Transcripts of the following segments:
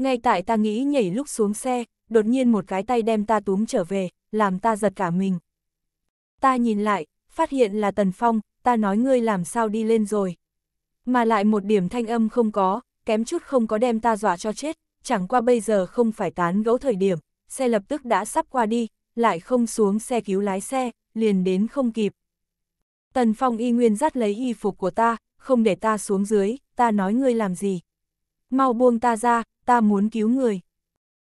Ngay tại ta nghĩ nhảy lúc xuống xe, đột nhiên một cái tay đem ta túm trở về, làm ta giật cả mình. Ta nhìn lại, phát hiện là Tần Phong, ta nói ngươi làm sao đi lên rồi. Mà lại một điểm thanh âm không có, kém chút không có đem ta dọa cho chết, chẳng qua bây giờ không phải tán gẫu thời điểm, xe lập tức đã sắp qua đi, lại không xuống xe cứu lái xe, liền đến không kịp. Tần Phong y nguyên dắt lấy y phục của ta, không để ta xuống dưới, ta nói ngươi làm gì. Mau buông ta ra, ta muốn cứu người.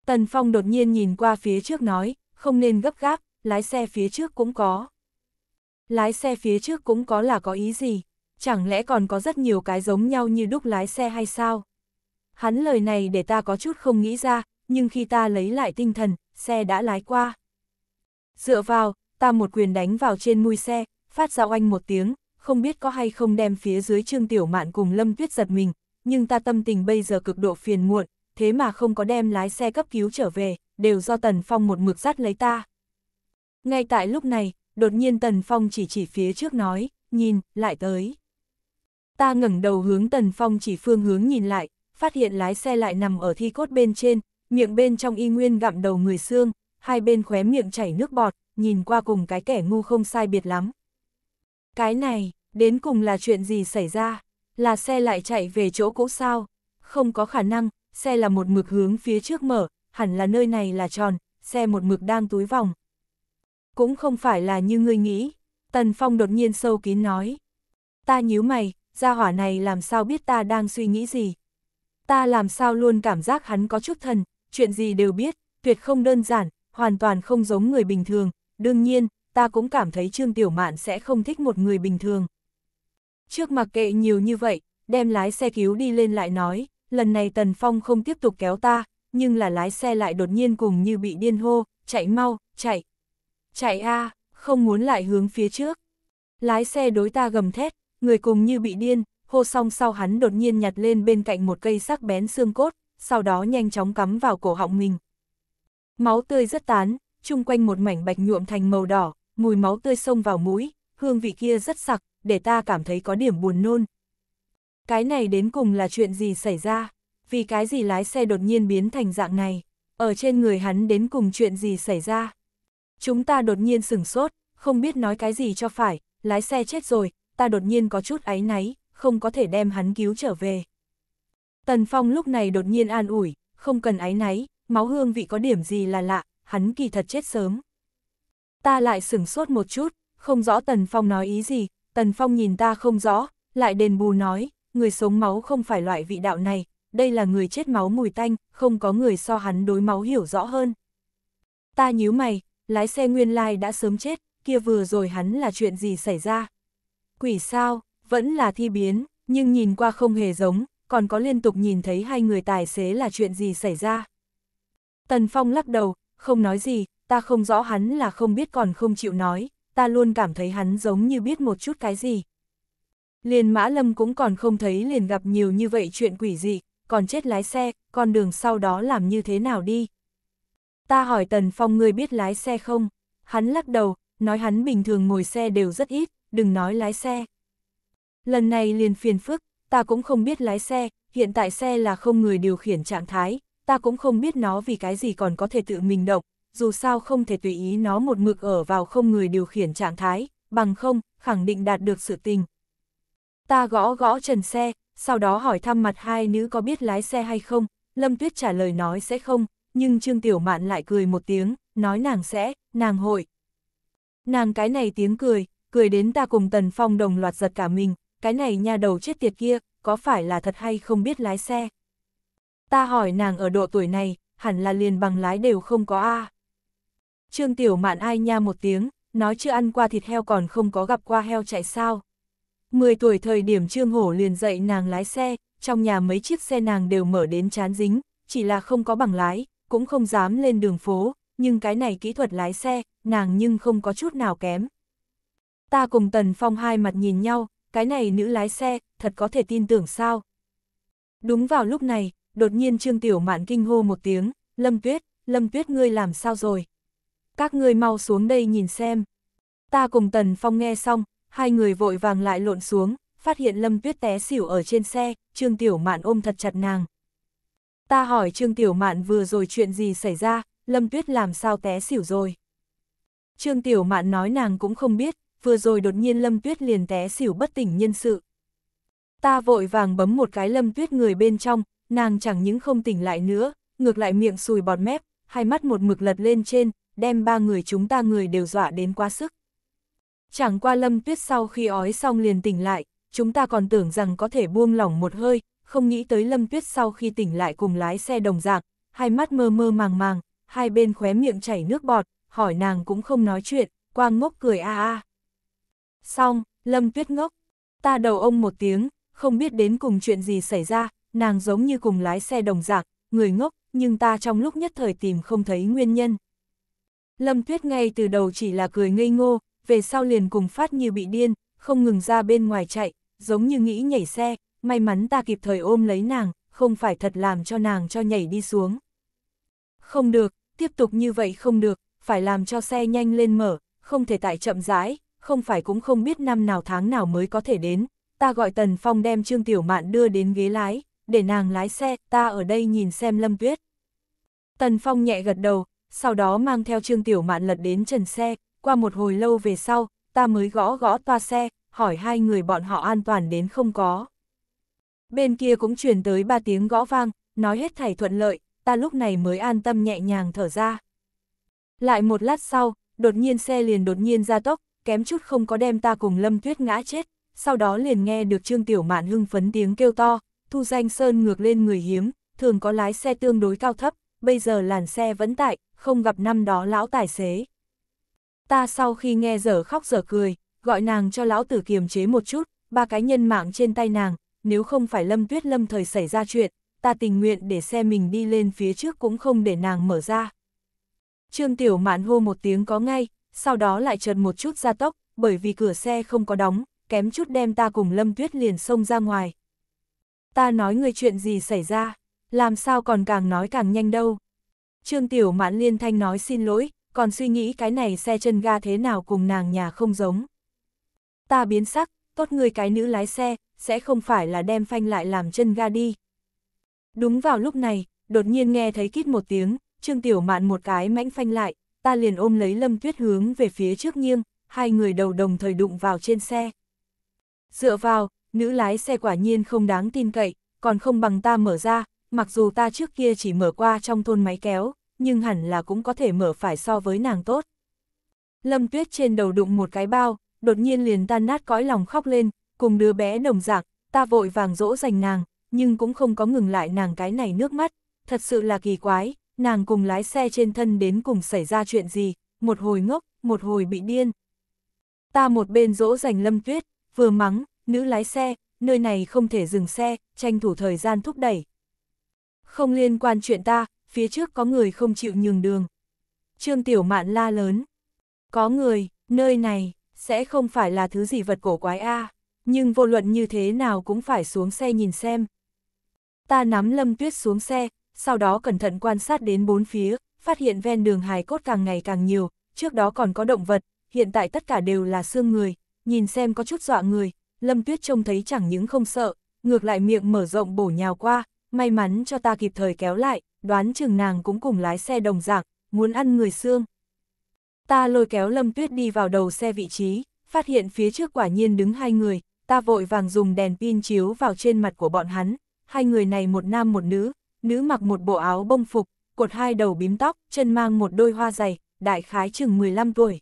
Tần Phong đột nhiên nhìn qua phía trước nói, không nên gấp gáp, lái xe phía trước cũng có. Lái xe phía trước cũng có là có ý gì, chẳng lẽ còn có rất nhiều cái giống nhau như đúc lái xe hay sao? Hắn lời này để ta có chút không nghĩ ra, nhưng khi ta lấy lại tinh thần, xe đã lái qua. Dựa vào, ta một quyền đánh vào trên mui xe, phát ra oanh một tiếng, không biết có hay không đem phía dưới Trương Tiểu Mạn cùng Lâm Tuyết giật mình, nhưng ta tâm tình bây giờ cực độ phiền muộn, thế mà không có đem lái xe cấp cứu trở về, đều do Tần Phong một mực dắt lấy ta. Ngay tại lúc này, đột nhiên Tần Phong chỉ chỉ phía trước nói, nhìn, lại tới. Ta ngẩng đầu hướng Tần Phong chỉ phương hướng nhìn lại, phát hiện lái xe lại nằm ở thi cốt bên trên, miệng bên trong y nguyên gặm đầu người xương, hai bên khóe miệng chảy nước bọt, nhìn qua cùng cái kẻ ngu không sai biệt lắm. Cái này, đến cùng là chuyện gì xảy ra? Là xe lại chạy về chỗ cũ sao? Không có khả năng, xe là một mực hướng phía trước mở, hẳn là nơi này là tròn, xe một mực đang túi vòng. Cũng không phải là như ngươi nghĩ, Tần Phong đột nhiên sâu kín nói. Ta nhíu mày, gia hỏa này làm sao biết ta đang suy nghĩ gì. Ta làm sao luôn cảm giác hắn có chút thần, chuyện gì đều biết, tuyệt không đơn giản, hoàn toàn không giống người bình thường. Đương nhiên, ta cũng cảm thấy Trương Tiểu Mạn sẽ không thích một người bình thường. Trước mặc kệ nhiều như vậy, đem lái xe cứu đi lên lại nói, lần này Tần Phong không tiếp tục kéo ta, nhưng là lái xe lại đột nhiên cùng như bị điên hô, chạy mau, chạy. Chạy a không muốn lại hướng phía trước. Lái xe đối ta gầm thét, người cùng như bị điên, hô xong sau hắn đột nhiên nhặt lên bên cạnh một cây sắc bén xương cốt, sau đó nhanh chóng cắm vào cổ họng mình. Máu tươi rất tán, chung quanh một mảnh bạch nhuộm thành màu đỏ, mùi máu tươi xông vào mũi, hương vị kia rất sặc, để ta cảm thấy có điểm buồn nôn, cái này đến cùng là chuyện gì xảy ra? Vì cái gì lái xe đột nhiên biến thành dạng này? Ở trên người hắn đến cùng chuyện gì xảy ra? Chúng ta đột nhiên sửng sốt, không biết nói cái gì cho phải, lái xe chết rồi, ta đột nhiên có chút áy náy, không có thể đem hắn cứu trở về. Tần Phong lúc này đột nhiên an ủi, không cần áy náy, máu hương vị có điểm gì là lạ, hắn kỳ thật chết sớm. Ta lại sửng sốt một chút, không rõ Tần Phong nói ý gì, Tần Phong nhìn ta không rõ, lại đền bù nói, người sống máu không phải loại vị đạo này, đây là người chết máu mùi tanh, không có người so hắn đối máu hiểu rõ hơn. Ta nhíu mày, lái xe nguyên lai đã sớm chết, kia vừa rồi hắn là chuyện gì xảy ra? Quỷ sao, vẫn là thi biến, nhưng nhìn qua không hề giống, còn có liên tục nhìn thấy hai người tài xế là chuyện gì xảy ra. Tần Phong lắc đầu, không nói gì, ta không rõ hắn là không biết còn không chịu nói, ta luôn cảm thấy hắn giống như biết một chút cái gì, Liền Mã Lâm cũng còn không thấy liền gặp nhiều như vậy chuyện quỷ dị, còn chết lái xe, con đường sau đó làm như thế nào đi. Ta hỏi Tần Phong ngươi biết lái xe không? Hắn lắc đầu, nói hắn bình thường ngồi xe đều rất ít, đừng nói lái xe. Lần này liền phiền phức, ta cũng không biết lái xe, hiện tại xe là không người điều khiển trạng thái, ta cũng không biết nó vì cái gì còn có thể tự mình động, dù sao không thể tùy ý nó một mực ở vào không người điều khiển trạng thái, bằng không, khẳng định đạt được sự tình, Ta gõ gõ trần xe, sau đó hỏi thăm mặt hai nữ có biết lái xe hay không, Lâm Tuyết trả lời nói sẽ không, nhưng Trương Tiểu Mạn lại cười một tiếng, nói nàng sẽ, nàng hội. Nàng cái này tiếng cười, cười đến ta cùng Tần Phong đồng loạt giật cả mình, cái này nha đầu chết tiệt kia, có phải là thật hay không biết lái xe? Ta hỏi nàng ở độ tuổi này, hẳn là liền bằng lái đều không có a. Trương Tiểu Mạn ai nha một tiếng, nói chưa ăn qua thịt heo còn không có gặp qua heo chạy sao. 10 tuổi thời điểm Trương Hổ liền dạy nàng lái xe, trong nhà mấy chiếc xe nàng đều mở đến chán dính, chỉ là không có bằng lái, cũng không dám lên đường phố, nhưng cái này kỹ thuật lái xe, nàng nhưng không có chút nào kém. Ta cùng Tần Phong hai mặt nhìn nhau, cái này nữ lái xe, thật có thể tin tưởng sao. Đúng vào lúc này, đột nhiên Trương Tiểu Mạn kinh hô một tiếng, Lâm Tuyết, Lâm Tuyết ngươi làm sao rồi? Các ngươi mau xuống đây nhìn xem. Ta cùng Tần Phong nghe xong, hai người vội vàng lại lộn xuống, phát hiện Lâm Tuyết té xỉu ở trên xe, Trương Tiểu Mạn ôm thật chặt nàng. Ta hỏi Trương Tiểu Mạn vừa rồi chuyện gì xảy ra, Lâm Tuyết làm sao té xỉu rồi. Trương Tiểu Mạn nói nàng cũng không biết, vừa rồi đột nhiên Lâm Tuyết liền té xỉu bất tỉnh nhân sự. Ta vội vàng bấm một cái Lâm Tuyết người bên trong, nàng chẳng những không tỉnh lại nữa, ngược lại miệng sùi bọt mép, hai mắt một mực lật lên trên, đem ba người chúng ta người đều dọa đến quá sức chẳng qua lâm tuyết sau khi ói xong liền tỉnh lại, chúng ta còn tưởng rằng có thể buông lỏng một hơi, không nghĩ tới lâm tuyết sau khi tỉnh lại cùng lái xe đồng dạng, hai mắt mơ mơ màng màng, hai bên khóe miệng chảy nước bọt, hỏi nàng cũng không nói chuyện, quang ngốc cười a a. À. Xong, lâm tuyết ngốc, ta đầu ông một tiếng, không biết đến cùng chuyện gì xảy ra, nàng giống như cùng lái xe đồng dạng, người ngốc, nhưng ta trong lúc nhất thời tìm không thấy nguyên nhân. Lâm Tuyết ngay từ đầu chỉ là cười ngây ngô, về sau liền cùng phát như bị điên, không ngừng ra bên ngoài chạy, giống như nghĩ nhảy xe, may mắn ta kịp thời ôm lấy nàng, không phải thật làm cho nàng cho nhảy đi xuống. Không được, tiếp tục như vậy không được, phải làm cho xe nhanh lên mở, không thể tại chậm rãi, không phải cũng không biết năm nào tháng nào mới có thể đến. Ta gọi Tần Phong đem Trương Tiểu Mạn đưa đến ghế lái, để nàng lái xe, ta ở đây nhìn xem Lâm Tuyết. Tần Phong nhẹ gật đầu, sau đó mang theo Trương Tiểu Mạn lật đến trần xe, qua một hồi lâu về sau, ta mới gõ gõ toa xe, hỏi hai người bọn họ an toàn đến không có. Bên kia cũng truyền tới ba tiếng gõ vang, nói hết thảy thuận lợi, ta lúc này mới an tâm nhẹ nhàng thở ra. Lại một lát sau, đột nhiên xe liền đột nhiên ra tốc, kém chút không có đem ta cùng Lâm Tuyết ngã chết, sau đó liền nghe được Trương Tiểu Mạn hưng phấn tiếng kêu to, Thu Danh Sơn ngược lên người hiếm, thường có lái xe tương đối cao thấp, bây giờ làn xe vẫn tại, không gặp năm đó lão tài xế ta sau khi nghe dở khóc dở cười, gọi nàng cho lão tử kiềm chế một chút, ba cái nhân mạng trên tay nàng, nếu không phải lâm tuyết lâm thời xảy ra chuyện, ta tình nguyện để xe mình đi lên phía trước cũng không để nàng mở ra. Trương Tiểu Mạn hô một tiếng có ngay, sau đó lại chợt một chút ra tốc, bởi vì cửa xe không có đóng, kém chút đem ta cùng Lâm Tuyết liền xông ra ngoài. Ta nói người chuyện gì xảy ra, làm sao còn càng nói càng nhanh đâu. Trương Tiểu Mạn liên thanh nói xin lỗi, còn suy nghĩ cái này xe chân ga thế nào cùng nàng nhà không giống. Ta biến sắc, tốt người cái nữ lái xe, sẽ không phải là đem phanh lại làm chân ga đi. Đúng vào lúc này, đột nhiên nghe thấy kít một tiếng, Trương Tiểu Mạn một cái mãnh phanh lại, ta liền ôm lấy Lâm Tuyết hướng về phía trước nghiêng, hai người đầu đồng thời đụng vào trên xe. Dựa vào, nữ lái xe quả nhiên không đáng tin cậy, còn không bằng ta mở ra, mặc dù ta trước kia chỉ mở qua trong thôn máy kéo, nhưng hẳn là cũng có thể mở phải so với nàng tốt. Lâm Tuyết trên đầu đụng một cái bao, đột nhiên liền tan nát cõi lòng khóc lên, cùng đứa bé nồng dạng, ta vội vàng dỗ dành nàng, nhưng cũng không có ngừng lại nàng cái này nước mắt, thật sự là kỳ quái, nàng cùng lái xe trên thân đến cùng xảy ra chuyện gì, một hồi ngốc, một hồi bị điên. Ta một bên dỗ dành Lâm Tuyết, vừa mắng, nữ lái xe, nơi này không thể dừng xe, tranh thủ thời gian thúc đẩy. Không liên quan chuyện ta, phía trước có người không chịu nhường đường. Trương Tiểu Mạn la lớn. Có người, nơi này, sẽ không phải là thứ gì vật cổ quái a nhưng vô luận như thế nào cũng phải xuống xe nhìn xem. Ta nắm lâm tuyết xuống xe, sau đó cẩn thận quan sát đến bốn phía, phát hiện ven đường hài cốt càng ngày càng nhiều, trước đó còn có động vật, hiện tại tất cả đều là xương người, nhìn xem có chút dọa người, lâm tuyết trông thấy chẳng những không sợ, ngược lại miệng mở rộng bổ nhào qua, may mắn cho ta kịp thời kéo lại, đoán chừng nàng cũng cùng lái xe đồng dạng, muốn ăn người xương. Ta lôi kéo Lâm Tuyết đi vào đầu xe vị trí, phát hiện phía trước quả nhiên đứng hai người, ta vội vàng dùng đèn pin chiếu vào trên mặt của bọn hắn, hai người này một nam một nữ, nữ mặc một bộ áo bông phục, cột hai đầu bím tóc, chân mang một đôi hoa giày đại khái chừng 15 tuổi.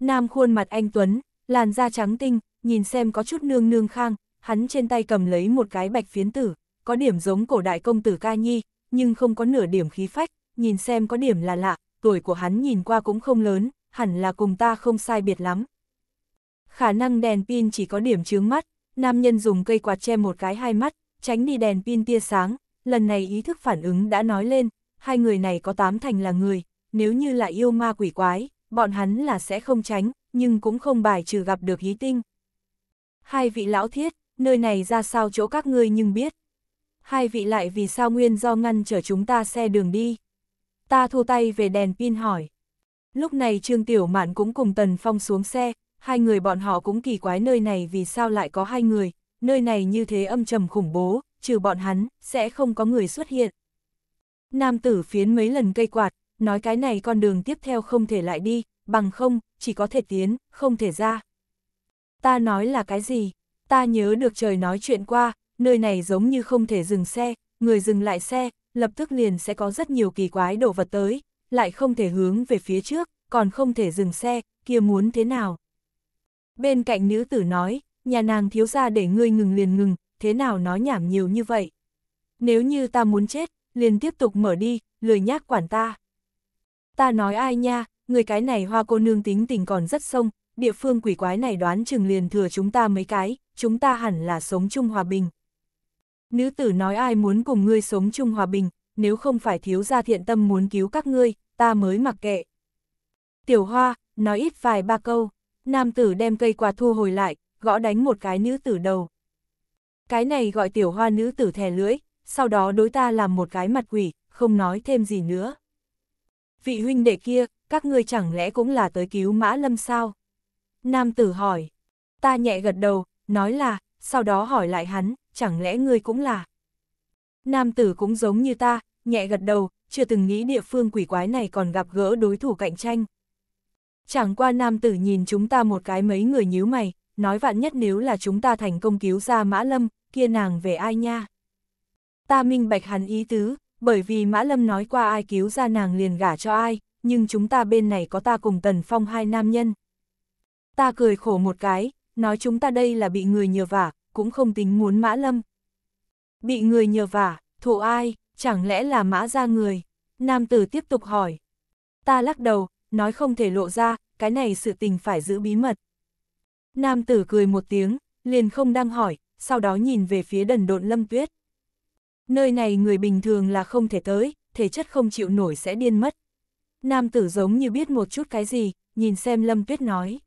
Nam khuôn mặt anh Tuấn, làn da trắng tinh, nhìn xem có chút nương nương khang, hắn trên tay cầm lấy một cái bạch phiến tử, có điểm giống cổ đại công tử ca nhi, nhưng không có nửa điểm khí phách, nhìn xem có điểm là lạ, tuổi của hắn nhìn qua cũng không lớn, hẳn là cùng ta không sai biệt lắm. Khả năng đèn pin chỉ có điểm chướng mắt, nam nhân dùng cây quạt che một cái hai mắt, tránh đi đèn pin tia sáng, lần này ý thức phản ứng đã nói lên, hai người này có tám thành là người, nếu như là yêu ma quỷ quái, bọn hắn là sẽ không tránh, nhưng cũng không bài trừ gặp được hí tinh. Hai vị lão thiết, nơi này ra sao chỗ các ngươi nhưng biết hai vị lại vì sao nguyên do ngăn trở chúng ta xe đường đi. Ta thu tay về đèn pin hỏi. Lúc này Trương Tiểu Mạn cũng cùng Tần Phong xuống xe, hai người bọn họ cũng kỳ quái nơi này vì sao lại có hai người, nơi này như thế âm trầm khủng bố, trừ bọn hắn, sẽ không có người xuất hiện. Nam tử phiến mấy lần cây quạt, nói cái này con đường tiếp theo không thể lại đi, bằng không, chỉ có thể tiến, không thể ra. Ta nói là cái gì? Ta nhớ được trời nói chuyện qua, nơi này giống như không thể dừng xe, người dừng lại xe, lập tức liền sẽ có rất nhiều kỳ quái đổ vật tới, lại không thể hướng về phía trước, còn không thể dừng xe, kia muốn thế nào. Bên cạnh nữ tử nói, nhà nàng thiếu ra để ngươi ngừng liền ngừng, thế nào nói nhảm nhiều như vậy. Nếu như ta muốn chết, liền tiếp tục mở đi, lười nhác quản ta. Ta nói ai nha, người cái này hoa cô nương tính tình còn rất sông, địa phương quỷ quái này đoán chừng liền thừa chúng ta mấy cái, chúng ta hẳn là sống chung hòa bình. Nữ tử nói ai muốn cùng ngươi sống chung hòa bình, nếu không phải thiếu gia thiện tâm muốn cứu các ngươi, ta mới mặc kệ. Tiểu hoa, nói ít vài ba câu, nam tử đem cây quạt thu hồi lại, gõ đánh một cái nữ tử đầu. Cái này gọi tiểu hoa nữ tử thè lưỡi, sau đó đối ta làm một cái mặt quỷ, không nói thêm gì nữa. Vị huynh đệ kia, các ngươi chẳng lẽ cũng là tới cứu mã lâm sao? Nam tử hỏi. Ta nhẹ gật đầu, nói là, sau đó hỏi lại hắn, chẳng lẽ ngươi cũng là... Nam tử cũng giống như ta, nhẹ gật đầu, chưa từng nghĩ địa phương quỷ quái này còn gặp gỡ đối thủ cạnh tranh. Chẳng qua nam tử nhìn chúng ta một cái mấy người nhíu mày, nói vạn nhất nếu là chúng ta thành công cứu ra Mã Lâm, kia nàng về ai nha. Ta minh bạch hắn ý tứ, bởi vì Mã Lâm nói qua ai cứu ra nàng liền gả cho ai, nhưng chúng ta bên này có ta cùng Tần Phong hai nam nhân. Ta cười khổ một cái, nói chúng ta đây là bị người nhờ vả, cũng không tính muốn Mã Lâm. Bị người nhờ vả, thụ ai, chẳng lẽ là Mã ra người? Nam tử tiếp tục hỏi. Ta lắc đầu, nói không thể lộ ra, cái này sự tình phải giữ bí mật. Nam tử cười một tiếng, liền không đang hỏi, sau đó nhìn về phía đần độn lâm tuyết. Nơi này người bình thường là không thể tới, thể chất không chịu nổi sẽ điên mất. Nam tử giống như biết một chút cái gì, nhìn xem lâm tuyết nói.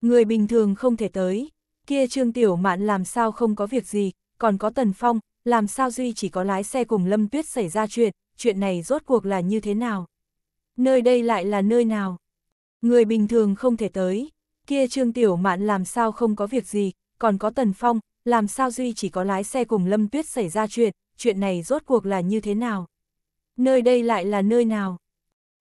Người bình thường không thể tới, kia Trương Tiểu Mạn làm sao không có việc gì, còn có Tần Phong, làm sao Duy chỉ có lái xe cùng Lâm Tuyết xảy ra chuyện, chuyện này rốt cuộc là như thế nào? Nơi đây lại là nơi nào? Người bình thường không thể tới, kia Trương Tiểu Mạn làm sao không có việc gì, còn có Tần Phong, làm sao Duy chỉ có lái xe cùng Lâm Tuyết xảy ra chuyện, chuyện này rốt cuộc là như thế nào? Nơi đây lại là nơi nào?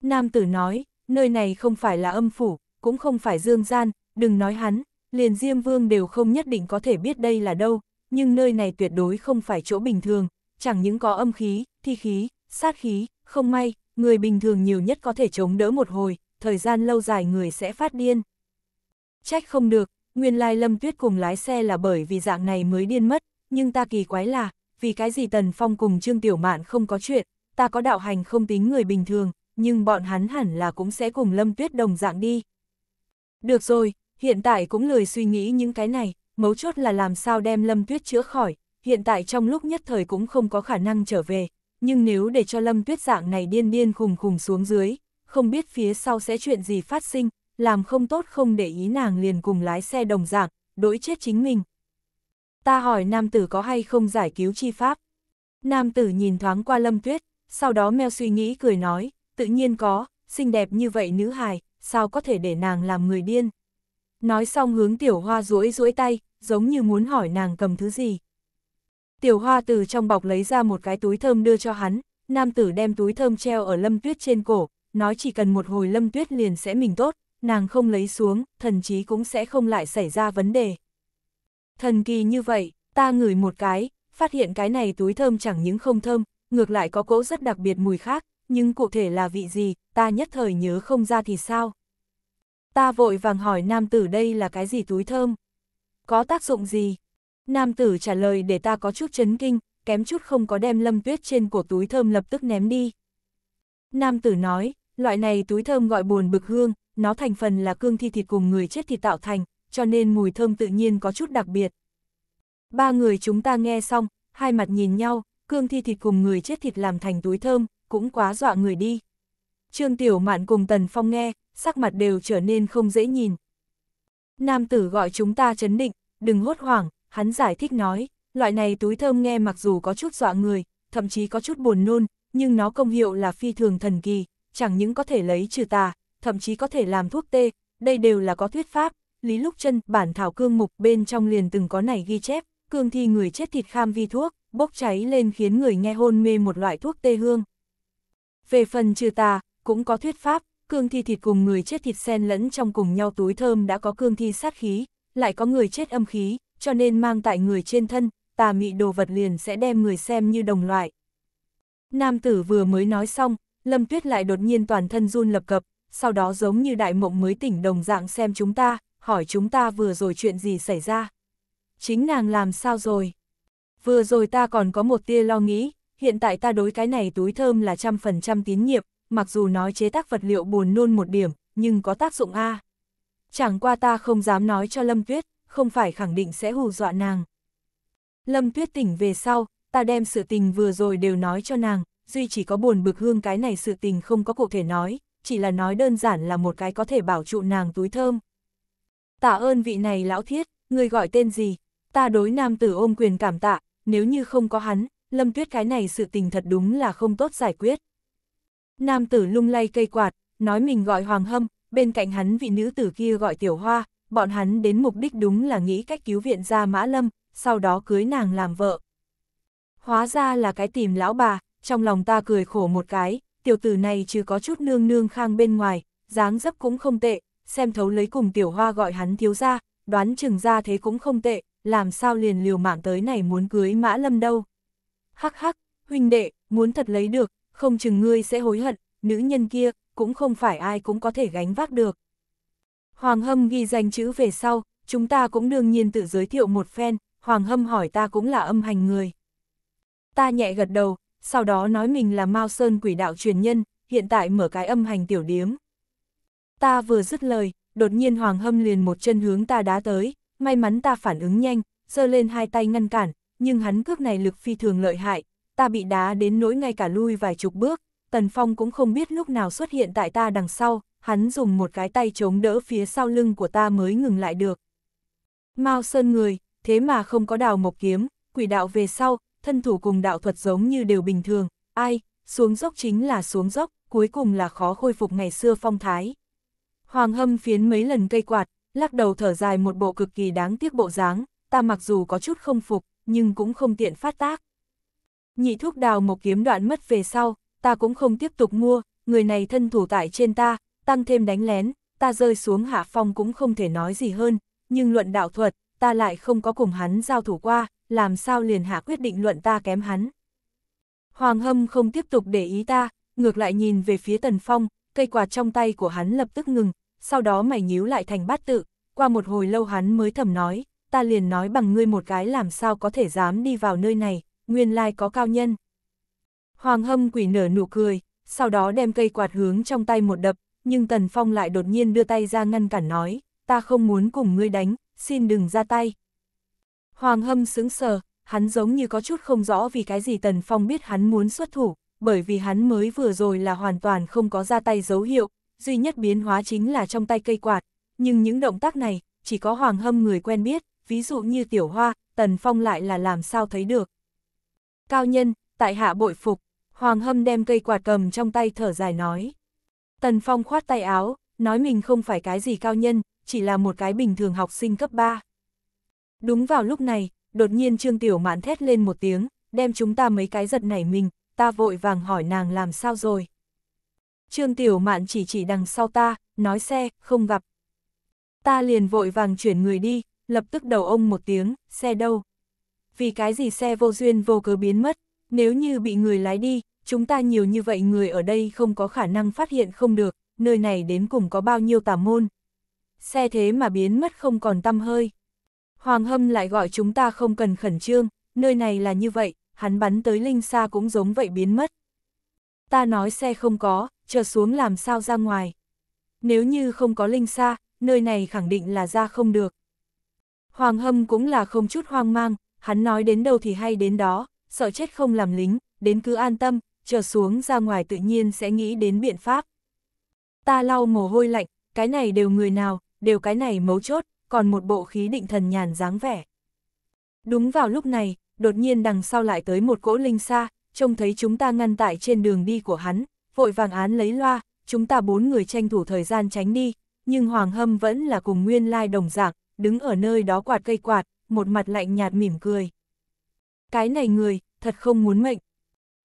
Nam tử nói, nơi này không phải là âm phủ, cũng không phải dương gian, đừng nói hắn, liền Diêm Vương đều không nhất định có thể biết đây là đâu, nhưng nơi này tuyệt đối không phải chỗ bình thường, chẳng những có âm khí, thi khí, sát khí, không may, người bình thường nhiều nhất có thể chống đỡ một hồi, thời gian lâu dài người sẽ phát điên. Trách không được, nguyên lai Lâm Tuyết cùng lái xe là bởi vì dạng này mới điên mất, nhưng ta kỳ quái là, vì cái gì Tần Phong cùng Trương Tiểu Mạn không có chuyện, ta có đạo hành không tính người bình thường, nhưng bọn hắn hẳn là cũng sẽ cùng Lâm Tuyết đồng dạng đi. Được rồi, hiện tại cũng lười suy nghĩ những cái này, mấu chốt là làm sao đem Lâm Tuyết chữa khỏi, hiện tại trong lúc nhất thời cũng không có khả năng trở về, nhưng nếu để cho Lâm Tuyết dạng này điên điên khùng khùng xuống dưới, không biết phía sau sẽ chuyện gì phát sinh, làm không tốt không để ý nàng liền cùng lái xe đồng dạng, đối chết chính mình. Ta hỏi nam tử có hay không giải cứu chi pháp. Nam tử nhìn thoáng qua Lâm Tuyết, sau đó meo suy nghĩ cười nói, tự nhiên có, xinh đẹp như vậy nữ hài, sao có thể để nàng làm người điên. Nói xong hướng tiểu hoa duỗi duỗi tay, giống như muốn hỏi nàng cầm thứ gì. Tiểu hoa từ trong bọc lấy ra một cái túi thơm đưa cho hắn, nam tử đem túi thơm treo ở lâm tuyết trên cổ, nói chỉ cần một hồi lâm tuyết liền sẽ mình tốt, nàng không lấy xuống, thần chí cũng sẽ không lại xảy ra vấn đề. Thần kỳ như vậy, ta ngửi một cái, phát hiện cái này túi thơm chẳng những không thơm, ngược lại có cỗ rất đặc biệt mùi khác, nhưng cụ thể là vị gì, ta nhất thời nhớ không ra thì sao. Ta vội vàng hỏi nam tử đây là cái gì túi thơm? Có tác dụng gì? Nam tử trả lời để ta có chút chấn kinh, kém chút không có đem lâm tuyết trên cổ túi thơm lập tức ném đi. Nam tử nói, loại này túi thơm gọi buồn bực hương, nó thành phần là cương thi thịt cùng người chết thịt tạo thành, cho nên mùi thơm tự nhiên có chút đặc biệt. Ba người chúng ta nghe xong, hai mặt nhìn nhau, cương thi thịt cùng người chết thịt làm thành túi thơm, cũng quá dọa người đi. Trương Tiểu Mạn cùng Tần Phong nghe, sắc mặt đều trở nên không dễ nhìn. Nam tử gọi chúng ta chấn định, đừng hốt hoảng, hắn giải thích nói, loại này túi thơm nghe mặc dù có chút dọa người, thậm chí có chút buồn nôn, nhưng nó công hiệu là phi thường thần kỳ, chẳng những có thể lấy trừ tà, thậm chí có thể làm thuốc tê, đây đều là có thuyết pháp. Lý Lúc chân bản thảo cương mục bên trong liền từng có này ghi chép, cương thi người chết thịt kham vi thuốc, bốc cháy lên khiến người nghe hôn mê một loại thuốc tê hương. Về phần trừ tà, cũng có thuyết pháp, cương thi thịt cùng người chết thịt xen lẫn trong cùng nhau túi thơm đã có cương thi sát khí, lại có người chết âm khí, cho nên mang tại người trên thân, tà mị đồ vật liền sẽ đem người xem như đồng loại. Nam tử vừa mới nói xong, Lâm Tuyết lại đột nhiên toàn thân run lập cập, sau đó giống như đại mộng mới tỉnh đồng dạng xem chúng ta, hỏi chúng ta vừa rồi chuyện gì xảy ra. Chính nàng làm sao rồi? Vừa rồi ta còn có một tia lo nghĩ, hiện tại ta đối cái này túi thơm là trăm phần trăm tín nhiệm, mặc dù nói chế tác vật liệu buồn nôn một điểm, nhưng có tác dụng A. Chẳng qua ta không dám nói cho Lâm Tuyết, không phải khẳng định sẽ hù dọa nàng. Lâm Tuyết tỉnh về sau, ta đem sự tình vừa rồi đều nói cho nàng, duy chỉ có buồn bực hương cái này sự tình không có cụ thể nói, chỉ là nói đơn giản là một cái có thể bảo trụ nàng túi thơm. Tạ ơn vị này lão thiết, người gọi tên gì, ta đối nam tử ôm quyền cảm tạ, nếu như không có hắn, Lâm Tuyết cái này sự tình thật đúng là không tốt giải quyết. Nam tử lung lay cây quạt, nói mình gọi Hoàng Hâm, bên cạnh hắn vị nữ tử kia gọi Tiểu Hoa, bọn hắn đến mục đích đúng là nghĩ cách cứu viện ra Mã Lâm, sau đó cưới nàng làm vợ. Hóa ra là cái tìm lão bà, trong lòng ta cười khổ một cái, tiểu tử này chứ có chút nương nương khang bên ngoài, dáng dấp cũng không tệ, xem thấu lấy cùng Tiểu Hoa gọi hắn thiếu ra, đoán chừng ra thế cũng không tệ, làm sao liền liều mạng tới này muốn cưới Mã Lâm đâu. Hắc hắc, huynh đệ, muốn thật lấy được, không chừng ngươi sẽ hối hận, nữ nhân kia, cũng không phải ai cũng có thể gánh vác được. Hoàng Hâm ghi danh chữ về sau, chúng ta cũng đương nhiên tự giới thiệu một phen, Hoàng Hâm hỏi ta cũng là âm hành người. Ta nhẹ gật đầu, sau đó nói mình là Mao Sơn quỷ đạo truyền nhân, hiện tại mở cái âm hành tiểu điếm. Ta vừa dứt lời, đột nhiên Hoàng Hâm liền một chân hướng ta đá tới, may mắn ta phản ứng nhanh, giơ lên hai tay ngăn cản, nhưng hắn cước này lực phi thường lợi hại, ta bị đá đến nỗi ngay cả lui vài chục bước, Tần Phong cũng không biết lúc nào xuất hiện tại ta đằng sau, hắn dùng một cái tay chống đỡ phía sau lưng của ta mới ngừng lại được. Mao Sơn người, thế mà không có đào mộc kiếm, quỷ đạo về sau, thân thủ cùng đạo thuật giống như đều bình thường, ai, xuống dốc chính là xuống dốc, cuối cùng là khó khôi phục ngày xưa phong thái. Hoàng hâm phiến mấy lần cây quạt, lắc đầu thở dài một bộ cực kỳ đáng tiếc bộ dáng, ta mặc dù có chút không phục, nhưng cũng không tiện phát tác nhị thuốc đào một kiếm đoạn mất về sau, ta cũng không tiếp tục mua, người này thân thủ tại trên ta, tăng thêm đánh lén, ta rơi xuống hạ phong cũng không thể nói gì hơn, nhưng luận đạo thuật, ta lại không có cùng hắn giao thủ qua, làm sao liền hạ quyết định luận ta kém hắn. Hoàng hâm không tiếp tục để ý ta, ngược lại nhìn về phía tần phong, cây quạt trong tay của hắn lập tức ngừng, sau đó mày nhíu lại thành bát tự, qua một hồi lâu hắn mới thầm nói, ta liền nói bằng ngươi một cái làm sao có thể dám đi vào nơi này, nguyên lai có cao nhân. Hoàng hâm quỷ nở nụ cười, sau đó đem cây quạt hướng trong tay một đập, nhưng Tần Phong lại đột nhiên đưa tay ra ngăn cản nói, ta không muốn cùng ngươi đánh, xin đừng ra tay. Hoàng hâm sững sờ, hắn giống như có chút không rõ vì cái gì Tần Phong biết hắn muốn xuất thủ, bởi vì hắn mới vừa rồi là hoàn toàn không có ra tay dấu hiệu, duy nhất biến hóa chính là trong tay cây quạt, nhưng những động tác này, chỉ có Hoàng hâm người quen biết, ví dụ như tiểu hoa, Tần Phong lại là làm sao thấy được. Cao nhân, tại hạ bội phục, Hoàng Hâm đem cây quạt cầm trong tay thở dài nói. Tần Phong khoát tay áo, nói mình không phải cái gì cao nhân, chỉ là một cái bình thường học sinh cấp 3. Đúng vào lúc này, đột nhiên Trương Tiểu Mãn thét lên một tiếng, đem chúng ta mấy cái giật nảy mình, ta vội vàng hỏi nàng làm sao rồi. Trương Tiểu Mạn chỉ chỉ đằng sau ta, nói xe, không gặp. Ta liền vội vàng chuyển người đi, lập tức đầu ông một tiếng, xe đâu vì cái gì xe vô duyên vô cớ biến mất, nếu như bị người lái đi, chúng ta nhiều như vậy người ở đây không có khả năng phát hiện không được, nơi này đến cùng có bao nhiêu tà môn. Xe thế mà biến mất không còn tâm hơi. Hoàng Hâm lại gọi chúng ta không cần khẩn trương, nơi này là như vậy, hắn bắn tới Linh Sa cũng giống vậy biến mất. Ta nói xe không có, chờ xuống làm sao ra ngoài. Nếu như không có Linh Sa, nơi này khẳng định là ra không được. Hoàng Hâm cũng là không chút hoang mang, hắn nói đến đâu thì hay đến đó, sợ chết không làm lính, đến cứ an tâm, chờ xuống ra ngoài tự nhiên sẽ nghĩ đến biện pháp. Ta lau mồ hôi lạnh, cái này đều người nào, đều cái này mấu chốt, còn một bộ khí định thần nhàn dáng vẻ. Đúng vào lúc này, đột nhiên đằng sau lại tới một cỗ linh xa, trông thấy chúng ta ngăn tại trên đường đi của hắn, vội vàng án lấy loa, chúng ta bốn người tranh thủ thời gian tránh đi, nhưng Hoàng Hâm vẫn là cùng nguyên lai đồng dạng, đứng ở nơi đó quạt cây quạt, một mặt lạnh nhạt mỉm cười. Cái này người, thật không muốn mệnh.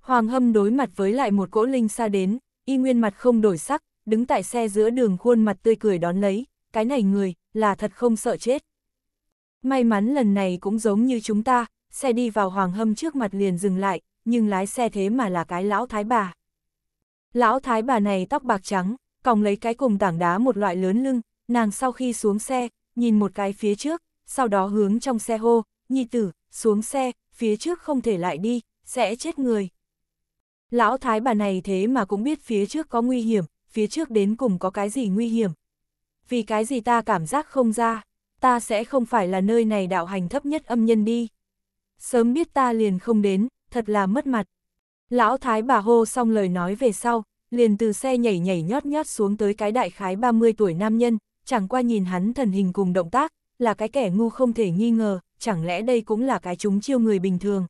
Hoàng hâm đối mặt với lại một cỗ linh xa đến, y nguyên mặt không đổi sắc, đứng tại xe giữa đường khuôn mặt tươi cười đón lấy, cái này người, là thật không sợ chết. May mắn lần này cũng giống như chúng ta, xe đi vào hoàng hâm trước mặt liền dừng lại, nhưng lái xe thế mà là cái lão thái bà. Lão thái bà này tóc bạc trắng, còng lấy cái cùng tảng đá một loại lớn lưng, nàng sau khi xuống xe, nhìn một cái phía trước, sau đó hướng trong xe hô, nhi tử, xuống xe, phía trước không thể lại đi, sẽ chết người. Lão thái bà này thế mà cũng biết phía trước có nguy hiểm, phía trước đến cùng có cái gì nguy hiểm. Vì cái gì ta cảm giác không ra, ta sẽ không phải là nơi này đạo hành thấp nhất âm nhân đi. Sớm biết ta liền không đến, thật là mất mặt. Lão thái bà hô xong lời nói về sau, liền từ xe nhảy nhảy nhót nhót xuống tới cái đại khái 30 tuổi nam nhân, chẳng qua nhìn hắn thần hình cùng động tác, là cái kẻ ngu không thể nghi ngờ, chẳng lẽ đây cũng là cái chúng chiêu người bình thường.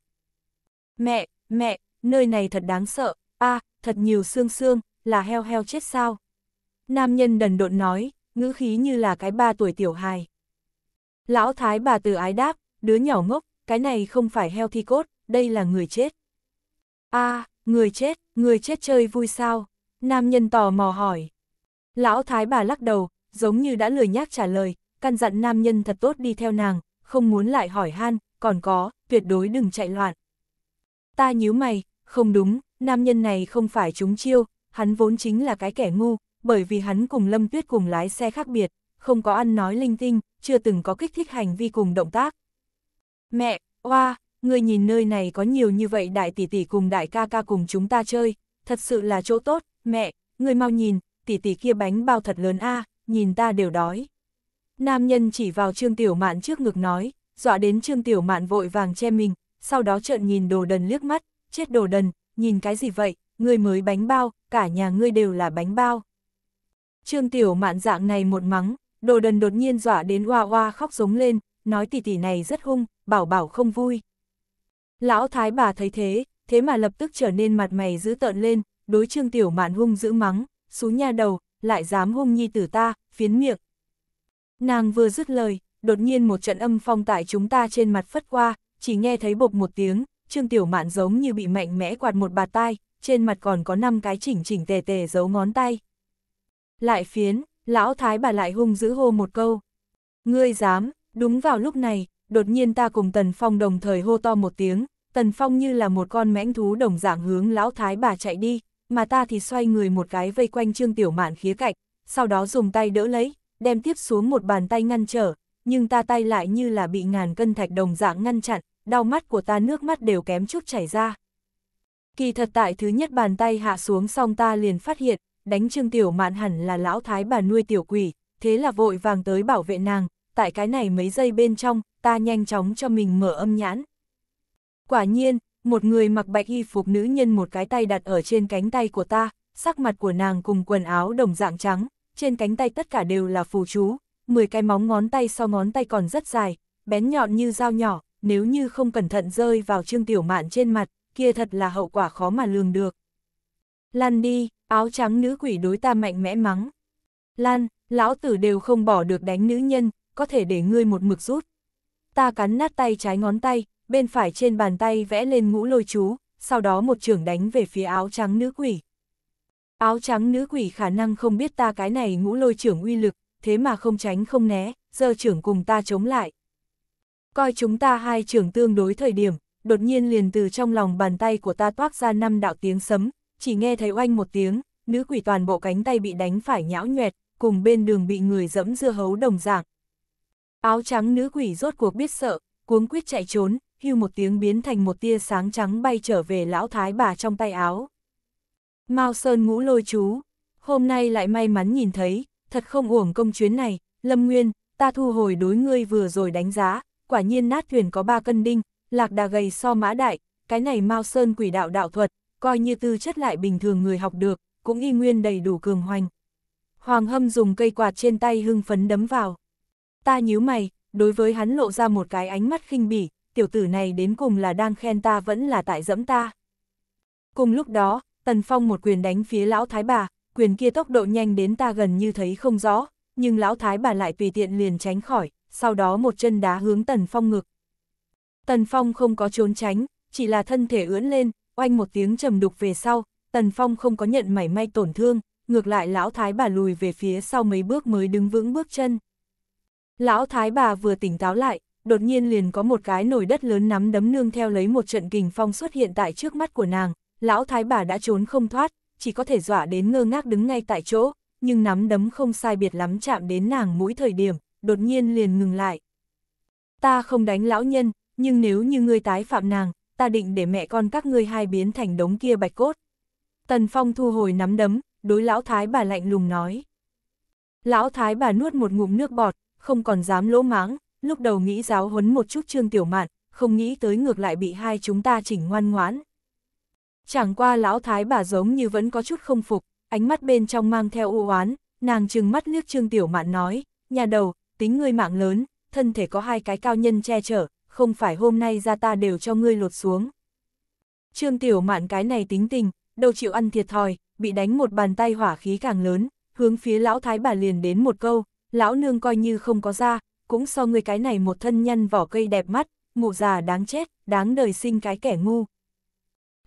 Mẹ, mẹ, nơi này thật đáng sợ, a à, thật nhiều xương xương, là heo heo chết sao. Nam nhân đần độn nói, ngữ khí như là cái ba tuổi tiểu hài. Lão thái bà từ ái đáp, đứa nhỏ ngốc, cái này không phải heo thi cốt, đây là người chết. a à, người chết, người chết chơi vui sao? Nam nhân tò mò hỏi. Lão thái bà lắc đầu, giống như đã lười nhác trả lời, căn dặn nam nhân thật tốt đi theo nàng, không muốn lại hỏi han, còn có, tuyệt đối đừng chạy loạn. Ta nhíu mày, không đúng, nam nhân này không phải chúng chiêu, hắn vốn chính là cái kẻ ngu, bởi vì hắn cùng Lâm Tuyết cùng lái xe khác biệt, không có ăn nói linh tinh, chưa từng có kích thích hành vi cùng động tác. Mẹ, oa, người nhìn nơi này có nhiều như vậy đại tỷ tỷ cùng đại ca ca cùng chúng ta chơi, thật sự là chỗ tốt, mẹ, người mau nhìn, tỷ tỷ kia bánh bao thật lớn a, nhìn ta đều đói. Nam nhân chỉ vào Trương Tiểu Mạn trước ngực nói, dọa đến Trương Tiểu Mạn vội vàng che mình, sau đó trợn nhìn đồ đần liếc mắt, chết đồ đần, nhìn cái gì vậy, người mới bánh bao, cả nhà ngươi đều là bánh bao. Trương Tiểu Mạn dạng này một mắng, đồ đần đột nhiên dọa đến oa oa khóc giống lên, nói tỷ tỷ này rất hung, bảo bảo không vui. Lão thái bà thấy thế, thế mà lập tức trở nên mặt mày dữ tợn lên, đối Trương Tiểu Mạn hung dữ mắng, xuống nha đầu, lại dám hung nhi tử ta, phiến miệng, Nàng vừa dứt lời, đột nhiên một trận âm phong tại chúng ta trên mặt phất qua, chỉ nghe thấy bộc một tiếng, Trương Tiểu Mạn giống như bị mạnh mẽ quạt một bà tai, trên mặt còn có năm cái chỉnh chỉnh tề tề giấu ngón tay. Lại phiến, lão thái bà lại hung dữ hô một câu. Ngươi dám, đúng vào lúc này, đột nhiên ta cùng Tần Phong đồng thời hô to một tiếng, Tần Phong như là một con mãnh thú đồng dạng hướng lão thái bà chạy đi, mà ta thì xoay người một cái vây quanh Trương Tiểu Mạn khía cạnh, sau đó dùng tay đỡ lấy, đem tiếp xuống một bàn tay ngăn trở, nhưng ta tay lại như là bị ngàn cân thạch đồng dạng ngăn chặn, đau mắt của ta nước mắt đều kém chút chảy ra. Kỳ thật tại thứ nhất bàn tay hạ xuống xong ta liền phát hiện, đánh Trương Tiểu Mạn hẳn là lão thái bà nuôi tiểu quỷ, thế là vội vàng tới bảo vệ nàng, tại cái này mấy giây bên trong, ta nhanh chóng cho mình mở âm nhãn. Quả nhiên, một người mặc bạch y phục nữ nhân một cái tay đặt ở trên cánh tay của ta, sắc mặt của nàng cùng quần áo đồng dạng trắng, trên cánh tay tất cả đều là phù chú, 10 cái móng ngón tay sau ngón tay còn rất dài, bén nhọn như dao nhỏ, nếu như không cẩn thận rơi vào Trương Tiểu Mạn trên mặt, kia thật là hậu quả khó mà lường được. Lan đi, áo trắng nữ quỷ đối ta mạnh mẽ mắng. Lan, lão tử đều không bỏ được đánh nữ nhân, có thể để ngươi một mực rút. Ta cắn nát tay trái ngón tay, bên phải trên bàn tay vẽ lên ngũ lôi chú, sau đó một trưởng đánh về phía áo trắng nữ quỷ. Áo trắng nữ quỷ khả năng không biết ta cái này ngũ lôi trưởng uy lực, thế mà không tránh không né, giờ trưởng cùng ta chống lại. Coi chúng ta hai trưởng tương đối thời điểm, đột nhiên liền từ trong lòng bàn tay của ta toát ra năm đạo tiếng sấm, chỉ nghe thấy oanh một tiếng, nữ quỷ toàn bộ cánh tay bị đánh phải nhão nhoẹt, cùng bên đường bị người dẫm dưa hấu đồng dạng. Áo trắng nữ quỷ rốt cuộc biết sợ, cuống quyết chạy trốn, hưu một tiếng biến thành một tia sáng trắng bay trở về lão thái bà trong tay áo. Mao Sơn ngũ lôi chú, hôm nay lại may mắn nhìn thấy, thật không uổng công chuyến này, Lâm Nguyên, ta thu hồi đối ngươi vừa rồi đánh giá, quả nhiên nát thuyền có ba cân đinh, lạc đà gầy so mã đại, cái này Mao Sơn quỷ đạo đạo thuật, coi như tư chất lại bình thường người học được, cũng y nguyên đầy đủ cường hoành. Hoàng Hâm dùng cây quạt trên tay hưng phấn đấm vào. Ta nhíu mày, đối với hắn lộ ra một cái ánh mắt khinh bỉ, tiểu tử này đến cùng là đang khen ta vẫn là tại dẫm ta. Cùng lúc đó, Tần Phong một quyền đánh phía lão thái bà, quyền kia tốc độ nhanh đến ta gần như thấy không rõ, nhưng lão thái bà lại tùy tiện liền tránh khỏi, sau đó một chân đá hướng Tần Phong ngực. Tần Phong không có trốn tránh, chỉ là thân thể ưỡn lên, oanh một tiếng trầm đục về sau, Tần Phong không có nhận mảy may tổn thương, ngược lại lão thái bà lùi về phía sau mấy bước mới đứng vững bước chân. Lão thái bà vừa tỉnh táo lại, đột nhiên liền có một cái nổi đất lớn nắm đấm nương theo lấy một trận kình phong xuất hiện tại trước mắt của nàng, lão thái bà đã trốn không thoát, chỉ có thể dọa đến ngơ ngác đứng ngay tại chỗ, nhưng nắm đấm không sai biệt lắm chạm đến nàng mũi thời điểm, đột nhiên liền ngừng lại. Ta không đánh lão nhân, nhưng nếu như ngươi tái phạm nàng, ta định để mẹ con các ngươi hai biến thành đống kia bạch cốt. Tần Phong thu hồi nắm đấm, đối lão thái bà lạnh lùng nói. Lão thái bà nuốt một ngụm nước bọt, không còn dám lỗ máng, lúc đầu nghĩ giáo huấn một chút trương tiểu mạn, không nghĩ tới ngược lại bị hai chúng ta chỉnh ngoan ngoãn. Chẳng qua lão thái bà giống như vẫn có chút không phục, ánh mắt bên trong mang theo u oán, nàng trừng mắt liếc Trương Tiểu Mạn nói, nhà đầu, tính ngươi mạng lớn, thân thể có hai cái cao nhân che chở, không phải hôm nay ra ta đều cho ngươi lột xuống. Trương Tiểu Mạn cái này tính tình, đâu chịu ăn thiệt thòi, bị đánh một bàn tay hỏa khí càng lớn, hướng phía lão thái bà liền đến một câu, lão nương coi như không có ra, cũng so ngươi cái này một thân nhân vỏ cây đẹp mắt, mụ già đáng chết, đáng đời sinh cái kẻ ngu,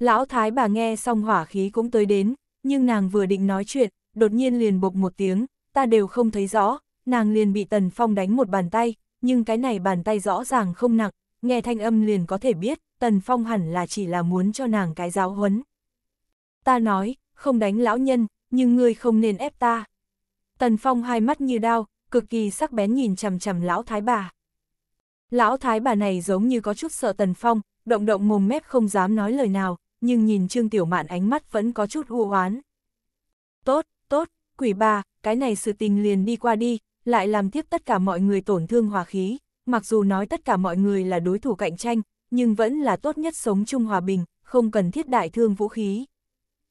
Lão thái bà nghe xong hỏa khí cũng tới đến, nhưng nàng vừa định nói chuyện, đột nhiên liền bộc một tiếng, ta đều không thấy rõ, nàng liền bị Tần Phong đánh một bàn tay, nhưng cái này bàn tay rõ ràng không nặng, nghe thanh âm liền có thể biết, Tần Phong hẳn là chỉ là muốn cho nàng cái giáo huấn. Ta nói, không đánh lão nhân, nhưng ngươi không nên ép ta. Tần Phong hai mắt như đao, cực kỳ sắc bén nhìn chằm chằm lão thái bà. Lão thái bà này giống như có chút sợ Tần Phong, động động mồm mép không dám nói lời nào, nhưng nhìn Trương Tiểu Mạn ánh mắt vẫn có chút u oán. Tốt, tốt, quỷ bà, cái này sự tình liền đi qua đi, lại làm tiếp tất cả mọi người tổn thương hòa khí, mặc dù nói tất cả mọi người là đối thủ cạnh tranh, nhưng vẫn là tốt nhất sống chung hòa bình, không cần thiết đại thương vũ khí.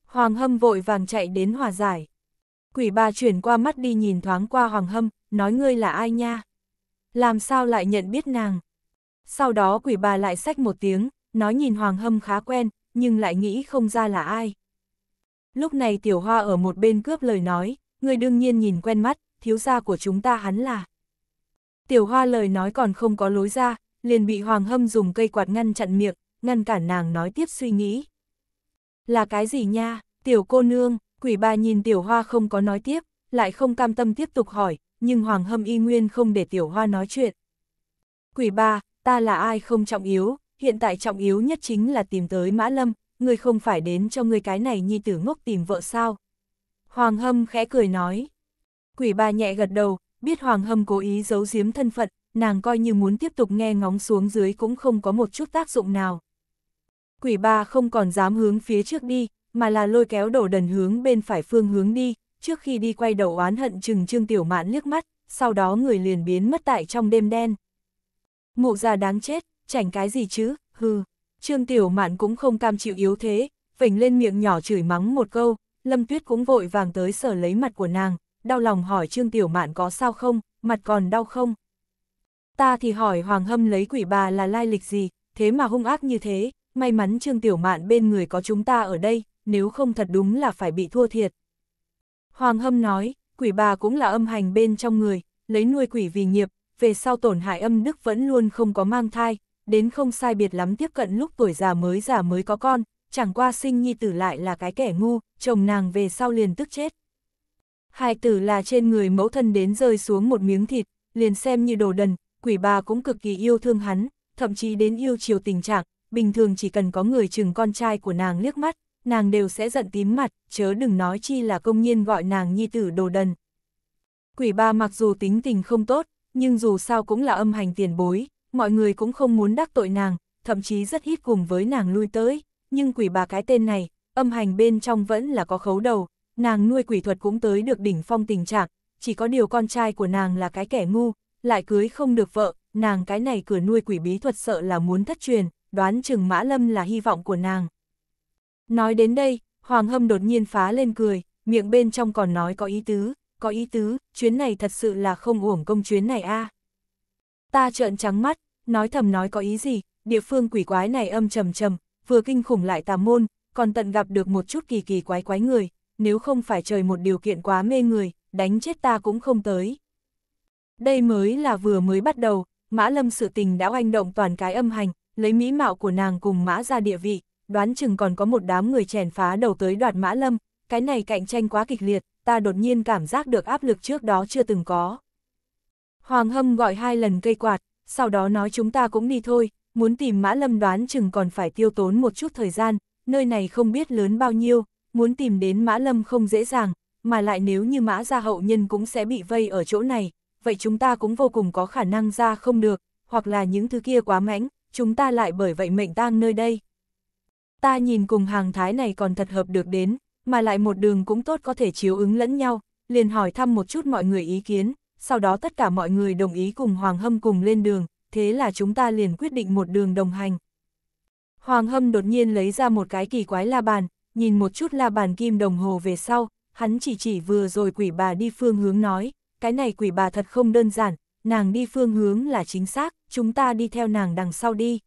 Hoàng Hâm vội vàng chạy đến hòa giải. Quỷ bà chuyển qua mắt đi nhìn thoáng qua Hoàng Hâm, nói ngươi là ai nha? Làm sao lại nhận biết nàng? Sau đó quỷ bà lại sách một tiếng, nói nhìn Hoàng Hâm khá quen, nhưng lại nghĩ không ra là ai. Lúc này tiểu hoa ở một bên cướp lời nói, người đương nhiên nhìn quen mắt, thiếu gia của chúng ta hắn là. Tiểu hoa lời nói còn không có lối ra, liền bị hoàng hâm dùng cây quạt ngăn chặn miệng, ngăn cản nàng nói tiếp suy nghĩ. Là cái gì nha, tiểu cô nương, quỷ bà nhìn tiểu hoa không có nói tiếp, lại không cam tâm tiếp tục hỏi, nhưng hoàng hâm y nguyên không để tiểu hoa nói chuyện. Quỷ bà, ta là ai không trọng yếu, hiện tại trọng yếu nhất chính là tìm tới Mã Lâm, người không phải đến cho người cái này nhi tử ngốc tìm vợ sao. Hoàng Hâm khẽ cười nói. Quỷ bà nhẹ gật đầu, biết Hoàng Hâm cố ý giấu giếm thân phận, nàng coi như muốn tiếp tục nghe ngóng xuống dưới cũng không có một chút tác dụng nào. Quỷ bà không còn dám hướng phía trước đi, mà là lôi kéo đổ đần hướng bên phải phương hướng đi, trước khi đi quay đầu oán hận chừng Trương Tiểu Mãn liếc mắt, sau đó người liền biến mất tại trong đêm đen. Mụ già đáng chết, chảnh cái gì chứ, hừ. Trương Tiểu Mạn cũng không cam chịu yếu thế, vểnh lên miệng nhỏ chửi mắng một câu, Lâm Tuyết cũng vội vàng tới sở lấy mặt của nàng, đau lòng hỏi Trương Tiểu Mạn có sao không, mặt còn đau không. Ta thì hỏi Hoàng Hâm lấy quỷ bà là lai lịch gì, thế mà hung ác như thế, may mắn Trương Tiểu Mạn bên người có chúng ta ở đây, nếu không thật đúng là phải bị thua thiệt. Hoàng Hâm nói, quỷ bà cũng là âm hành bên trong người, lấy nuôi quỷ vì nghiệp, về sau tổn hại âm đức vẫn luôn không có mang thai, đến không sai biệt lắm tiếp cận lúc tuổi già mới già mới có con, chẳng qua sinh nhi tử lại là cái kẻ ngu, chồng nàng về sau liền tức chết. hài tử là trên người mẫu thân đến rơi xuống một miếng thịt, liền xem như đồ đần, quỷ bà cũng cực kỳ yêu thương hắn, thậm chí đến yêu chiều tình trạng, bình thường chỉ cần có người chừng con trai của nàng liếc mắt, nàng đều sẽ giận tím mặt, chớ đừng nói chi là công nhiên gọi nàng nhi tử đồ đần. Quỷ bà mặc dù tính tình không tốt, nhưng dù sao cũng là âm hành tiền bối, mọi người cũng không muốn đắc tội nàng, thậm chí rất ít cùng với nàng lui tới, nhưng quỷ bà cái tên này, âm hành bên trong vẫn là có khấu đầu, nàng nuôi quỷ thuật cũng tới được đỉnh phong tình trạng, chỉ có điều con trai của nàng là cái kẻ ngu, lại cưới không được vợ, nàng cái này cửa nuôi quỷ bí thuật sợ là muốn thất truyền, đoán chừng Mã Lâm là hy vọng của nàng. Nói đến đây, Hoàng Hâm đột nhiên phá lên cười, miệng bên trong còn nói có ý tứ, có ý tứ, chuyến này thật sự là không uổng công chuyến này a. À. Ta trợn trắng mắt, nói thầm nói có ý gì, địa phương quỷ quái này âm trầm trầm, vừa kinh khủng lại tà môn, còn tận gặp được một chút kỳ kỳ quái quái người, nếu không phải trời một điều kiện quá mê người, đánh chết ta cũng không tới. Đây mới là vừa mới bắt đầu, Mã Lâm sự tình đã oanh động toàn cái âm hành, lấy mỹ mạo của nàng cùng Mã ra địa vị, đoán chừng còn có một đám người chèn phá đầu tới đoạt Mã Lâm, cái này cạnh tranh quá kịch liệt, ta đột nhiên cảm giác được áp lực trước đó chưa từng có. Hoàng Hâm gọi hai lần cây quạt, sau đó nói chúng ta cũng đi thôi, muốn tìm Mã Lâm đoán chừng còn phải tiêu tốn một chút thời gian, nơi này không biết lớn bao nhiêu, muốn tìm đến Mã Lâm không dễ dàng, mà lại nếu như Mã gia hậu nhân cũng sẽ bị vây ở chỗ này, vậy chúng ta cũng vô cùng có khả năng ra không được, hoặc là những thứ kia quá mãnh, chúng ta lại bởi vậy mệnh tang nơi đây. Ta nhìn cùng hàng thái này còn thật hợp được đến, mà lại một đường cũng tốt có thể chiếu ứng lẫn nhau, liền hỏi thăm một chút mọi người ý kiến, sau đó tất cả mọi người đồng ý cùng Hoàng Hâm cùng lên đường, thế là chúng ta liền quyết định một đường đồng hành. Hoàng Hâm đột nhiên lấy ra một cái kỳ quái la bàn, nhìn một chút la bàn kim đồng hồ về sau, hắn chỉ chỉ vừa rồi quỷ bà đi phương hướng nói, cái này quỷ bà thật không đơn giản, nàng đi phương hướng là chính xác, chúng ta đi theo nàng đằng sau đi.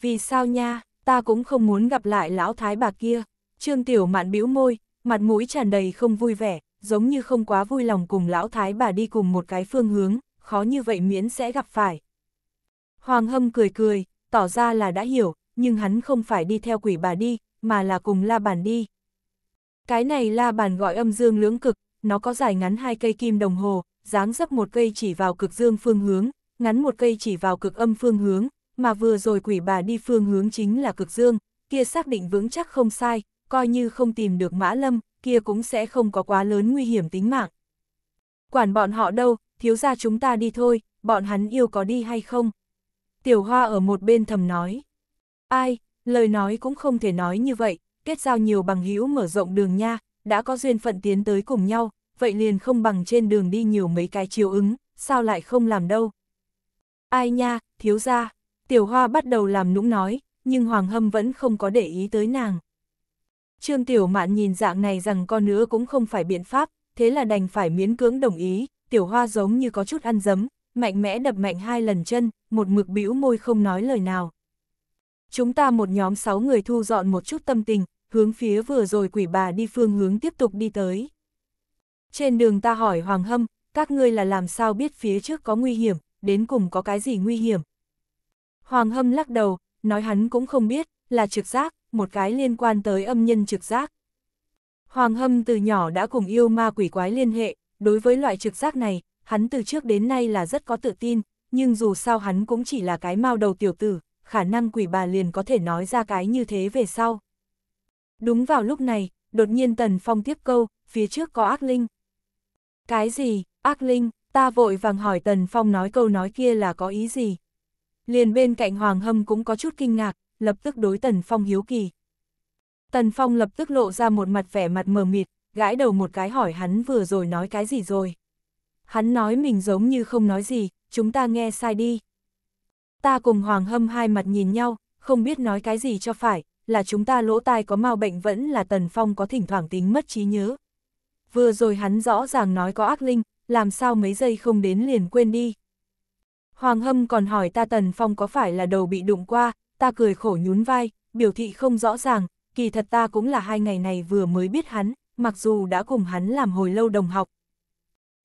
Vì sao nha, ta cũng không muốn gặp lại lão thái bà kia, Trương Tiểu Mạn bĩu môi, mặt mũi tràn đầy không vui vẻ, giống như không quá vui lòng cùng lão thái bà đi cùng một cái phương hướng, khó như vậy miễn sẽ gặp phải. Hoàng hâm cười cười, tỏ ra là đã hiểu, nhưng hắn không phải đi theo quỷ bà đi, mà là cùng la bàn đi. Cái này la bàn gọi âm dương lưỡng cực, nó có dài ngắn hai cây kim đồng hồ, dáng dấp một cây chỉ vào cực dương phương hướng, ngắn một cây chỉ vào cực âm phương hướng, mà vừa rồi quỷ bà đi phương hướng chính là cực dương, kia xác định vững chắc không sai, coi như không tìm được mã lâm, kia cũng sẽ không có quá lớn nguy hiểm tính mạng. Quản bọn họ đâu, thiếu ra chúng ta đi thôi, bọn hắn yêu có đi hay không? Tiểu Hoa ở một bên thầm nói. Ai, lời nói cũng không thể nói như vậy, kết giao nhiều bằng hữu mở rộng đường nha, đã có duyên phận tiến tới cùng nhau, vậy liền không bằng trên đường đi nhiều mấy cái chiều ứng, sao lại không làm đâu. Ai nha, thiếu ra, tiểu hoa bắt đầu làm nũng nói, nhưng Hoàng Hâm vẫn không có để ý tới nàng. Trương Tiểu Mạn nhìn dạng này rằng con nữa cũng không phải biện pháp, thế là đành phải miễn cưỡng đồng ý, Tiểu Hoa giống như có chút ăn dấm, mạnh mẽ đập mạnh hai lần chân, một mực bĩu môi không nói lời nào. Chúng ta một nhóm sáu người thu dọn một chút tâm tình, hướng phía vừa rồi quỷ bà đi phương hướng tiếp tục đi tới. Trên đường ta hỏi Hoàng Hâm, các ngươi là làm sao biết phía trước có nguy hiểm, đến cùng có cái gì nguy hiểm. Hoàng Hâm lắc đầu, nói hắn cũng không biết, là trực giác, một cái liên quan tới âm nhân trực giác. Hoàng Hâm từ nhỏ đã cùng yêu ma quỷ quái liên hệ, đối với loại trực giác này, hắn từ trước đến nay là rất có tự tin, nhưng dù sao hắn cũng chỉ là cái mao đầu tiểu tử, khả năng quỷ bà liền có thể nói ra cái như thế về sau. Đúng vào lúc này, đột nhiên Tần Phong tiếp câu, phía trước có ác linh. Cái gì, ác linh, ta vội vàng hỏi Tần Phong nói câu nói kia là có ý gì. Liền bên cạnh Hoàng Hâm cũng có chút kinh ngạc, lập tức đối Tần Phong hiếu kỳ. Tần Phong lập tức lộ ra một mặt vẻ mặt mờ mịt, gãi đầu một cái hỏi hắn vừa rồi nói cái gì rồi. Hắn nói mình giống như không nói gì, chúng ta nghe sai đi. Ta cùng Hoàng Hâm hai mặt nhìn nhau, không biết nói cái gì cho phải, là chúng ta lỗ tai có mau bệnh vẫn là Tần Phong có thỉnh thoảng tính mất trí nhớ. Vừa rồi hắn rõ ràng nói có ác linh, làm sao mấy giây không đến liền quên đi. Hoàng Hâm còn hỏi ta Tần Phong có phải là đầu bị đụng qua, ta cười khổ nhún vai, biểu thị không rõ ràng, kỳ thật ta cũng là hai ngày này vừa mới biết hắn, mặc dù đã cùng hắn làm hồi lâu đồng học.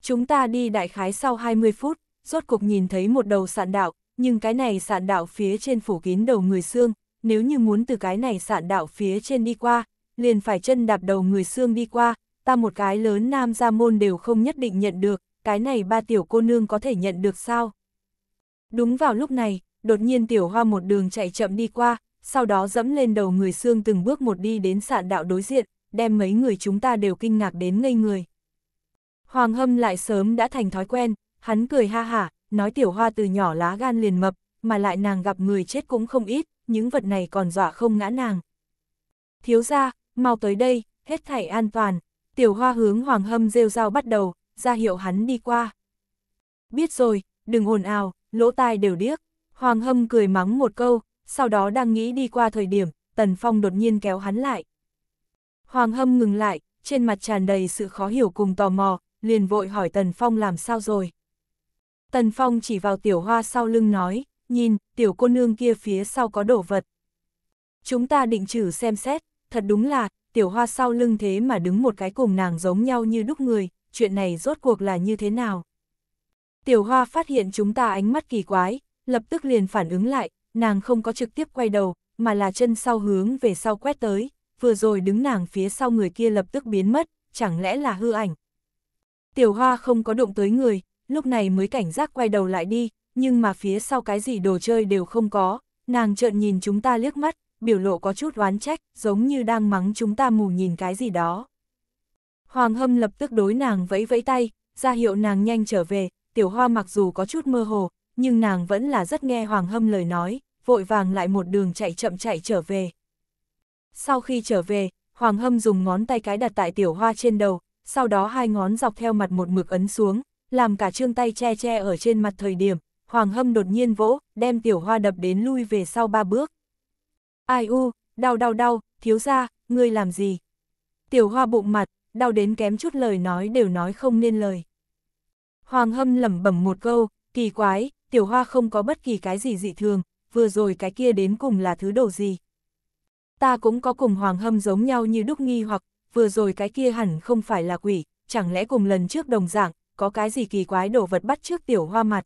Chúng ta đi đại khái sau 20 phút, rốt cục nhìn thấy một đầu sạn đạo, nhưng cái này sạn đạo phía trên phủ kín đầu người xương, nếu như muốn từ cái này sạn đạo phía trên đi qua, liền phải chân đạp đầu người xương đi qua, ta một cái lớn nam gia môn đều không nhất định nhận được, cái này ba tiểu cô nương có thể nhận được sao? Đúng vào lúc này, đột nhiên tiểu hoa một đường chạy chậm đi qua, sau đó dẫm lên đầu người xương từng bước một đi đến sạn đạo đối diện, đem mấy người chúng ta đều kinh ngạc đến ngây người. Hoàng hâm lại sớm đã thành thói quen, hắn cười ha hả, nói tiểu hoa từ nhỏ lá gan liền mập, mà lại nàng gặp người chết cũng không ít, những vật này còn dọa không ngã nàng. Thiếu ra, mau tới đây, hết thảy an toàn, tiểu hoa hướng hoàng hâm rêu rao bắt đầu, ra hiệu hắn đi qua. Biết rồi, đừng ồn ào, lỗ tai đều điếc. Hoàng Hâm cười mắng một câu, sau đó đang nghĩ đi qua thời điểm, Tần Phong đột nhiên kéo hắn lại. Hoàng Hâm ngừng lại, trên mặt tràn đầy sự khó hiểu cùng tò mò, liền vội hỏi Tần Phong làm sao rồi. Tần Phong chỉ vào tiểu hoa sau lưng nói, nhìn, tiểu cô nương kia phía sau có đổ vật. Chúng ta định trừ xem xét, thật đúng là, tiểu hoa sau lưng thế mà đứng một cái cùng nàng giống nhau như đúc người, chuyện này rốt cuộc là như thế nào. Tiểu hoa phát hiện chúng ta ánh mắt kỳ quái, lập tức liền phản ứng lại, nàng không có trực tiếp quay đầu, mà là chân sau hướng về sau quét tới, vừa rồi đứng nàng phía sau người kia lập tức biến mất, chẳng lẽ là hư ảnh. Tiểu hoa không có đụng tới người, lúc này mới cảnh giác quay đầu lại đi, nhưng mà phía sau cái gì đồ chơi đều không có, nàng trợn nhìn chúng ta liếc mắt, biểu lộ có chút oán trách, giống như đang mắng chúng ta mù nhìn cái gì đó. Hoàng hâm lập tức đối nàng vẫy vẫy tay, ra hiệu nàng nhanh trở về, tiểu hoa mặc dù có chút mơ hồ, nhưng nàng vẫn là rất nghe Hoàng Hâm lời nói, vội vàng lại một đường chạy chậm chạy trở về. Sau khi trở về, Hoàng Hâm dùng ngón tay cái đặt tại tiểu hoa trên đầu, sau đó hai ngón dọc theo mặt một mực ấn xuống, làm cả trương tay che che ở trên mặt thời điểm, Hoàng Hâm đột nhiên vỗ, đem tiểu hoa đập đến lui về sau ba bước. Ai u, đau đau đau, thiếu ra, ngươi làm gì? Tiểu hoa bụng mặt, đau đến kém chút lời nói đều nói không nên lời. Hoàng Hâm lẩm bẩm một câu, kỳ quái, tiểu hoa không có bất kỳ cái gì dị thường, vừa rồi cái kia đến cùng là thứ đồ gì. Ta cũng có cùng hoàng hâm giống nhau như đúc nghi hoặc, vừa rồi cái kia hẳn không phải là quỷ, chẳng lẽ cùng lần trước đồng dạng, có cái gì kỳ quái đồ vật bắt trước tiểu hoa mặt.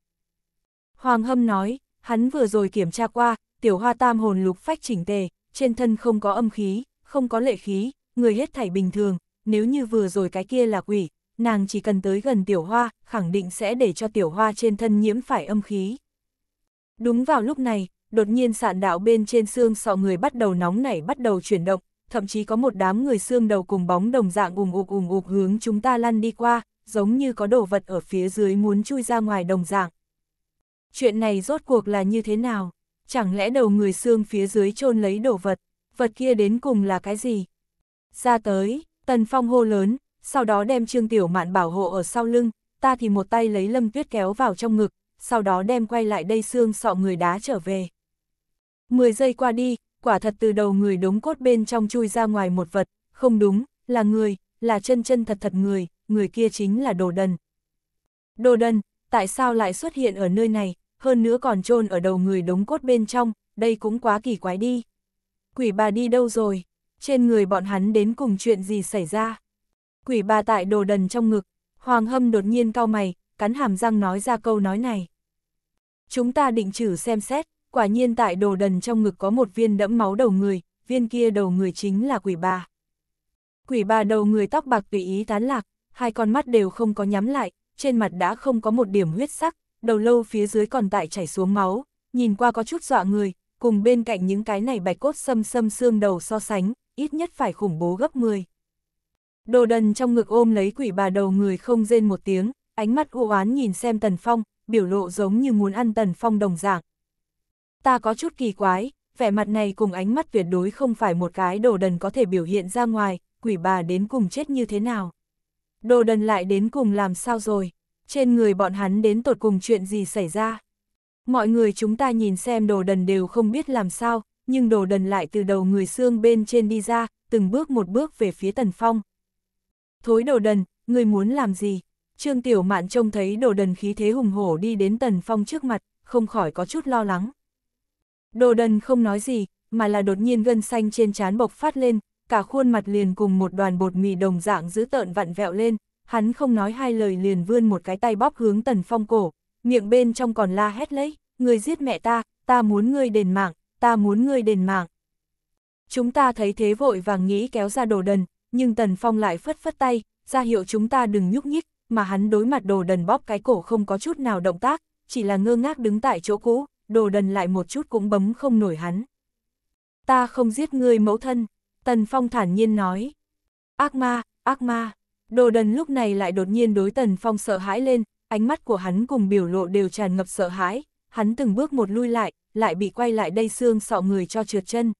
Hoàng hâm nói, hắn vừa rồi kiểm tra qua, tiểu hoa tam hồn lục phách chỉnh tề, trên thân không có âm khí, không có lệ khí, người hết thảy bình thường, nếu như vừa rồi cái kia là quỷ, nàng chỉ cần tới gần tiểu hoa, khẳng định sẽ để cho tiểu hoa trên thân nhiễm phải âm khí. Đúng vào lúc này, đột nhiên sạn đạo bên trên xương sọ người bắt đầu nóng nảy bắt đầu chuyển động, thậm chí có một đám người xương đầu cùng bóng đồng dạng ùm ụp ùm ụp hướng chúng ta lăn đi qua, giống như có đồ vật ở phía dưới muốn chui ra ngoài đồng dạng. Chuyện này rốt cuộc là như thế nào? Chẳng lẽ đầu người xương phía dưới chôn lấy đồ vật, vật kia đến cùng là cái gì? Ra tới, Tần Phong hô lớn, sau đó đem Trương Tiểu Mạn bảo hộ ở sau lưng, ta thì một tay lấy Lâm Tuyết kéo vào trong ngực, sau đó đem quay lại đây xương sọ người đá trở về. Mười giây qua đi, quả thật từ đầu người đống cốt bên trong chui ra ngoài một vật, không đúng, là người, là chân chân thật thật người, người kia chính là đồ đần. Đồ đần, tại sao lại xuất hiện ở nơi này, hơn nữa còn chôn ở đầu người đống cốt bên trong, đây cũng quá kỳ quái đi. Quỷ bà đi đâu rồi, trên người bọn hắn đến cùng chuyện gì xảy ra? quỷ bà tại đồ đần trong ngực, Hoàng Hâm đột nhiên cao mày, cắn hàm răng nói ra câu nói này. Chúng ta định trừ xem xét, quả nhiên tại đồ đần trong ngực có một viên đẫm máu đầu người, viên kia đầu người chính là quỷ bà. Quỷ bà đầu người tóc bạc tùy ý tán lạc, hai con mắt đều không có nhắm lại, trên mặt đã không có một điểm huyết sắc, đầu lâu phía dưới còn tại chảy xuống máu, nhìn qua có chút dọa người, cùng bên cạnh những cái này bạch cốt xâm xâm xương đầu so sánh, ít nhất phải khủng bố gấp 10. Đồ đần trong ngực ôm lấy quỷ bà đầu người không rên một tiếng, ánh mắt u oán nhìn xem Tần Phong, biểu lộ giống như muốn ăn Tần Phong đồng dạng. Ta có chút kỳ quái, vẻ mặt này cùng ánh mắt tuyệt đối không phải một cái đồ đần có thể biểu hiện ra ngoài, quỷ bà đến cùng chết như thế nào. Đồ đần lại đến cùng làm sao rồi, trên người bọn hắn đến tột cùng chuyện gì xảy ra. Mọi người chúng ta nhìn xem đồ đần đều không biết làm sao, nhưng đồ đần lại từ đầu người xương bên trên đi ra, từng bước một bước về phía Tần Phong thối đồ đần, người muốn làm gì? Trương Tiểu Mạn trông thấy đồ đần khí thế hùng hổ đi đến Tần Phong trước mặt, không khỏi có chút lo lắng. Đồ đần không nói gì, mà là đột nhiên gân xanh trên trán bộc phát lên, cả khuôn mặt liền cùng một đoàn bột mì đồng dạng giữ tợn vặn vẹo lên, hắn không nói hai lời liền vươn một cái tay bóp hướng Tần Phong cổ, miệng bên trong còn la hét lấy, người giết mẹ ta, ta muốn ngươi đền mạng, ta muốn ngươi đền mạng. Chúng ta thấy thế vội vàng nghĩ kéo ra đồ đần, nhưng Tần Phong lại phất phất tay, ra hiệu chúng ta đừng nhúc nhích, mà hắn đối mặt đồ đần bóp cái cổ không có chút nào động tác, chỉ là ngơ ngác đứng tại chỗ cũ, đồ đần lại một chút cũng bấm không nổi hắn. Ta không giết ngươi mẫu thân, Tần Phong thản nhiên nói. Ác ma, ác ma, đồ đần lúc này lại đột nhiên đối Tần Phong sợ hãi lên, ánh mắt của hắn cùng biểu lộ đều tràn ngập sợ hãi, hắn từng bước một lui lại, lại bị quay lại đây xương sọ người cho trượt chân.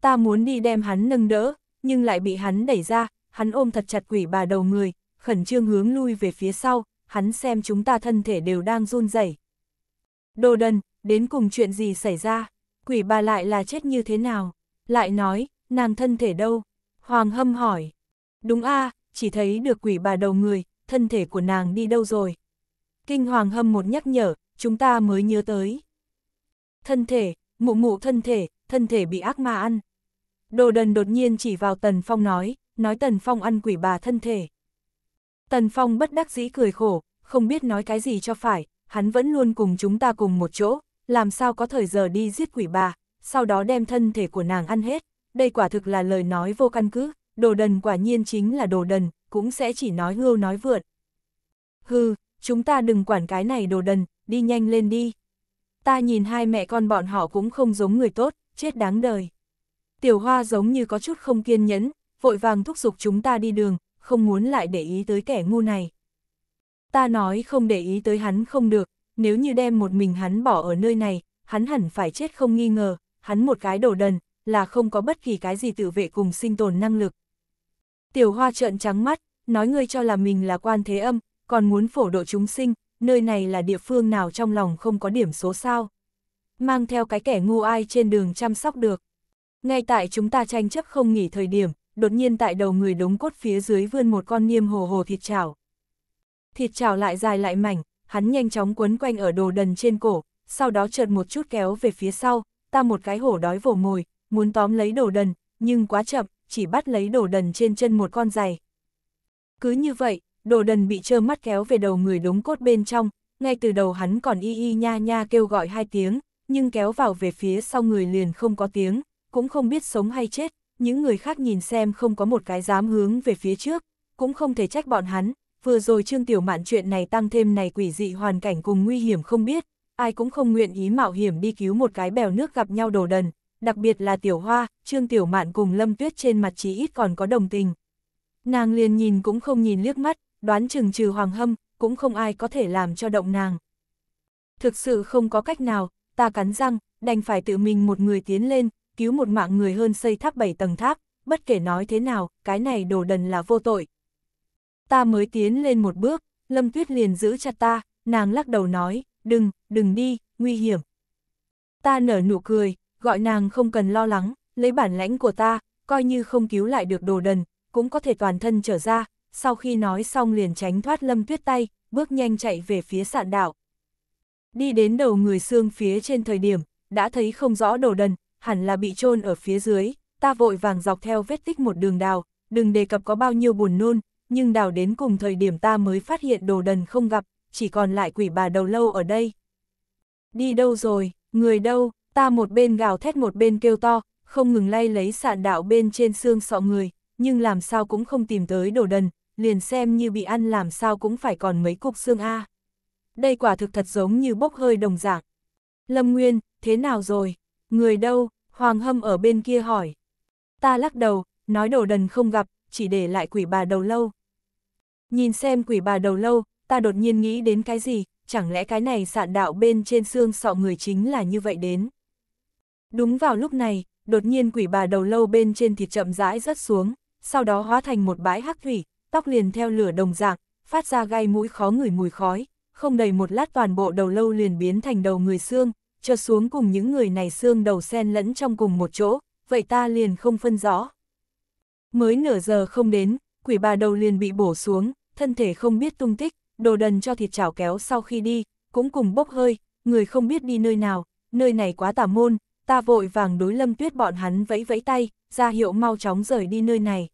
Ta muốn đi đem hắn nâng đỡ, nhưng lại bị hắn đẩy ra, hắn ôm thật chặt quỷ bà đầu người, khẩn trương hướng lui về phía sau, hắn xem chúng ta thân thể đều đang run rẩy. Đồ đần, đến cùng chuyện gì xảy ra, quỷ bà lại là chết như thế nào, lại nói, nàng thân thể đâu, Hoàng hâm hỏi. Đúng a chỉ thấy được quỷ bà đầu người, thân thể của nàng đi đâu rồi. Kinh Hoàng hâm một nhắc nhở, chúng ta mới nhớ tới. Thân thể, mụ mụ thân thể, thân thể bị ác ma ăn đồ đần đột nhiên chỉ vào Tần Phong nói, nói Tần Phong ăn quỷ bà thân thể. Tần Phong bất đắc dĩ cười khổ, không biết nói cái gì cho phải, hắn vẫn luôn cùng chúng ta cùng một chỗ, làm sao có thời giờ đi giết quỷ bà, sau đó đem thân thể của nàng ăn hết, đây quả thực là lời nói vô căn cứ, đồ đần quả nhiên chính là đồ đần, cũng sẽ chỉ nói hưu nói vượt. Hừ, chúng ta đừng quản cái này đồ đần, đi nhanh lên đi. Ta nhìn hai mẹ con bọn họ cũng không giống người tốt, chết đáng đời. Tiểu hoa giống như có chút không kiên nhẫn, vội vàng thúc giục chúng ta đi đường, không muốn lại để ý tới kẻ ngu này. Ta nói không để ý tới hắn không được, nếu như đem một mình hắn bỏ ở nơi này, hắn hẳn phải chết không nghi ngờ, hắn một cái đổ đần, là không có bất kỳ cái gì tự vệ cùng sinh tồn năng lực. Tiểu hoa trợn trắng mắt, nói ngươi cho là mình là quan thế âm, còn muốn phổ độ chúng sinh, nơi này là địa phương nào trong lòng không có điểm số sao. Mang theo cái kẻ ngu ai trên đường chăm sóc được. Ngay tại chúng ta tranh chấp không nghỉ thời điểm, đột nhiên tại đầu người đống cốt phía dưới vươn một con niêm hồ hồ thịt chảo. Thịt chảo lại dài lại mảnh, hắn nhanh chóng quấn quanh ở đồ đần trên cổ, sau đó chợt một chút kéo về phía sau, ta một cái hổ đói vồ mồi, muốn tóm lấy đồ đần, nhưng quá chậm, chỉ bắt lấy đồ đần trên chân một con giày. Cứ như vậy, đồ đần bị trơ mắt kéo về đầu người đống cốt bên trong, ngay từ đầu hắn còn y y nha nha kêu gọi hai tiếng, nhưng kéo vào về phía sau người liền không có tiếng, cũng không biết sống hay chết, những người khác nhìn xem không có một cái dám hướng về phía trước, cũng không thể trách bọn hắn, vừa rồi Trương Tiểu Mạn chuyện này tăng thêm này quỷ dị hoàn cảnh cùng nguy hiểm không biết, ai cũng không nguyện ý mạo hiểm đi cứu một cái bèo nước gặp nhau đổ đần, đặc biệt là Tiểu Hoa, Trương Tiểu Mạn cùng Lâm Tuyết trên mặt chỉ ít còn có đồng tình. Nàng liền nhìn cũng không nhìn liếc mắt, đoán chừng trừ Hoàng Hâm, cũng không ai có thể làm cho động nàng. Thực sự không có cách nào, ta cắn răng, đành phải tự mình một người tiến lên, cứu một mạng người hơn xây tháp bảy tầng tháp, bất kể nói thế nào, cái này đồ đần là vô tội. Ta mới tiến lên một bước, Lâm Tuyết liền giữ chặt ta, nàng lắc đầu nói, đừng, đừng đi, nguy hiểm. Ta nở nụ cười, gọi nàng không cần lo lắng, lấy bản lãnh của ta, coi như không cứu lại được đồ đần, cũng có thể toàn thân trở ra, sau khi nói xong liền tránh thoát Lâm Tuyết tay, bước nhanh chạy về phía sạn đảo. Đi đến đầu người xương phía trên thời điểm, đã thấy không rõ đồ đần, hẳn là bị chôn ở phía dưới, ta vội vàng dọc theo vết tích một đường đào, đừng đề cập có bao nhiêu buồn nôn, nhưng đào đến cùng thời điểm ta mới phát hiện đồ đần không gặp, chỉ còn lại quỷ bà đầu lâu ở đây. Đi đâu rồi, người đâu, ta một bên gào thét một bên kêu to, không ngừng lay lấy sạn đạo bên trên xương sọ người, nhưng làm sao cũng không tìm tới đồ đần, liền xem như bị ăn làm sao cũng phải còn mấy cục xương A. Đây quả thực thật giống như bốc hơi đồng dạng. Lâm Nguyên, thế nào rồi? Người đâu? Hoàng Hâm ở bên kia hỏi. Ta lắc đầu, nói đồ đần không gặp, chỉ để lại quỷ bà đầu lâu. Nhìn xem quỷ bà đầu lâu, ta đột nhiên nghĩ đến cái gì, chẳng lẽ cái này sạn đạo bên trên xương sọ người chính là như vậy đến. Đúng vào lúc này, đột nhiên quỷ bà đầu lâu bên trên thịt chậm rãi rớt xuống, sau đó hóa thành một bãi hắc thủy, tóc liền theo lửa đồng dạng, phát ra gai mũi khó ngửi mùi khói, không đầy một lát toàn bộ đầu lâu liền biến thành đầu người xương, cho xuống cùng những người này xương đầu sen lẫn trong cùng một chỗ, vậy ta liền không phân rõ. Mới nửa giờ không đến, quỷ bà đầu liền bị bổ xuống, thân thể không biết tung tích, đồ đần cho thịt chảo kéo sau khi đi, cũng cùng bốc hơi, người không biết đi nơi nào, nơi này quá tà môn, ta vội vàng đối lâm tuyết bọn hắn vẫy vẫy tay, ra hiệu mau chóng rời đi nơi này.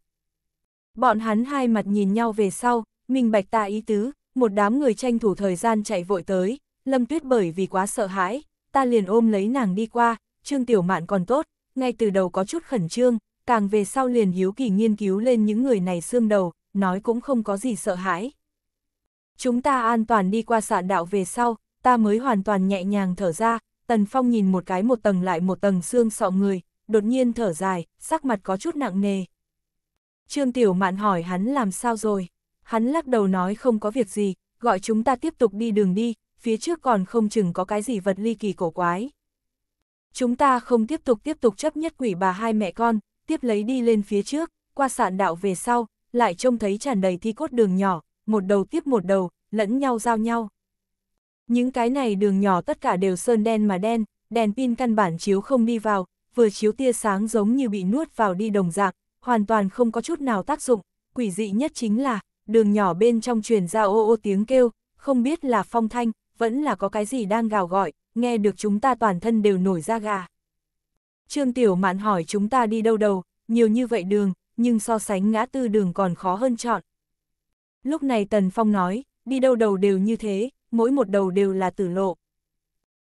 Bọn hắn hai mặt nhìn nhau về sau, minh bạch ta ý tứ, một đám người tranh thủ thời gian chạy vội tới, lâm tuyết bởi vì quá sợ hãi, ta liền ôm lấy nàng đi qua, Trương Tiểu Mạn còn tốt, ngay từ đầu có chút khẩn trương, càng về sau liền hiếu kỳ nghiên cứu lên những người này xương đầu, nói cũng không có gì sợ hãi. Chúng ta an toàn đi qua sạn đạo về sau, ta mới hoàn toàn nhẹ nhàng thở ra, Tần Phong nhìn một cái một tầng lại một tầng xương sọ người, đột nhiên thở dài, sắc mặt có chút nặng nề. Trương Tiểu Mạn hỏi hắn làm sao rồi, hắn lắc đầu nói không có việc gì, gọi chúng ta tiếp tục đi đường đi, phía trước còn không chừng có cái gì vật ly kỳ cổ quái. Chúng ta không tiếp tục tiếp tục chấp nhất quỷ bà hai mẹ con, tiếp lấy đi lên phía trước, qua sạn đạo về sau, lại trông thấy tràn đầy thi cốt đường nhỏ, một đầu tiếp một đầu, lẫn nhau giao nhau. Những cái này đường nhỏ tất cả đều sơn đen mà đen, đèn pin căn bản chiếu không đi vào, vừa chiếu tia sáng giống như bị nuốt vào đi đồng dạng, hoàn toàn không có chút nào tác dụng, quỷ dị nhất chính là, đường nhỏ bên trong truyền ra ô ô tiếng kêu, không biết là phong thanh, vẫn là có cái gì đang gào gọi, nghe được chúng ta toàn thân đều nổi da gà. Trương Tiểu Mạn hỏi chúng ta đi đâu đầu, nhiều như vậy đường, nhưng so sánh ngã tư đường còn khó hơn chọn. Lúc này Tần Phong nói, đi đâu đầu đều như thế, mỗi một đầu đều là tử lộ.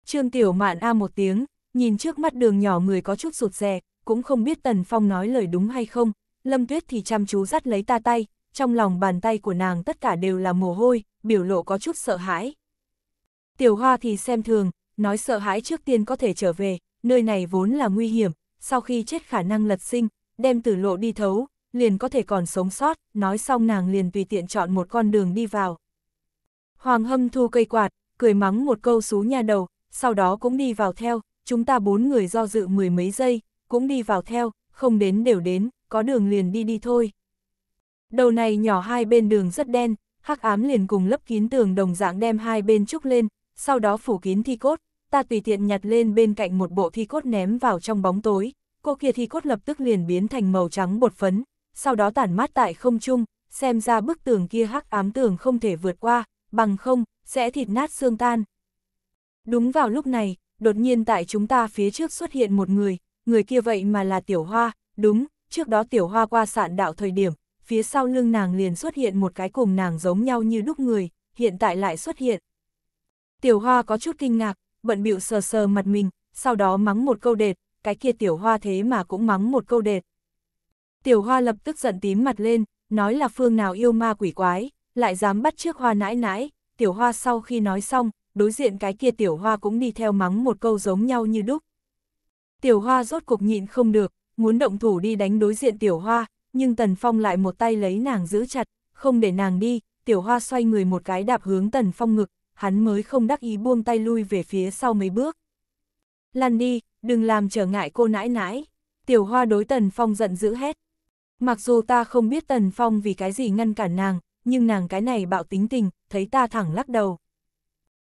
Trương Tiểu Mạn a một tiếng, nhìn trước mắt đường nhỏ người có chút sụt rè, cũng không biết Tần Phong nói lời đúng hay không, Lâm Tuyết thì chăm chú dắt lấy ta tay, trong lòng bàn tay của nàng tất cả đều là mồ hôi, biểu lộ có chút sợ hãi. Tiểu Hoa thì xem thường, nói sợ hãi trước tiên có thể trở về, nơi này vốn là nguy hiểm, sau khi chết khả năng lật sinh, đem tử lộ đi thấu, liền có thể còn sống sót, nói xong nàng liền tùy tiện chọn một con đường đi vào. Hoàng hâm thu cây quạt, cười mắng một câu xú nhà đầu, sau đó cũng đi vào theo, chúng ta bốn người do dự mười mấy giây, cũng đi vào theo, không đến đều đến, có đường liền đi đi thôi. Đầu này nhỏ hai bên đường rất đen, hắc ám liền cùng lấp kín tường đồng dạng đem hai bên trúc lên, sau đó phủ kín thi cốt, ta tùy tiện nhặt lên bên cạnh một bộ thi cốt ném vào trong bóng tối, cô kia thi cốt lập tức liền biến thành màu trắng bột phấn, sau đó tản mát tại không trung, xem ra bức tường kia hắc ám tường không thể vượt qua, bằng không, sẽ thịt nát xương tan. Đúng vào lúc này, đột nhiên tại chúng ta phía trước xuất hiện một người, người kia vậy mà là tiểu hoa, đúng, trước đó tiểu hoa qua sạn đạo thời điểm, phía sau lưng nàng liền xuất hiện một cái cùng nàng giống nhau như đúc người, hiện tại lại xuất hiện, Tiểu hoa có chút kinh ngạc, bận bịu sờ sờ mặt mình, sau đó mắng một câu đệt, cái kia tiểu hoa thế mà cũng mắng một câu đệt. Tiểu hoa lập tức giận tím mặt lên, nói là phương nào yêu ma quỷ quái, lại dám bắt trước hoa nãi nãi, tiểu hoa sau khi nói xong, đối diện cái kia tiểu hoa cũng đi theo mắng một câu giống nhau như đúc. Tiểu hoa rốt cục nhịn không được, muốn động thủ đi đánh đối diện tiểu hoa, nhưng Tần Phong lại một tay lấy nàng giữ chặt, không để nàng đi, tiểu hoa xoay người một cái đạp hướng Tần Phong ngực, hắn mới không đắc ý buông tay lui về phía sau mấy bước. Lan đi, đừng làm trở ngại cô nãi nãi. Tiểu hoa đối Tần Phong giận dữ hét. Mặc dù ta không biết Tần Phong vì cái gì ngăn cản nàng, nhưng nàng cái này bạo tính tình, thấy ta thẳng lắc đầu.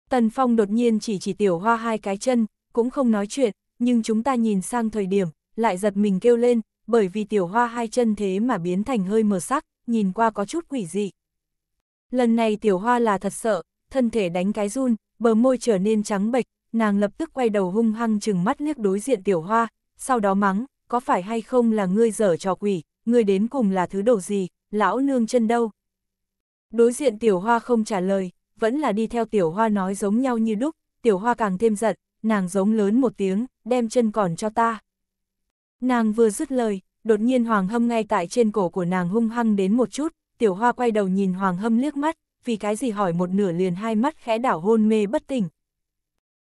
Tần Phong đột nhiên chỉ chỉ tiểu hoa hai cái chân, cũng không nói chuyện, nhưng chúng ta nhìn sang thời điểm, lại giật mình kêu lên, bởi vì tiểu hoa hai chân thế mà biến thành hơi mờ sắc, nhìn qua có chút quỷ dị. Lần này tiểu hoa là thật sợ, thân thể đánh cái run, bờ môi trở nên trắng bệch, nàng lập tức quay đầu hung hăng chừng mắt liếc đối diện tiểu hoa, sau đó mắng, có phải hay không là ngươi dở trò quỷ, ngươi đến cùng là thứ đồ gì, lão nương chân đâu. Đối diện tiểu hoa không trả lời, vẫn là đi theo tiểu hoa nói giống nhau như đúc, tiểu hoa càng thêm giận, nàng giống lớn một tiếng, đem chân còn cho ta. Nàng vừa dứt lời, đột nhiên hoàng hâm ngay tại trên cổ của nàng hung hăng đến một chút, tiểu hoa quay đầu nhìn hoàng hâm liếc mắt, vì cái gì hỏi một nửa liền hai mắt khẽ đảo hôn mê bất tỉnh.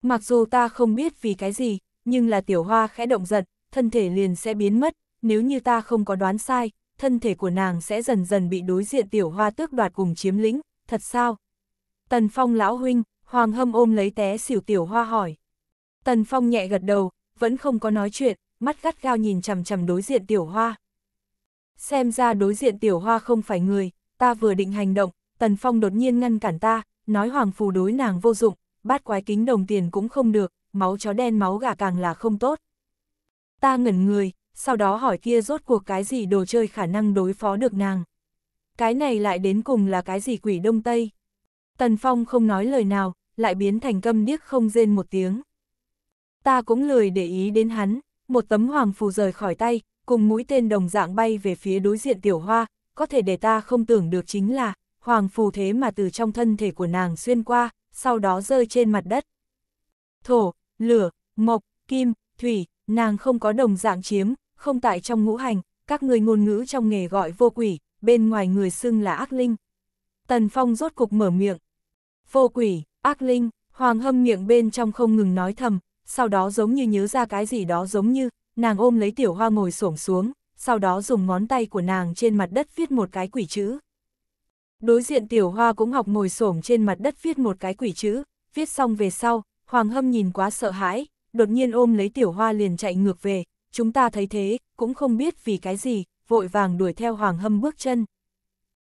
Mặc dù ta không biết vì cái gì, nhưng là tiểu hoa khẽ động giật, thân thể liền sẽ biến mất, nếu như ta không có đoán sai, thân thể của nàng sẽ dần dần bị đối diện tiểu hoa tước đoạt cùng chiếm lĩnh, thật sao? Tần Phong lão huynh, Hoàng Hâm ôm lấy té xỉu tiểu hoa hỏi. Tần Phong nhẹ gật đầu, vẫn không có nói chuyện, mắt gắt gao nhìn chằm chằm đối diện tiểu hoa. Xem ra đối diện tiểu hoa không phải người, ta vừa định hành động, Tần Phong đột nhiên ngăn cản ta, nói hoàng phù đối nàng vô dụng, bát quái kính đồng tiền cũng không được, máu chó đen máu gà càng là không tốt. Ta ngẩn người, sau đó hỏi kia rốt cuộc cái gì đồ chơi khả năng đối phó được nàng. Cái này lại đến cùng là cái gì quỷ đông tây. Tần Phong không nói lời nào, lại biến thành câm điếc không rên một tiếng. Ta cũng lười để ý đến hắn, một tấm hoàng phù rời khỏi tay, cùng mũi tên đồng dạng bay về phía đối diện tiểu hoa, có thể để ta không tưởng được chính là, hoàng phù thế mà từ trong thân thể của nàng xuyên qua, sau đó rơi trên mặt đất. Thổ, lửa, mộc, kim, thủy, nàng không có đồng dạng chiếm, không tại trong ngũ hành, các người ngôn ngữ trong nghề gọi vô quỷ, bên ngoài người xưng là ác linh. Tần Phong rốt cục mở miệng. Vô quỷ, ác linh, hoàng hâm miệng bên trong không ngừng nói thầm, sau đó giống như nhớ ra cái gì đó giống như, nàng ôm lấy tiểu hoa ngồi xổm xuống, sau đó dùng ngón tay của nàng trên mặt đất viết một cái quỷ chữ. Đối diện tiểu hoa cũng học ngồi xổm trên mặt đất viết một cái quỷ chữ, viết xong về sau, Hoàng Hâm nhìn quá sợ hãi, đột nhiên ôm lấy tiểu hoa liền chạy ngược về, chúng ta thấy thế, cũng không biết vì cái gì, vội vàng đuổi theo Hoàng Hâm bước chân.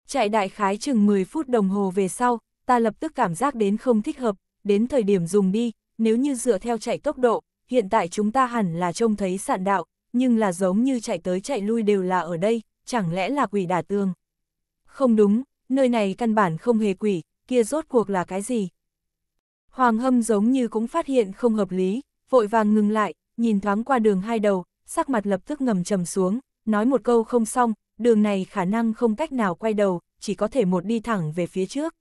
Chạy đại khái chừng 10 phút đồng hồ về sau, ta lập tức cảm giác đến không thích hợp, đến thời điểm dùng đi, nếu như dựa theo chạy tốc độ, hiện tại chúng ta hẳn là trông thấy sạn đạo, nhưng là giống như chạy tới chạy lui đều là ở đây, chẳng lẽ là quỷ đà tương Không đúng, nơi này căn bản không hề quỷ, kia rốt cuộc là cái gì. Hoàng hâm giống như cũng phát hiện không hợp lý, vội vàng ngừng lại, nhìn thoáng qua đường hai đầu, sắc mặt lập tức ngầm trầm xuống, nói một câu không xong, đường này khả năng không cách nào quay đầu, chỉ có thể một đi thẳng về phía trước.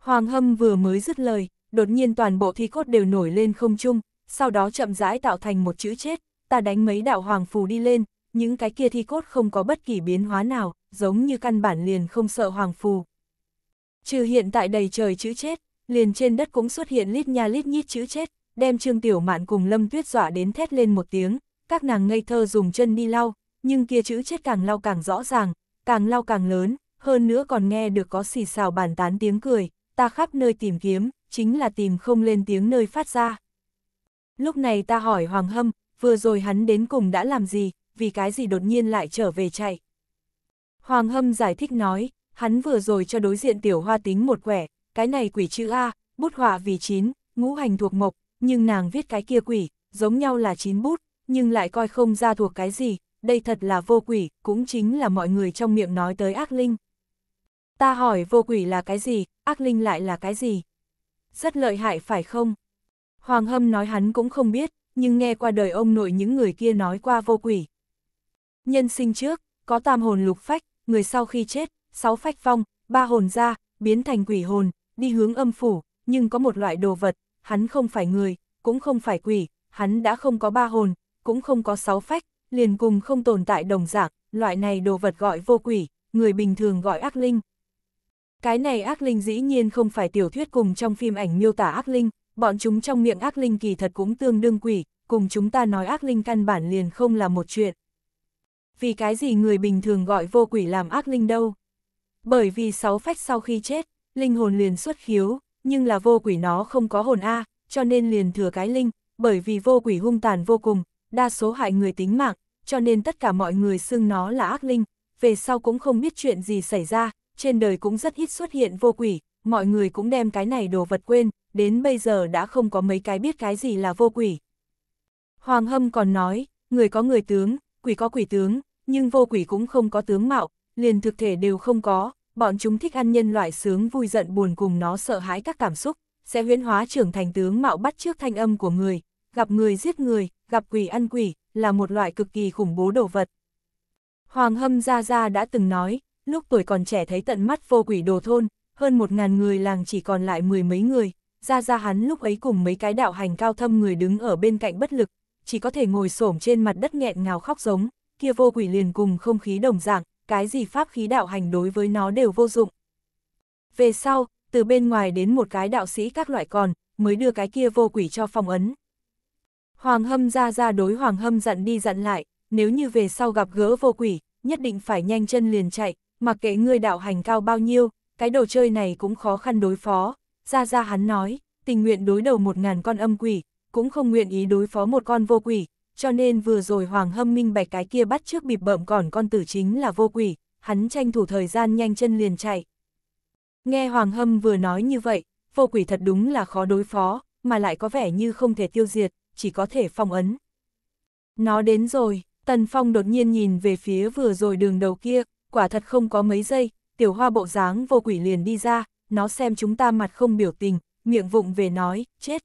Hoàng hâm vừa mới dứt lời, đột nhiên toàn bộ thi cốt đều nổi lên không trung, sau đó chậm rãi tạo thành một chữ chết, ta đánh mấy đạo hoàng phù đi lên, những cái kia thi cốt không có bất kỳ biến hóa nào, giống như căn bản liền không sợ hoàng phù. Trừ hiện tại đầy trời chữ chết, liền trên đất cũng xuất hiện lít nha lít nhít chữ chết, đem Trương Tiểu Mạn cùng Lâm Tuyết dọa đến thét lên một tiếng, các nàng ngây thơ dùng chân đi lau, nhưng kia chữ chết càng lau càng rõ ràng, càng lau càng lớn, hơn nữa còn nghe được có xì xào bàn tán tiếng cười, ta khắp nơi tìm kiếm, chính là tìm không lên tiếng nơi phát ra. Lúc này ta hỏi Hoàng Hâm, vừa rồi hắn đến cùng đã làm gì, vì cái gì đột nhiên lại trở về chạy. Hoàng Hâm giải thích nói, hắn vừa rồi cho đối diện tiểu hoa tính một quẻ, cái này quỷ chữ A, bút họa vì chín, ngũ hành thuộc mộc, nhưng nàng viết cái kia quỷ, giống nhau là chín bút, nhưng lại coi không ra thuộc cái gì, đây thật là vô quỷ, cũng chính là mọi người trong miệng nói tới ác linh. Ta hỏi vô quỷ là cái gì, ác linh lại là cái gì? Rất lợi hại phải không? Hoàng Hâm nói hắn cũng không biết, nhưng nghe qua đời ông nội những người kia nói qua vô quỷ, Nhân sinh trước, có tam hồn lục phách, người sau khi chết, sáu phách vong, ba hồn ra, biến thành quỷ hồn, đi hướng âm phủ, nhưng có một loại đồ vật, hắn không phải người, cũng không phải quỷ, hắn đã không có ba hồn, cũng không có sáu phách, liền cùng không tồn tại đồng dạng, loại này đồ vật gọi vô quỷ, người bình thường gọi ác linh. Cái này ác linh dĩ nhiên không phải tiểu thuyết cùng trong phim ảnh miêu tả ác linh, bọn chúng trong miệng ác linh kỳ thật cũng tương đương quỷ, cùng chúng ta nói ác linh căn bản liền không là một chuyện vì cái gì người bình thường gọi vô quỷ làm ác linh đâu. Bởi vì sáu phách sau khi chết, linh hồn liền xuất khiếu, nhưng là vô quỷ nó không có hồn A, cho nên liền thừa cái linh, bởi vì vô quỷ hung tàn vô cùng, đa số hại người tính mạng, cho nên tất cả mọi người xưng nó là ác linh, về sau cũng không biết chuyện gì xảy ra, trên đời cũng rất ít xuất hiện vô quỷ, mọi người cũng đem cái này đồ vật quên, đến bây giờ đã không có mấy cái biết cái gì là vô quỷ. Hoàng Hâm còn nói, người có người tướng, quỷ có quỷ tướng, nhưng vô quỷ cũng không có tướng mạo, liền thực thể đều không có, bọn chúng thích ăn nhân loại sướng vui giận buồn cùng nó sợ hãi các cảm xúc, sẽ huyễn hóa trưởng thành tướng mạo bắt trước thanh âm của người, gặp người giết người, gặp quỷ ăn quỷ, là một loại cực kỳ khủng bố đồ vật. Hoàng Hâm Gia Gia đã từng nói, lúc tuổi còn trẻ thấy tận mắt vô quỷ đồ thôn, hơn một ngàn người làng chỉ còn lại mười mấy người, Gia Gia hắn lúc ấy cùng mấy cái đạo hành cao thâm người đứng ở bên cạnh bất lực, chỉ có thể ngồi xổm trên mặt đất nghẹn ngào khóc giống kia vô quỷ liền cùng không khí đồng dạng, cái gì pháp khí đạo hành đối với nó đều vô dụng. Về sau, từ bên ngoài đến một cái đạo sĩ các loại còn, mới đưa cái kia vô quỷ cho phong ấn. Hoàng hâm ra ra đối hoàng hâm dặn đi dặn lại, nếu như về sau gặp gỡ vô quỷ, nhất định phải nhanh chân liền chạy, mặc kệ người đạo hành cao bao nhiêu, cái đồ chơi này cũng khó khăn đối phó. Ra ra hắn nói, tình nguyện đối đầu một ngàn con âm quỷ, cũng không nguyện ý đối phó một con vô quỷ, cho nên vừa rồi Hoàng Hâm minh bạch cái kia bắt trước bịp bợm còn con tử chính là vô quỷ, hắn tranh thủ thời gian nhanh chân liền chạy. Nghe Hoàng Hâm vừa nói như vậy, vô quỷ thật đúng là khó đối phó, mà lại có vẻ như không thể tiêu diệt, chỉ có thể phong ấn. Nó đến rồi, Tần Phong đột nhiên nhìn về phía vừa rồi đường đầu kia, quả thật không có mấy giây, tiểu hoa bộ dáng vô quỷ liền đi ra, nó xem chúng ta mặt không biểu tình, miệng vụng về nói, chết.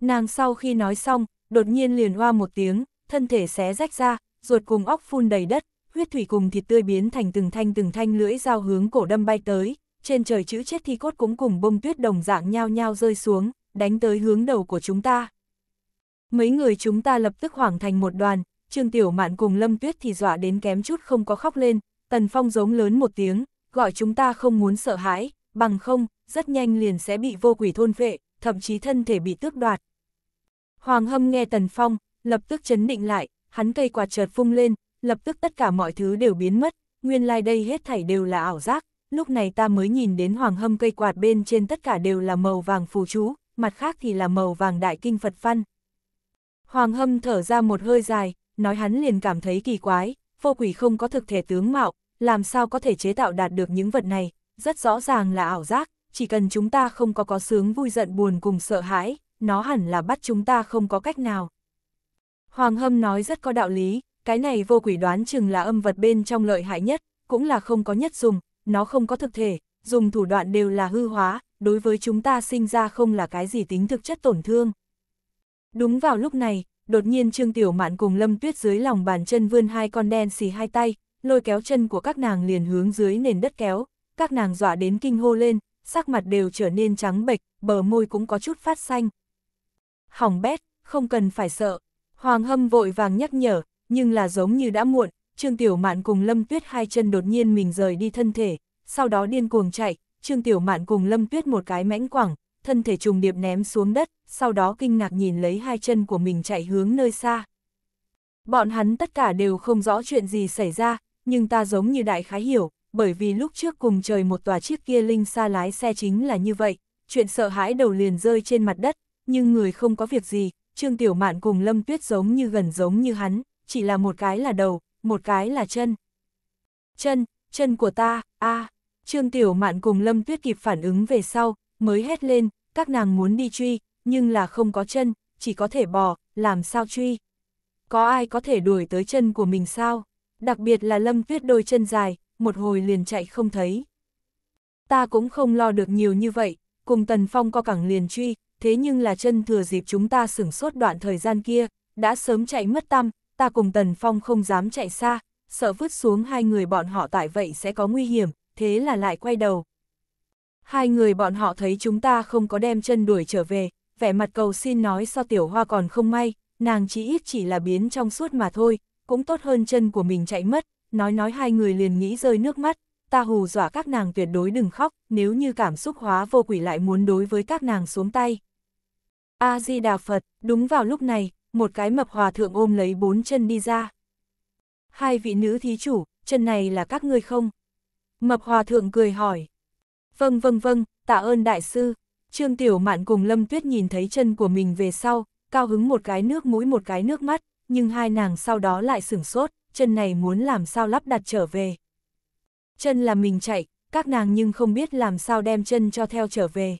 Nàng sau khi nói xong, đột nhiên liền hoa một tiếng, thân thể xé rách ra, ruột cùng óc phun đầy đất, huyết thủy cùng thịt tươi biến thành từng thanh từng thanh lưỡi dao hướng cổ đâm bay tới, trên trời chữ chết thi cốt cũng cùng bông tuyết đồng dạng nhao nhao rơi xuống, đánh tới hướng đầu của chúng ta. Mấy người chúng ta lập tức hoảng thành một đoàn, Trương Tiểu Mạn cùng Lâm Tuyết thì dọa đến kém chút không có khóc lên, Tần Phong giống lớn một tiếng, gọi chúng ta không muốn sợ hãi, bằng không, rất nhanh liền sẽ bị vô quỷ thôn vệ thậm chí thân thể bị tước đoạt. Hoàng hâm nghe Tần Phong, lập tức chấn định lại, hắn cây quạt chợt phung lên, lập tức tất cả mọi thứ đều biến mất, nguyên lai like đây hết thảy đều là ảo giác, lúc này ta mới nhìn đến hoàng hâm cây quạt bên trên tất cả đều là màu vàng phù chú, mặt khác thì là màu vàng đại kinh Phật văn. Hoàng hâm thở ra một hơi dài, nói hắn liền cảm thấy kỳ quái, vô quỷ không có thực thể tướng mạo, làm sao có thể chế tạo đạt được những vật này, rất rõ ràng là ảo giác, chỉ cần chúng ta không có có sướng vui giận buồn cùng sợ hãi, nó hẳn là bắt chúng ta không có cách nào. Hoàng Hâm nói rất có đạo lý, cái này vô quỷ đoán chừng là âm vật bên trong lợi hại nhất, cũng là không có nhất dùng, nó không có thực thể, dùng thủ đoạn đều là hư hóa, đối với chúng ta sinh ra không là cái gì tính thực chất tổn thương. Đúng vào lúc này, đột nhiên Trương Tiểu Mạn cùng Lâm Tuyết dưới lòng bàn chân vươn hai con đen xì hai tay, lôi kéo chân của các nàng liền hướng dưới nền đất kéo, các nàng dọa đến kinh hô lên, sắc mặt đều trở nên trắng bệch, bờ môi cũng có chút phát xanh hỏng bét, không cần phải sợ. Hoàng Hâm vội vàng nhắc nhở, nhưng là giống như đã muộn, Trương Tiểu Mạn cùng Lâm Tuyết hai chân đột nhiên mình rời đi thân thể, sau đó điên cuồng chạy, Trương Tiểu Mạn cùng Lâm Tuyết một cái mãnh quẳng, thân thể trùng điệp ném xuống đất, sau đó kinh ngạc nhìn lấy hai chân của mình chạy hướng nơi xa. Bọn hắn tất cả đều không rõ chuyện gì xảy ra, nhưng ta giống như đại khái hiểu, bởi vì lúc trước cùng trời một tòa chiếc kia linh xa lái xe chính là như vậy, chuyện sợ hãi đầu liền rơi trên mặt đất, nhưng người không có việc gì, Trương Tiểu Mạn cùng Lâm Tuyết giống như gần giống như hắn, chỉ là một cái là đầu, một cái là chân. Chân, chân của ta, a Trương Tiểu Mạn cùng Lâm Tuyết kịp phản ứng về sau, mới hét lên, các nàng muốn đi truy, nhưng là không có chân, chỉ có thể bò, làm sao truy. Có ai có thể đuổi tới chân của mình sao? Đặc biệt là Lâm Tuyết đôi chân dài, một hồi liền chạy không thấy. Ta cũng không lo được nhiều như vậy, cùng Tần Phong co cẳng liền truy, thế nhưng là chân thừa dịp chúng ta sửng sốt đoạn thời gian kia, đã sớm chạy mất tâm ta cùng Tần Phong không dám chạy xa, sợ vứt xuống hai người bọn họ tại vậy sẽ có nguy hiểm, thế là lại quay đầu. Hai người bọn họ thấy chúng ta không có đem chân đuổi trở về, vẻ mặt cầu xin nói sao tiểu hoa còn không may, nàng chỉ ít chỉ là biến trong suốt mà thôi, cũng tốt hơn chân của mình chạy mất, nói nói hai người liền nghĩ rơi nước mắt, ta hù dọa các nàng tuyệt đối đừng khóc, nếu như cảm xúc hóa vô quỷ lại muốn đối với các nàng xuống tay. A-di-đà Phật, đúng vào lúc này, một cái mập hòa thượng ôm lấy bốn chân đi ra. Hai vị nữ thí chủ, chân này là các ngươi không? Mập hòa thượng cười hỏi. Vâng vâng vâng, tạ ơn đại sư. Trương Tiểu Mạn cùng Lâm Tuyết nhìn thấy chân của mình về sau, cao hứng một cái nước mũi một cái nước mắt, nhưng hai nàng sau đó lại sửng sốt, chân này muốn làm sao lắp đặt trở về. Chân là mình chạy, các nàng nhưng không biết làm sao đem chân cho theo trở về.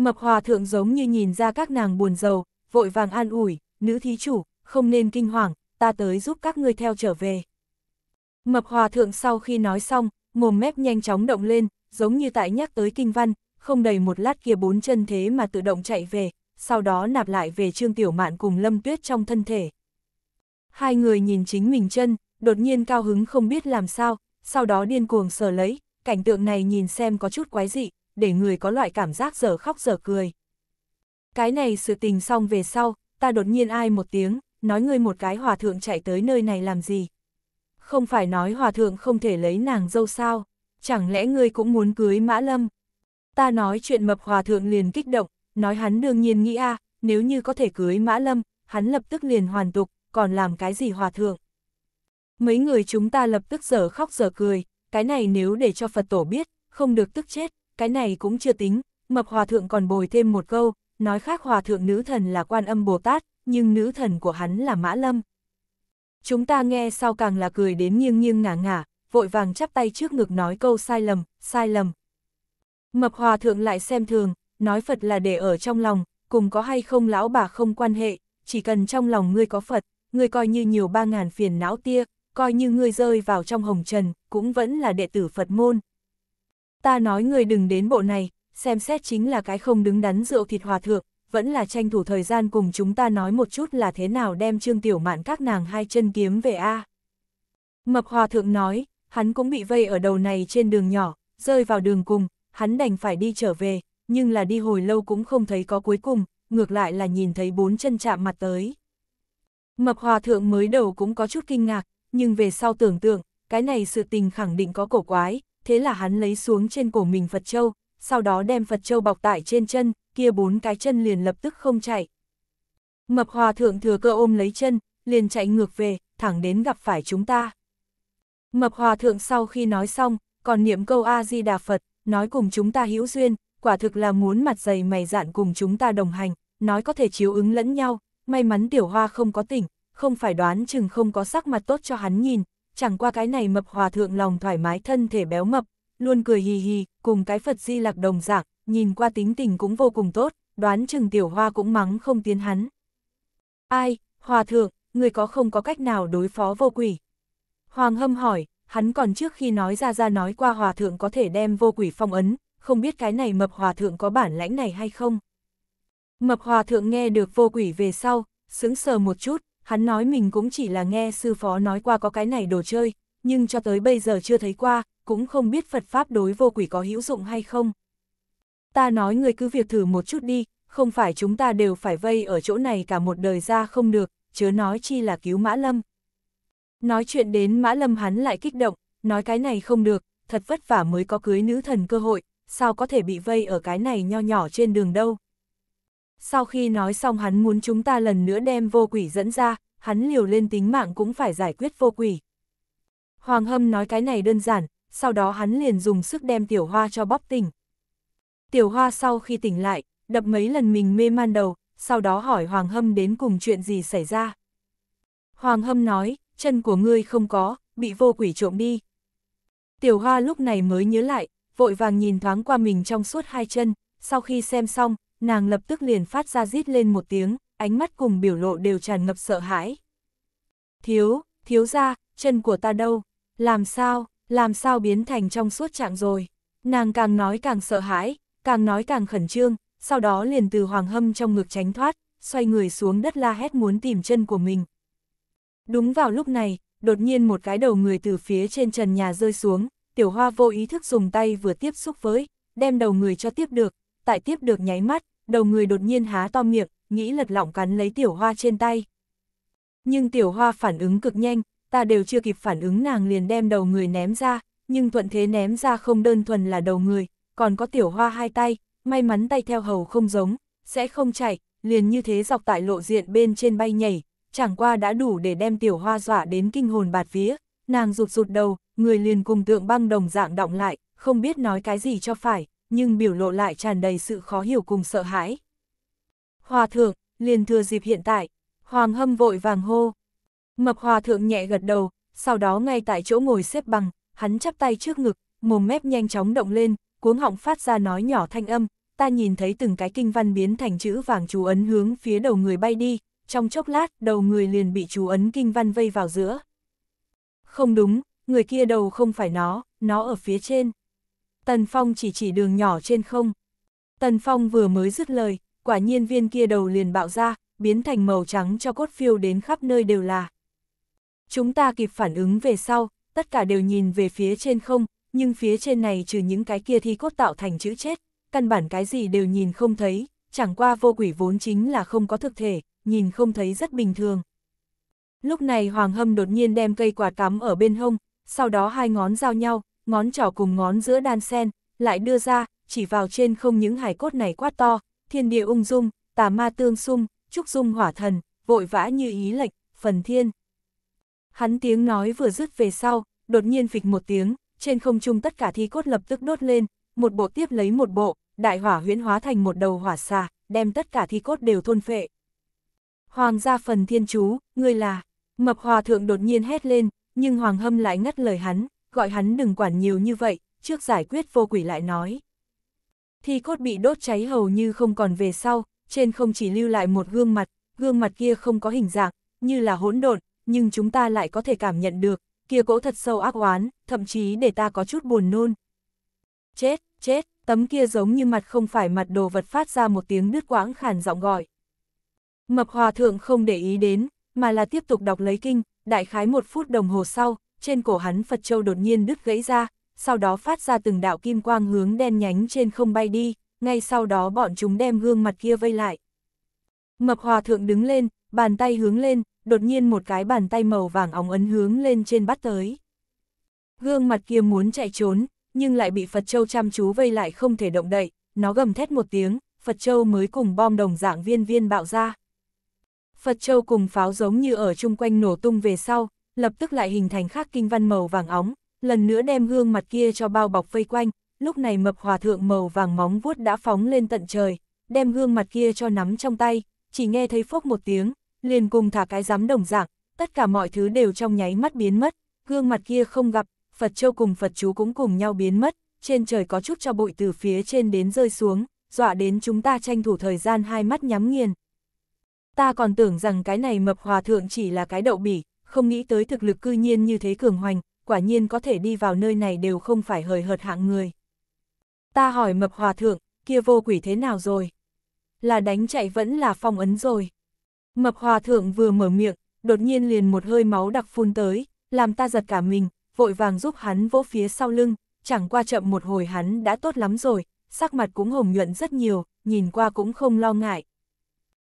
Mập hòa thượng giống như nhìn ra các nàng buồn giàu, vội vàng an ủi, nữ thí chủ, không nên kinh hoàng, ta tới giúp các ngươi theo trở về. Mập hòa thượng sau khi nói xong, mồm mép nhanh chóng động lên, giống như tại nhắc tới kinh văn, không đầy một lát kia bốn chân thế mà tự động chạy về, sau đó nạp lại về Trương Tiểu Mạn cùng Lâm Tuyết trong thân thể. Hai người nhìn chính mình chân, đột nhiên cao hứng không biết làm sao, sau đó điên cuồng sở lấy, cảnh tượng này nhìn xem có chút quái dị, để người có loại cảm giác giờ khóc giờ cười. Cái này sự tình xong về sau, ta đột nhiên ai một tiếng, nói ngươi một cái hòa thượng chạy tới nơi này làm gì. Không phải nói hòa thượng không thể lấy nàng dâu sao, chẳng lẽ ngươi cũng muốn cưới mã lâm. Ta nói chuyện mập hòa thượng liền kích động, nói hắn đương nhiên nghĩ a nếu như có thể cưới mã lâm, hắn lập tức liền hoàn tục, còn làm cái gì hòa thượng. Mấy người chúng ta lập tức giờ khóc giờ cười, cái này nếu để cho Phật tổ biết, không được tức chết, cái này cũng chưa tính, mập hòa thượng còn bồi thêm một câu, nói khác hòa thượng nữ thần là quan âm Bồ Tát, nhưng nữ thần của hắn là Mã Lâm. Chúng ta nghe sau càng là cười đến nghiêng nghiêng ngả ngả, vội vàng chắp tay trước ngực nói câu sai lầm, sai lầm. Mập hòa thượng lại xem thường, nói Phật là để ở trong lòng, cùng có hay không lão bà không quan hệ, chỉ cần trong lòng ngươi có Phật, ngươi coi như nhiều ba ngàn phiền não tia, coi như ngươi rơi vào trong hồng trần, cũng vẫn là đệ tử Phật môn. Ta nói người đừng đến bộ này, xem xét chính là cái không đứng đắn rượu thịt hòa thượng, vẫn là tranh thủ thời gian cùng chúng ta nói một chút là thế nào đem Trương Tiểu Mạn các nàng hai chân kiếm về A. Mập hòa thượng nói, hắn cũng bị vây ở đầu này trên đường nhỏ, rơi vào đường cùng, hắn đành phải đi trở về, nhưng là đi hồi lâu cũng không thấy có cuối cùng, ngược lại là nhìn thấy bốn chân chạm mặt tới. Mập hòa thượng mới đầu cũng có chút kinh ngạc, nhưng về sau tưởng tượng, cái này sự tình khẳng định có cổ quái, thế là hắn lấy xuống trên cổ mình Phật Châu, sau đó đem Phật Châu bọc tại trên chân, kia bốn cái chân liền lập tức không chạy. Mập hòa thượng thừa cơ ôm lấy chân, liền chạy ngược về, thẳng đến gặp phải chúng ta. Mập hòa thượng sau khi nói xong, còn niệm câu A-di-đà Phật, nói cùng chúng ta hữu duyên, quả thực là muốn mặt dày mày dạn cùng chúng ta đồng hành, nói có thể chiếu ứng lẫn nhau, may mắn tiểu hoa không có tỉnh, không phải đoán chừng không có sắc mặt tốt cho hắn nhìn, chẳng qua cái này mập hòa thượng lòng thoải mái thân thể béo mập, luôn cười hì hì, cùng cái Phật Di Lạc đồng dạng, nhìn qua tính tình cũng vô cùng tốt, đoán chừng tiểu hoa cũng mắng không tiến hắn. Ai, hòa thượng, người có không có cách nào đối phó vô quỷ? Hoàng hâm hỏi, hắn còn trước khi nói ra ra nói qua hòa thượng có thể đem vô quỷ phong ấn, không biết cái này mập hòa thượng có bản lãnh này hay không? Mập hòa thượng nghe được vô quỷ về sau, sững sờ một chút, hắn nói mình cũng chỉ là nghe sư phó nói qua có cái này đồ chơi, nhưng cho tới bây giờ chưa thấy qua, cũng không biết Phật Pháp đối vô quỷ có hữu dụng hay không. Ta nói người cứ việc thử một chút đi, không phải chúng ta đều phải vây ở chỗ này cả một đời ra không được, chớ nói chi là cứu Mã Lâm. Nói chuyện đến Mã Lâm hắn lại kích động, nói cái này không được, thật vất vả mới có cưới nữ thần cơ hội, sao có thể bị vây ở cái này nho nhỏ trên đường đâu. Sau khi nói xong hắn muốn chúng ta lần nữa đem vô quỷ dẫn ra, hắn liều lên tính mạng cũng phải giải quyết vô quỷ. Hoàng Hâm nói cái này đơn giản, sau đó hắn liền dùng sức đem tiểu hoa cho bóp tỉnh. Tiểu hoa sau khi tỉnh lại, đập mấy lần mình mê man đầu, sau đó hỏi Hoàng Hâm đến cùng chuyện gì xảy ra. Hoàng Hâm nói, chân của ngươi không có, bị vô quỷ trộm đi. Tiểu hoa lúc này mới nhớ lại, vội vàng nhìn thoáng qua mình trong suốt hai chân, sau khi xem xong, nàng lập tức liền phát ra rít lên một tiếng, ánh mắt cùng biểu lộ đều tràn ngập sợ hãi. Thiếu, thiếu ra, chân của ta đâu, làm sao, làm sao biến thành trong suốt trạng rồi. Nàng càng nói càng sợ hãi, càng nói càng khẩn trương, sau đó liền từ hoàng hâm trong ngực tránh thoát, xoay người xuống đất la hét muốn tìm chân của mình. Đúng vào lúc này, đột nhiên một cái đầu người từ phía trên trần nhà rơi xuống, tiểu hoa vô ý thức dùng tay vừa tiếp xúc với, đem đầu người cho tiếp được, tại tiếp được nháy mắt, đầu người đột nhiên há to miệng, nghĩ lật lọng cắn lấy tiểu hoa trên tay. Nhưng tiểu hoa phản ứng cực nhanh, ta đều chưa kịp phản ứng nàng liền đem đầu người ném ra, nhưng thuận thế ném ra không đơn thuần là đầu người, còn có tiểu hoa hai tay, may mắn tay theo hầu không giống, sẽ không chạy, liền như thế dọc tại lộ diện bên trên bay nhảy, chẳng qua đã đủ để đem tiểu hoa dọa đến kinh hồn bạt vía, nàng rụt rụt đầu, người liền cùng tượng băng đồng dạng động lại, không biết nói cái gì cho phải, nhưng biểu lộ lại tràn đầy sự khó hiểu cùng sợ hãi. Hòa thượng, liền thừa dịp hiện tại, Hoàng Hâm vội vàng hô. Mập hòa thượng nhẹ gật đầu, sau đó ngay tại chỗ ngồi xếp bằng, hắn chắp tay trước ngực, mồm mép nhanh chóng động lên, cuống họng phát ra nói nhỏ thanh âm, ta nhìn thấy từng cái kinh văn biến thành chữ vàng chú ấn hướng phía đầu người bay đi, trong chốc lát đầu người liền bị chú ấn kinh văn vây vào giữa. Không đúng, người kia đầu không phải nó, nó ở phía trên. Tần Phong chỉ chỉ đường nhỏ trên không. Tần Phong vừa mới dứt lời, quả nhiên viên kia đầu liền bạo ra, biến thành màu trắng cho cốt phiêu đến khắp nơi đều là. Chúng ta kịp phản ứng về sau, tất cả đều nhìn về phía trên không, nhưng phía trên này trừ những cái kia thi cốt tạo thành chữ chết, căn bản cái gì đều nhìn không thấy, chẳng qua vô quỷ vốn chính là không có thực thể, nhìn không thấy rất bình thường. Lúc này Hoàng Hâm đột nhiên đem cây quả cắm ở bên hông, sau đó hai ngón giao nhau, ngón trỏ cùng ngón giữa đan sen, lại đưa ra, chỉ vào trên không những hải cốt này quát to, thiên địa ung dung, tà ma tương xung trúc dung hỏa thần, vội vã như ý lệch, phần thiên. Hắn tiếng nói vừa dứt về sau, đột nhiên phịch một tiếng, trên không trung tất cả thi cốt lập tức đốt lên, một bộ tiếp lấy một bộ, đại hỏa huyễn hóa thành một đầu hỏa xà, đem tất cả thi cốt đều thôn phệ. Hoàng gia phần thiên chú, ngươi là, mập hòa thượng đột nhiên hét lên, nhưng hoàng hâm lại ngắt lời hắn, gọi hắn đừng quản nhiều như vậy, trước giải quyết vô quỷ lại nói. Thi cốt bị đốt cháy hầu như không còn về sau, trên không chỉ lưu lại một gương mặt, gương mặt kia không có hình dạng, như là hỗn độn, nhưng chúng ta lại có thể cảm nhận được, kia cỗ thật sâu ác oán, thậm chí để ta có chút buồn nôn. Chết, chết, tấm kia giống như mặt không phải mặt đồ vật phát ra một tiếng đứt quãng khàn giọng gọi. Mập hòa thượng không để ý đến, mà là tiếp tục đọc lấy kinh, đại khái một phút đồng hồ sau, trên cổ hắn Phật Châu đột nhiên đứt gãy ra, sau đó phát ra từng đạo kim quang hướng đen nhánh trên không bay đi, ngay sau đó bọn chúng đem gương mặt kia vây lại. Mập hòa thượng đứng lên, bàn tay hướng lên, đột nhiên một cái bàn tay màu vàng óng ấn hướng lên trên bắt tới. Gương mặt kia muốn chạy trốn, nhưng lại bị Phật Châu chăm chú vây lại không thể động đậy, nó gầm thét một tiếng, Phật Châu mới cùng bom đồng dạng viên viên bạo ra. Phật Châu cùng pháo giống như ở chung quanh nổ tung về sau, lập tức lại hình thành khắc kinh văn màu vàng óng, lần nữa đem gương mặt kia cho bao bọc vây quanh, lúc này mập hòa thượng màu vàng móng vuốt đã phóng lên tận trời, đem gương mặt kia cho nắm trong tay, chỉ nghe thấy phốc một tiếng, liền cùng thả cái giám đồng dạng, tất cả mọi thứ đều trong nháy mắt biến mất, gương mặt kia không gặp, Phật Châu cùng Phật chú cũng cùng nhau biến mất, trên trời có chút cho bụi từ phía trên đến rơi xuống, dọa đến chúng ta tranh thủ thời gian hai mắt nhắm nghiền. Ta còn tưởng rằng cái này mập hòa thượng chỉ là cái đậu bỉ, không nghĩ tới thực lực cư nhiên như thế cường hoành, quả nhiên có thể đi vào nơi này đều không phải hời hợt hạng người. Ta hỏi mập hòa thượng, kia vô quỷ thế nào rồi? Là đánh chạy vẫn là phong ấn rồi. Mập hòa thượng vừa mở miệng, đột nhiên liền một hơi máu đặc phun tới, làm ta giật cả mình, vội vàng giúp hắn vỗ phía sau lưng, chẳng qua chậm một hồi hắn đã tốt lắm rồi, sắc mặt cũng hồng nhuận rất nhiều, nhìn qua cũng không lo ngại.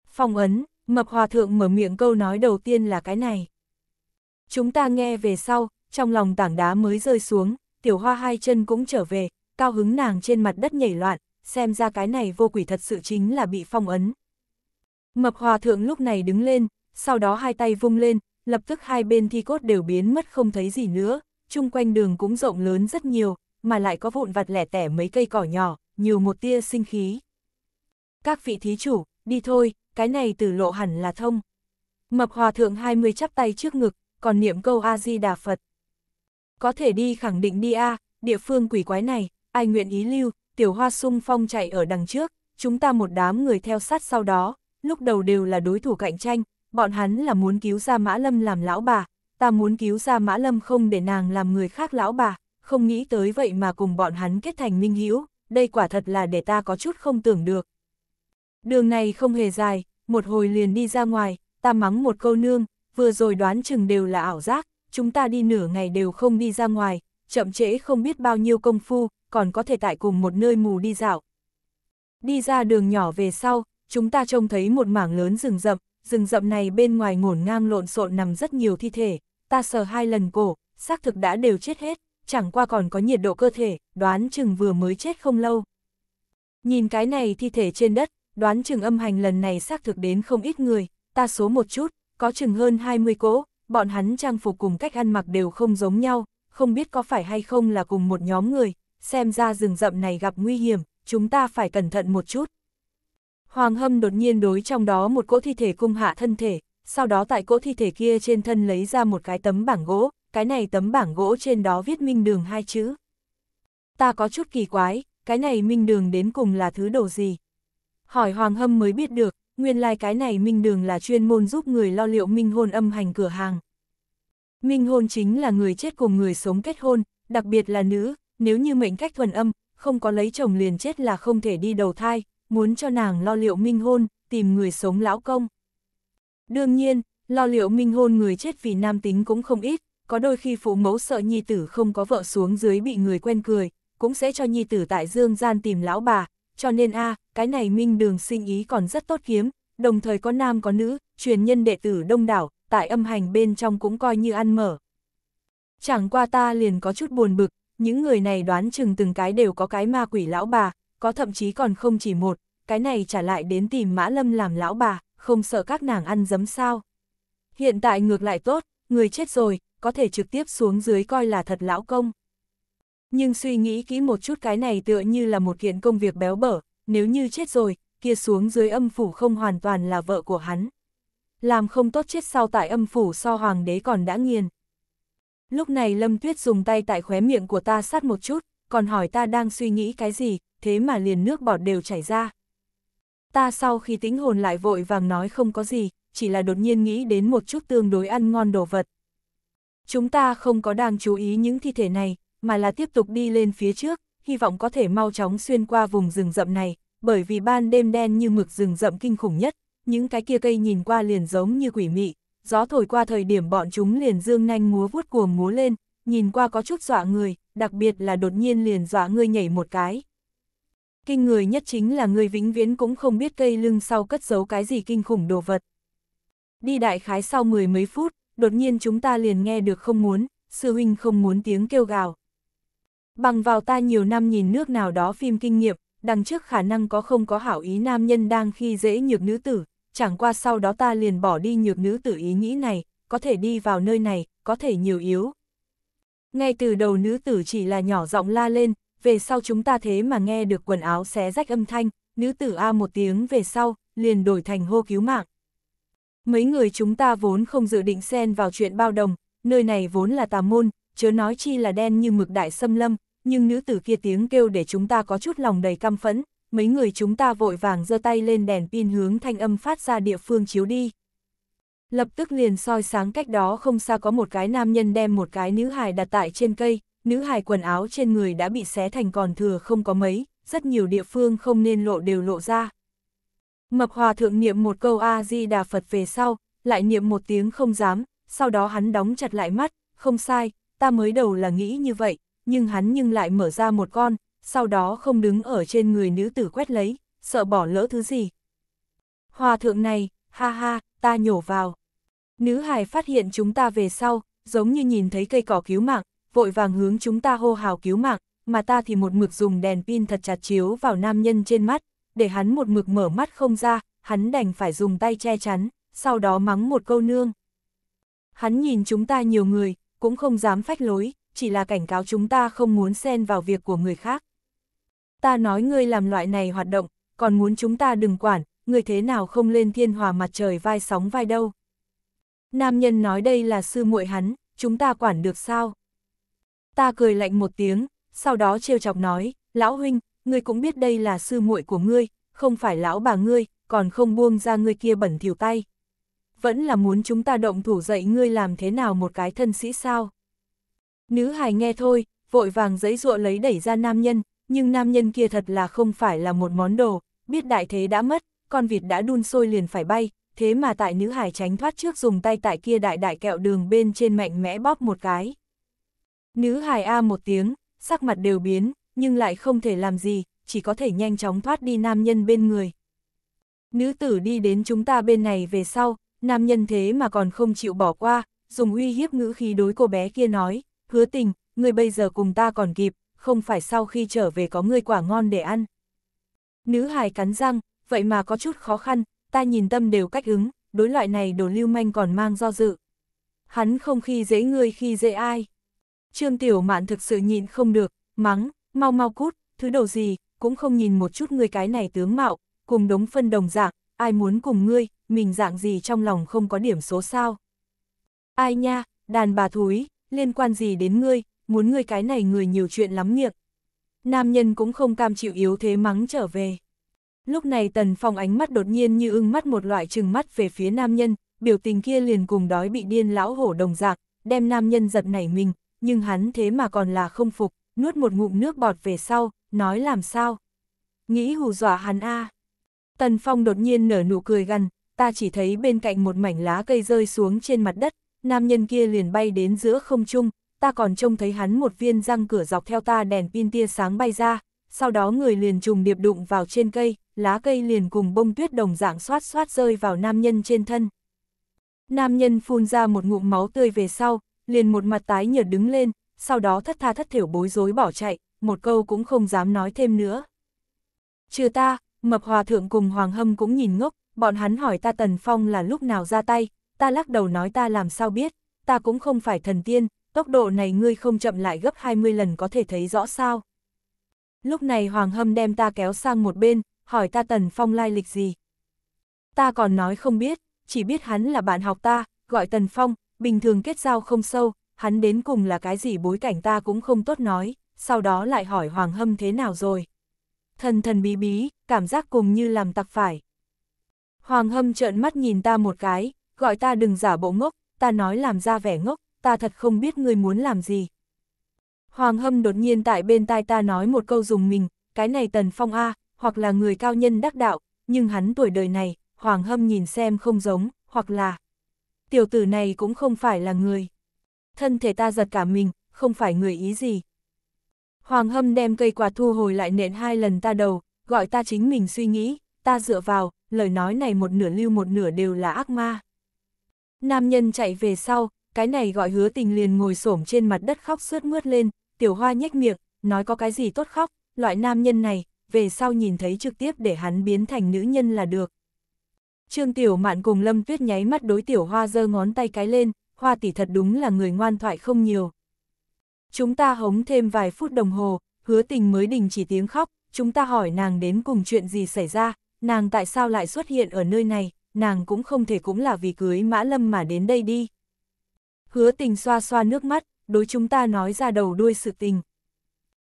Phong ấn, mập hòa thượng mở miệng câu nói đầu tiên là cái này. Chúng ta nghe về sau, trong lòng tảng đá mới rơi xuống, tiểu hoa hai chân cũng trở về, cao hứng nàng trên mặt đất nhảy loạn, xem ra cái này vô quỷ thật sự chính là bị phong ấn. Mập hòa thượng lúc này đứng lên, sau đó hai tay vung lên, lập tức hai bên thi cốt đều biến mất không thấy gì nữa, chung quanh đường cũng rộng lớn rất nhiều, mà lại có vụn vặt lẻ tẻ mấy cây cỏ nhỏ, nhiều một tia sinh khí. Các vị thí chủ, đi thôi, cái này từ lộ hẳn là thông. Mập hòa thượng hai 20 chắp tay trước ngực, còn niệm câu A-di-đà Phật. Có thể đi khẳng định đi A, địa phương quỷ quái này, ai nguyện ý lưu, tiểu hoa sung phong chạy ở đằng trước, chúng ta một đám người theo sát sau đó, lúc đầu đều là đối thủ cạnh tranh, bọn hắn là muốn cứu ra Mã Lâm làm lão bà, ta muốn cứu ra Mã Lâm không để nàng làm người khác lão bà, không nghĩ tới vậy mà cùng bọn hắn kết thành minh hữu, đây quả thật là để ta có chút không tưởng được. Đường này không hề dài, một hồi liền đi ra ngoài, ta mắng một câu nương, vừa rồi đoán chừng đều là ảo giác, chúng ta đi nửa ngày đều không đi ra ngoài, chậm trễ không biết bao nhiêu công phu, còn có thể tại cùng một nơi mù đi dạo. Đi ra đường nhỏ về sau, chúng ta trông thấy một mảng lớn rừng rậm, rừng rậm này bên ngoài ngổn ngang lộn xộn nằm rất nhiều thi thể, ta sờ hai lần cổ, xác thực đã đều chết hết, chẳng qua còn có nhiệt độ cơ thể, đoán chừng vừa mới chết không lâu. Nhìn cái này thi thể trên đất, đoán chừng âm hành lần này xác thực đến không ít người, ta số một chút, có chừng hơn 20 cỗ, bọn hắn trang phục cùng cách ăn mặc đều không giống nhau, không biết có phải hay không là cùng một nhóm người, xem ra rừng rậm này gặp nguy hiểm, chúng ta phải cẩn thận một chút. Hoàng Hâm đột nhiên đối trong đó một cỗ thi thể cung hạ thân thể, sau đó tại cỗ thi thể kia trên thân lấy ra một cái tấm bảng gỗ, cái này tấm bảng gỗ trên đó viết minh đường hai chữ. Ta có chút kỳ quái, cái này minh đường đến cùng là thứ đồ gì? Hỏi Hoàng Hâm mới biết được, nguyên lai like cái này minh đường là chuyên môn giúp người lo liệu minh hôn âm hành cửa hàng. Minh hôn chính là người chết cùng người sống kết hôn, đặc biệt là nữ, nếu như mệnh cách thuần âm, không có lấy chồng liền chết là không thể đi đầu thai, muốn cho nàng lo liệu minh hôn, tìm người sống lão công. Đương nhiên, lo liệu minh hôn người chết vì nam tính cũng không ít, có đôi khi phụ mẫu sợ nhi tử không có vợ xuống dưới bị người quen cười, cũng sẽ cho nhi tử tại dương gian tìm lão bà, cho nên a à, cái này minh đường sinh ý còn rất tốt kiếm, đồng thời có nam có nữ, truyền nhân đệ tử đông đảo, tại âm hành bên trong cũng coi như ăn mở. Chẳng qua ta liền có chút buồn bực, những người này đoán chừng từng cái đều có cái ma quỷ lão bà, có thậm chí còn không chỉ một, cái này trả lại đến tìm Mã Lâm làm lão bà, không sợ các nàng ăn dấm sao. Hiện tại ngược lại tốt, người chết rồi, có thể trực tiếp xuống dưới coi là thật lão công. Nhưng suy nghĩ kỹ một chút cái này tựa như là một kiện công việc béo bở, nếu như chết rồi, kia xuống dưới âm phủ không hoàn toàn là vợ của hắn. Làm không tốt chết sau tại âm phủ so hoàng đế còn đã nghiền. Lúc này Lâm Tuyết dùng tay tại khóe miệng của ta sát một chút, còn hỏi ta đang suy nghĩ cái gì, thế mà liền nước bọt đều chảy ra. Ta sau khi tính hồn lại vội vàng nói không có gì, chỉ là đột nhiên nghĩ đến một chút tương đối ăn ngon đồ vật. Chúng ta không có đang chú ý những thi thể này, mà là tiếp tục đi lên phía trước, hy vọng có thể mau chóng xuyên qua vùng rừng rậm này, bởi vì ban đêm đen như mực rừng rậm kinh khủng nhất, những cái kia cây nhìn qua liền giống như quỷ mị, gió thổi qua thời điểm bọn chúng liền dương nanh múa vuốt cuồng múa lên, nhìn qua có chút dọa người, đặc biệt là đột nhiên liền dọa ngươi nhảy một cái. Kinh người nhất chính là người vĩnh viễn cũng không biết cây lưng sau cất giấu cái gì kinh khủng đồ vật. Đi đại khái sau mười mấy phút, đột nhiên chúng ta liền nghe được không muốn, sư huynh không muốn tiếng kêu gào, Bằng vào ta nhiều năm nhìn nước nào đó phim kinh nghiệm, đằng trước khả năng có không có hảo ý nam nhân đang khi dễ nhược nữ tử, chẳng qua sau đó ta liền bỏ đi nhược nữ tử ý nghĩ này, có thể đi vào nơi này, có thể nhiều yếu. Ngay từ đầu nữ tử chỉ là nhỏ giọng la lên, về sau chúng ta thế mà nghe được quần áo xé rách âm thanh, nữ tử A một tiếng về sau, liền đổi thành hô cứu mạng. Mấy người chúng ta vốn không dự định xen vào chuyện bao đồng, nơi này vốn là tà môn, chớ nói chi là đen như mực đại xâm lâm, nhưng nữ tử kia tiếng kêu để chúng ta có chút lòng đầy căm phẫn, mấy người chúng ta vội vàng giơ tay lên đèn pin hướng thanh âm phát ra địa phương chiếu đi. Lập tức liền soi sáng cách đó không xa có một cái nam nhân đem một cái nữ hài đặt tại trên cây, nữ hài quần áo trên người đã bị xé thành còn thừa không có mấy, rất nhiều địa phương không nên lộ đều lộ ra. Mập hòa thượng niệm một câu A-di-đà Phật về sau, lại niệm một tiếng không dám, sau đó hắn đóng chặt lại mắt, không sai, ta mới đầu là nghĩ như vậy, nhưng hắn nhưng lại mở ra một con, sau đó không đứng ở trên người nữ tử quét lấy, sợ bỏ lỡ thứ gì. Hòa thượng này, ha ha, ta nhổ vào. Nữ hài phát hiện chúng ta về sau, giống như nhìn thấy cây cỏ cứu mạng, vội vàng hướng chúng ta hô hào cứu mạng, mà ta thì một mực dùng đèn pin thật chặt chiếu vào nam nhân trên mắt, để hắn một mực mở mắt không ra, hắn đành phải dùng tay che chắn, sau đó mắng một câu nương. Hắn nhìn chúng ta nhiều người, cũng không dám phách lối, chỉ là cảnh cáo chúng ta không muốn xen vào việc của người khác. Ta nói ngươi làm loại này hoạt động, còn muốn chúng ta đừng quản, ngươi thế nào không lên thiên hòa mặt trời vai sóng vai đâu. Nam nhân nói đây là sư muội hắn, chúng ta quản được sao? Ta cười lạnh một tiếng, sau đó trêu chọc nói, lão huynh, ngươi cũng biết đây là sư muội của ngươi, không phải lão bà ngươi, còn không buông ra ngươi kia bẩn thỉu tay. Vẫn là muốn chúng ta động thủ dạy ngươi làm thế nào một cái thân sĩ sao? Nữ hài nghe thôi, vội vàng giấy ruộ lấy đẩy ra nam nhân, nhưng nam nhân kia thật là không phải là một món đồ, biết đại thế đã mất, con vịt đã đun sôi liền phải bay, thế mà tại nữ hải tránh thoát trước dùng tay tại kia đại đại kẹo đường bên trên mạnh mẽ bóp một cái. Nữ hải A một tiếng, sắc mặt đều biến, nhưng lại không thể làm gì, chỉ có thể nhanh chóng thoát đi nam nhân bên người. Nữ tử đi đến chúng ta bên này về sau, nam nhân thế mà còn không chịu bỏ qua, dùng uy hiếp ngữ khí đối cô bé kia nói, hứa tình, người bây giờ cùng ta còn kịp, không phải sau khi trở về có người quả ngon để ăn. Nữ hài cắn răng, vậy mà có chút khó khăn, ta nhìn tâm đều cách ứng, đối loại này đồ lưu manh còn mang do dự. Hắn không khi dễ người khi dễ ai. Trương Tiểu Mạn thực sự nhịn không được, mắng, mau mau cút, thứ đầu gì, cũng không nhìn một chút người cái này tướng mạo, cùng đống phân đồng dạng, ai muốn cùng ngươi, mình dạng gì trong lòng không có điểm số sao. Ai nha, đàn bà thúi, liên quan gì đến ngươi, muốn ngươi cái này người nhiều chuyện lắm miệng. Nam nhân cũng không cam chịu yếu thế mắng trở về. Lúc này Tần Phong ánh mắt đột nhiên như ưng mắt một loại trừng mắt về phía nam nhân, biểu tình kia liền cùng đói bị điên lão hổ đồng dạng, đem nam nhân giật nảy mình, nhưng hắn thế mà còn là không phục, nuốt một ngụm nước bọt về sau, nói làm sao. Nghĩ hù dọa hắn a Tần Phong đột nhiên nở nụ cười gần ta chỉ thấy bên cạnh một mảnh lá cây rơi xuống trên mặt đất, nam nhân kia liền bay đến giữa không trung, ta còn trông thấy hắn một viên răng cửa dọc theo ta đèn pin tia sáng bay ra, sau đó người liền trùng điệp đụng vào trên cây, lá cây liền cùng bông tuyết đồng dạng xoát xoát rơi vào nam nhân trên thân. Nam nhân phun ra một ngụm máu tươi về sau, liền một mặt tái nhợt đứng lên, sau đó thất tha thất thiểu bối rối bỏ chạy, một câu cũng không dám nói thêm nữa. Trừ ta, Mập Hòa Thượng cùng Hoàng Hâm cũng nhìn ngốc, bọn hắn hỏi ta Tần Phong là lúc nào ra tay, ta lắc đầu nói ta làm sao biết, ta cũng không phải thần tiên, tốc độ này ngươi không chậm lại gấp 20 lần có thể thấy rõ sao. Lúc này Hoàng Hâm đem ta kéo sang một bên, hỏi ta Tần Phong lai lịch gì. Ta còn nói không biết, chỉ biết hắn là bạn học ta, gọi Tần Phong, bình thường kết giao không sâu, hắn đến cùng là cái gì bối cảnh ta cũng không tốt nói, sau đó lại hỏi Hoàng Hâm thế nào rồi. Thần thần bí bí, cảm giác cùng như làm tặc phải. Hoàng Hâm trợn mắt nhìn ta một cái, gọi ta đừng giả bộ ngốc, ta nói làm ra vẻ ngốc, ta thật không biết ngươi muốn làm gì. Hoàng hâm đột nhiên tại bên tai ta nói một câu dùng mình, cái này tần phong A, hoặc là người cao nhân đắc đạo, nhưng hắn tuổi đời này, hoàng hâm nhìn xem không giống, hoặc là tiểu tử này cũng không phải là người. Thân thể ta giật cả mình, không phải người ý gì. Hoàng hâm đem cây quạt thu hồi lại nện hai lần ta đầu, gọi ta chính mình suy nghĩ, ta dựa vào, lời nói này một nửa lưu một nửa đều là ác ma. Nam nhân chạy về sau, cái này gọi hứa tình liền ngồi xổm trên mặt đất khóc suốt mướt lên, tiểu hoa nhếch miệng, nói có cái gì tốt khóc, loại nam nhân này, về sau nhìn thấy trực tiếp để hắn biến thành nữ nhân là được. Trương Tiểu Mạn cùng Lâm Tuyết nháy mắt đối Tiểu Hoa giơ ngón tay cái lên, Hoa tỷ thật đúng là người ngoan thoại không nhiều. Chúng ta hống thêm vài phút đồng hồ, hứa tình mới đình chỉ tiếng khóc, chúng ta hỏi nàng đến cùng chuyện gì xảy ra, nàng tại sao lại xuất hiện ở nơi này nàng cũng không thể cũng là vì cưới Mã Lâm mà đến đây đi. Hứa tình xoa xoa nước mắt, đối chúng ta nói ra đầu đuôi sự tình.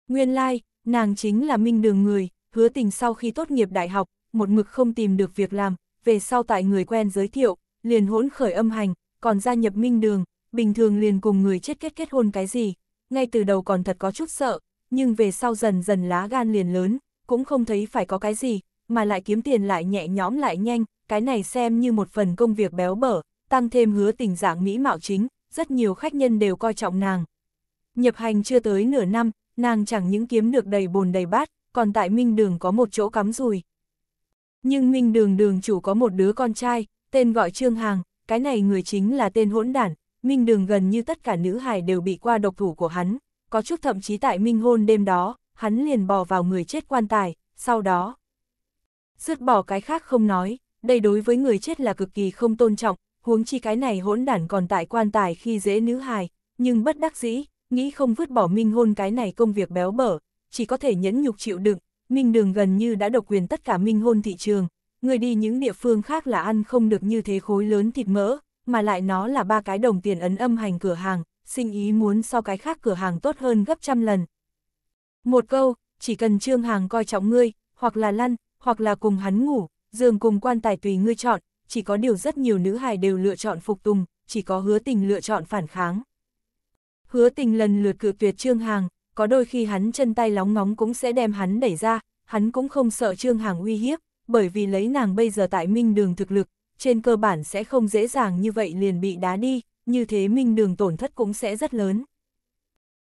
Nguyên lai, like, nàng chính là minh đường người, hứa tình sau khi tốt nghiệp đại học, một mực không tìm được việc làm, về sau tại người quen giới thiệu, liền hỗn khởi âm hành, còn gia nhập minh đường, bình thường liền cùng người chết kết kết hôn cái gì, ngay từ đầu còn thật có chút sợ, nhưng về sau dần dần lá gan liền lớn, cũng không thấy phải có cái gì, mà lại kiếm tiền lại nhẹ nhõm lại nhanh, cái này xem như một phần công việc béo bở, tăng thêm hứa tình dạng mỹ mạo chính, rất nhiều khách nhân đều coi trọng nàng. Nhập hành chưa tới nửa năm, nàng chẳng những kiếm được đầy bồn đầy bát, còn tại Minh Đường có một chỗ cắm rùi. Nhưng Minh Đường đường chủ có một đứa con trai, tên gọi Trương Hàng, cái này người chính là tên hỗn đản, Minh Đường gần như tất cả nữ hài đều bị qua độc thủ của hắn, có chút thậm chí tại Minh hôn đêm đó, hắn liền bò vào người chết quan tài, sau đó. Dứt bỏ cái khác không nói, đây đối với người chết là cực kỳ không tôn trọng, huống chi cái này hỗn đản còn tại quan tài khi dễ nữ hài, nhưng bất đắc dĩ, nghĩ không vứt bỏ minh hôn cái này công việc béo bở, chỉ có thể nhẫn nhục chịu đựng, minh đường gần như đã độc quyền tất cả minh hôn thị trường, người đi những địa phương khác là ăn không được như thế khối lớn thịt mỡ, mà lại nó là ba cái đồng tiền ấn âm hành cửa hàng, sinh ý muốn so cái khác cửa hàng tốt hơn gấp trăm lần. Một câu, chỉ cần trương hàng coi trọng ngươi, hoặc là lăn, hoặc là cùng hắn ngủ, giường cùng quan tài tùy ngươi chọn, chỉ có điều rất nhiều nữ hài đều lựa chọn phục tùng, chỉ có hứa tình lựa chọn phản kháng. Hứa tình lần lượt cự tuyệt Trương Hàng, có đôi khi hắn chân tay lóng ngóng cũng sẽ đem hắn đẩy ra, hắn cũng không sợ Trương Hàng uy hiếp, bởi vì lấy nàng bây giờ tại Minh Đường thực lực, trên cơ bản sẽ không dễ dàng như vậy liền bị đá đi, như thế Minh Đường tổn thất cũng sẽ rất lớn.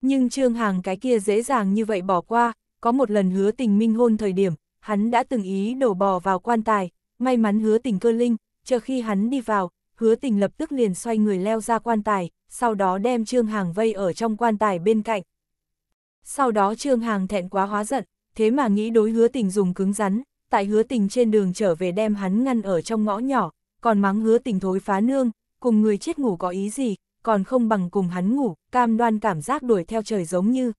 Nhưng Trương Hàng cái kia dễ dàng như vậy bỏ qua, có một lần hứa tình minh hôn thời điểm, hắn đã từng ý đổ bò vào quan tài, may mắn hứa tình cơ linh, chờ khi hắn đi vào, hứa tình lập tức liền xoay người leo ra quan tài, sau đó đem Trương Hàng vây ở trong quan tài bên cạnh. Sau đó Trương Hàng thẹn quá hóa giận, thế mà nghĩ đối hứa tình dùng cứng rắn, tại hứa tình trên đường trở về đem hắn ngăn ở trong ngõ nhỏ, còn mắng hứa tình thối phá nương, cùng người chết ngủ có ý gì, còn không bằng cùng hắn ngủ, cam đoan cảm giác đuổi theo trời giống như.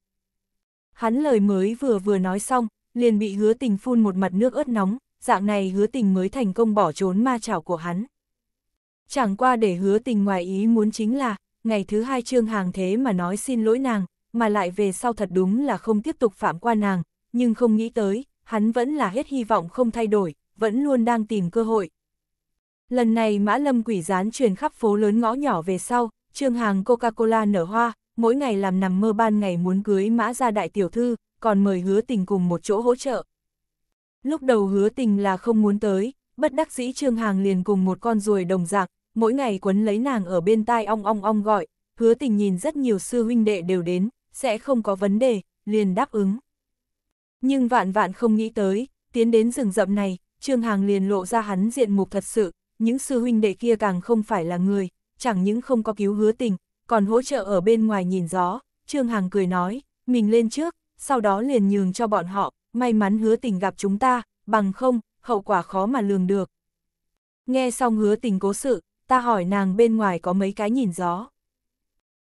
Hắn lời mới vừa vừa nói xong, liền bị hứa tình phun một mặt nước ướt nóng, dạng này hứa tình mới thành công bỏ trốn ma chảo của hắn. Chẳng qua để hứa tình ngoài ý muốn chính là, ngày thứ hai trương hàng thế mà nói xin lỗi nàng, mà lại về sau thật đúng là không tiếp tục phạm qua nàng, nhưng không nghĩ tới, hắn vẫn là hết hy vọng không thay đổi, vẫn luôn đang tìm cơ hội. Lần này mã lâm quỷ gián truyền khắp phố lớn ngõ nhỏ về sau, trương hàng Coca-Cola nở hoa, mỗi ngày làm nằm mơ ban ngày muốn cưới mã ra đại tiểu thư, còn mời hứa tình cùng một chỗ hỗ trợ. Lúc đầu hứa tình là không muốn tới, bất đắc dĩ Trương Hàng liền cùng một con ruồi đồng dạng mỗi ngày quấn lấy nàng ở bên tai ong ong ong gọi, hứa tình nhìn rất nhiều sư huynh đệ đều đến, sẽ không có vấn đề, liền đáp ứng. Nhưng vạn vạn không nghĩ tới, tiến đến rừng rậm này, Trương Hàng liền lộ ra hắn diện mục thật sự, những sư huynh đệ kia càng không phải là người, chẳng những không có cứu hứa tình, còn hỗ trợ ở bên ngoài nhìn gió, Trương Hàng cười nói, mình lên trước, sau đó liền nhường cho bọn họ, may mắn hứa tình gặp chúng ta, bằng không, hậu quả khó mà lường được. Nghe xong hứa tình cố sự, ta hỏi nàng bên ngoài có mấy cái nhìn gió.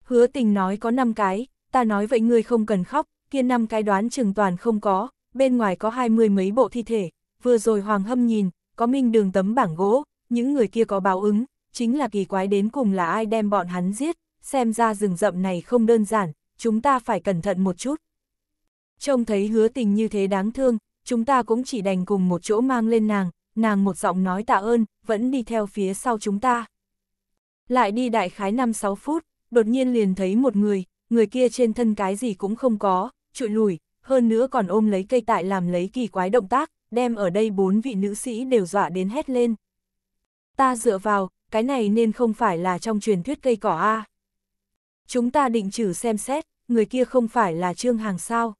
Hứa tình nói có 5 cái, ta nói vậy ngươi không cần khóc, kia 5 cái đoán chừng toàn không có, bên ngoài có hai mươi mấy bộ thi thể, vừa rồi Hoàng Hâm nhìn, có minh đường tấm bảng gỗ, những người kia có báo ứng, chính là kỳ quái đến cùng là ai đem bọn hắn giết, xem ra rừng rậm này không đơn giản, chúng ta phải cẩn thận một chút, Trông thấy hứa tình như thế đáng thương, chúng ta cũng chỉ đành cùng một chỗ mang lên nàng, nàng một giọng nói tạ ơn, vẫn đi theo phía sau chúng ta. Lại đi đại khái 5-6 phút, đột nhiên liền thấy một người, người kia trên thân cái gì cũng không có, trụi lùi, hơn nữa còn ôm lấy cây tại làm lấy kỳ quái động tác, đem ở đây bốn vị nữ sĩ đều dọa đến hét lên. Ta dựa vào, cái này nên không phải là trong truyền thuyết cây cỏ A. Chúng ta định trừ xem xét, người kia không phải là Trương Hàng sao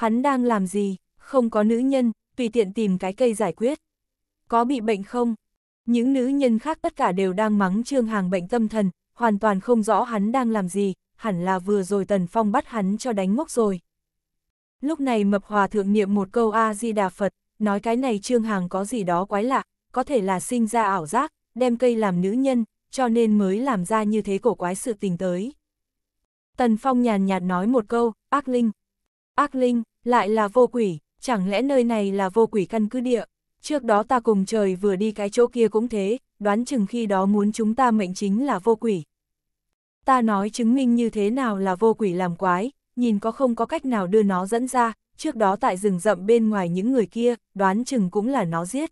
hắn đang làm gì, không có nữ nhân, tùy tiện tìm cái cây giải quyết. Có bị bệnh không? Những nữ nhân khác tất cả đều đang mắng Trương Hàng bệnh tâm thần, hoàn toàn không rõ hắn đang làm gì, hẳn là vừa rồi Tần Phong bắt hắn cho đánh ngốc rồi. Lúc này Mập Hòa thượng niệm một câu A-di-đà Phật, nói cái này Trương Hàng có gì đó quái lạ, có thể là sinh ra ảo giác, đem cây làm nữ nhân, cho nên mới làm ra như thế cổ quái sự tình tới. Tần Phong nhàn nhạt nói một câu, ác linh. Ác linh, lại là vô quỷ, chẳng lẽ nơi này là vô quỷ căn cứ địa? Trước đó ta cùng trời vừa đi cái chỗ kia cũng thế, đoán chừng khi đó muốn chúng ta mệnh chính là vô quỷ. Ta nói chứng minh như thế nào là vô quỷ làm quái, nhìn có không có cách nào đưa nó dẫn ra, trước đó tại rừng rậm bên ngoài những người kia, đoán chừng cũng là nó giết.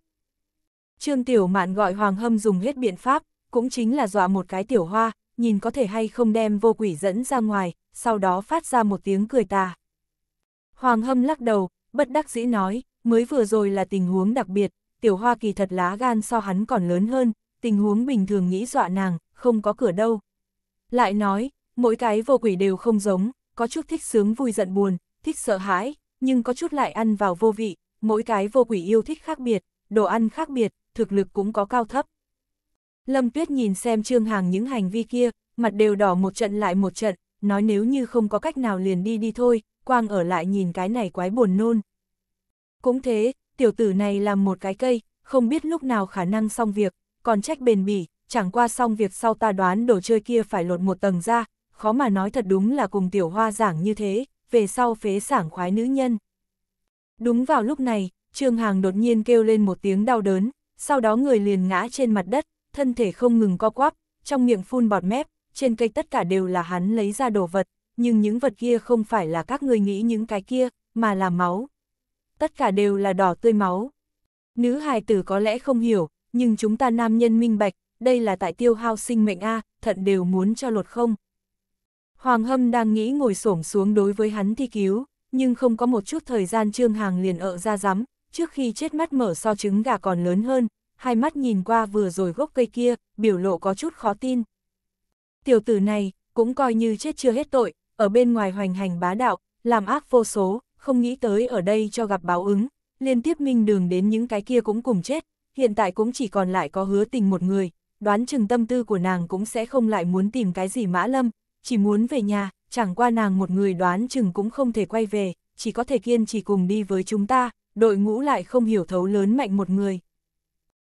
Trương Tiểu Mạn gọi Hoàng Hâm dùng hết biện pháp, cũng chính là dọa một cái tiểu hoa, nhìn có thể hay không đem vô quỷ dẫn ra ngoài, sau đó phát ra một tiếng cười tà. Hoàng Hâm lắc đầu, bất đắc dĩ nói, mới vừa rồi là tình huống đặc biệt, tiểu hoa kỳ thật lá gan so hắn còn lớn hơn, tình huống bình thường nghĩ dọa nàng, không có cửa đâu. Lại nói, mỗi cái vô quỷ đều không giống, có chút thích sướng vui giận buồn, thích sợ hãi, nhưng có chút lại ăn vào vô vị, mỗi cái vô quỷ yêu thích khác biệt, đồ ăn khác biệt, thực lực cũng có cao thấp. Lâm Tuyết nhìn xem Trương Hàng những hành vi kia, mặt đều đỏ một trận lại một trận, nói nếu như không có cách nào liền đi đi thôi, quang ở lại nhìn cái này quái buồn nôn. Cũng thế, tiểu tử này làm một cái cây, không biết lúc nào khả năng xong việc, còn trách bền bỉ, chẳng qua xong việc sau ta đoán đồ chơi kia phải lột một tầng ra, khó mà nói thật đúng là cùng tiểu hoa giảng như thế, về sau phế sảng khoái nữ nhân. Đúng vào lúc này, Trương Hàng đột nhiên kêu lên một tiếng đau đớn, sau đó người liền ngã trên mặt đất, thân thể không ngừng co quắp, trong miệng phun bọt mép, trên cây tất cả đều là hắn lấy ra đồ vật, nhưng những vật kia không phải là các người nghĩ những cái kia, mà là máu. Tất cả đều là đỏ tươi máu. Nữ hài tử có lẽ không hiểu, nhưng chúng ta nam nhân minh bạch, đây là tại tiêu hao sinh mệnh A, thận đều muốn cho lột không. Hoàng Hâm đang nghĩ ngồi xổm xuống đối với hắn thi cứu, nhưng không có một chút thời gian Trương Hàng liền ợ ra rắm trước khi chết mắt mở so trứng gà còn lớn hơn, hai mắt nhìn qua vừa rồi gốc cây kia, biểu lộ có chút khó tin. Tiểu tử này, cũng coi như chết chưa hết tội, ở bên ngoài hoành hành bá đạo, làm ác vô số, không nghĩ tới ở đây cho gặp báo ứng, liên tiếp minh đường đến những cái kia cũng cùng chết, hiện tại cũng chỉ còn lại có hứa tình một người, đoán chừng tâm tư của nàng cũng sẽ không lại muốn tìm cái gì mã lâm, chỉ muốn về nhà, chẳng qua nàng một người đoán chừng cũng không thể quay về, chỉ có thể kiên trì cùng đi với chúng ta, đội ngũ lại không hiểu thấu lớn mạnh một người.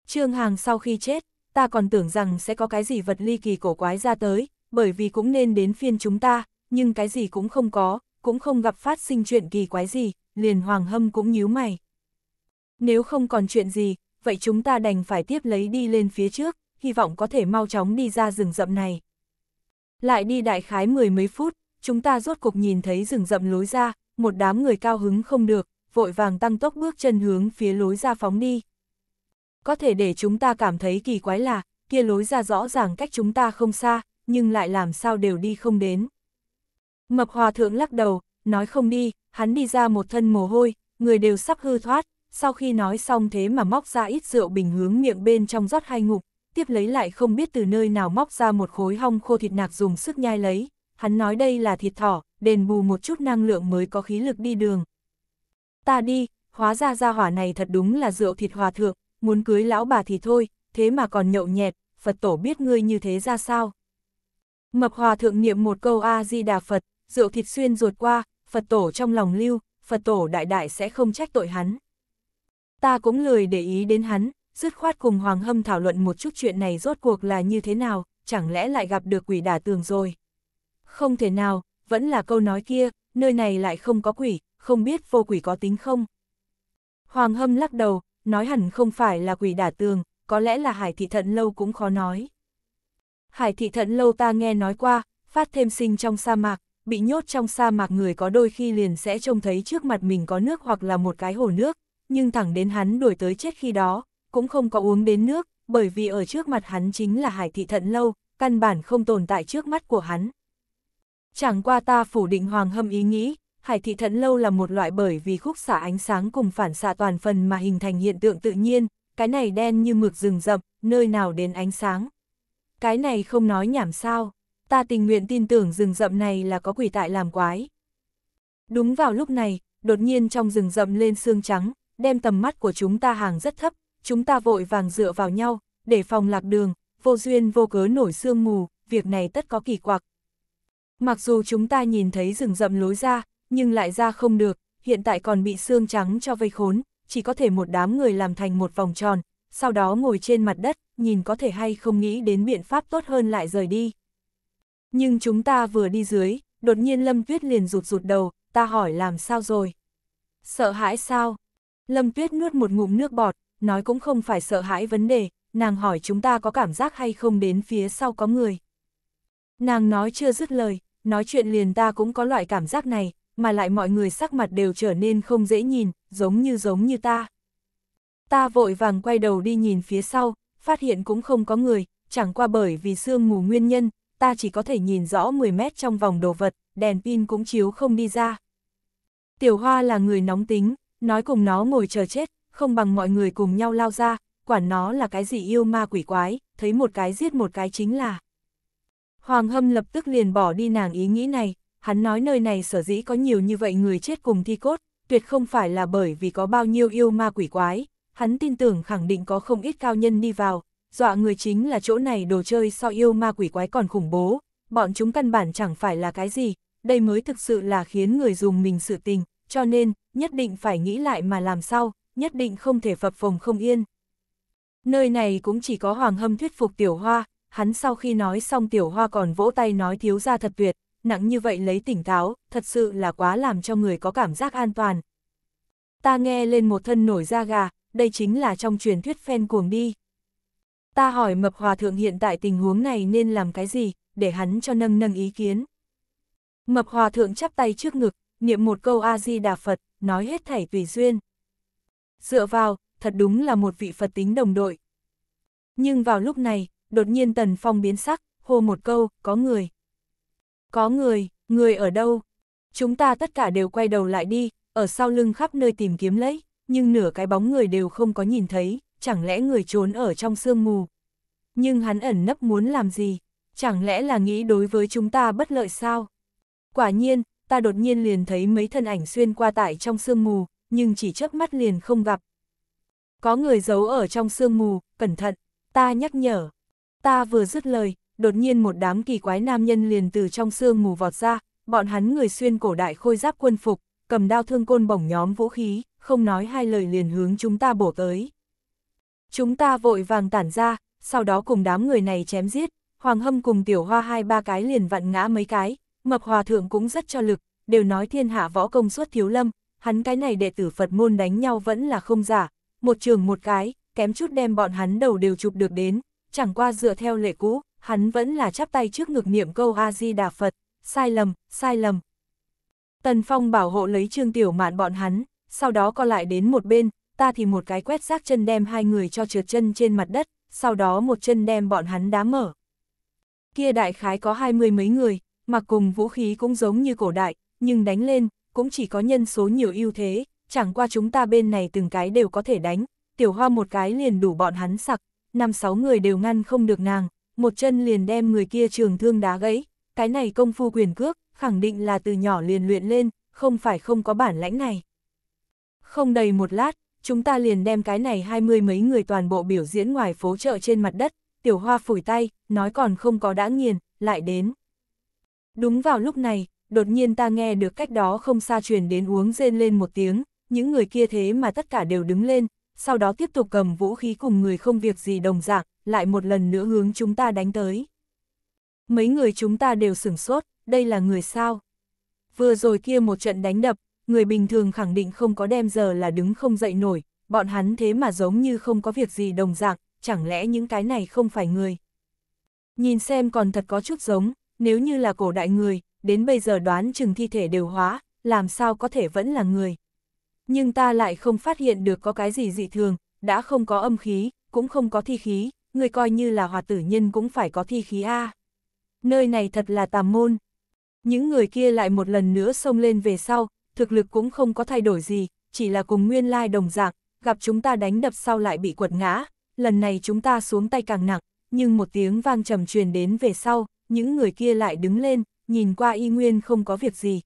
Trương Hàng sau khi chết, ta còn tưởng rằng sẽ có cái gì vật ly kỳ cổ quái ra tới, bởi vì cũng nên đến phiên chúng ta, nhưng cái gì cũng không có, cũng không gặp phát sinh chuyện kỳ quái gì, liền Hoàng Hâm cũng nhíu mày. Nếu không còn chuyện gì, vậy chúng ta đành phải tiếp lấy đi lên phía trước, hy vọng có thể mau chóng đi ra rừng rậm này. Lại đi đại khái mười mấy phút, chúng ta rốt cục nhìn thấy rừng rậm lối ra, một đám người cao hứng không được, vội vàng tăng tốc bước chân hướng phía lối ra phóng đi. Có thể để chúng ta cảm thấy kỳ quái là, kia lối ra rõ ràng cách chúng ta không xa, nhưng lại làm sao đều đi không đến. Mập hòa thượng lắc đầu, nói không đi, hắn đi ra một thân mồ hôi, người đều sắp hư thoát, sau khi nói xong thế mà móc ra ít rượu bình hướng miệng bên trong rót hai ngục, tiếp lấy lại không biết từ nơi nào móc ra một khối hong khô thịt nạc dùng sức nhai lấy, hắn nói đây là thịt thỏ, đền bù một chút năng lượng mới có khí lực đi đường. Ta đi, hóa ra ra hỏa này thật đúng là rượu thịt hòa thượng, muốn cưới lão bà thì thôi, thế mà còn nhậu nhẹt, Phật tổ biết ngươi như thế ra sao. Mập hòa thượng niệm một câu A-di-đà Phật, rượu thịt xuyên ruột qua, Phật tổ trong lòng lưu, Phật tổ đại đại sẽ không trách tội hắn. Ta cũng lười để ý đến hắn, dứt khoát cùng Hoàng Hâm thảo luận một chút chuyện này rốt cuộc là như thế nào, chẳng lẽ lại gặp được quỷ đả tường rồi. Không thể nào, vẫn là câu nói kia, nơi này lại không có quỷ, không biết vô quỷ có tính không. Hoàng Hâm lắc đầu, nói hẳn không phải là quỷ đả tường, có lẽ là hải thị thận lâu cũng khó nói. Hải thị thận lâu ta nghe nói qua, phát thêm sinh trong sa mạc, bị nhốt trong sa mạc người có đôi khi liền sẽ trông thấy trước mặt mình có nước hoặc là một cái hồ nước, nhưng thẳng đến hắn đuổi tới chết khi đó, cũng không có uống đến nước, bởi vì ở trước mặt hắn chính là hải thị thận lâu, căn bản không tồn tại trước mắt của hắn. Chẳng qua ta phủ định hoàng hâm ý nghĩ, hải thị thận lâu là một loại bởi vì khúc xạ ánh sáng cùng phản xạ toàn phần mà hình thành hiện tượng tự nhiên, cái này đen như mực rừng rậm, nơi nào đến ánh sáng. Cái này không nói nhảm sao ta tình nguyện tin tưởng rừng rậm này là có quỷ tại làm quái. Đúng vào lúc này, đột nhiên trong rừng rậm lên xương trắng, đem tầm mắt của chúng ta hàng rất thấp, chúng ta vội vàng dựa vào nhau, để phòng lạc đường, vô duyên vô cớ nổi sương mù, việc này tất có kỳ quặc. Mặc dù chúng ta nhìn thấy rừng rậm lối ra, nhưng lại ra không được, hiện tại còn bị xương trắng cho vây khốn, chỉ có thể một đám người làm thành một vòng tròn, sau đó ngồi trên mặt đất, nhìn có thể hay không nghĩ đến biện pháp tốt hơn lại rời đi. Nhưng chúng ta vừa đi dưới, đột nhiên Lâm Tuyết liền rụt rụt đầu, ta hỏi làm sao rồi? Sợ hãi sao? Lâm Tuyết nuốt một ngụm nước bọt, nói cũng không phải sợ hãi vấn đề, nàng hỏi chúng ta có cảm giác hay không đến phía sau có người. Nàng nói chưa dứt lời, nói chuyện liền ta cũng có loại cảm giác này, mà lại mọi người sắc mặt đều trở nên không dễ nhìn, giống như giống như ta. Ta vội vàng quay đầu đi nhìn phía sau, phát hiện cũng không có người, chẳng qua bởi vì sương mù nguyên nhân, ta chỉ có thể nhìn rõ 10 mét trong vòng đồ vật, đèn pin cũng chiếu không đi ra. Tiểu Hoa là người nóng tính, nói cùng nó ngồi chờ chết, không bằng mọi người cùng nhau lao ra, quản nó là cái gì yêu ma quỷ quái, thấy một cái giết một cái chính là. Hoàng Hâm lập tức liền bỏ đi nàng ý nghĩ này, hắn nói nơi này sở dĩ có nhiều như vậy người chết cùng thi cốt, tuyệt không phải là bởi vì có bao nhiêu yêu ma quỷ quái, hắn tin tưởng khẳng định có không ít cao nhân đi vào, dọa người chính là chỗ này đồ chơi so yêu ma quỷ quái còn khủng bố, bọn chúng căn bản chẳng phải là cái gì, đây mới thực sự là khiến người dùng mình sự tình, cho nên, nhất định phải nghĩ lại mà làm sao, nhất định không thể phập phồng không yên. Nơi này cũng chỉ có Hoàng Hâm thuyết phục Tiểu Hoa, hắn sau khi nói xong Tiểu Hoa còn vỗ tay nói thiếu ra thật tuyệt, nặng như vậy lấy tỉnh táo, thật sự là quá làm cho người có cảm giác an toàn. Ta nghe lên một thân nổi da gà, đây chính là trong truyền thuyết phen cuồng đi. Ta hỏi mập hòa thượng hiện tại tình huống này nên làm cái gì, để hắn cho nâng nâng ý kiến. Mập hòa thượng chắp tay trước ngực, niệm một câu A-di-đà Phật, nói hết thảy tùy duyên. Dựa vào, thật đúng là một vị Phật tính đồng đội. Nhưng vào lúc này, đột nhiên Tần Phong biến sắc, hô một câu, có người. Có người, người ở đâu? Chúng ta tất cả đều quay đầu lại đi, ở sau lưng khắp nơi tìm kiếm lấy, nhưng nửa cái bóng người đều không có nhìn thấy chẳng lẽ người trốn ở trong sương mù. Nhưng hắn ẩn nấp muốn làm gì, chẳng lẽ là nghĩ đối với chúng ta bất lợi sao? Quả nhiên, ta đột nhiên liền thấy mấy thân ảnh xuyên qua tại trong sương mù, nhưng chỉ chớp mắt liền không gặp. Có người giấu ở trong sương mù, cẩn thận, ta nhắc nhở. Ta vừa dứt lời, đột nhiên một đám kỳ quái nam nhân liền từ trong sương mù vọt ra, bọn hắn người xuyên cổ đại khôi giáp quân phục, cầm đao thương côn bổng nhóm vũ khí, không nói hai lời liền hướng chúng ta bổ tới. Chúng ta vội vàng tản ra, sau đó cùng đám người này chém giết, Hoàng Hâm cùng Tiểu Hoa hai ba cái liền vặn ngã mấy cái, Mập Hòa Thượng cũng rất cho lực, đều nói thiên hạ võ công suốt thiếu lâm, hắn cái này đệ tử Phật môn đánh nhau vẫn là không giả, một trường một cái, kém chút đem bọn hắn đầu đều chụp được đến, chẳng qua dựa theo lệ cũ, hắn vẫn là chắp tay trước ngực niệm câu A-di-đà Phật, sai lầm, sai lầm. Tần Phong bảo hộ lấy Trương Tiểu Mạn bọn hắn, sau đó co lại đến một bên, ta thì một cái quét xác chân đem hai người cho trượt chân trên mặt đất, sau đó một chân đem bọn hắn đá mở. Kia đại khái có hai mươi mấy người, mà cùng vũ khí cũng giống như cổ đại, nhưng đánh lên, cũng chỉ có nhân số nhiều ưu thế, chẳng qua chúng ta bên này từng cái đều có thể đánh, tiểu hoa một cái liền đủ bọn hắn sặc, năm sáu người đều ngăn không được nàng, một chân liền đem người kia trường thương đá gãy, cái này công phu quyền cước, khẳng định là từ nhỏ liền luyện lên, không phải không có bản lãnh này. Không đầy một lát, chúng ta liền đem cái này hai mươi mấy người toàn bộ biểu diễn ngoài phố chợ trên mặt đất, tiểu hoa phủi tay, nói còn không có đã nghiền, lại đến. Đúng vào lúc này, đột nhiên ta nghe được cách đó không xa truyền đến uống rên lên một tiếng, những người kia thế mà tất cả đều đứng lên, sau đó tiếp tục cầm vũ khí cùng người không việc gì đồng dạng, lại một lần nữa hướng chúng ta đánh tới. Mấy người chúng ta đều sửng sốt, đây là người sao? Vừa rồi kia một trận đánh đập, người bình thường khẳng định không có đem giờ là đứng không dậy nổi, bọn hắn thế mà giống như không có việc gì đồng dạng, chẳng lẽ những cái này không phải người. Nhìn xem còn thật có chút giống, nếu như là cổ đại người, đến bây giờ đoán chừng thi thể đều hóa, làm sao có thể vẫn là người. Nhưng ta lại không phát hiện được có cái gì dị thường, đã không có âm khí, cũng không có thi khí, người coi như là hòa tử nhân cũng phải có thi khí A. Nơi này thật là tà môn. Những người kia lại một lần nữa xông lên về sau, thực lực cũng không có thay đổi gì, chỉ là cùng nguyên lai đồng dạng, gặp chúng ta đánh đập sau lại bị quật ngã, lần này chúng ta xuống tay càng nặng, nhưng một tiếng vang trầm truyền đến về sau, những người kia lại đứng lên, nhìn qua y nguyên không có việc gì.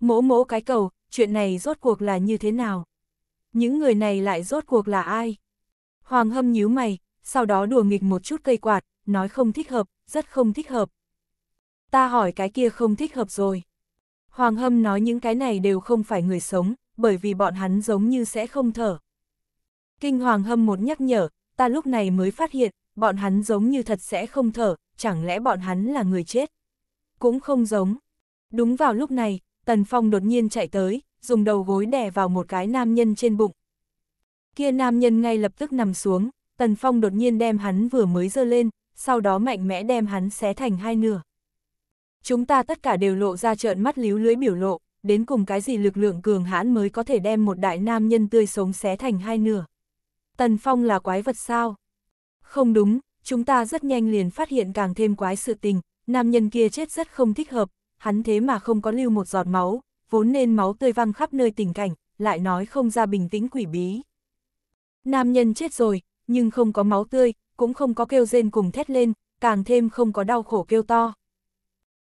Mỗ mỗ cái cầu, chuyện này rốt cuộc là như thế nào? Những người này lại rốt cuộc là ai? Hoàng hâm nhíu mày, sau đó đùa nghịch một chút cây quạt, nói không thích hợp, rất không thích hợp. Ta hỏi cái kia không thích hợp rồi. Hoàng Hâm nói những cái này đều không phải người sống, bởi vì bọn hắn giống như sẽ không thở. Kinh Hoàng Hâm một nhắc nhở, ta lúc này mới phát hiện, bọn hắn giống như thật sẽ không thở, chẳng lẽ bọn hắn là người chết? Cũng không giống. Đúng vào lúc này, Tần Phong đột nhiên chạy tới, dùng đầu gối đè vào một cái nam nhân trên bụng. Kia nam nhân ngay lập tức nằm xuống, Tần Phong đột nhiên đem hắn vừa mới dơ lên, sau đó mạnh mẽ đem hắn xé thành hai nửa chúng ta tất cả đều lộ ra trợn mắt líu lưỡi biểu lộ, đến cùng cái gì lực lượng cường hãn mới có thể đem một đại nam nhân tươi sống xé thành hai nửa. Tần Phong là quái vật sao? Không đúng, chúng ta rất nhanh liền phát hiện càng thêm quái sự tình, nam nhân kia chết rất không thích hợp, hắn thế mà không có lưu một giọt máu, vốn nên máu tươi văng khắp nơi tình cảnh, lại nói không ra bình tĩnh quỷ bí. Nam nhân chết rồi, nhưng không có máu tươi, cũng không có kêu rên cùng thét lên, càng thêm không có đau khổ kêu to.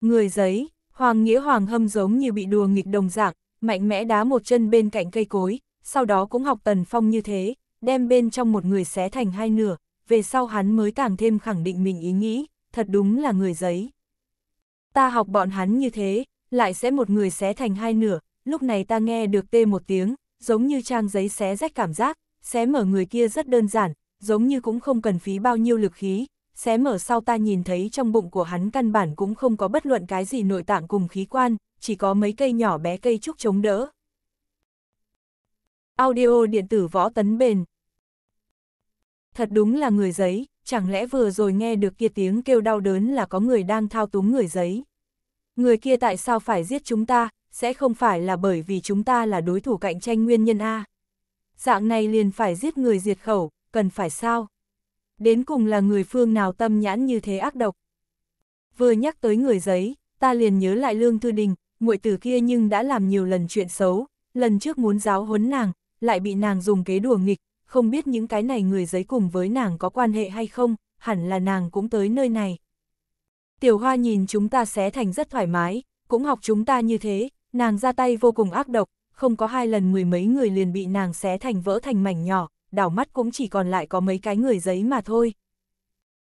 Người giấy, Hoàng Nghĩa Hoàng hâm giống như bị đùa nghịch đồng dạng, mạnh mẽ đá một chân bên cạnh cây cối, sau đó cũng học Tần Phong như thế, đem bên trong một người xé thành hai nửa, về sau hắn mới càng thêm khẳng định mình ý nghĩ, thật đúng là người giấy. Ta học bọn hắn như thế, lại sẽ một người xé thành hai nửa, lúc này ta nghe được tê một tiếng, giống như trang giấy xé rách cảm giác, xé mở người kia rất đơn giản, giống như cũng không cần phí bao nhiêu lực khí, xé mở sau ta nhìn thấy trong bụng của hắn căn bản cũng không có bất luận cái gì nội tạng cùng khí quan, chỉ có mấy cây nhỏ bé cây trúc chống đỡ. Audio điện tử võ tấn bền. Thật đúng là người giấy, chẳng lẽ vừa rồi nghe được kia tiếng kêu đau đớn là có người đang thao túng người giấy. Người kia tại sao phải giết chúng ta, sẽ không phải là bởi vì chúng ta là đối thủ cạnh tranh nguyên nhân A. Dạng này liền phải giết người diệt khẩu, cần phải sao? đến cùng là người phương nào tâm nhãn như thế ác độc. Vừa nhắc tới người giấy, ta liền nhớ lại Lương Thư Đình, muội tử kia nhưng đã làm nhiều lần chuyện xấu, lần trước muốn giáo huấn nàng, lại bị nàng dùng kế đùa nghịch, không biết những cái này người giấy cùng với nàng có quan hệ hay không, hẳn là nàng cũng tới nơi này. Tiểu Hoa nhìn chúng ta xé thành rất thoải mái, cũng học chúng ta như thế, nàng ra tay vô cùng ác độc, không có hai lần mười mấy người liền bị nàng xé thành vỡ thành mảnh nhỏ, đảo mắt cũng chỉ còn lại có mấy cái người giấy mà thôi.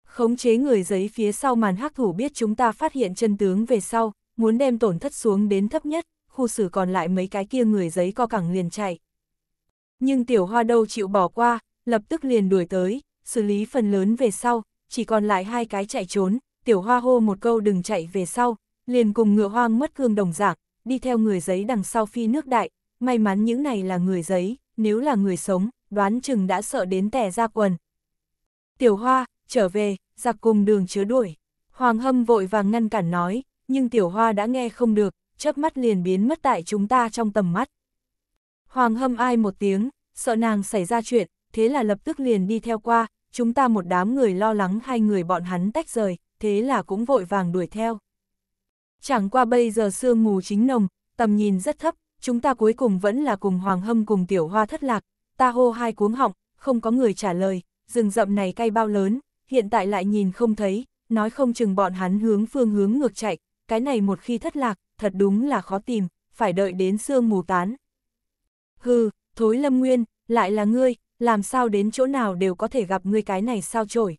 Khống chế người giấy phía sau màn hắc thủ biết chúng ta phát hiện chân tướng về sau, muốn đem tổn thất xuống đến thấp nhất, khu xử còn lại mấy cái kia người giấy co cẳng liền chạy. Nhưng tiểu hoa đâu chịu bỏ qua, lập tức liền đuổi tới, xử lý phần lớn về sau, chỉ còn lại hai cái chạy trốn, tiểu hoa hô một câu đừng chạy về sau, liền cùng ngựa hoang mất cương đồng dạng, đi theo người giấy đằng sau phi nước đại, may mắn những này là người giấy, nếu là người sống, đoán chừng đã sợ đến tẻ ra quần. Tiểu Hoa, trở về, giặc cùng đường chứa đuổi. Hoàng Hâm vội vàng ngăn cản nói, nhưng Tiểu Hoa đã nghe không được, chớp mắt liền biến mất tại chúng ta trong tầm mắt. Hoàng Hâm ai một tiếng, sợ nàng xảy ra chuyện, thế là lập tức liền đi theo qua, chúng ta một đám người lo lắng hai người bọn hắn tách rời, thế là cũng vội vàng đuổi theo. Chẳng qua bây giờ sương mù chính nồng, tầm nhìn rất thấp, chúng ta cuối cùng vẫn là cùng Hoàng Hâm cùng Tiểu Hoa thất lạc, ta hô hai cuống họng, không có người trả lời, rừng rậm này cay bao lớn, hiện tại lại nhìn không thấy, nói không chừng bọn hắn hướng phương hướng ngược chạy, cái này một khi thất lạc, thật đúng là khó tìm, phải đợi đến sương mù tán. Hừ, thối lâm nguyên, lại là ngươi, làm sao đến chỗ nào đều có thể gặp ngươi cái này sao trổi.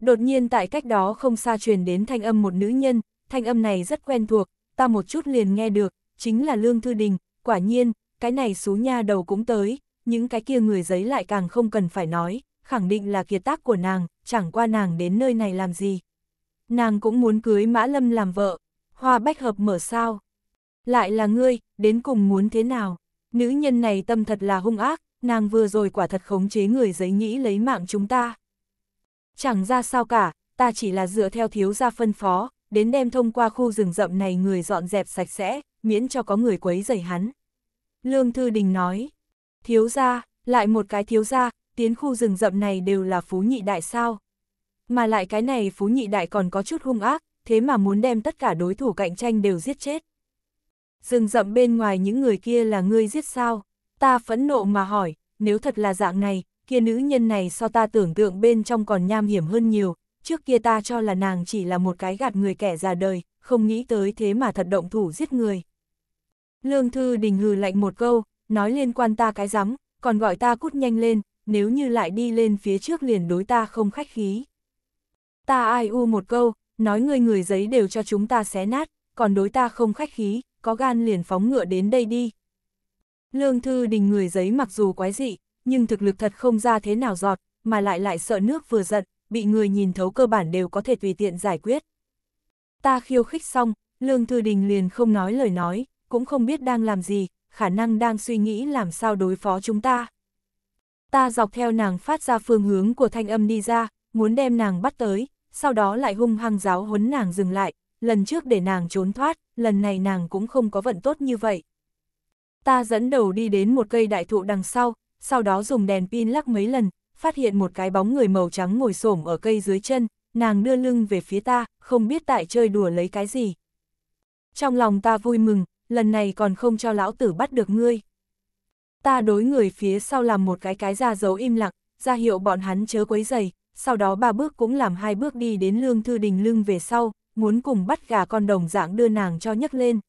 Đột nhiên tại cách đó không xa truyền đến thanh âm một nữ nhân, thanh âm này rất quen thuộc, ta một chút liền nghe được, chính là Lương Thư Đình, quả nhiên, cái này xú nha đầu cũng tới, những cái kia người giấy lại càng không cần phải nói, khẳng định là kiệt tác của nàng, chẳng qua nàng đến nơi này làm gì. Nàng cũng muốn cưới Mã Lâm làm vợ, hoa bách hợp mở sao. Lại là ngươi, đến cùng muốn thế nào? Nữ nhân này tâm thật là hung ác, nàng vừa rồi quả thật khống chế người giấy nghĩ lấy mạng chúng ta. Chẳng ra sao cả, ta chỉ là dựa theo thiếu gia phân phó, đến đem thông qua khu rừng rậm này người dọn dẹp sạch sẽ, miễn cho có người quấy rầy hắn. Lương Thư Đình nói, Thiếu gia, lại một cái thiếu gia, tiến khu rừng rậm này đều là phú nhị đại sao. Mà lại cái này phú nhị đại còn có chút hung ác, thế mà muốn đem tất cả đối thủ cạnh tranh đều giết chết. Rừng rậm bên ngoài những người kia là ngươi giết sao? Ta phẫn nộ mà hỏi, nếu thật là dạng này, kia nữ nhân này so ta tưởng tượng bên trong còn nham hiểm hơn nhiều, trước kia ta cho là nàng chỉ là một cái gạt người kẻ già đời, không nghĩ tới thế mà thật động thủ giết người. Lương Thư Đình hừ lạnh một câu, nói liên quan ta cái rắm, còn gọi ta cút nhanh lên, nếu như lại đi lên phía trước liền đối ta không khách khí. Ta ai u một câu, nói người người giấy đều cho chúng ta xé nát, còn đối ta không khách khí, có gan liền phóng ngựa đến đây đi. Lương Thư Đình người giấy mặc dù quái dị, nhưng thực lực thật không ra thế nào giọt, mà lại lại sợ nước vừa giận, bị người nhìn thấu cơ bản đều có thể tùy tiện giải quyết. Ta khiêu khích xong, Lương Thư Đình liền không nói lời nói, cũng không biết đang làm gì, khả năng đang suy nghĩ làm sao đối phó chúng ta. Ta dọc theo nàng phát ra phương hướng của thanh âm đi ra, muốn đem nàng bắt tới, sau đó lại hung hăng giáo huấn nàng dừng lại, lần trước để nàng trốn thoát, lần này nàng cũng không có vận tốt như vậy. Ta dẫn đầu đi đến một cây đại thụ đằng sau, sau đó dùng đèn pin lắc mấy lần, phát hiện một cái bóng người màu trắng ngồi xổm ở cây dưới chân, nàng đưa lưng về phía ta, không biết tại chơi đùa lấy cái gì. Trong lòng ta vui mừng, lần này còn không cho lão tử bắt được ngươi. Ta đối người phía sau làm một cái cái ra dấu im lặng, ra hiệu bọn hắn chớ quấy giày, sau đó ba bước cũng làm hai bước đi đến lương thư đình lưng về sau, muốn cùng bắt gà con đồng dạng đưa nàng cho nhấc lên.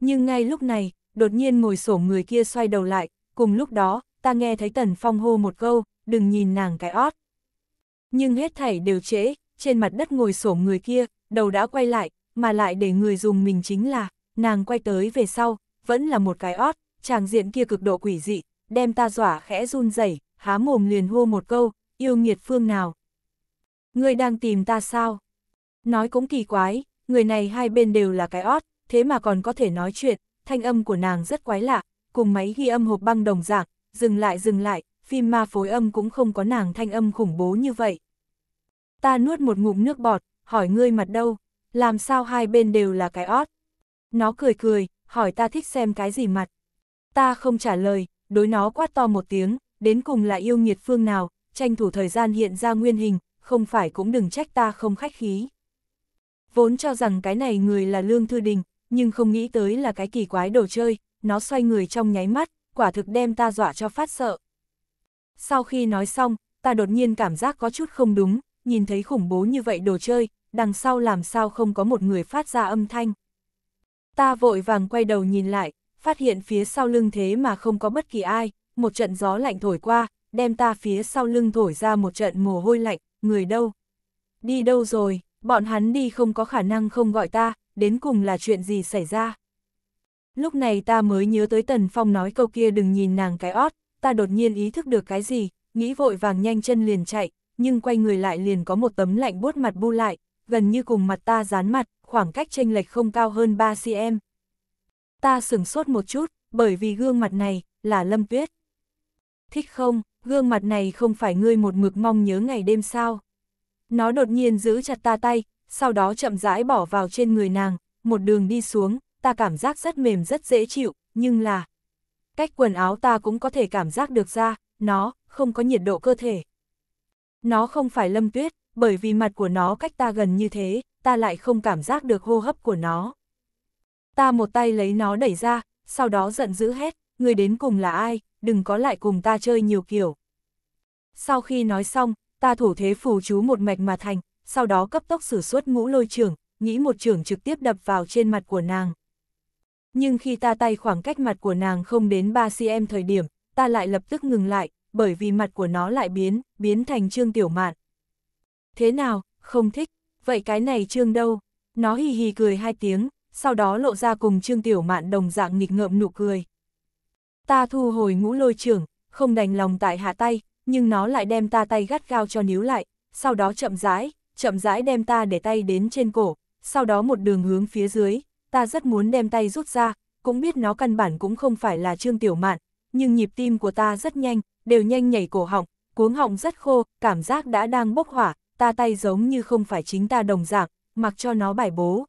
Nhưng ngay lúc này, đột nhiên ngồi sổ người kia xoay đầu lại, cùng lúc đó, ta nghe thấy Tần Phong hô một câu, đừng nhìn nàng cái ót. Nhưng hết thảy đều trễ, trên mặt đất ngồi sổ người kia, đầu đã quay lại, mà lại để người dùng mình chính là nàng quay tới về sau, vẫn là một cái ót, chàng diện kia cực độ quỷ dị, đem ta dọa khẽ run rẩy, há mồm liền hô một câu, yêu nghiệt phương nào. Người đang tìm ta sao? Nói cũng kỳ quái, người này hai bên đều là cái ót, thế mà còn có thể nói chuyện, thanh âm của nàng rất quái lạ, cùng máy ghi âm hộp băng đồng dạng, dừng lại dừng lại, phim ma phối âm cũng không có nàng thanh âm khủng bố như vậy. Ta nuốt một ngụm nước bọt, hỏi ngươi mặt đâu, làm sao hai bên đều là cái ót? Nó cười cười, hỏi ta thích xem cái gì mặt. Ta không trả lời, đối nó quát to một tiếng, đến cùng là yêu nghiệt phương nào, tranh thủ thời gian hiện ra nguyên hình, không phải cũng đừng trách ta không khách khí. Vốn cho rằng cái này người là Lương Thư Đình, nhưng không nghĩ tới là cái kỳ quái đồ chơi, nó xoay người trong nháy mắt, quả thực đem ta dọa cho phát sợ. Sau khi nói xong, ta đột nhiên cảm giác có chút không đúng, nhìn thấy khủng bố như vậy đồ chơi, đằng sau làm sao không có một người phát ra âm thanh. Ta vội vàng quay đầu nhìn lại, phát hiện phía sau lưng thế mà không có bất kỳ ai, một trận gió lạnh thổi qua, đem ta phía sau lưng thổi ra một trận mồ hôi lạnh, người đâu? Đi đâu rồi, bọn hắn đi không có khả năng không gọi ta, đến cùng là chuyện gì xảy ra? Lúc này ta mới nhớ tới Tần Phong nói câu kia đừng nhìn nàng cái ót, ta đột nhiên ý thức được cái gì, nghĩ vội vàng nhanh chân liền chạy, nhưng quay người lại liền có một tấm lạnh buốt mặt bu lại, gần như cùng mặt ta dán mặt, khoảng cách chênh lệch không cao hơn 3 cm. Ta sửng sốt một chút, bởi vì gương mặt này là Lâm Tuyết. Thích không, gương mặt này không phải ngươi một mực mong nhớ ngày đêm sao? Nó đột nhiên giữ chặt ta tay, sau đó chậm rãi bỏ vào trên người nàng, một đường đi xuống, ta cảm giác rất mềm rất dễ chịu, nhưng là cách quần áo ta cũng có thể cảm giác được ra, nó không có nhiệt độ cơ thể. Nó không phải Lâm Tuyết, bởi vì mặt của nó cách ta gần như thế, ta lại không cảm giác được hô hấp của nó. Ta một tay lấy nó đẩy ra, sau đó giận dữ hết. người đến cùng là ai, đừng có lại cùng ta chơi nhiều kiểu. Sau khi nói xong, ta thủ thế phù chú một mạch mà thành, sau đó cấp tốc sử xuất ngũ lôi trưởng, nghĩ một trưởng trực tiếp đập vào trên mặt của nàng. Nhưng khi ta tay khoảng cách mặt của nàng không đến 3cm thời điểm, ta lại lập tức ngừng lại, bởi vì mặt của nó lại biến, biến thành trương tiểu mạn. Thế nào, không thích? vậy cái này Trương đâu? Nó hì hì cười hai tiếng, sau đó lộ ra cùng Trương Tiểu Mạn đồng dạng nghịch ngợm nụ cười. Ta thu hồi ngũ lôi trưởng, không đành lòng tại hạ tay, nhưng nó lại đem ta tay gắt gao cho níu lại, sau đó chậm rãi, chậm rãi đem ta để tay đến trên cổ, sau đó một đường hướng phía dưới, ta rất muốn đem tay rút ra, cũng biết nó căn bản cũng không phải là Trương Tiểu Mạn, nhưng nhịp tim của ta rất nhanh, đều nhanh nhảy cổ họng, cuống họng rất khô, cảm giác đã đang bốc hỏa, ta tay giống như không phải chính ta đồng dạng, mặc cho nó bài bố.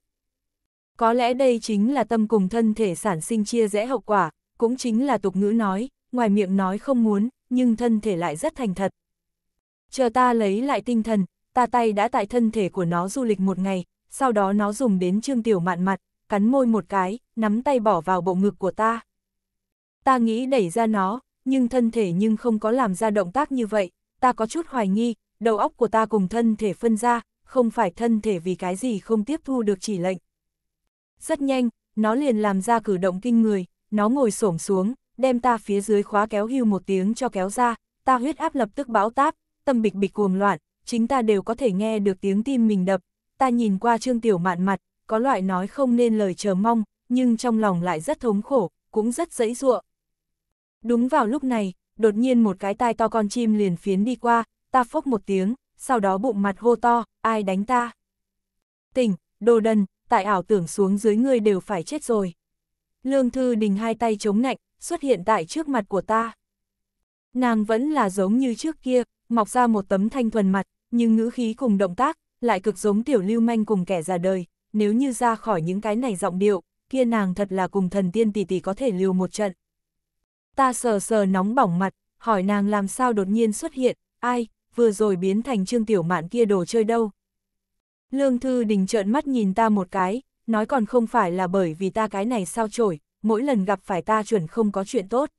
Có lẽ đây chính là tâm cùng thân thể sản sinh chia rẽ hậu quả, cũng chính là tục ngữ nói, ngoài miệng nói không muốn, nhưng thân thể lại rất thành thật. Chờ ta lấy lại tinh thần, ta tay đã tại thân thể của nó du lịch một ngày, sau đó nó dùng đến trương tiểu mạn mặt, cắn môi một cái, nắm tay bỏ vào bộ ngực của ta. Ta nghĩ đẩy ra nó, nhưng thân thể nhưng không có làm ra động tác như vậy, ta có chút hoài nghi, đầu óc của ta cùng thân thể phân ra, không phải thân thể vì cái gì không tiếp thu được chỉ lệnh. Rất nhanh, nó liền làm ra cử động kinh người, nó ngồi xổm xuống, đem ta phía dưới khóa kéo hưu một tiếng cho kéo ra, ta huyết áp lập tức bão táp, tâm bịch bịch cuồng loạn, chính ta đều có thể nghe được tiếng tim mình đập, ta nhìn qua Trương Tiểu Mạn mặt, có loại nói không nên lời chờ mong, nhưng trong lòng lại rất thống khổ, cũng rất dẫy dụa. Đúng vào lúc này, đột nhiên một cái tai to con chim liền phiến đi qua, ta phốc một tiếng, sau đó bụng mặt hô to, ai đánh ta? Tỉnh, đồ đần, tại ảo tưởng xuống dưới ngươi đều phải chết rồi. Lương Thư Đình hai tay chống nạnh, xuất hiện tại trước mặt của ta. Nàng vẫn là giống như trước kia, mọc ra một tấm thanh thuần mặt, nhưng ngữ khí cùng động tác, lại cực giống tiểu lưu manh cùng kẻ già đời, nếu như ra khỏi những cái này giọng điệu, kia nàng thật là cùng thần tiên tỷ tỷ có thể liều một trận. Ta sờ sờ nóng bỏng mặt, hỏi nàng làm sao đột nhiên xuất hiện, ai, vừa rồi biến thành trương tiểu mạn kia đồ chơi đâu. Lương Thư Đình trợn mắt nhìn ta một cái, nói còn không phải là bởi vì ta cái này sao trổi, mỗi lần gặp phải ta chuẩn không có chuyện tốt.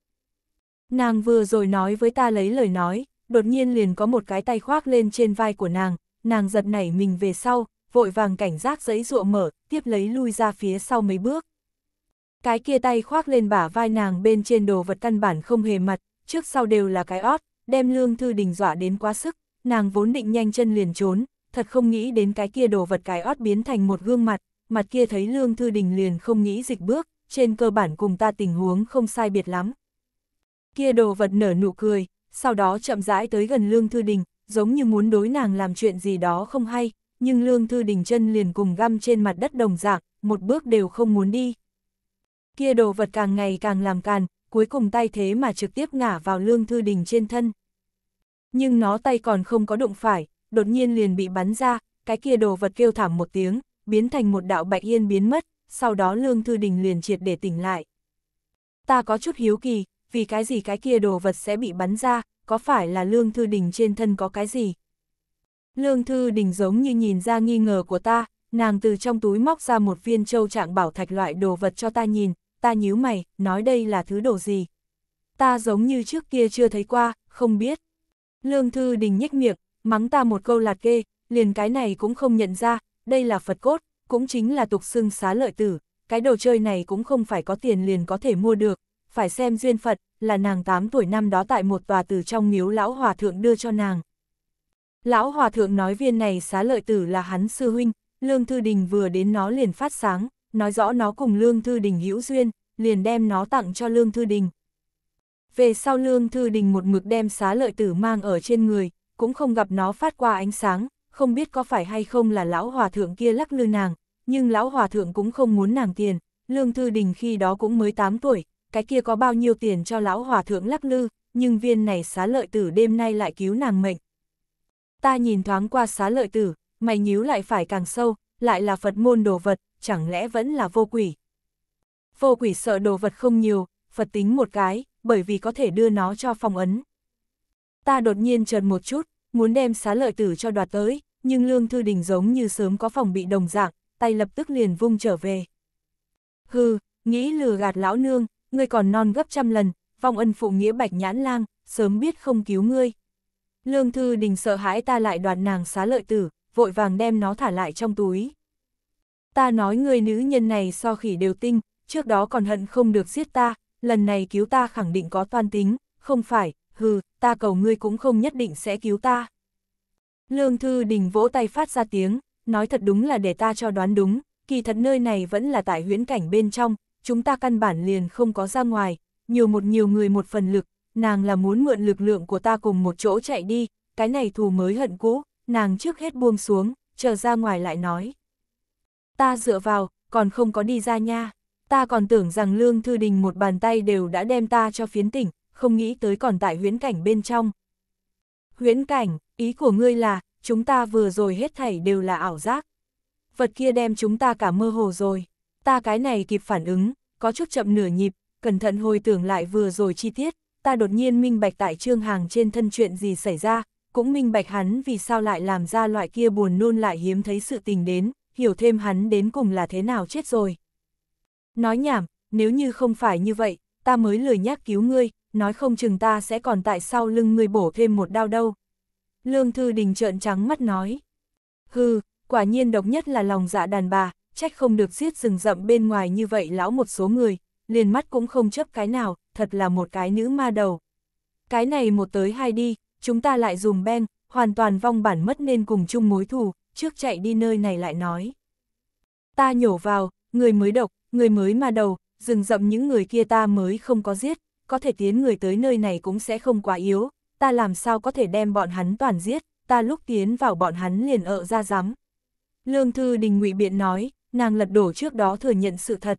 Nàng vừa rồi nói với ta lấy lời nói, đột nhiên liền có một cái tay khoác lên trên vai của nàng, nàng giật nảy mình về sau, vội vàng cảnh giác giấy rụa mở, tiếp lấy lui ra phía sau mấy bước. Cái kia tay khoác lên bả vai nàng bên trên đồ vật căn bản không hề mặt, trước sau đều là cái ót, đem Lương Thư Đình dọa đến quá sức, nàng vốn định nhanh chân liền trốn, thật không nghĩ đến cái kia đồ vật cái ót biến thành một gương mặt, mặt kia thấy Lương Thư Đình liền không nghĩ dịch bước, trên cơ bản cùng ta tình huống không sai biệt lắm. Kia đồ vật nở nụ cười, sau đó chậm rãi tới gần Lương Thư Đình, giống như muốn đối nàng làm chuyện gì đó không hay, nhưng Lương Thư Đình chân liền cùng găm trên mặt đất đồng dạng, một bước đều không muốn đi. Kia đồ vật càng ngày càng làm càn, cuối cùng tay thế mà trực tiếp ngả vào Lương Thư Đình trên thân. Nhưng nó tay còn không có đụng phải, đột nhiên liền bị bắn ra, cái kia đồ vật kêu thảm một tiếng, biến thành một đạo bạch yên biến mất, sau đó Lương Thư Đình liền triệt để tỉnh lại. Ta có chút hiếu kỳ, vì cái gì cái kia đồ vật sẽ bị bắn ra, có phải là Lương Thư Đình trên thân có cái gì? Lương Thư Đình giống như nhìn ra nghi ngờ của ta, nàng từ trong túi móc ra một viên châu trạng bảo thạch loại đồ vật cho ta nhìn, ta nhíu mày, nói đây là thứ đồ gì? Ta giống như trước kia chưa thấy qua, không biết. Lương Thư Đình nhếch miệng, mắng ta một câu lạt kê, liền cái này cũng không nhận ra, đây là Phật cốt, cũng chính là tục xưng xá lợi tử, cái đồ chơi này cũng không phải có tiền liền có thể mua được, phải xem duyên Phật, là nàng 8 tuổi năm đó tại một tòa tử trong miếu lão hòa thượng đưa cho nàng. Lão hòa thượng nói viên này xá lợi tử là hắn sư huynh, Lương Thư Đình vừa đến nó liền phát sáng, nói rõ nó cùng Lương Thư Đình hữu duyên, liền đem nó tặng cho Lương Thư Đình về sau lương thư đình một mực đem xá lợi tử mang ở trên người, cũng không gặp nó phát qua ánh sáng, không biết có phải hay không là lão hòa thượng kia lắc lư nàng, nhưng lão hòa thượng cũng không muốn nàng tiền, lương thư đình khi đó cũng mới 8 tuổi, cái kia có bao nhiêu tiền cho lão hòa thượng lắc lư, nhưng viên này xá lợi tử đêm nay lại cứu nàng mệnh. Ta nhìn thoáng qua xá lợi tử, mày nhíu lại phải càng sâu, lại là Phật môn đồ vật, chẳng lẽ vẫn là vô quỷ. Vô quỷ sợ đồ vật không nhiều, Phật tính một cái, bởi vì có thể đưa nó cho phong ấn. Ta đột nhiên chợt một chút, muốn đem xá lợi tử cho đoạt tới, nhưng Lương Thư Đình giống như sớm có phòng bị đồng dạng, tay lập tức liền vung trở về. Hừ, nghĩ lừa gạt lão nương, ngươi còn non gấp trăm lần, phong ân phụ nghĩa bạch nhãn lang, sớm biết không cứu ngươi. Lương Thư Đình sợ hãi ta lại đoạt nàng xá lợi tử, vội vàng đem nó thả lại trong túi. Ta nói người nữ nhân này so khỉ đều tinh, trước đó còn hận không được giết ta, lần này cứu ta khẳng định có toan tính, không phải, hừ, ta cầu ngươi cũng không nhất định sẽ cứu ta. Lương Thư Đình vỗ tay phát ra tiếng, nói thật đúng là để ta cho đoán đúng, kỳ thật nơi này vẫn là tại huyễn cảnh bên trong, chúng ta căn bản liền không có ra ngoài, nhiều một nhiều người một phần lực, nàng là muốn mượn lực lượng của ta cùng một chỗ chạy đi, cái này thù mới hận cũ, nàng trước hết buông xuống, chờ ra ngoài lại nói. Ta dựa vào, còn không có đi ra nha ta còn tưởng rằng Lương Thư Đình một bàn tay đều đã đem ta cho phiến tỉnh, không nghĩ tới còn tại huyễn cảnh bên trong. Huyễn cảnh, ý của ngươi là, chúng ta vừa rồi hết thảy đều là ảo giác. Vật kia đem chúng ta cả mơ hồ rồi, ta cái này kịp phản ứng, có chút chậm nửa nhịp, cẩn thận hồi tưởng lại vừa rồi chi tiết, ta đột nhiên minh bạch tại trương hàng trên thân chuyện gì xảy ra, cũng minh bạch hắn vì sao lại làm ra loại kia buồn nôn lại hiếm thấy sự tình đến, hiểu thêm hắn đến cùng là thế nào chết rồi nói nhảm, nếu như không phải như vậy, ta mới lười nhắc cứu ngươi, nói không chừng ta sẽ còn tại sau lưng ngươi bổ thêm một đao đâu. Lương Thư Đình trợn trắng mắt nói. Hừ, quả nhiên độc nhất là lòng dạ đàn bà, trách không được giết rừng rậm bên ngoài như vậy lão một số người, liền mắt cũng không chấp cái nào, thật là một cái nữ ma đầu. Cái này một tới hai đi, chúng ta lại dùm ben, hoàn toàn vong bản mất nên cùng chung mối thù, trước chạy đi nơi này lại nói. Ta nhổ vào, người mới độc, người mới mà đầu, rừng rậm những người kia ta mới không có giết, có thể tiến người tới nơi này cũng sẽ không quá yếu, ta làm sao có thể đem bọn hắn toàn giết, ta lúc tiến vào bọn hắn liền ợ ra rắm. Lương Thư Đình ngụy biện nói, nàng lật đổ trước đó thừa nhận sự thật.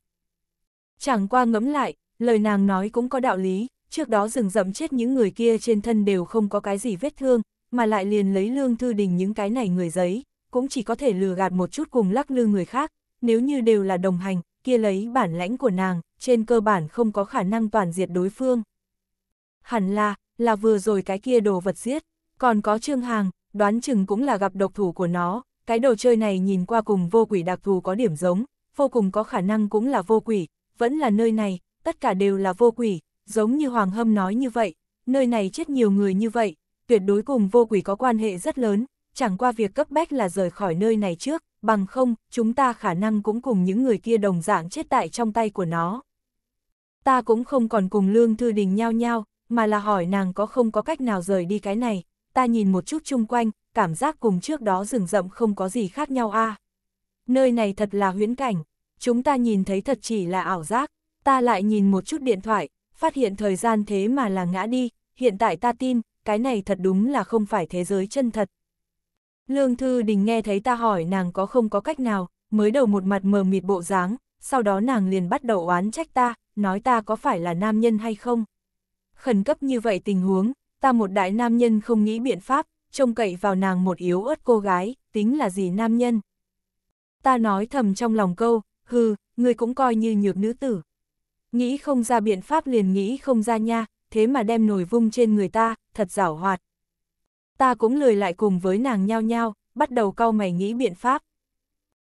Chẳng qua ngẫm lại, lời nàng nói cũng có đạo lý, trước đó rừng rậm chết những người kia trên thân đều không có cái gì vết thương, mà lại liền lấy Lương Thư Đình những cái này người giấy, cũng chỉ có thể lừa gạt một chút cùng lắc lư người khác, nếu như đều là đồng hành, kia lấy bản lãnh của nàng, trên cơ bản không có khả năng toàn diệt đối phương. Hẳn là, là vừa rồi cái kia đồ vật giết, còn có Trương Hàng, đoán chừng cũng là gặp độc thủ của nó, cái đồ chơi này nhìn qua cùng vô quỷ đặc thù có điểm giống, vô cùng có khả năng cũng là vô quỷ, vẫn là nơi này, tất cả đều là vô quỷ, giống như Hoàng Hâm nói như vậy, nơi này chết nhiều người như vậy, tuyệt đối cùng vô quỷ có quan hệ rất lớn, chẳng qua việc cấp bách là rời khỏi nơi này trước, bằng không, chúng ta khả năng cũng cùng những người kia đồng dạng chết tại trong tay của nó. Ta cũng không còn cùng Lương Thư Đình nhao nhao, mà là hỏi nàng có không có cách nào rời đi cái này, ta nhìn một chút chung quanh, cảm giác cùng trước đó rừng rậm không có gì khác nhau a. Nơi này thật là huyễn cảnh, chúng ta nhìn thấy thật chỉ là ảo giác, ta lại nhìn một chút điện thoại, phát hiện thời gian thế mà là ngã đi, hiện tại ta tin, cái này thật đúng là không phải thế giới chân thật. Lương Thư Đình nghe thấy ta hỏi nàng có không có cách nào, mới đầu một mặt mờ mịt bộ dáng, sau đó nàng liền bắt đầu oán trách ta, nói ta có phải là nam nhân hay không. Khẩn cấp như vậy tình huống, ta một đại nam nhân không nghĩ biện pháp, trông cậy vào nàng một yếu ớt cô gái, tính là gì nam nhân. Ta nói thầm trong lòng câu, hừ, người cũng coi như nhược nữ tử. Nghĩ không ra biện pháp liền nghĩ không ra nha, thế mà đem nồi vung trên người ta, thật giảo hoạt ta cũng lười lại cùng với nàng nhao nhao, bắt đầu cau mày nghĩ biện pháp.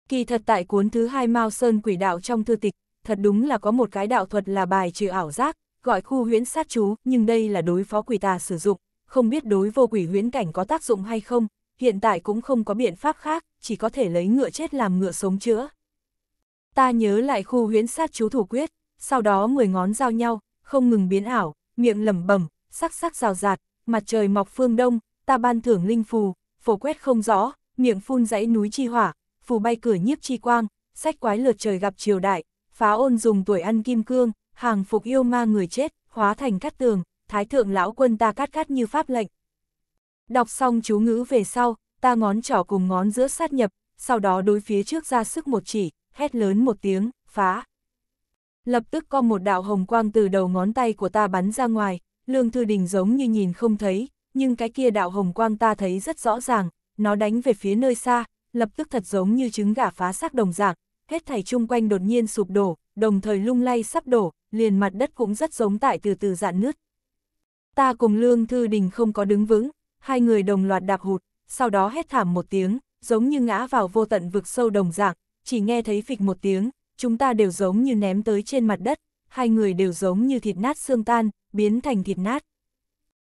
Kỳ thật tại cuốn thứ hai Mao Sơn quỷ đạo trong thư tịch, thật đúng là có một cái đạo thuật là bài trừ ảo giác, gọi khu huyễn sát chú, nhưng đây là đối phó quỷ tà sử dụng, không biết đối vô quỷ huyễn cảnh có tác dụng hay không, hiện tại cũng không có biện pháp khác, chỉ có thể lấy ngựa chết làm ngựa sống chữa. Ta nhớ lại khu huyễn sát chú thủ quyết, sau đó 10 ngón giao nhau, không ngừng biến ảo, miệng lẩm bẩm, sắc sắc rào rạt, mặt trời mọc phương đông, ta ban thưởng linh phù, phổ quét không rõ, miệng phun dãy núi chi hỏa, phù bay cửa nhiếp chi quang, sách quái lượt trời gặp triều đại, phá ôn dùng tuổi ăn kim cương, hàng phục yêu ma người chết, hóa thành cát tường, thái thượng lão quân ta cắt cắt như pháp lệnh. Đọc xong chú ngữ về sau, ta ngón trỏ cùng ngón giữa sát nhập, sau đó đối phía trước ra sức một chỉ, hét lớn một tiếng, phá. Lập tức có một đạo hồng quang từ đầu ngón tay của ta bắn ra ngoài, lương thư đình giống như nhìn không thấy, nhưng cái kia đạo hồng quang ta thấy rất rõ ràng, nó đánh về phía nơi xa, lập tức thật giống như trứng gà phá xác đồng dạng, hết thảy chung quanh đột nhiên sụp đổ, đồng thời lung lay sắp đổ, liền mặt đất cũng rất giống tại từ từ dạn nứt. Ta cùng Lương Thư Đình không có đứng vững, hai người đồng loạt đạp hụt, sau đó hét thảm một tiếng, giống như ngã vào vô tận vực sâu đồng dạng, chỉ nghe thấy phịch một tiếng, chúng ta đều giống như ném tới trên mặt đất, hai người đều giống như thịt nát xương tan, biến thành thịt nát.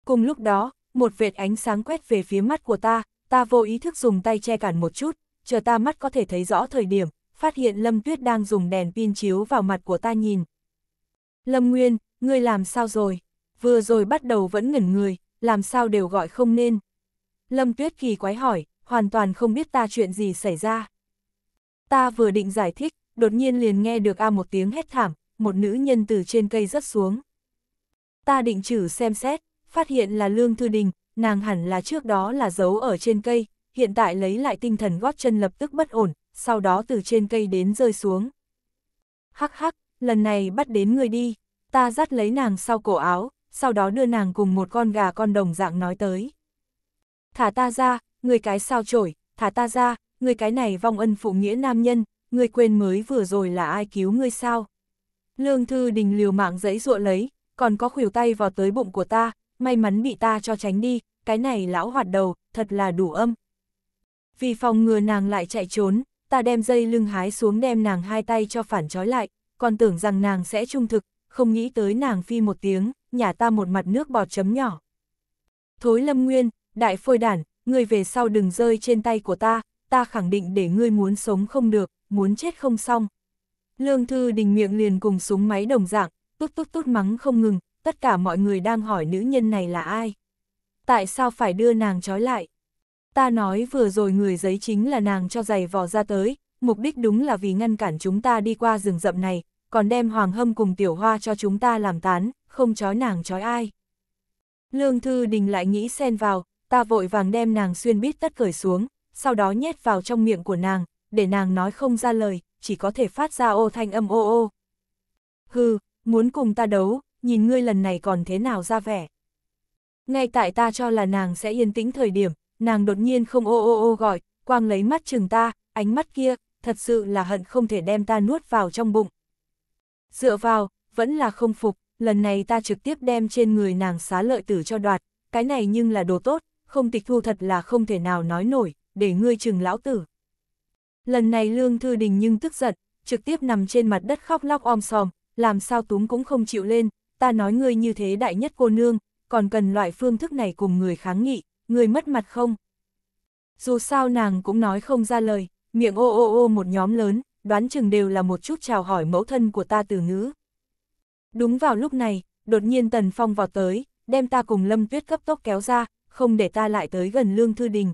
Cùng lúc đó, một vệt ánh sáng quét về phía mắt của ta, ta vô ý thức dùng tay che cản một chút, chờ ta mắt có thể thấy rõ thời điểm, phát hiện Lâm Tuyết đang dùng đèn pin chiếu vào mặt của ta nhìn. Lâm Nguyên, ngươi làm sao rồi? Vừa rồi bắt đầu vẫn ngẩn người, làm sao đều gọi không nên. Lâm Tuyết kỳ quái hỏi, hoàn toàn không biết ta chuyện gì xảy ra. Ta vừa định giải thích, đột nhiên liền nghe được a một tiếng hét thảm, một nữ nhân từ trên cây rớt xuống. Ta định chử xem xét, phát hiện là Lương Thư Đình, nàng hẳn là trước đó là giấu ở trên cây, hiện tại lấy lại tinh thần gót chân lập tức bất ổn, sau đó từ trên cây đến rơi xuống. Hắc hắc, lần này bắt đến người đi, ta dắt lấy nàng sau cổ áo, sau đó đưa nàng cùng một con gà con đồng dạng nói tới. Thả ta ra, người cái sao trổi, thả ta ra, người cái này vong ân phụ nghĩa nam nhân, người quên mới vừa rồi là ai cứu ngươi sao. Lương Thư Đình liều mạng dẫy dụa lấy, còn có khuỷu tay vào tới bụng của ta, may mắn bị ta cho tránh đi, cái này lão hoạt đầu, thật là đủ âm. Vì phòng ngừa nàng lại chạy trốn, ta đem dây lưng hái xuống đem nàng hai tay cho phản trói lại, còn tưởng rằng nàng sẽ trung thực, không nghĩ tới nàng phi một tiếng, nhà ta một mặt nước bọt chấm nhỏ. Thối lâm nguyên, đại phôi đản, ngươi về sau đừng rơi trên tay của ta, ta khẳng định để ngươi muốn sống không được, muốn chết không xong. Lương Thư Đình miệng liền cùng súng máy đồng dạng, tút tút tút mắng không ngừng, tất cả mọi người đang hỏi nữ nhân này là ai. Tại sao phải đưa nàng trói lại? Ta nói vừa rồi người giấy chính là nàng cho giày vò ra tới, mục đích đúng là vì ngăn cản chúng ta đi qua rừng rậm này, còn đem hoàng hâm cùng tiểu hoa cho chúng ta làm tán, không trói nàng trói ai. Lương Thư Đình lại nghĩ xen vào, ta vội vàng đem nàng xuyên bít tất cởi xuống, sau đó nhét vào trong miệng của nàng, để nàng nói không ra lời, chỉ có thể phát ra ô thanh âm ô ô. Hừ, muốn cùng ta đấu, nhìn ngươi lần này còn thế nào ra vẻ. Ngay tại ta cho là nàng sẽ yên tĩnh thời điểm, nàng đột nhiên không ô ô ô gọi, quang lấy mắt chừng ta, ánh mắt kia, thật sự là hận không thể đem ta nuốt vào trong bụng. Dựa vào, vẫn là không phục, lần này ta trực tiếp đem trên người nàng xá lợi tử cho đoạt, cái này nhưng là đồ tốt, không tịch thu thật là không thể nào nói nổi, để ngươi chừng lão tử. Lần này Lương Thư Đình nhưng tức giận, trực tiếp nằm trên mặt đất khóc lóc om sòm, làm sao túng cũng không chịu lên, ta nói ngươi như thế đại nhất cô nương, còn cần loại phương thức này cùng người kháng nghị, ngươi mất mặt không? Dù sao nàng cũng nói không ra lời, miệng ô ô ô một nhóm lớn, đoán chừng đều là một chút chào hỏi mẫu thân của ta từ ngữ. Đúng vào lúc này, đột nhiên Tần Phong vào tới, đem ta cùng Lâm Tuyết cấp tốc kéo ra, không để ta lại tới gần Lương Thư Đình.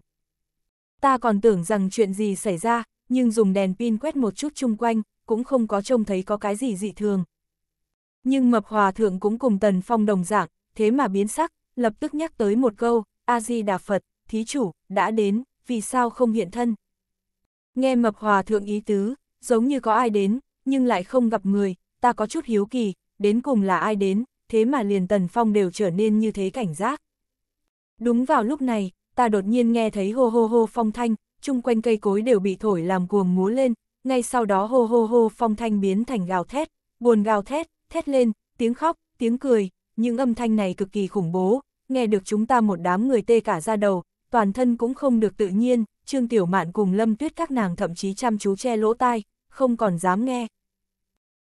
Ta còn tưởng rằng chuyện gì xảy ra, nhưng dùng đèn pin quét một chút chung quanh, cũng không có trông thấy có cái gì dị thường. Nhưng mập hòa thượng cũng cùng Tần Phong đồng dạng, thế mà biến sắc, lập tức nhắc tới một câu, A-di-đà Phật, thí chủ, đã đến, vì sao không hiện thân? Nghe mập hòa thượng ý tứ, giống như có ai đến, nhưng lại không gặp người, ta có chút hiếu kỳ, đến cùng là ai đến, thế mà liền Tần Phong đều trở nên như thế cảnh giác. Đúng vào lúc này, ta đột nhiên nghe thấy hô hô hô phong thanh, chung quanh cây cối đều bị thổi làm cuồng múa lên, ngay sau đó hô hô hô phong thanh biến thành gào thét, buồn gào thét, thét lên, tiếng khóc, tiếng cười, những âm thanh này cực kỳ khủng bố, nghe được chúng ta một đám người tê cả ra đầu, toàn thân cũng không được tự nhiên, Trương Tiểu Mạn cùng Lâm Tuyết các nàng thậm chí chăm chú che lỗ tai, không còn dám nghe.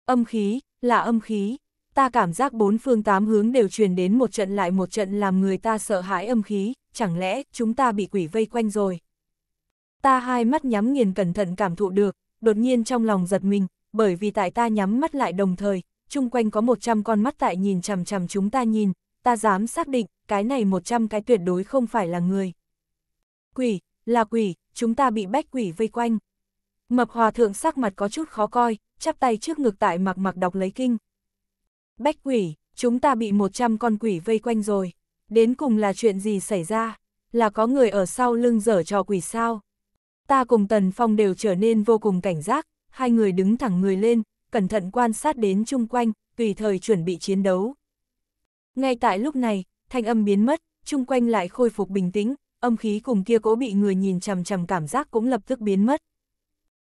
Âm khí, là âm khí, ta cảm giác bốn phương tám hướng đều truyền đến một trận lại một trận làm người ta sợ hãi âm khí, chẳng lẽ chúng ta bị quỷ vây quanh rồi. Ta hai mắt nhắm nghiền cẩn thận cảm thụ được, đột nhiên trong lòng giật mình, bởi vì tại ta nhắm mắt lại đồng thời, chung quanh có 100 con mắt tại nhìn chằm chằm chúng ta nhìn, ta dám xác định, cái này 100 cái tuyệt đối không phải là người. Quỷ, là quỷ, chúng ta bị bách quỷ vây quanh. Mập hòa thượng sắc mặt có chút khó coi, chắp tay trước ngực tại mặc mặc đọc lấy kinh. Bách quỷ, chúng ta bị 100 con quỷ vây quanh rồi. Đến cùng là chuyện gì xảy ra? Là có người ở sau lưng dở trò quỷ sao? Ta cùng Tần Phong đều trở nên vô cùng cảnh giác, hai người đứng thẳng người lên, cẩn thận quan sát đến chung quanh, tùy thời chuẩn bị chiến đấu. Ngay tại lúc này, thanh âm biến mất, chung quanh lại khôi phục bình tĩnh, âm khí cùng kia cố bị người nhìn chằm chằm cảm giác cũng lập tức biến mất.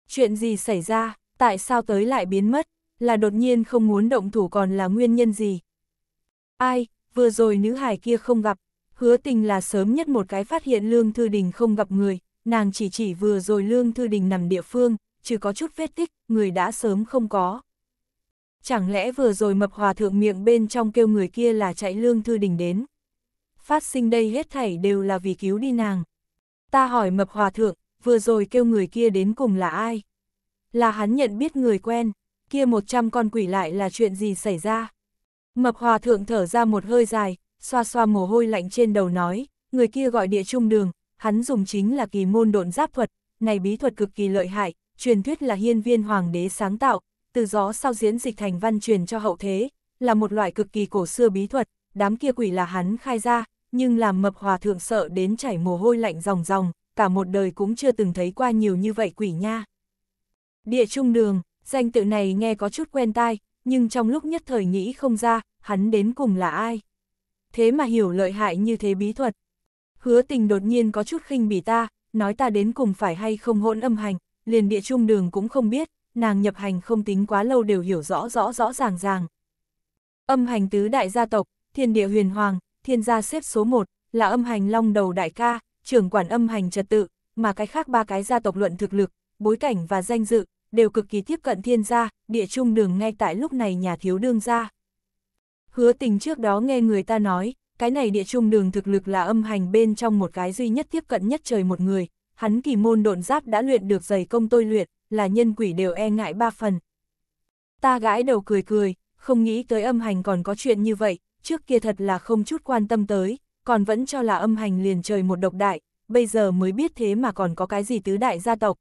Chuyện gì xảy ra, tại sao tới lại biến mất, là đột nhiên không muốn động thủ còn là nguyên nhân gì? Ai, vừa rồi nữ hải kia không gặp, hứa tình là sớm nhất một cái phát hiện Lương Thư Đình không gặp người, nàng chỉ chỉ vừa rồi Lương Thư Đình nằm địa phương, chứ có chút vết tích, người đã sớm không có. Chẳng lẽ vừa rồi mập hòa thượng miệng bên trong kêu người kia là chạy lương thư đình đến. Phát sinh đây hết thảy đều là vì cứu đi nàng. Ta hỏi mập hòa thượng, vừa rồi kêu người kia đến cùng là ai? Là hắn nhận biết người quen, kia 100 con quỷ lại là chuyện gì xảy ra? Mập hòa thượng thở ra một hơi dài, xoa xoa mồ hôi lạnh trên đầu nói, người kia gọi địa trung đường, hắn dùng chính là kỳ môn độn giáp thuật, này bí thuật cực kỳ lợi hại, truyền thuyết là hiên viên hoàng đế sáng tạo, từ gió sau diễn dịch thành văn truyền cho hậu thế, là một loại cực kỳ cổ xưa bí thuật, đám kia quỷ là hắn khai ra, nhưng làm mập hòa thượng sợ đến chảy mồ hôi lạnh ròng ròng, cả một đời cũng chưa từng thấy qua nhiều như vậy quỷ nha. Địa trung đường, danh tự này nghe có chút quen tai, nhưng trong lúc nhất thời nghĩ không ra, hắn đến cùng là ai. Thế mà hiểu lợi hại như thế bí thuật. Hứa tình đột nhiên có chút khinh bỉ ta, nói ta đến cùng phải hay không hỗn âm hành, liền địa trung đường cũng không biết, nàng nhập hành không tính quá lâu đều hiểu rõ rõ rõ ràng ràng. Âm hành tứ đại gia tộc, thiên địa huyền hoàng, thiên gia xếp số 1, là âm hành long đầu đại ca, trưởng quản âm hành trật tự, mà cái khác ba cái gia tộc luận thực lực, bối cảnh và danh dự, đều cực kỳ tiếp cận thiên gia, địa trung đường ngay tại lúc này nhà thiếu đương gia. Hứa tình trước đó nghe người ta nói, cái này địa trung đường thực lực là âm hành bên trong một cái duy nhất tiếp cận nhất trời một người, hắn kỳ môn độn giáp đã luyện được giày công tôi luyện, là nhân quỷ đều e ngại ba phần. Ta gãi đầu cười cười, không nghĩ tới âm hành còn có chuyện như vậy, trước kia thật là không chút quan tâm tới, còn vẫn cho là âm hành liền trời một độc đại, bây giờ mới biết thế mà còn có cái gì tứ đại gia tộc.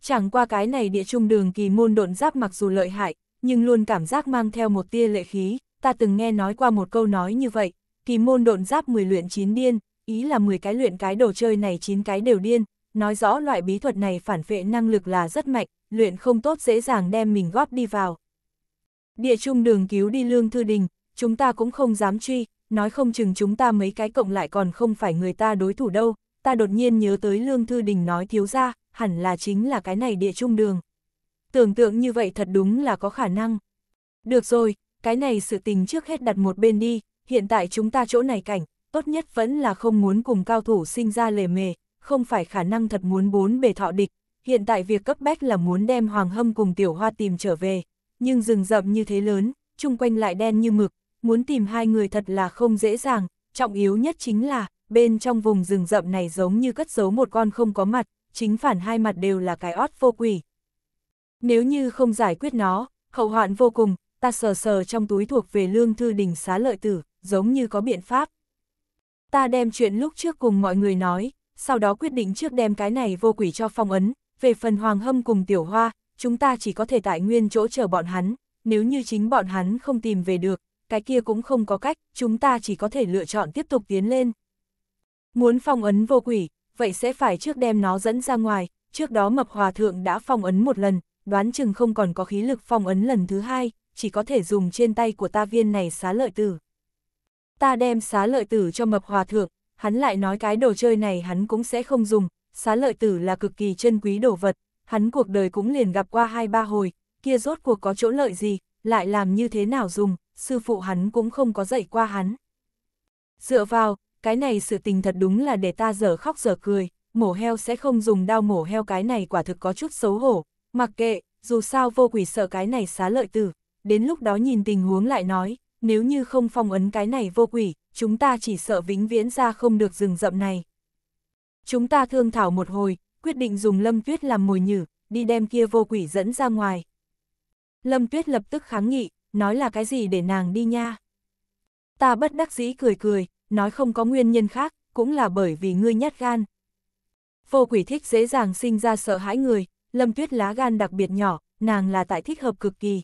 Chẳng qua cái này địa trung đường kỳ môn độn giáp mặc dù lợi hại, nhưng luôn cảm giác mang theo một tia lệ khí, ta từng nghe nói qua một câu nói như vậy, kỳ môn độn giáp 10 luyện 9 điên, ý là 10 cái luyện cái đồ chơi này 9 cái đều điên, nói rõ loại bí thuật này phản vệ năng lực là rất mạnh, luyện không tốt dễ dàng đem mình góp đi vào. Địa trung đường cứu đi lương thư đình, chúng ta cũng không dám truy, nói không chừng chúng ta mấy cái cộng lại còn không phải người ta đối thủ đâu, ta đột nhiên nhớ tới lương thư đình nói thiếu ra, hẳn là chính là cái này địa trung đường. Tưởng tượng như vậy thật đúng là có khả năng. Được rồi, cái này sự tình trước hết đặt một bên đi, hiện tại chúng ta chỗ này cảnh, tốt nhất vẫn là không muốn cùng cao thủ sinh ra lề mề, không phải khả năng thật muốn bốn bề thọ địch, hiện tại việc cấp bách là muốn đem Hoàng Hâm cùng Tiểu Hoa tìm trở về, nhưng rừng rậm như thế lớn, chung quanh lại đen như mực, muốn tìm hai người thật là không dễ dàng, trọng yếu nhất chính là, bên trong vùng rừng rậm này giống như cất giấu một con không có mặt, chính phản hai mặt đều là cái ót vô quỷ. Nếu như không giải quyết nó, hậu hoạn vô cùng, ta sờ sờ trong túi thuộc về lương thư đỉnh xá lợi tử, giống như có biện pháp, ta đem chuyện lúc trước cùng mọi người nói, sau đó quyết định trước đem cái này vô quỷ cho phong ấn, về phần hoàng hâm cùng tiểu hoa, chúng ta chỉ có thể tại nguyên chỗ chờ bọn hắn, nếu như chính bọn hắn không tìm về được, cái kia cũng không có cách, chúng ta chỉ có thể lựa chọn tiếp tục tiến lên. Muốn phong ấn vô quỷ, vậy sẽ phải trước đem nó dẫn ra ngoài, trước đó mập hòa thượng đã phong ấn một lần, đoán chừng không còn có khí lực phong ấn lần thứ hai, chỉ có thể dùng trên tay của ta viên này xá lợi tử ta đem xá lợi tử cho mập hòa thượng, hắn lại nói cái đồ chơi này hắn cũng sẽ không dùng, xá lợi tử là cực kỳ chân quý đồ vật, hắn cuộc đời cũng liền gặp qua hai ba hồi, kia rốt cuộc có chỗ lợi gì, lại làm như thế nào dùng, sư phụ hắn cũng không có dạy qua hắn. Dựa vào, cái này sự tình thật đúng là để ta dở khóc dở cười, mổ heo sẽ không dùng đao mổ heo cái này quả thực có chút xấu hổ, mặc kệ, dù sao vô quỷ sợ cái này xá lợi tử, đến lúc đó nhìn tình huống lại nói, nếu như không phong ấn cái này vô quỷ, chúng ta chỉ sợ vĩnh viễn ra không được rừng rậm này. Chúng ta thương thảo một hồi, quyết định dùng Lâm Tuyết làm mồi nhử, đi đem kia vô quỷ dẫn ra ngoài. Lâm Tuyết lập tức kháng nghị, nói là cái gì để nàng đi nha. Ta bất đắc dĩ cười cười, nói không có nguyên nhân khác, cũng là bởi vì ngươi nhát gan. Vô quỷ thích dễ dàng sinh ra sợ hãi người, Lâm Tuyết lá gan đặc biệt nhỏ, nàng là tại thích hợp cực kỳ,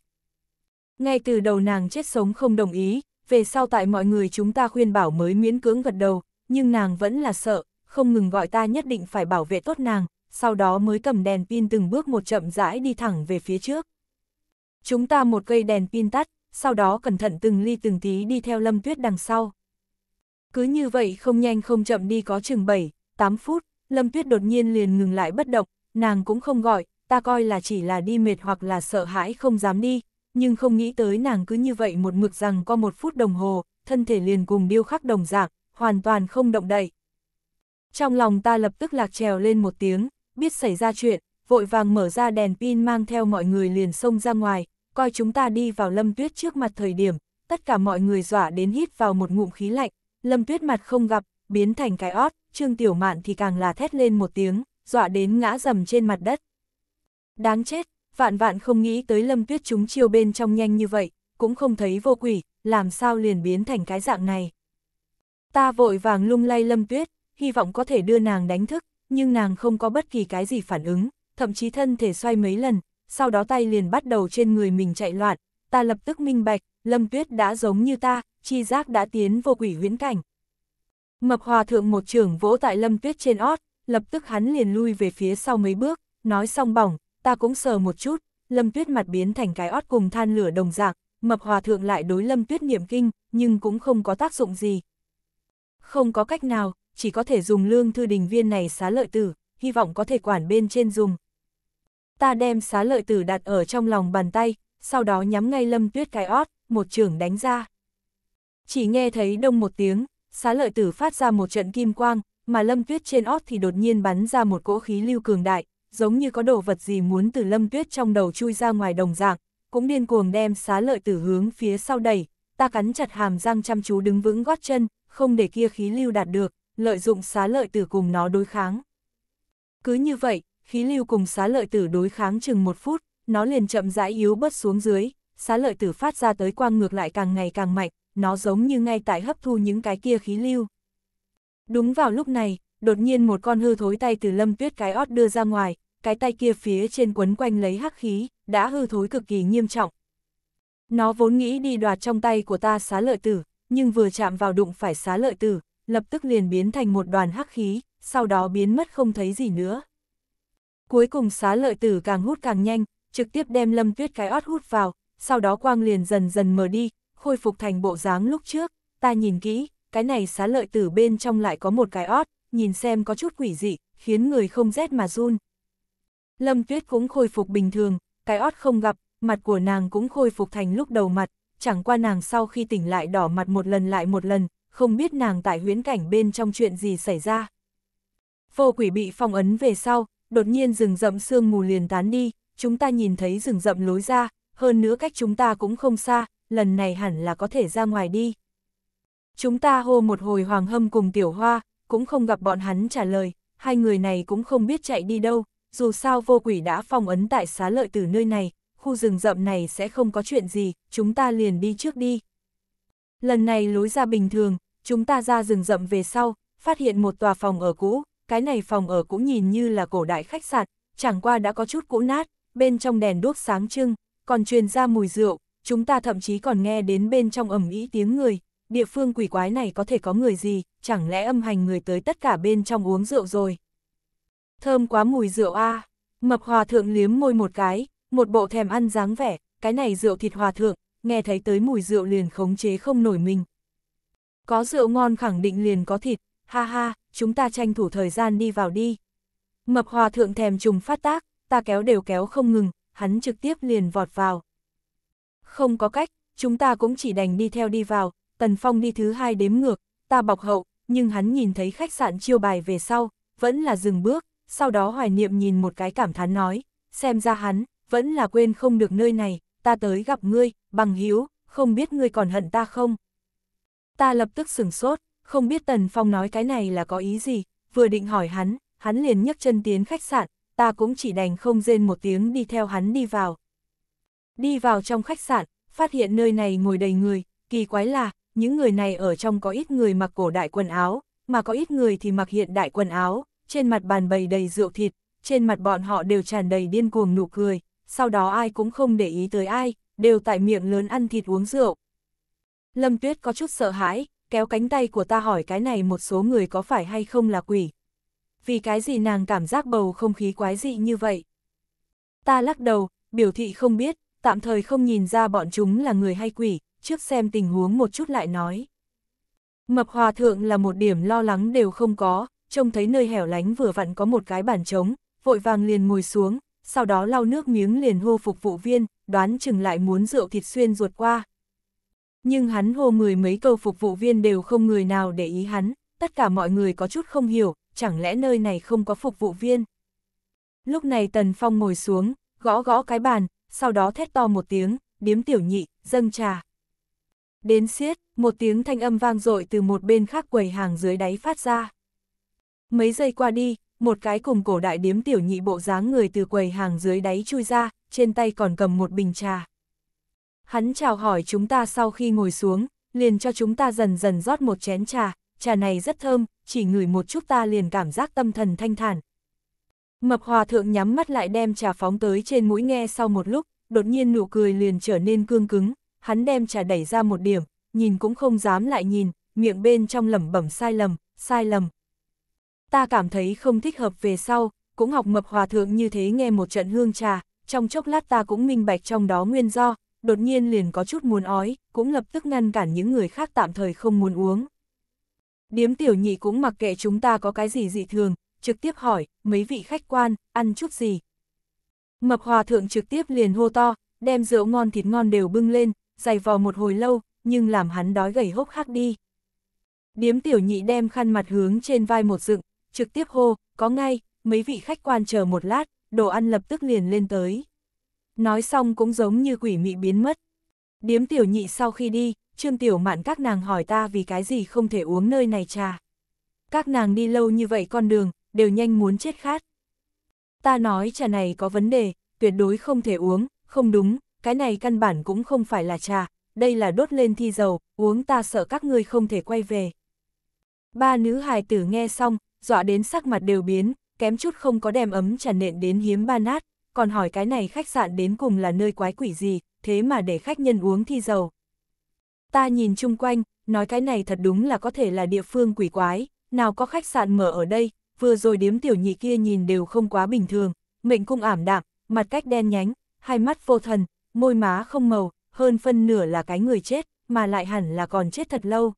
ngay từ đầu nàng chết sống không đồng ý, về sau tại mọi người chúng ta khuyên bảo mới miễn cưỡng gật đầu, nhưng nàng vẫn là sợ, không ngừng gọi ta nhất định phải bảo vệ tốt nàng, sau đó mới cầm đèn pin từng bước một chậm rãi đi thẳng về phía trước. Chúng ta một cây đèn pin tắt, sau đó cẩn thận từng ly từng tí đi theo lâm tuyết đằng sau. Cứ như vậy không nhanh không chậm đi có chừng 7, 8 phút, lâm tuyết đột nhiên liền ngừng lại bất động, nàng cũng không gọi, ta coi là chỉ là đi mệt hoặc là sợ hãi không dám đi, nhưng không nghĩ tới nàng cứ như vậy một mực rằng qua một phút đồng hồ, thân thể liền cùng điêu khắc đồng dạng, hoàn toàn không động đậy. Trong lòng ta lập tức lạc trèo lên một tiếng, biết xảy ra chuyện, vội vàng mở ra đèn pin mang theo mọi người liền xông ra ngoài, coi chúng ta đi vào lâm tuyết trước mặt thời điểm, tất cả mọi người dọa đến hít vào một ngụm khí lạnh, lâm tuyết mặt không gặp, biến thành cái ót, Trương Tiểu Mạn thì càng là thét lên một tiếng, dọa đến ngã dầm trên mặt đất. Đáng chết, vạn vạn không nghĩ tới lâm tuyết chúng chiêu bên trong nhanh như vậy, cũng không thấy vô quỷ, làm sao liền biến thành cái dạng này. Ta vội vàng lung lay lâm tuyết, hy vọng có thể đưa nàng đánh thức, nhưng nàng không có bất kỳ cái gì phản ứng, thậm chí thân thể xoay mấy lần, sau đó tay liền bắt đầu trên người mình chạy loạn, ta lập tức minh bạch, lâm tuyết đã giống như ta, chi giác đã tiến vô quỷ huyễn cảnh. Mập hòa thượng một trưởng vỗ tại lâm tuyết trên ót, lập tức hắn liền lui về phía sau mấy bước, nói xong bỏng, ta cũng sờ một chút, Lâm Tuyết mặt biến thành cái ót cùng than lửa đồng dạng, mập hòa thượng lại đối Lâm Tuyết niệm kinh, nhưng cũng không có tác dụng gì. Không có cách nào, chỉ có thể dùng lương thư đình viên này xá lợi tử, hy vọng có thể quản bên trên dùng. Ta đem xá lợi tử đặt ở trong lòng bàn tay, sau đó nhắm ngay Lâm Tuyết cái ót, một trường đánh ra. Chỉ nghe thấy đông một tiếng, xá lợi tử phát ra một trận kim quang, mà Lâm Tuyết trên ót thì đột nhiên bắn ra một cỗ khí lưu cường đại, giống như có đồ vật gì muốn từ lâm tuyết trong đầu chui ra ngoài đồng dạng, cũng điên cuồng đem xá lợi tử hướng phía sau đẩy, ta cắn chặt hàm răng chăm chú đứng vững gót chân, không để kia khí lưu đạt được, lợi dụng xá lợi tử cùng nó đối kháng. Cứ như vậy, khí lưu cùng xá lợi tử đối kháng chừng một phút, nó liền chậm rãi yếu bớt xuống dưới, xá lợi tử phát ra tới quang ngược lại càng ngày càng mạnh, nó giống như ngay tại hấp thu những cái kia khí lưu. Đúng vào lúc này, đột nhiên một con hư thối tay từ lâm tuyết cái ót đưa ra ngoài, cái tay kia phía trên quấn quanh lấy hắc khí, đã hư thối cực kỳ nghiêm trọng. Nó vốn nghĩ đi đoạt trong tay của ta xá lợi tử, nhưng vừa chạm vào đụng phải xá lợi tử, lập tức liền biến thành một đoàn hắc khí, sau đó biến mất không thấy gì nữa. Cuối cùng xá lợi tử càng hút càng nhanh, trực tiếp đem lâm tuyết cái ót hút vào, sau đó quang liền dần dần mở đi, khôi phục thành bộ dáng lúc trước, ta nhìn kỹ, cái này xá lợi tử bên trong lại có một cái ót, nhìn xem có chút quỷ dị, khiến người không rét mà run. Lâm Tuyết cũng khôi phục bình thường, cái ót không gặp, mặt của nàng cũng khôi phục thành lúc đầu mặt, chẳng qua nàng sau khi tỉnh lại đỏ mặt một lần lại một lần, không biết nàng tại huyễn cảnh bên trong chuyện gì xảy ra. Vô quỷ bị phong ấn về sau, đột nhiên rừng rậm sương mù liền tán đi, chúng ta nhìn thấy rừng rậm lối ra, hơn nữa cách chúng ta cũng không xa, lần này hẳn là có thể ra ngoài đi. Chúng ta hô một hồi hoàng hâm cùng tiểu hoa, cũng không gặp bọn hắn trả lời, hai người này cũng không biết chạy đi đâu, dù sao vô quỷ đã phong ấn tại xá lợi từ nơi này, khu rừng rậm này sẽ không có chuyện gì, chúng ta liền đi trước đi. Lần này lối ra bình thường, chúng ta ra rừng rậm về sau, phát hiện một tòa phòng ở cũ, cái này phòng ở cũng nhìn như là cổ đại khách sạn, chẳng qua đã có chút cũ nát, bên trong đèn đuốc sáng trưng, còn truyền ra mùi rượu, chúng ta thậm chí còn nghe đến bên trong ẩm ý tiếng người, địa phương quỷ quái này có thể có người gì, chẳng lẽ âm hành người tới tất cả bên trong uống rượu rồi. Thơm quá mùi rượu a mập hòa thượng liếm môi một cái, một bộ thèm ăn dáng vẻ, cái này rượu thịt hòa thượng, nghe thấy tới mùi rượu liền khống chế không nổi mình. Có rượu ngon khẳng định liền có thịt, ha ha, chúng ta tranh thủ thời gian đi vào đi. Mập hòa thượng thèm trùng phát tác, ta kéo đều kéo không ngừng, hắn trực tiếp liền vọt vào. Không có cách, chúng ta cũng chỉ đành đi theo đi vào, Tần Phong đi thứ hai đếm ngược, ta bọc hậu, nhưng hắn nhìn thấy khách sạn chiêu bài về sau, vẫn là dừng bước, sau đó hoài niệm nhìn một cái cảm thán nói, xem ra hắn, vẫn là quên không được nơi này, ta tới gặp ngươi, bằng hiếu, không biết ngươi còn hận ta không? Ta lập tức sửng sốt, không biết Tần Phong nói cái này là có ý gì, vừa định hỏi hắn, hắn liền nhấc chân tiến khách sạn, ta cũng chỉ đành không rên một tiếng đi theo hắn đi vào. Đi vào trong khách sạn, phát hiện nơi này ngồi đầy người, kỳ quái là, những người này ở trong có ít người mặc cổ đại quần áo, mà có ít người thì mặc hiện đại quần áo, trên mặt bàn bày đầy rượu thịt, trên mặt bọn họ đều tràn đầy điên cuồng nụ cười, sau đó ai cũng không để ý tới ai, đều tại miệng lớn ăn thịt uống rượu. Lâm Tuyết có chút sợ hãi, kéo cánh tay của ta hỏi cái này một số người có phải hay không là quỷ. Vì cái gì nàng cảm giác bầu không khí quái dị như vậy? Ta lắc đầu, biểu thị không biết, tạm thời không nhìn ra bọn chúng là người hay quỷ, trước xem tình huống một chút lại nói. Mập hòa thượng là một điểm lo lắng đều không có, trông thấy nơi hẻo lánh vừa vặn có một cái bàn trống, vội vàng liền ngồi xuống, sau đó lau nước miếng liền hô phục vụ viên, đoán chừng lại muốn rượu thịt xuyên ruột qua. Nhưng hắn hô mười mấy câu phục vụ viên đều không người nào để ý hắn, tất cả mọi người có chút không hiểu, chẳng lẽ nơi này không có phục vụ viên. Lúc này Tần Phong ngồi xuống, gõ gõ cái bàn, sau đó thét to một tiếng, điếm tiểu nhị, dâng trà. Đến siết, một tiếng thanh âm vang dội từ một bên khác quầy hàng dưới đáy phát ra. Mấy giây qua đi, một cái cùng cổ đại điếm tiểu nhị bộ dáng người từ quầy hàng dưới đáy chui ra, trên tay còn cầm một bình trà. Hắn chào hỏi chúng ta sau khi ngồi xuống, liền cho chúng ta dần dần rót một chén trà, trà này rất thơm, chỉ ngửi một chút ta liền cảm giác tâm thần thanh thản. Mập hòa thượng nhắm mắt lại đem trà phóng tới trên mũi nghe sau một lúc, đột nhiên nụ cười liền trở nên cương cứng, hắn đem trà đẩy ra một điểm, nhìn cũng không dám lại nhìn, miệng bên trong lẩm bẩm sai lầm, sai lầm. Ta cảm thấy không thích hợp về sau, cũng học mập hòa thượng như thế nghe một trận hương trà, trong chốc lát ta cũng minh bạch trong đó nguyên do, đột nhiên liền có chút muốn ói, cũng lập tức ngăn cản những người khác tạm thời không muốn uống. Điếm tiểu nhị cũng mặc kệ chúng ta có cái gì dị thường, trực tiếp hỏi, mấy vị khách quan, ăn chút gì. Mập hòa thượng trực tiếp liền hô to, đem rượu ngon thịt ngon đều bưng lên, dày vò một hồi lâu, nhưng làm hắn đói gầy hốc hác đi. Điếm tiểu nhị đem khăn mặt hướng trên vai một dựng, trực tiếp hô, có ngay, mấy vị khách quan chờ một lát, đồ ăn lập tức liền lên tới. Nói xong cũng giống như quỷ mị biến mất. Điếm tiểu nhị sau khi đi, trương tiểu mạn các nàng hỏi ta vì cái gì không thể uống nơi này trà. Các nàng đi lâu như vậy con đường, đều nhanh muốn chết khát. Ta nói trà này có vấn đề, tuyệt đối không thể uống, không đúng, cái này căn bản cũng không phải là trà, đây là đốt lên thi dầu, uống ta sợ các ngươi không thể quay về. Ba nữ hài tử nghe xong, dọa đến sắc mặt đều biến, kém chút không có đem ấm trà nện đến hiếm ba nát, còn hỏi cái này khách sạn đến cùng là nơi quái quỷ gì, thế mà để khách nhân uống thi dầu. Ta nhìn chung quanh, nói cái này thật đúng là có thể là địa phương quỷ quái, nào có khách sạn mở ở đây, vừa rồi điếm tiểu nhị kia nhìn đều không quá bình thường, mệnh cung ảm đạm, mặt cách đen nhánh, hai mắt vô thần, môi má không màu, hơn phân nửa là cái người chết, mà lại hẳn là còn chết thật lâu.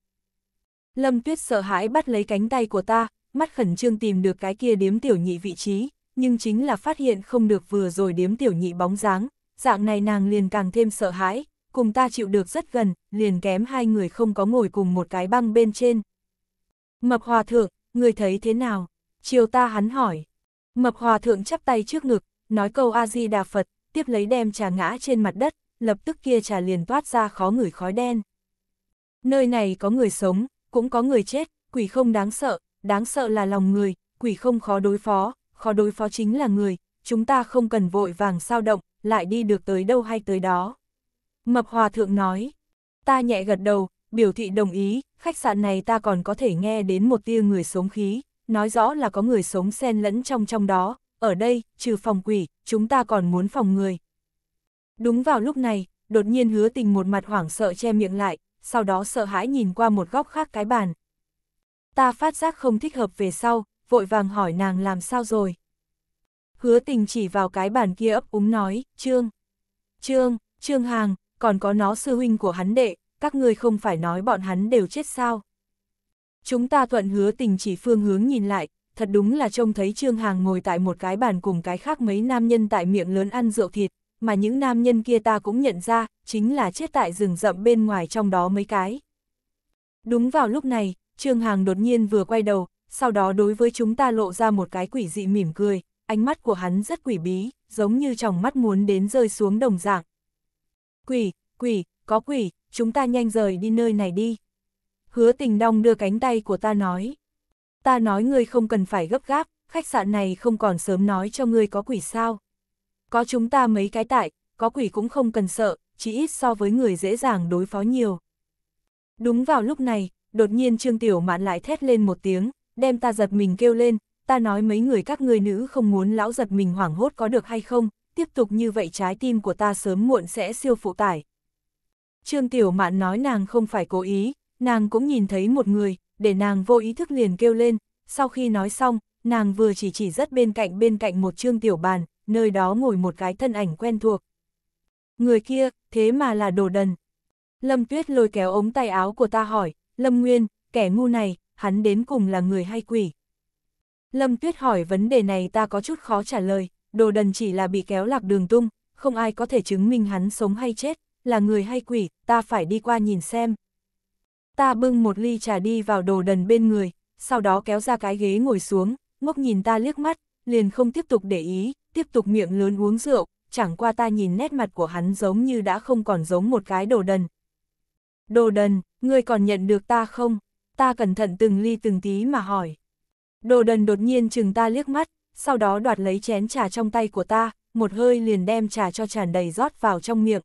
Lâm Tuyết sợ hãi bắt lấy cánh tay của ta, mắt khẩn trương tìm được cái kia điếm tiểu nhị vị trí, nhưng chính là phát hiện không được vừa rồi điếm tiểu nhị bóng dáng, dạng này nàng liền càng thêm sợ hãi, cùng ta chịu được rất gần, liền kém hai người không có ngồi cùng một cái băng bên trên. Mập hòa thượng, người thấy thế nào? Chiều ta hắn hỏi. Mập hòa thượng chắp tay trước ngực, nói câu A-di-đà Phật, tiếp lấy đem trà ngã trên mặt đất, lập tức kia trà liền toát ra khó ngửi khói đen. Nơi này có người sống, cũng có người chết, quỷ không đáng sợ, đáng sợ là lòng người, quỷ không khó đối phó, khó đối phó chính là người, chúng ta không cần vội vàng sao động, lại đi được tới đâu hay tới đó. Mập Hòa Thượng nói, ta nhẹ gật đầu, biểu thị đồng ý, khách sạn này ta còn có thể nghe đến một tia người sống khí, nói rõ là có người sống xen lẫn trong trong đó, ở đây, trừ phòng quỷ, chúng ta còn muốn phòng người. Đúng vào lúc này, đột nhiên hứa tình một mặt hoảng sợ che miệng lại, sau đó sợ hãi nhìn qua một góc khác cái bàn. Ta phát giác không thích hợp về sau, vội vàng hỏi nàng làm sao rồi. Hứa tình chỉ vào cái bàn kia ấp úng nói, Trương, Trương, Trương Hàng, còn có nó sư huynh của hắn đệ, các ngươi không phải nói bọn hắn đều chết sao. Chúng ta thuận hứa tình chỉ phương hướng nhìn lại, thật đúng là trông thấy Trương Hàng ngồi tại một cái bàn cùng cái khác mấy nam nhân tại miệng lớn ăn rượu thịt, mà những nam nhân kia ta cũng nhận ra, chính là chết tại rừng rậm bên ngoài trong đó mấy cái. Đúng vào lúc này, Trương Hàng đột nhiên vừa quay đầu, sau đó đối với chúng ta lộ ra một cái quỷ dị mỉm cười, ánh mắt của hắn rất quỷ bí, giống như trong mắt muốn đến rơi xuống đồng dạng. Quỷ, quỷ, có quỷ, chúng ta nhanh rời đi nơi này đi. Hứa tình đong đưa cánh tay của ta nói ta nói ngươi không cần phải gấp gáp, khách sạn này không còn sớm nói cho ngươi có quỷ sao. Có chúng ta mấy cái tại, có quỷ cũng không cần sợ, chỉ ít so với người dễ dàng đối phó nhiều. Đúng vào lúc này, đột nhiên Trương Tiểu Mạn lại thét lên một tiếng, đem ta giật mình kêu lên, ta nói mấy người các ngươi nữ không muốn lão giật mình hoảng hốt có được hay không, tiếp tục như vậy trái tim của ta sớm muộn sẽ siêu phụ tải. Trương Tiểu Mạn nói nàng không phải cố ý, nàng cũng nhìn thấy một người, để nàng vô ý thức liền kêu lên, sau khi nói xong, nàng vừa chỉ chỉ rất bên cạnh bên cạnh một chương tiểu bàn, nơi đó ngồi một cái thân ảnh quen thuộc. Người kia, thế mà là đồ đần. Lâm Tuyết lôi kéo ống tay áo của ta hỏi, Lâm Nguyên, kẻ ngu này, hắn đến cùng là người hay quỷ? Lâm Tuyết hỏi vấn đề này ta có chút khó trả lời, đồ đần chỉ là bị kéo lạc đường tung, không ai có thể chứng minh hắn sống hay chết, là người hay quỷ, ta phải đi qua nhìn xem. Ta bưng một ly trà đi vào đồ đần bên người, sau đó kéo ra cái ghế ngồi xuống, ngốc nhìn ta liếc mắt, liền không tiếp tục để ý, tiếp tục miệng lớn uống rượu, chẳng qua ta nhìn nét mặt của hắn giống như đã không còn giống một cái đồ đần. Đồ đần, ngươi còn nhận được ta không? Ta cẩn thận từng ly từng tí mà hỏi. Đồ đần đột nhiên chừng ta liếc mắt, sau đó đoạt lấy chén trà trong tay của ta, một hơi liền đem trà cho tràn đầy rót vào trong miệng.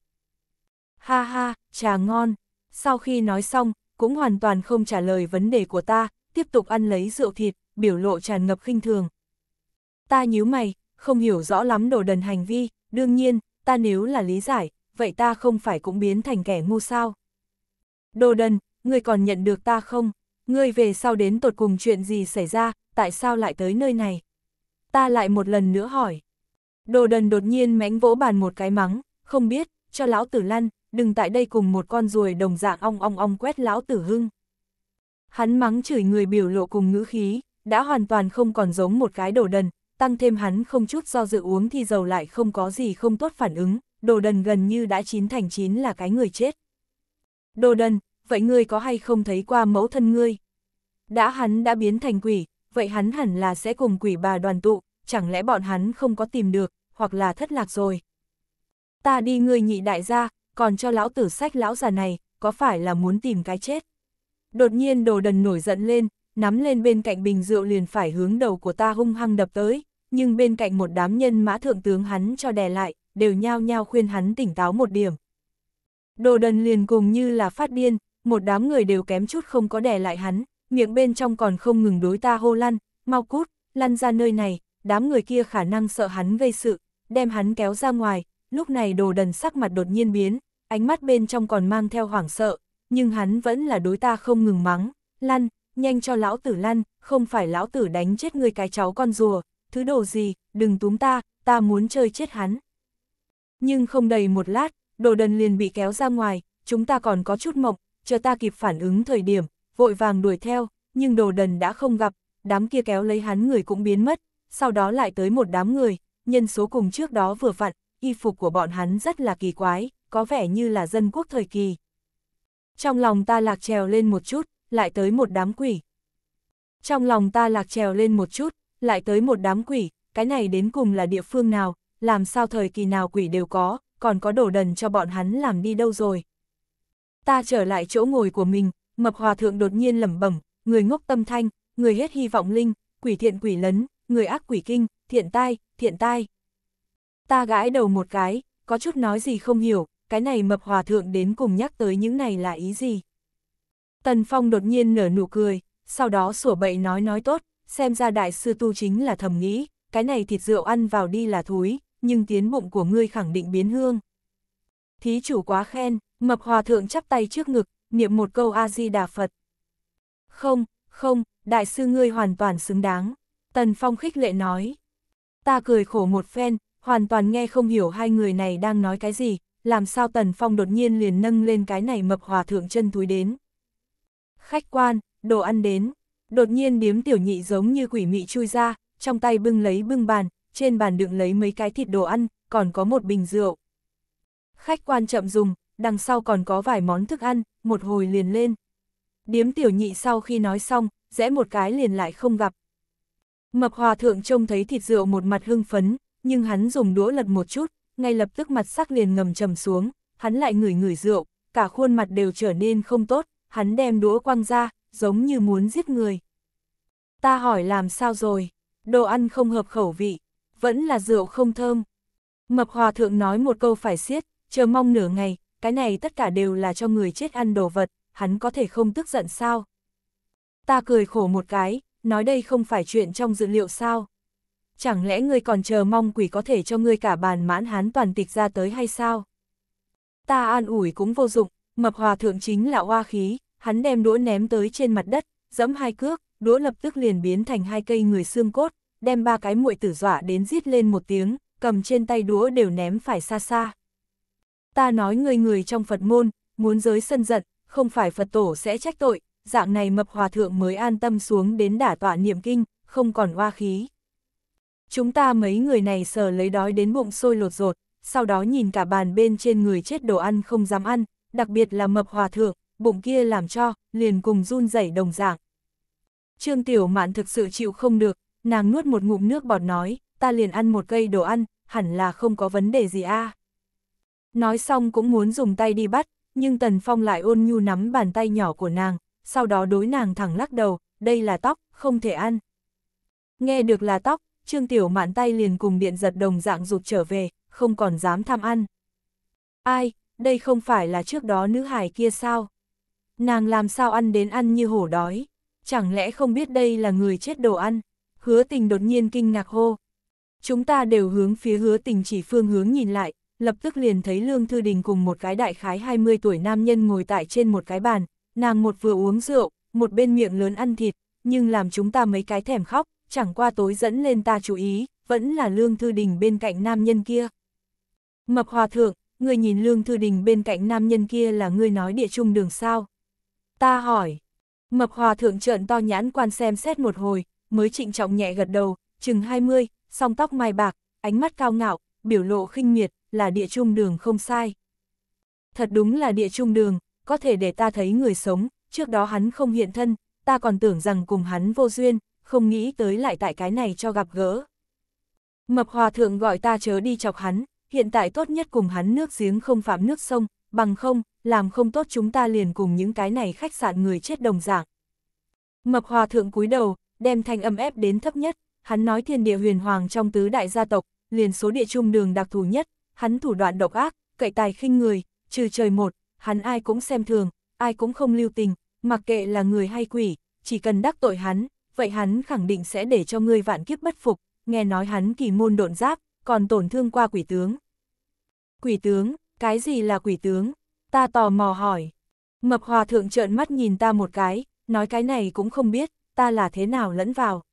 Ha ha, trà ngon. Sau khi nói xong, cũng hoàn toàn không trả lời vấn đề của ta, tiếp tục ăn lấy rượu thịt, biểu lộ tràn ngập khinh thường. Ta nhíu mày, không hiểu rõ lắm đồ đần hành vi, đương nhiên, ta nếu là lý giải, vậy ta không phải cũng biến thành kẻ ngu sao. Đồ đần, ngươi còn nhận được ta không? Ngươi về sau đến tột cùng chuyện gì xảy ra, tại sao lại tới nơi này? Ta lại một lần nữa hỏi. Đồ đần đột nhiên mãnh vỗ bàn một cái mắng, không biết, cho lão tử lăn, đừng tại đây cùng một con ruồi đồng dạng ong ong ong quét lão tử hưng. Hắn mắng chửi người biểu lộ cùng ngữ khí, đã hoàn toàn không còn giống một cái đồ đần, tăng thêm hắn không chút do dự uống thì dầu lại không có gì không tốt phản ứng, đồ đần gần như đã chín thành chín là cái người chết. Đồ đần, vậy ngươi có hay không thấy qua mẫu thân ngươi? Đã hắn đã biến thành quỷ, vậy hắn hẳn là sẽ cùng quỷ bà đoàn tụ, chẳng lẽ bọn hắn không có tìm được, hoặc là thất lạc rồi. Ta đi ngươi nhị đại gia, còn cho lão tử sách lão già này, có phải là muốn tìm cái chết? Đột nhiên đồ đần nổi giận lên, nắm lên bên cạnh bình rượu liền phải hướng đầu của ta hung hăng đập tới, nhưng bên cạnh một đám nhân mã thượng tướng hắn cho đè lại, đều nhao nhao khuyên hắn tỉnh táo một điểm. Đồ đần liền cùng như là phát điên, một đám người đều kém chút không có đè lại hắn, miệng bên trong còn không ngừng đối ta hô lăn, mau cút, lăn ra nơi này, đám người kia khả năng sợ hắn gây sự, đem hắn kéo ra ngoài, lúc này đồ đần sắc mặt đột nhiên biến, ánh mắt bên trong còn mang theo hoảng sợ, nhưng hắn vẫn là đối ta không ngừng mắng, lăn, nhanh cho lão tử lăn, không phải lão tử đánh chết người cái cháu con rùa, thứ đồ gì, đừng túm ta, ta muốn chơi chết hắn. Nhưng không đầy một lát, đồ đần liền bị kéo ra ngoài, chúng ta còn có chút mộng, chờ ta kịp phản ứng thời điểm, vội vàng đuổi theo, nhưng đồ đần đã không gặp, đám kia kéo lấy hắn người cũng biến mất, sau đó lại tới một đám người, nhân số cùng trước đó vừa vặn, y phục của bọn hắn rất là kỳ quái, có vẻ như là dân quốc thời kỳ. Trong lòng ta lạc trèo lên một chút, lại tới một đám quỷ. Trong lòng ta lạc trèo lên một chút, lại tới một đám quỷ, cái này đến cùng là địa phương nào, làm sao thời kỳ nào quỷ đều có, còn có đổ đần cho bọn hắn làm đi đâu rồi. Ta trở lại chỗ ngồi của mình, mập hòa thượng đột nhiên lẩm bẩm, người ngốc tâm thanh, người hết hy vọng linh, quỷ thiện quỷ lấn, người ác quỷ kinh, thiện tai, thiện tai. Ta gãi đầu một cái, có chút nói gì không hiểu, cái này mập hòa thượng đến cùng nhắc tới những này là ý gì? Tần Phong đột nhiên nở nụ cười, sau đó sủa bậy nói nói tốt, xem ra đại sư tu chính là thầm nghĩ, cái này thịt rượu ăn vào đi là thúi, nhưng tiến bụng của ngươi khẳng định biến hương. Thí chủ quá khen, mập hòa thượng chắp tay trước ngực, niệm một câu A-di-đà Phật. Không, không, đại sư ngươi hoàn toàn xứng đáng. Tần Phong khích lệ nói. Ta cười khổ một phen, hoàn toàn nghe không hiểu hai người này đang nói cái gì, làm sao Tần Phong đột nhiên liền nâng lên cái này mập hòa thượng chân túi đến. Khách quan, đồ ăn đến, đột nhiên điếm tiểu nhị giống như quỷ mị chui ra, trong tay bưng lấy bưng bàn, trên bàn đựng lấy mấy cái thịt đồ ăn, còn có một bình rượu. Khách quan chậm dùng, đằng sau còn có vài món thức ăn, một hồi liền lên. Điếm tiểu nhị sau khi nói xong, rẽ một cái liền lại không gặp. Mập hòa thượng trông thấy thịt rượu một mặt hưng phấn, nhưng hắn dùng đũa lật một chút, ngay lập tức mặt sắc liền ngầm trầm xuống, hắn lại ngửi ngửi rượu, cả khuôn mặt đều trở nên không tốt, hắn đem đũa quăng ra, giống như muốn giết người. Ta hỏi làm sao rồi, đồ ăn không hợp khẩu vị, vẫn là rượu không thơm. Mập hòa thượng nói một câu phải xiết, chờ mong nửa ngày, cái này tất cả đều là cho người chết ăn đồ vật, hắn có thể không tức giận sao. Ta cười khổ một cái, nói đây không phải chuyện trong dự liệu sao chẳng lẽ ngươi còn chờ mong quỷ có thể cho ngươi cả bàn mãn hán toàn tịch ra tới hay sao? Ta an ủi cũng vô dụng, mập hòa thượng chính là hoa khí, hắn đem đũa ném tới trên mặt đất, giẫm hai cước, đũa lập tức liền biến thành hai cây người xương cốt, đem ba cái muội tử dọa đến giết lên một tiếng, cầm trên tay đũa đều ném phải xa xa. Ta nói người người trong Phật môn, muốn giới sân giận, không phải Phật tổ sẽ trách tội, dạng này mập hòa thượng mới an tâm xuống đến đả tọa niệm kinh, không còn hoa khí. Chúng ta mấy người này sờ lấy đói đến bụng sôi lột rột, sau đó nhìn cả bàn bên trên người chết đồ ăn không dám ăn, đặc biệt là mập hòa thượng, bụng kia làm cho, liền cùng run rẩy đồng dạng. Trương Tiểu Mạn thực sự chịu không được, nàng nuốt một ngụm nước bọt nói, ta liền ăn một cây đồ ăn, hẳn là không có vấn đề gì a. Nói xong cũng muốn dùng tay đi bắt, nhưng Tần Phong lại ôn nhu nắm bàn tay nhỏ của nàng, sau đó đối nàng thẳng lắc đầu, đây là tóc, không thể ăn. Nghe được là tóc, Trương Tiểu Mạn tay liền cùng điện giật đồng dạng rụt trở về, không còn dám tham ăn. Ai, đây không phải là trước đó nữ hải kia sao? Nàng làm sao ăn đến ăn như hổ đói? Chẳng lẽ không biết đây là người chết đồ ăn? Hứa tình đột nhiên kinh ngạc hô. Chúng ta đều hướng phía hứa tình chỉ phương hướng nhìn lại, lập tức liền thấy Lương Thư Đình cùng một cái đại khái 20 tuổi nam nhân ngồi tại trên một cái bàn, nàng một vừa uống rượu, một bên miệng lớn ăn thịt, nhưng làm chúng ta mấy cái thèm khóc, chẳng qua tối dẫn lên ta chú ý, vẫn là Lương Thư Đình bên cạnh nam nhân kia. Mập Hòa Thượng, người nhìn Lương Thư Đình bên cạnh nam nhân kia là người nói địa trung đường sao? Ta hỏi. Mập Hòa Thượng trợn to nhãn quan xem xét một hồi, mới trịnh trọng nhẹ gật đầu, chừng 20, song tóc mai bạc, ánh mắt cao ngạo, biểu lộ khinh miệt, là địa trung đường không sai. Thật đúng là địa trung đường, có thể để ta thấy người sống, trước đó hắn không hiện thân, ta còn tưởng rằng cùng hắn vô duyên, không nghĩ tới lại tại cái này cho gặp gỡ. Mập hòa thượng gọi ta chớ đi chọc hắn, hiện tại tốt nhất cùng hắn nước giếng không phạm nước sông, bằng không, làm không tốt chúng ta liền cùng những cái này khách sạn người chết đồng dạng. Mập hòa thượng cúi đầu, đem thanh âm ép đến thấp nhất, hắn nói thiên địa huyền hoàng trong tứ đại gia tộc, liền số địa trung đường đặc thù nhất, hắn thủ đoạn độc ác, cậy tài khinh người, trừ trời một, hắn ai cũng xem thường, ai cũng không lưu tình, mặc kệ là người hay quỷ, chỉ cần đắc tội hắn, vậy hắn khẳng định sẽ để cho ngươi vạn kiếp bất phục, nghe nói hắn kỳ môn độn giáp, còn tổn thương qua quỷ tướng. Quỷ tướng, cái gì là quỷ tướng? Ta tò mò hỏi. Mập hòa thượng trợn mắt nhìn ta một cái, nói cái này cũng không biết, ta là thế nào lẫn vào.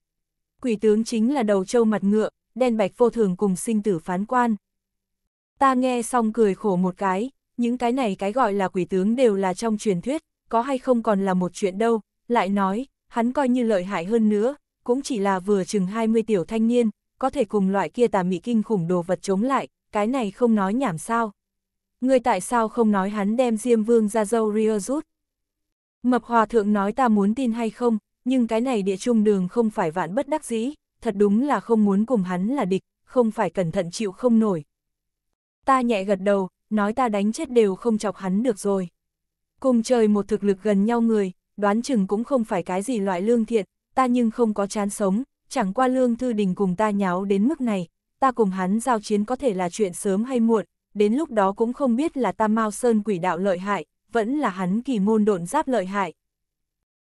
Quỷ tướng chính là đầu trâu mặt ngựa, đen bạch vô thường cùng sinh tử phán quan. Ta nghe xong cười khổ một cái, những cái này cái gọi là quỷ tướng đều là trong truyền thuyết, có hay không còn là một chuyện đâu, lại nói, hắn coi như lợi hại hơn nữa, cũng chỉ là vừa chừng 20 tiểu thanh niên, có thể cùng loại kia tà mị kinh khủng đồ vật chống lại, cái này không nói nhảm sao. Người tại sao không nói hắn đem Diêm Vương ra dâu Ria rút? Mập Hòa Thượng nói ta muốn tin hay không, nhưng cái này địa trung đường không phải vạn bất đắc dĩ, thật đúng là không muốn cùng hắn là địch, không phải cẩn thận chịu không nổi. Ta nhẹ gật đầu, nói ta đánh chết đều không chọc hắn được rồi. Cùng trời một thực lực gần nhau người, đoán chừng cũng không phải cái gì loại lương thiện, ta nhưng không có chán sống, chẳng qua lương thư đình cùng ta nháo đến mức này, ta cùng hắn giao chiến có thể là chuyện sớm hay muộn, đến lúc đó cũng không biết là ta mau Sơn quỷ đạo lợi hại, vẫn là hắn kỳ môn độn giáp lợi hại.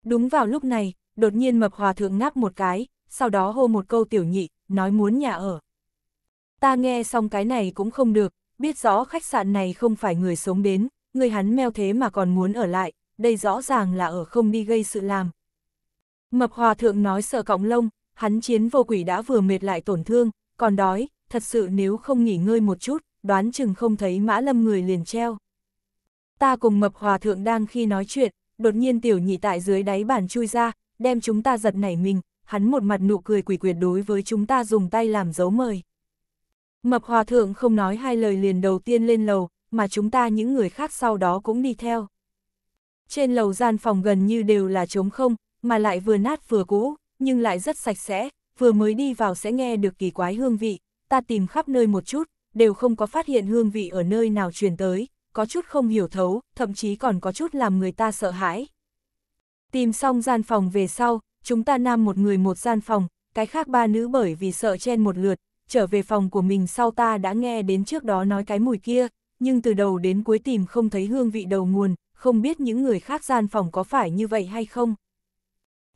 Đúng vào lúc này, đột nhiên mập hòa thượng ngáp một cái, sau đó hô một câu tiểu nhị, nói muốn nhà ở. Ta nghe xong cái này cũng không được, biết rõ khách sạn này không phải người sống đến, người hắn meo thế mà còn muốn ở lại, đây rõ ràng là ở không đi gây sự làm. Mập hòa thượng nói sợ cọng lông, hắn chiến vô quỷ đã vừa mệt lại tổn thương, còn đói, thật sự nếu không nghỉ ngơi một chút, đoán chừng không thấy mã lâm người liền treo. Ta cùng mập hòa thượng đang khi nói chuyện, đột nhiên tiểu nhị tại dưới đáy bàn chui ra, đem chúng ta giật nảy mình, hắn một mặt nụ cười quỷ quyệt đối với chúng ta dùng tay làm dấu mời. Mập hòa thượng không nói hai lời liền đầu tiên lên lầu, mà chúng ta những người khác sau đó cũng đi theo. Trên lầu gian phòng gần như đều là trống không, mà lại vừa nát vừa cũ, nhưng lại rất sạch sẽ, vừa mới đi vào sẽ nghe được kỳ quái hương vị, ta tìm khắp nơi một chút, đều không có phát hiện hương vị ở nơi nào truyền tới, có chút không hiểu thấu, thậm chí còn có chút làm người ta sợ hãi. Tìm xong gian phòng về sau, chúng ta nam một người một gian phòng, cái khác ba nữ bởi vì sợ chen một lượt, trở về phòng của mình sau ta đã nghe đến trước đó nói cái mùi kia, nhưng từ đầu đến cuối tìm không thấy hương vị đầu nguồn, không biết những người khác gian phòng có phải như vậy hay không.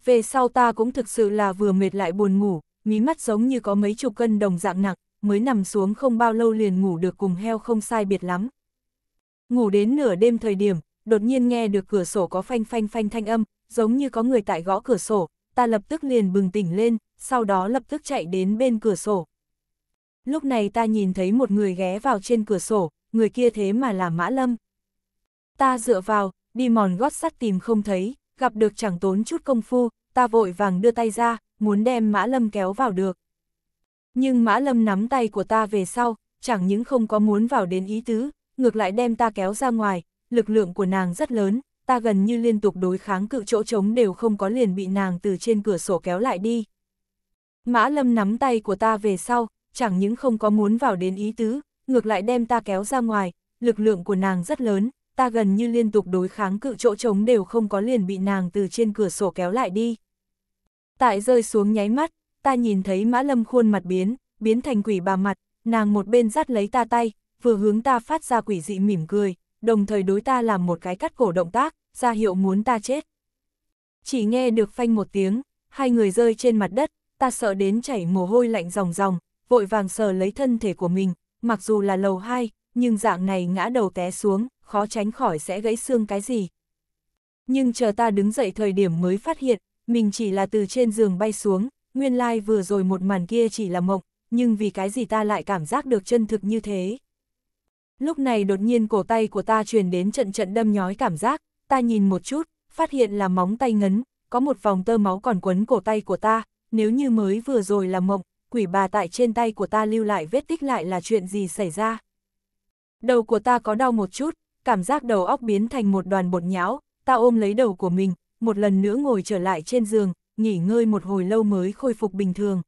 Về sau ta cũng thực sự là vừa mệt lại buồn ngủ, mí mắt giống như có mấy chục cân đồng dạng nặng, mới nằm xuống không bao lâu liền ngủ được cùng heo không sai biệt lắm. Ngủ đến nửa đêm thời điểm, đột nhiên nghe được cửa sổ có phanh phanh phanh thanh âm, giống như có người tại gõ cửa sổ, ta lập tức liền bừng tỉnh lên, sau đó lập tức chạy đến bên cửa sổ. Lúc này ta nhìn thấy một người ghé vào trên cửa sổ, người kia thế mà là Mã Lâm ta dựa vào, đi mòn gót sắt tìm không thấy, gặp được chẳng tốn chút công phu, ta vội vàng đưa tay ra, muốn đem Mã Lâm kéo vào được. Nhưng Mã Lâm nắm tay của ta về sau, chẳng những không có muốn vào đến ý tứ, ngược lại đem ta kéo ra ngoài, lực lượng của nàng rất lớn, ta gần như liên tục đối kháng cự chỗ trống đều không có liền bị nàng từ trên cửa sổ kéo lại đi. Mã Lâm nắm tay của ta về sau, chẳng những không có muốn vào đến ý tứ, ngược lại đem ta kéo ra ngoài, lực lượng của nàng rất lớn, ta gần như liên tục đối kháng cự chỗ trống đều không có liền bị nàng từ trên cửa sổ kéo lại đi. Tại rơi xuống nháy mắt, ta nhìn thấy Mã Lâm khuôn mặt biến, biến thành quỷ bà mặt, nàng một bên dắt lấy ta tay, vừa hướng ta phát ra quỷ dị mỉm cười, đồng thời đối ta làm một cái cắt cổ động tác, ra hiệu muốn ta chết. Chỉ nghe được phanh một tiếng, hai người rơi trên mặt đất, ta sợ đến chảy mồ hôi lạnh ròng ròng, vội vàng sờ lấy thân thể của mình, mặc dù là lầu hai, nhưng dạng này ngã đầu té xuống, khó tránh khỏi sẽ gãy xương cái gì. Nhưng chờ ta đứng dậy thời điểm mới phát hiện, mình chỉ là từ trên giường bay xuống, nguyên lai like vừa rồi một màn kia chỉ là mộng, nhưng vì cái gì ta lại cảm giác được chân thực như thế. Lúc này đột nhiên cổ tay của ta truyền đến trận trận đâm nhói cảm giác, ta nhìn một chút, phát hiện là móng tay ngấn, có một vòng tơ máu còn quấn cổ tay của ta, nếu như mới vừa rồi là mộng, quỷ bà tại trên tay của ta lưu lại vết tích lại là chuyện gì xảy ra. Đầu của ta có đau một chút, cảm giác đầu óc biến thành một đoàn bột nhão, ta ôm lấy đầu của mình, một lần nữa ngồi trở lại trên giường, nghỉ ngơi một hồi lâu mới khôi phục bình thường.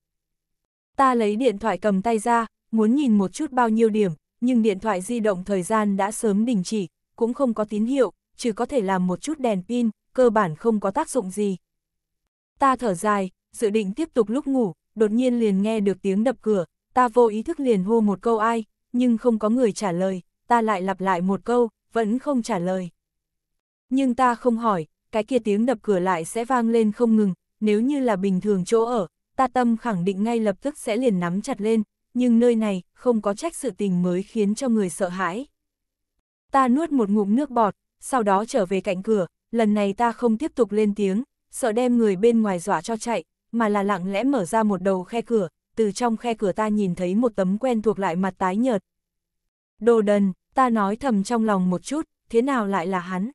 Ta lấy điện thoại cầm tay ra, muốn nhìn một chút bao nhiêu điểm, nhưng điện thoại di động thời gian đã sớm đình chỉ, cũng không có tín hiệu, chỉ có thể làm một chút đèn pin, cơ bản không có tác dụng gì. Ta thở dài, dự định tiếp tục lúc ngủ, đột nhiên liền nghe được tiếng đập cửa, ta vô ý thức liền hô một câu ai, nhưng không có người trả lời, ta lại lặp lại một câu, vẫn không trả lời. Nhưng ta không hỏi, cái kia tiếng đập cửa lại sẽ vang lên không ngừng, nếu như là bình thường chỗ ở, ta tâm khẳng định ngay lập tức sẽ liền nắm chặt lên, nhưng nơi này không có trách sự tình mới khiến cho người sợ hãi. Ta nuốt một ngụm nước bọt, sau đó trở về cạnh cửa, lần này ta không tiếp tục lên tiếng, sợ đem người bên ngoài dọa cho chạy, mà là lặng lẽ mở ra một đầu khe cửa, từ trong khe cửa ta nhìn thấy một tấm quen thuộc lại mặt tái nhợt. Đồ đần, ta nói thầm trong lòng một chút, thế nào lại là hắn?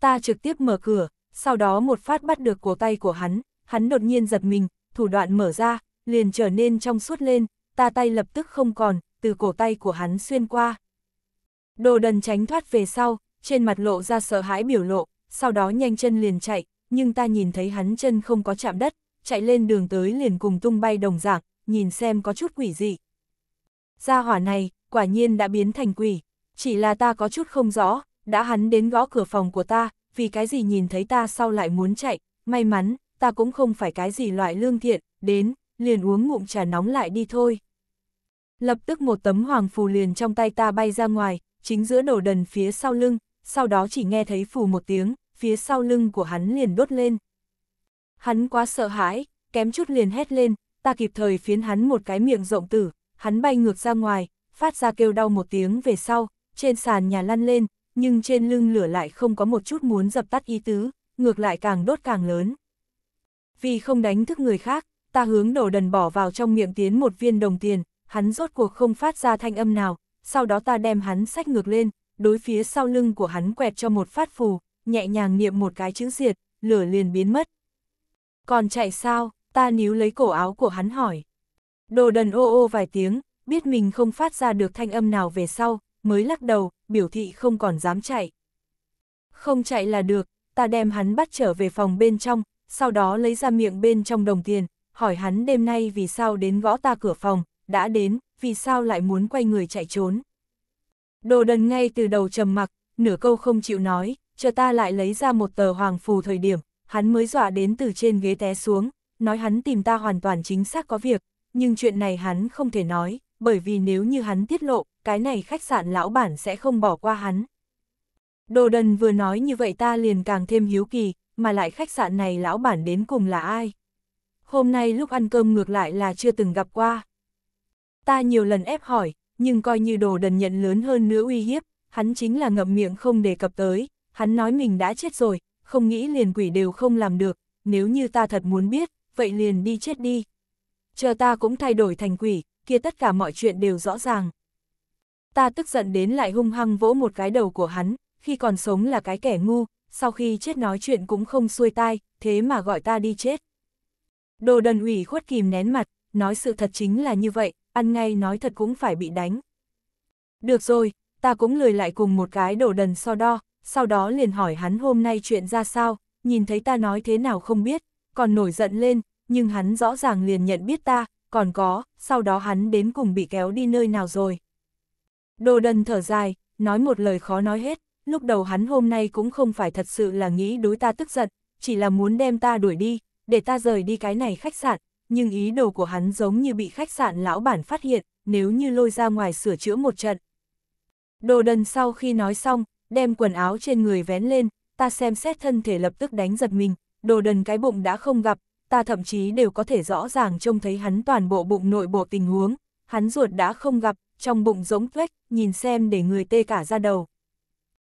Ta trực tiếp mở cửa, sau đó một phát bắt được cổ tay của hắn, hắn đột nhiên giật mình, thủ đoạn mở ra, liền trở nên trong suốt lên, ta tay lập tức không còn, từ cổ tay của hắn xuyên qua. Đồ đần tránh thoát về sau, trên mặt lộ ra sợ hãi biểu lộ, sau đó nhanh chân liền chạy, nhưng ta nhìn thấy hắn chân không có chạm đất, chạy lên đường tới liền cùng tung bay đồng dạng, nhìn xem có chút quỷ dị, Gia hỏa này, quả nhiên đã biến thành quỷ. Chỉ là ta có chút không rõ, đã hắn đến gõ cửa phòng của ta, vì cái gì nhìn thấy ta sau lại muốn chạy. May mắn, ta cũng không phải cái gì loại lương thiện, đến, liền uống ngụm trà nóng lại đi thôi. Lập tức một tấm hoàng phù liền trong tay ta bay ra ngoài, chính giữa nổ đần phía sau lưng, sau đó chỉ nghe thấy phù một tiếng, phía sau lưng của hắn liền đốt lên. Hắn quá sợ hãi, kém chút liền hét lên, ta kịp thời phiến hắn một cái miệng rộng tử, hắn bay ngược ra ngoài, phát ra kêu đau một tiếng về sau, trên sàn nhà lăn lên, nhưng trên lưng lửa lại không có một chút muốn dập tắt ý tứ, ngược lại càng đốt càng lớn. Vì không đánh thức người khác, ta hướng đổ đần bỏ vào trong miệng tiến một viên đồng tiền, hắn rốt cuộc không phát ra thanh âm nào, sau đó ta đem hắn sách ngược lên, đối phía sau lưng của hắn quẹt cho một phát phù, nhẹ nhàng niệm một cái chữ diệt, lửa liền biến mất. Còn chạy sao, ta níu lấy cổ áo của hắn hỏi. Đồ đần ô ô vài tiếng, biết mình không phát ra được thanh âm nào về sau, mới lắc đầu, biểu thị không còn dám chạy. Không chạy là được, ta đem hắn bắt trở về phòng bên trong, sau đó lấy ra miệng bên trong đồng tiền, hỏi hắn đêm nay vì sao đến gõ ta cửa phòng, đã đến, vì sao lại muốn quay người chạy trốn. Đồ đần ngay từ đầu trầm mặc, nửa câu không chịu nói, chờ ta lại lấy ra một tờ hoàng phù thời điểm, hắn mới dọa đến từ trên ghế té xuống, nói hắn tìm ta hoàn toàn chính xác có việc, nhưng chuyện này hắn không thể nói, bởi vì nếu như hắn tiết lộ, cái này khách sạn lão bản sẽ không bỏ qua hắn. Đồ đần vừa nói như vậy ta liền càng thêm hiếu kỳ, mà lại khách sạn này lão bản đến cùng là ai? Hôm nay lúc ăn cơm ngược lại là chưa từng gặp qua. Ta nhiều lần ép hỏi, nhưng coi như đồ đần nhận lớn hơn nữa uy hiếp, hắn chính là ngậm miệng không đề cập tới, hắn nói mình đã chết rồi, không nghĩ liền quỷ đều không làm được, nếu như ta thật muốn biết, vậy liền đi chết đi, chờ ta cũng thay đổi thành quỷ, kia tất cả mọi chuyện đều rõ ràng. Ta tức giận đến lại hung hăng vỗ một cái đầu của hắn, khi còn sống là cái kẻ ngu, sau khi chết nói chuyện cũng không xuôi tai, thế mà gọi ta đi chết. Đồ đần ủy khuất kìm nén mặt, nói sự thật chính là như vậy, ăn ngay nói thật cũng phải bị đánh. Được rồi, ta cũng lười lại cùng một cái đồ đần so đo, sau đó liền hỏi hắn hôm nay chuyện ra sao, nhìn thấy ta nói thế nào không biết, còn nổi giận lên, nhưng hắn rõ ràng liền nhận biết ta, còn có, sau đó hắn đến cùng bị kéo đi nơi nào rồi. Đồ đần thở dài, nói một lời khó nói hết, lúc đầu hắn hôm nay cũng không phải thật sự là nghĩ đối ta tức giận, chỉ là muốn đem ta đuổi đi, để ta rời đi cái này khách sạn, nhưng ý đồ của hắn giống như bị khách sạn lão bản phát hiện, nếu như lôi ra ngoài sửa chữa một trận. Đồ đần sau khi nói xong, đem quần áo trên người vén lên, ta xem xét thân thể lập tức đánh giật mình, đồ đần cái bụng đã không gặp, ta thậm chí đều có thể rõ ràng trông thấy hắn toàn bộ bụng nội bộ tình huống, hắn ruột đã không gặp, trong bụng giống tuếch, nhìn xem để người tê cả ra đầu.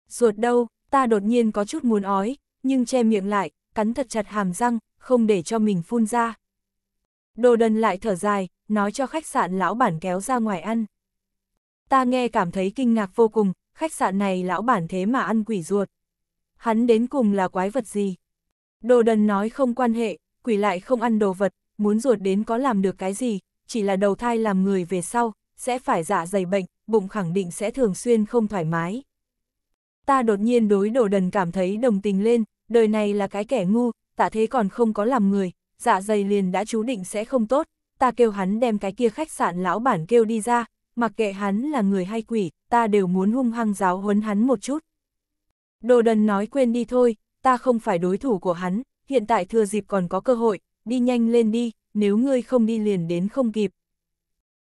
Ruột đâu, ta đột nhiên có chút muốn ói, nhưng che miệng lại, cắn thật chặt hàm răng, không để cho mình phun ra. Đồ đần lại thở dài, nói cho khách sạn lão bản kéo ra ngoài ăn. Ta nghe cảm thấy kinh ngạc vô cùng, khách sạn này lão bản thế mà ăn quỷ ruột. Hắn đến cùng là quái vật gì? Đồ đần nói không quan hệ, quỷ lại không ăn đồ vật, muốn ruột đến có làm được cái gì, chỉ là đầu thai làm người về sau, sẽ phải dạ dày bệnh, bụng khẳng định sẽ thường xuyên không thoải mái. Ta đột nhiên đối đồ đần cảm thấy đồng tình lên, đời này là cái kẻ ngu, tạ thế còn không có làm người, dạ dày liền đã chú định sẽ không tốt, ta kêu hắn đem cái kia khách sạn lão bản kêu đi ra, mặc kệ hắn là người hay quỷ, ta đều muốn hung hăng giáo huấn hắn một chút. Đồ đần nói quên đi thôi, ta không phải đối thủ của hắn, hiện tại thừa dịp còn có cơ hội, đi nhanh lên đi, nếu ngươi không đi liền đến không kịp.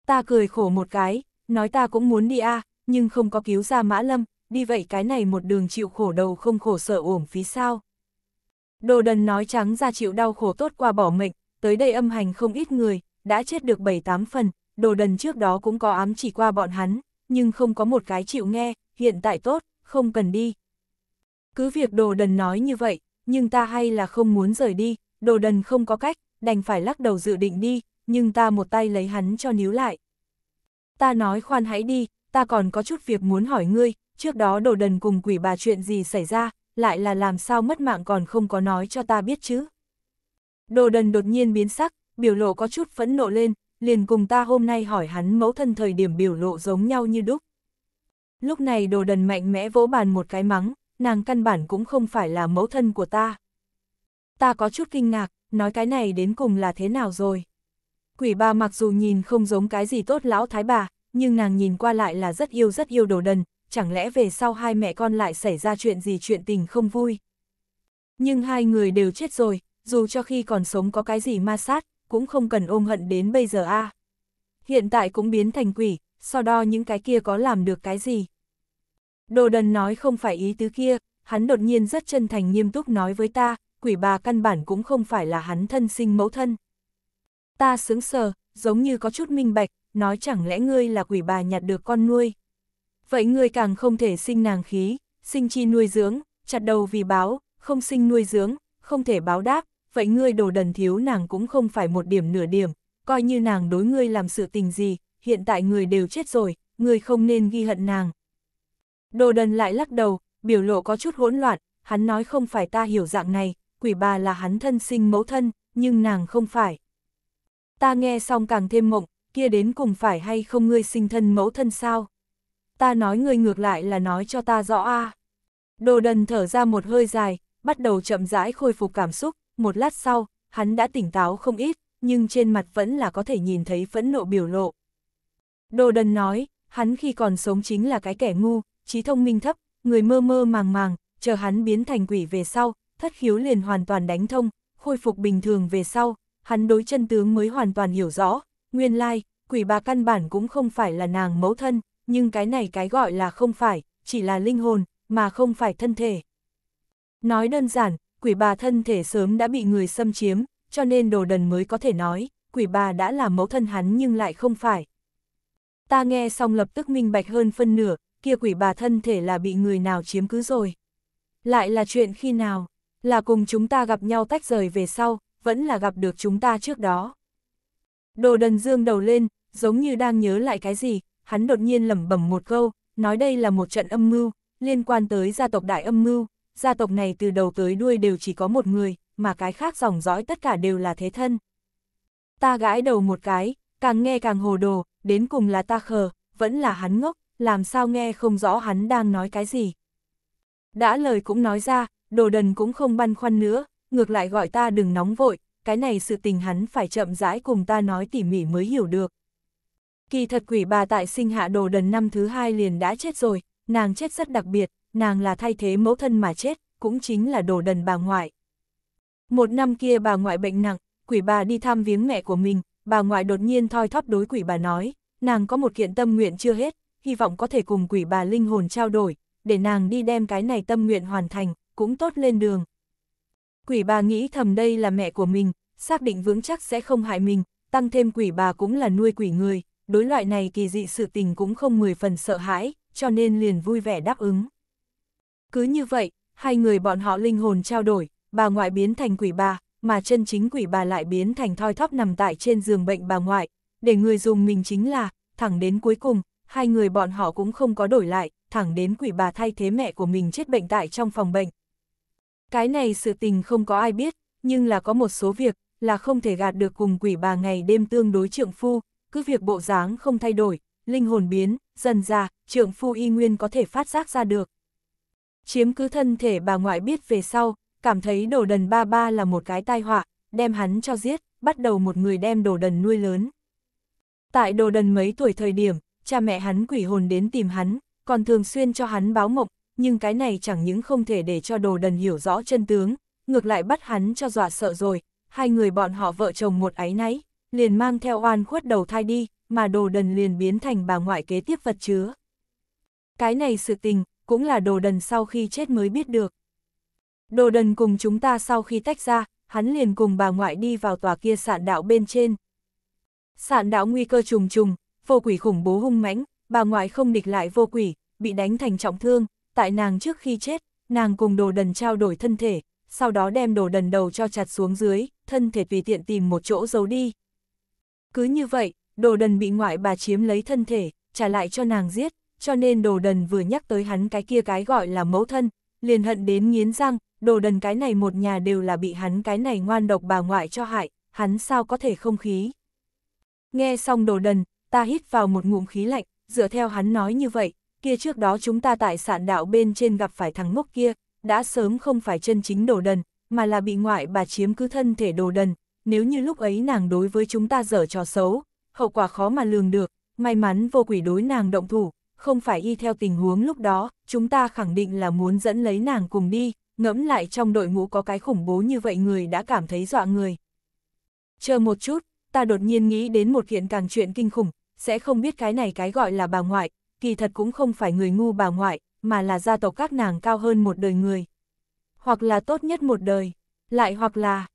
Ta cười khổ một cái, nói ta cũng muốn đi a nhưng không có cứu ra mã lâm, đi vậy cái này một đường chịu khổ đầu không khổ sợ uổng phí sao. Đồ đần nói trắng ra chịu đau khổ tốt qua bỏ mệnh, tới đây âm hành không ít người, đã chết được 7-8 phần, đồ đần trước đó cũng có ám chỉ qua bọn hắn, nhưng không có một cái chịu nghe, hiện tại tốt, không cần đi. Cứ việc đồ đần nói như vậy, nhưng ta hay là không muốn rời đi, đồ đần không có cách, đành phải lắc đầu dự định đi, nhưng ta một tay lấy hắn cho níu lại. Ta nói khoan hãy đi, ta còn có chút việc muốn hỏi ngươi, trước đó đồ đần cùng quỷ bà chuyện gì xảy ra, lại là làm sao mất mạng còn không có nói cho ta biết chứ. Đồ đần đột nhiên biến sắc, biểu lộ có chút phẫn nộ lên, liền cùng ta hôm nay hỏi hắn mẫu thân thời điểm biểu lộ giống nhau như đúc. Lúc này đồ đần mạnh mẽ vỗ bàn một cái mắng, nàng căn bản cũng không phải là mẫu thân của ta. Ta có chút kinh ngạc, nói cái này đến cùng là thế nào rồi. Quỷ bà mặc dù nhìn không giống cái gì tốt lão thái bà, nhưng nàng nhìn qua lại là rất yêu rất yêu đồ đần, chẳng lẽ về sau hai mẹ con lại xảy ra chuyện gì chuyện tình không vui. Nhưng hai người đều chết rồi, dù cho khi còn sống có cái gì ma sát, cũng không cần ôm hận đến bây giờ a. À. Hiện tại cũng biến thành quỷ, so đo những cái kia có làm được cái gì. Đồ đần nói không phải ý tứ kia, hắn đột nhiên rất chân thành nghiêm túc nói với ta, quỷ bà căn bản cũng không phải là hắn thân sinh mẫu thân. Ta sướng sờ, giống như có chút minh bạch, nói chẳng lẽ ngươi là quỷ bà nhặt được con nuôi. Vậy ngươi càng không thể sinh nàng khí, sinh chi nuôi dưỡng, chặt đầu vì báo, không sinh nuôi dưỡng, không thể báo đáp, vậy ngươi đồ đần thiếu nàng cũng không phải một điểm nửa điểm, coi như nàng đối ngươi làm sự tình gì, hiện tại người đều chết rồi, ngươi không nên ghi hận nàng, Đồ đần lại lắc đầu, biểu lộ có chút hỗn loạn, hắn nói không phải ta hiểu dạng này, quỷ bà là hắn thân sinh mẫu thân, nhưng nàng không phải. Ta nghe xong càng thêm mộng, kia đến cùng phải hay không ngươi sinh thân mẫu thân sao? Ta nói ngươi ngược lại là nói cho ta rõ a. À. Đồ đần thở ra một hơi dài, bắt đầu chậm rãi khôi phục cảm xúc, một lát sau, hắn đã tỉnh táo không ít, nhưng trên mặt vẫn là có thể nhìn thấy phẫn nộ biểu lộ. Đồ đần nói, hắn khi còn sống chính là cái kẻ ngu, trí thông minh thấp, người mơ mơ màng màng, chờ hắn biến thành quỷ về sau, thất khiếu liền hoàn toàn đánh thông, khôi phục bình thường về sau, hắn đối chân tướng mới hoàn toàn hiểu rõ, nguyên lai, quỷ bà căn bản cũng không phải là nàng mẫu thân, nhưng cái này cái gọi là không phải, chỉ là linh hồn, mà không phải thân thể. Nói đơn giản, quỷ bà thân thể sớm đã bị người xâm chiếm, cho nên đồ đần mới có thể nói, quỷ bà đã là mẫu thân hắn nhưng lại không phải. Ta nghe xong lập tức minh bạch hơn phân nửa, kia quỷ bà thân thể là bị người nào chiếm cứ rồi. Lại là chuyện khi nào, là cùng chúng ta gặp nhau tách rời về sau, vẫn là gặp được chúng ta trước đó. Đồ đần dương đầu lên, giống như đang nhớ lại cái gì, hắn đột nhiên lẩm bẩm một câu, nói đây là một trận âm mưu, liên quan tới gia tộc đại âm mưu, gia tộc này từ đầu tới đuôi đều chỉ có một người, mà cái khác dòng dõi tất cả đều là thế thân. Ta gãi đầu một cái, càng nghe càng hồ đồ, đến cùng là ta khờ, vẫn là hắn ngốc, làm sao nghe không rõ hắn đang nói cái gì. Đã lời cũng nói ra, đồ đần cũng không băn khoăn nữa, ngược lại gọi ta đừng nóng vội, cái này sự tình hắn phải chậm rãi cùng ta nói tỉ mỉ mới hiểu được. Kỳ thật quỷ bà tại sinh hạ đồ đần năm thứ hai liền đã chết rồi, nàng chết rất đặc biệt, nàng là thay thế mẫu thân mà chết, cũng chính là đồ đần bà ngoại. Một năm kia bà ngoại bệnh nặng, quỷ bà đi thăm viếng mẹ của mình, bà ngoại đột nhiên thoi thóp đối quỷ bà nói, nàng có một kiện tâm nguyện chưa hết, hy vọng có thể cùng quỷ bà linh hồn trao đổi, để nàng đi đem cái này tâm nguyện hoàn thành, cũng tốt lên đường. Quỷ bà nghĩ thầm đây là mẹ của mình, xác định vững chắc sẽ không hại mình, tăng thêm quỷ bà cũng là nuôi quỷ người, đối loại này kỳ dị sự tình cũng không mười phần sợ hãi, cho nên liền vui vẻ đáp ứng. Cứ như vậy, hai người bọn họ linh hồn trao đổi, bà ngoại biến thành quỷ bà, mà chân chính quỷ bà lại biến thành thoi thóp nằm tại trên giường bệnh bà ngoại, để người dùng mình chính là, thẳng đến cuối cùng, hai người bọn họ cũng không có đổi lại, thẳng đến quỷ bà thay thế mẹ của mình chết bệnh tại trong phòng bệnh. Cái này sự tình không có ai biết, nhưng là có một số việc, là không thể gạt được cùng quỷ bà ngày đêm tương đối trượng phu, cứ việc bộ dáng không thay đổi, linh hồn biến, dần ra, trượng phu y nguyên có thể phát giác ra được. Chiếm cứ thân thể bà ngoại biết về sau, cảm thấy đồ đần ba ba là một cái tai họa, đem hắn cho giết, bắt đầu một người đem đồ đần nuôi lớn. Tại đồ đần mấy tuổi thời điểm, cha mẹ hắn quỷ hồn đến tìm hắn, còn thường xuyên cho hắn báo mộng, nhưng cái này chẳng những không thể để cho đồ đần hiểu rõ chân tướng, ngược lại bắt hắn cho dọa sợ rồi, hai người bọn họ vợ chồng một ái náy, liền mang theo oan khuất đầu thai đi, mà đồ đần liền biến thành bà ngoại kế tiếp vật chứa. Cái này sự tình, cũng là đồ đần sau khi chết mới biết được. Đồ đần cùng chúng ta sau khi tách ra, hắn liền cùng bà ngoại đi vào tòa kia sạn đạo bên trên. Sạn đạo nguy cơ trùng trùng, vô quỷ khủng bố hung mãnh, bà ngoại không địch lại vô quỷ, bị đánh thành trọng thương, tại nàng trước khi chết, nàng cùng đồ đần trao đổi thân thể, sau đó đem đồ đần đầu cho chặt xuống dưới, thân thể vì tiện tìm một chỗ giấu đi. Cứ như vậy, đồ đần bị ngoại bà chiếm lấy thân thể, trả lại cho nàng giết, cho nên đồ đần vừa nhắc tới hắn cái kia cái gọi là mẫu thân, liền hận đến nghiến răng, đồ đần cái này một nhà đều là bị hắn cái này ngoan độc bà ngoại cho hại, hắn sao có thể không khí. Nghe xong đồ đần, ta hít vào một ngụm khí lạnh, dựa theo hắn nói như vậy, kia trước đó chúng ta tại sản đạo bên trên gặp phải thằng ngốc kia, đã sớm không phải chân chính đồ đần, mà là bị ngoại bà chiếm cứ thân thể đồ đần, nếu như lúc ấy nàng đối với chúng ta dở trò xấu, hậu quả khó mà lường được, may mắn vô quỷ đối nàng động thủ, không phải y theo tình huống lúc đó, chúng ta khẳng định là muốn dẫn lấy nàng cùng đi, ngẫm lại trong đội ngũ có cái khủng bố như vậy người đã cảm thấy dọa người. Chờ một chút, ta đột nhiên nghĩ đến một kiện càng chuyện kinh khủng, sẽ không biết cái này cái gọi là bà ngoại, kỳ thật cũng không phải người ngu bà ngoại, mà là gia tộc các nàng cao hơn một đời người. Hoặc là tốt nhất một đời, lại hoặc là,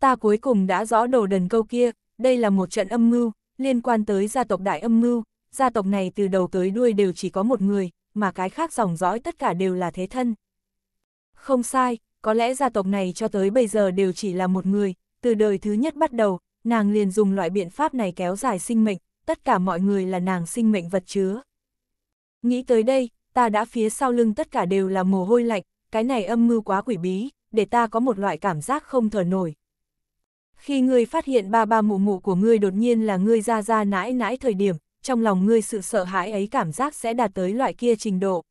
ta cuối cùng đã rõ đồ đần câu kia, đây là một trận âm mưu, liên quan tới gia tộc đại âm mưu, gia tộc này từ đầu tới đuôi đều chỉ có một người, mà cái khác dòng dõi tất cả đều là thế thân. Không sai, có lẽ gia tộc này cho tới bây giờ đều chỉ là một người, từ đời thứ nhất bắt đầu, nàng liền dùng loại biện pháp này kéo dài sinh mệnh, tất cả mọi người là nàng sinh mệnh vật chứa. Nghĩ tới đây, ta đã phía sau lưng tất cả đều là mồ hôi lạnh, cái này âm mưu quá quỷ bí, để ta có một loại cảm giác không thở nổi. Khi ngươi phát hiện ba ba mụ mụ của ngươi đột nhiên là ngươi ra ra nãi nãi thời điểm, trong lòng ngươi sự sợ hãi ấy cảm giác sẽ đạt tới loại kia trình độ.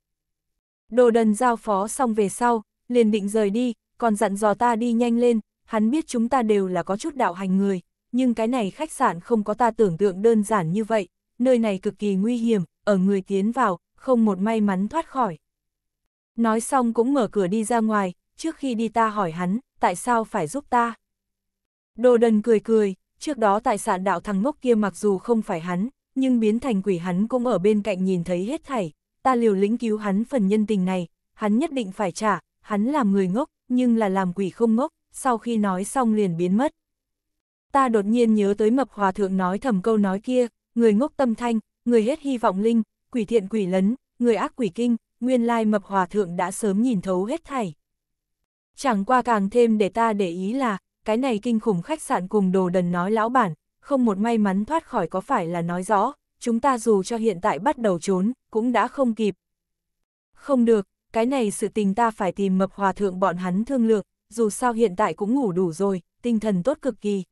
Đồ đần giao phó xong về sau, liền định rời đi, còn dặn dò ta đi nhanh lên, hắn biết chúng ta đều là có chút đạo hành người, nhưng cái này khách sạn không có ta tưởng tượng đơn giản như vậy, nơi này cực kỳ nguy hiểm, ở người tiến vào, không một may mắn thoát khỏi. Nói xong cũng mở cửa đi ra ngoài, trước khi đi ta hỏi hắn, tại sao phải giúp ta? Đồ đần cười cười, trước đó tại sạn đạo thằng ngốc kia mặc dù không phải hắn, nhưng biến thành quỷ hắn cũng ở bên cạnh nhìn thấy hết thảy, ta liều lĩnh cứu hắn phần nhân tình này, hắn nhất định phải trả, hắn làm người ngốc, nhưng là làm quỷ không ngốc, sau khi nói xong liền biến mất ta đột nhiên nhớ tới mập hòa thượng nói thầm câu nói kia, người ngốc tâm thanh, người hết hy vọng linh, quỷ thiện quỷ lấn, người ác quỷ kinh, nguyên lai mập hòa thượng đã sớm nhìn thấu hết thảy. Chẳng qua càng thêm để ta để ý là, cái này kinh khủng khách sạn cùng đồ đần nói lão bản, không một may mắn thoát khỏi có phải là nói rõ, chúng ta dù cho hiện tại bắt đầu trốn, cũng đã không kịp. Không được, cái này sự tình ta phải tìm mập hòa thượng bọn hắn thương lượng, dù sao hiện tại cũng ngủ đủ rồi, tinh thần tốt cực kỳ.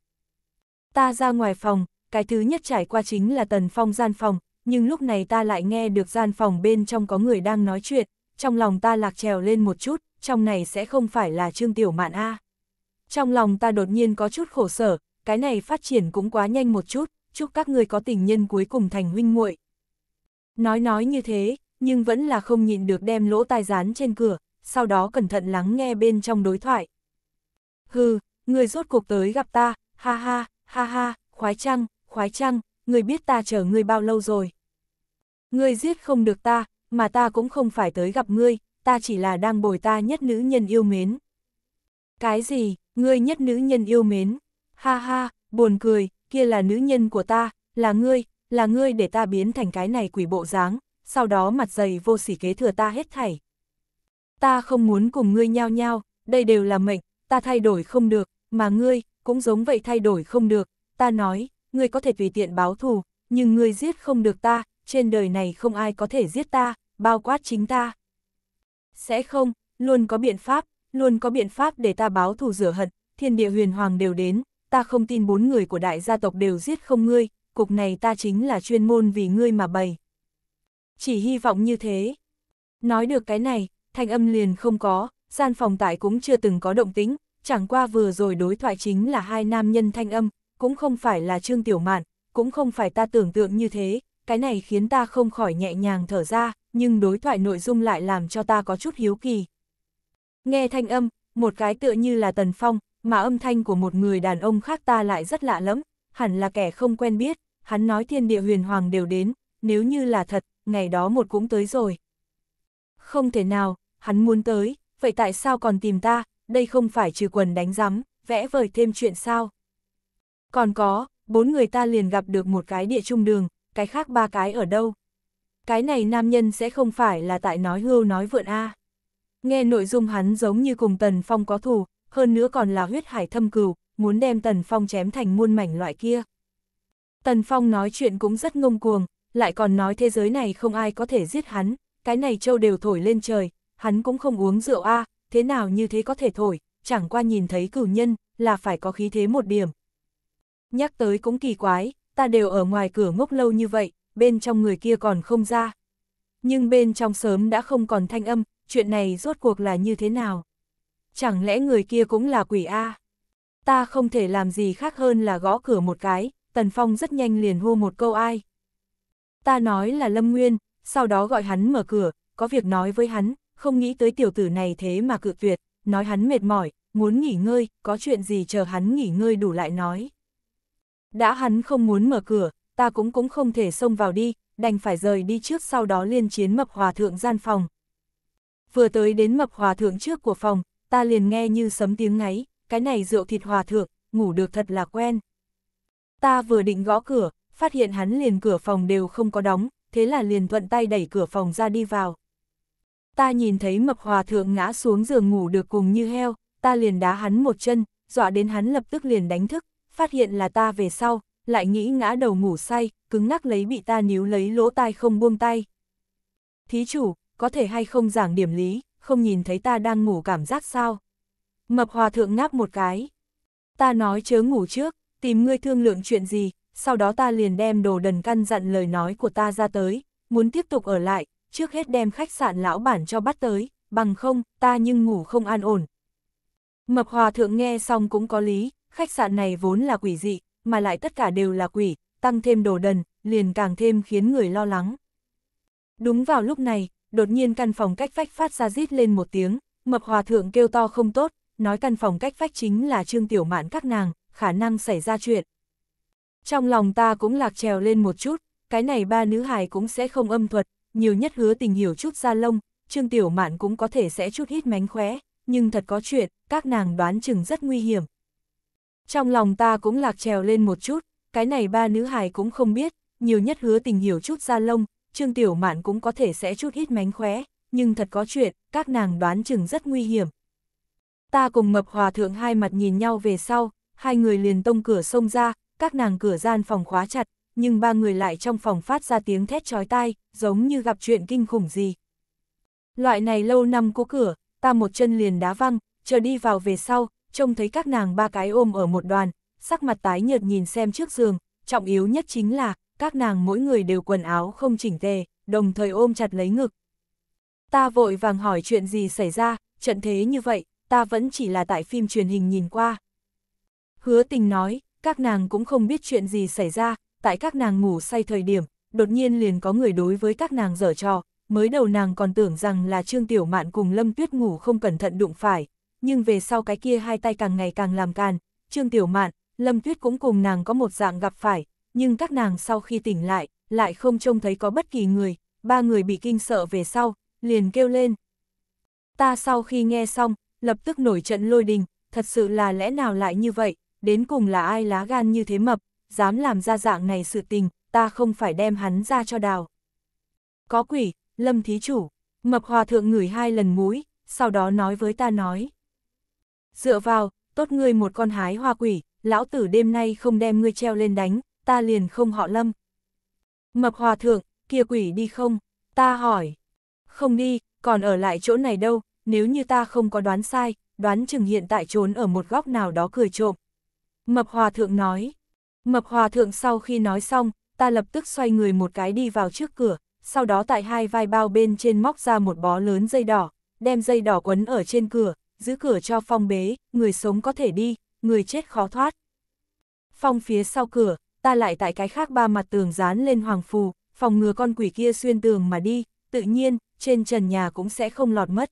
Ta ra ngoài phòng, cái thứ nhất trải qua chính là tần phong gian phòng, nhưng lúc này ta lại nghe được gian phòng bên trong có người đang nói chuyện, trong lòng ta lạc trèo lên một chút, trong này sẽ không phải là Trương Tiểu Mạn A. Trong lòng ta đột nhiên có chút khổ sở, cái này phát triển cũng quá nhanh một chút, chúc các người có tình nhân cuối cùng thành huynh muội. Nói nói như thế, nhưng vẫn là không nhịn được đem lỗ tai dán trên cửa, sau đó cẩn thận lắng nghe bên trong đối thoại. Hừ, người rốt cuộc tới gặp ta, ha ha, ha ha, khoái chăng, khoái chăng, người biết ta chờ ngươi bao lâu rồi. Ngươi giết không được ta, mà ta cũng không phải tới gặp ngươi, ta chỉ là đang bồi ta nhất nữ nhân yêu mến. Cái gì, ngươi nhất nữ nhân yêu mến? Ha ha, buồn cười, kia là nữ nhân của ta, là ngươi, là ngươi để ta biến thành cái này quỷ bộ dáng, sau đó mặt dày vô sỉ kế thừa ta hết thảy. Ta không muốn cùng ngươi nhao nhao, đây đều là mệnh, ta thay đổi không được, mà ngươi, cũng giống vậy thay đổi không được, ta nói, ngươi có thể tùy tiện báo thù, nhưng ngươi giết không được ta, trên đời này không ai có thể giết ta, bao quát chính ta. Sẽ không, luôn có biện pháp, luôn có biện pháp để ta báo thù rửa hận, thiên địa huyền hoàng đều đến, ta không tin bốn người của đại gia tộc đều giết không ngươi, cục này ta chính là chuyên môn vì ngươi mà bày. Chỉ hy vọng như thế. Nói được cái này, thanh âm liền không có, gian phòng tại cũng chưa từng có động tính, chẳng qua vừa rồi đối thoại chính là hai nam nhân thanh âm, cũng không phải là Trương Tiểu Mạn, cũng không phải ta tưởng tượng như thế, cái này khiến ta không khỏi nhẹ nhàng thở ra, nhưng đối thoại nội dung lại làm cho ta có chút hiếu kỳ. Nghe thanh âm, một cái tựa như là Tần Phong, mà âm thanh của một người đàn ông khác ta lại rất lạ lẫm, hẳn là kẻ không quen biết, hắn nói thiên địa huyền hoàng đều đến, nếu như là thật, ngày đó một cũng tới rồi. Không thể nào, hắn muốn tới, vậy tại sao còn tìm ta, đây không phải trừ quần đánh rắm, vẽ vời thêm chuyện sao. Còn có, bốn người ta liền gặp được một cái địa trung đường, cái khác ba cái ở đâu. Cái này nam nhân sẽ không phải là tại nói hưu nói vượn A. Nghe nội dung hắn giống như cùng Tần Phong có thù, hơn nữa còn là huyết hải thâm cừu, muốn đem Tần Phong chém thành muôn mảnh loại kia. Tần Phong nói chuyện cũng rất ngông cuồng, lại còn nói thế giới này không ai có thể giết hắn, cái này châu đều thổi lên trời, hắn cũng không uống rượu a, thế nào như thế có thể thổi, chẳng qua nhìn thấy cửu nhân, là phải có khí thế một điểm. Nhắc tới cũng kỳ quái, ta đều ở ngoài cửa ngốc lâu như vậy, bên trong người kia còn không ra. Nhưng bên trong sớm đã không còn thanh âm, chuyện này rốt cuộc là như thế nào? Chẳng lẽ người kia cũng là quỷ A? Ta không thể làm gì khác hơn là gõ cửa một cái, Tần Phong rất nhanh liền hô một câu ai. Ta nói là Lâm Nguyên, sau đó gọi hắn mở cửa, có việc nói với hắn, không nghĩ tới tiểu tử này thế mà cự tuyệt, nói hắn mệt mỏi, muốn nghỉ ngơi, có chuyện gì chờ hắn nghỉ ngơi đủ lại nói. Đã hắn không muốn mở cửa, ta cũng cũng không thể xông vào đi, đành phải rời đi trước sau đó liên chiến mập hòa thượng gian phòng. Vừa tới đến mập hòa thượng trước của phòng, ta liền nghe như sấm tiếng ngáy, cái này rượu thịt hòa thượng, ngủ được thật là quen. Ta vừa định gõ cửa, phát hiện hắn liền cửa phòng đều không có đóng, thế là liền thuận tay đẩy cửa phòng ra đi vào ta nhìn thấy mập hòa thượng ngã xuống giường ngủ được cùng như heo, ta liền đá hắn một chân, dọa đến hắn lập tức liền đánh thức, phát hiện là ta về sau, lại nghĩ ngã đầu ngủ say, cứng ngắc lấy bị ta níu lấy lỗ tai không buông tay. Thí chủ, có thể hay không giảng điểm lý, không nhìn thấy ta đang ngủ cảm giác sao? Mập hòa thượng ngáp một cái. Ta nói chớ ngủ trước, tìm ngươi thương lượng chuyện gì, sau đó ta liền đem đồ đần căn dặn lời nói của ta ra tới, muốn tiếp tục ở lại, trước hết đem khách sạn lão bản cho bắt tới, bằng không, ta nhưng ngủ không an ổn. Mập hòa thượng nghe xong cũng có lý, khách sạn này vốn là quỷ dị, mà lại tất cả đều là quỷ, tăng thêm đồ đần, liền càng thêm khiến người lo lắng. Đúng vào lúc này, đột nhiên căn phòng cách vách phát ra rít lên một tiếng, mập hòa thượng kêu to không tốt, nói căn phòng cách vách chính là Trương Tiểu Mạn các nàng, khả năng xảy ra chuyện. Trong lòng ta cũng lạc trèo lên một chút, cái này ba nữ hài cũng sẽ không âm thuật, nhiều nhất hứa tình hiểu chút ra lông, Trương Tiểu Mạn cũng có thể sẽ chút hít mánh khóe, nhưng thật có chuyện, các nàng đoán chừng rất nguy hiểm. Trong lòng ta cũng lạc trèo lên một chút, cái này ba nữ hài cũng không biết, nhiều nhất hứa tình hiểu chút ra lông, Trương Tiểu Mạn cũng có thể sẽ chút hít mánh khóe, nhưng thật có chuyện, các nàng đoán chừng rất nguy hiểm. Ta cùng Mập Hòa Thượng hai mặt nhìn nhau về sau, hai người liền tông cửa xông ra, các nàng cửa gian phòng khóa chặt, nhưng ba người lại trong phòng phát ra tiếng thét chói tai, giống như gặp chuyện kinh khủng gì. Loại này lâu năm cố cửa, ta một chân liền đá văng, chờ đi vào về sau, trông thấy các nàng ba cái ôm ở một đoàn, sắc mặt tái nhợt nhìn xem trước giường, trọng yếu nhất chính là, các nàng mỗi người đều quần áo không chỉnh tề, đồng thời ôm chặt lấy ngực. Ta vội vàng hỏi chuyện gì xảy ra, trận thế như vậy, ta vẫn chỉ là tại phim truyền hình nhìn qua. Hứa tình nói, các nàng cũng không biết chuyện gì xảy ra, tại các nàng ngủ say thời điểm, đột nhiên liền có người đối với các nàng dở trò, mới đầu nàng còn tưởng rằng là Trương Tiểu Mạn cùng Lâm Tuyết ngủ không cẩn thận đụng phải, nhưng về sau cái kia hai tay càng ngày càng làm càn, Trương Tiểu Mạn, Lâm Tuyết cũng cùng nàng có một dạng gặp phải, nhưng các nàng sau khi tỉnh lại, lại không trông thấy có bất kỳ người, ba người bị kinh sợ về sau, liền kêu lên. Ta sau khi nghe xong, lập tức nổi trận lôi đình, thật sự là lẽ nào lại như vậy, đến cùng là ai lá gan như thế mập, dám làm ra dạng này sự tình, ta không phải đem hắn ra cho đào. Có quỷ, lâm thí chủ, mập hòa thượng ngửi hai lần mũi, sau đó nói với ta nói. Dựa vào, tốt ngươi một con hái hoa quỷ, lão tử đêm nay không đem ngươi treo lên đánh, ta liền không họ lâm. Mập hòa thượng, kia quỷ đi không? Ta hỏi. Không đi, còn ở lại chỗ này đâu, nếu như ta không có đoán sai, đoán chừng hiện tại trốn ở một góc nào đó cười trộm. Mập hòa thượng nói. Mập hòa thượng sau khi nói xong, ta lập tức xoay người một cái đi vào trước cửa, sau đó tại hai vai bao bên trên móc ra một bó lớn dây đỏ, đem dây đỏ quấn ở trên cửa, giữ cửa cho phong bế, người sống có thể đi, người chết khó thoát. Phong phía sau cửa, ta lại tại cái khác ba mặt tường dán lên hoàng phù, phòng ngừa con quỷ kia xuyên tường mà đi, tự nhiên, trên trần nhà cũng sẽ không lọt mất.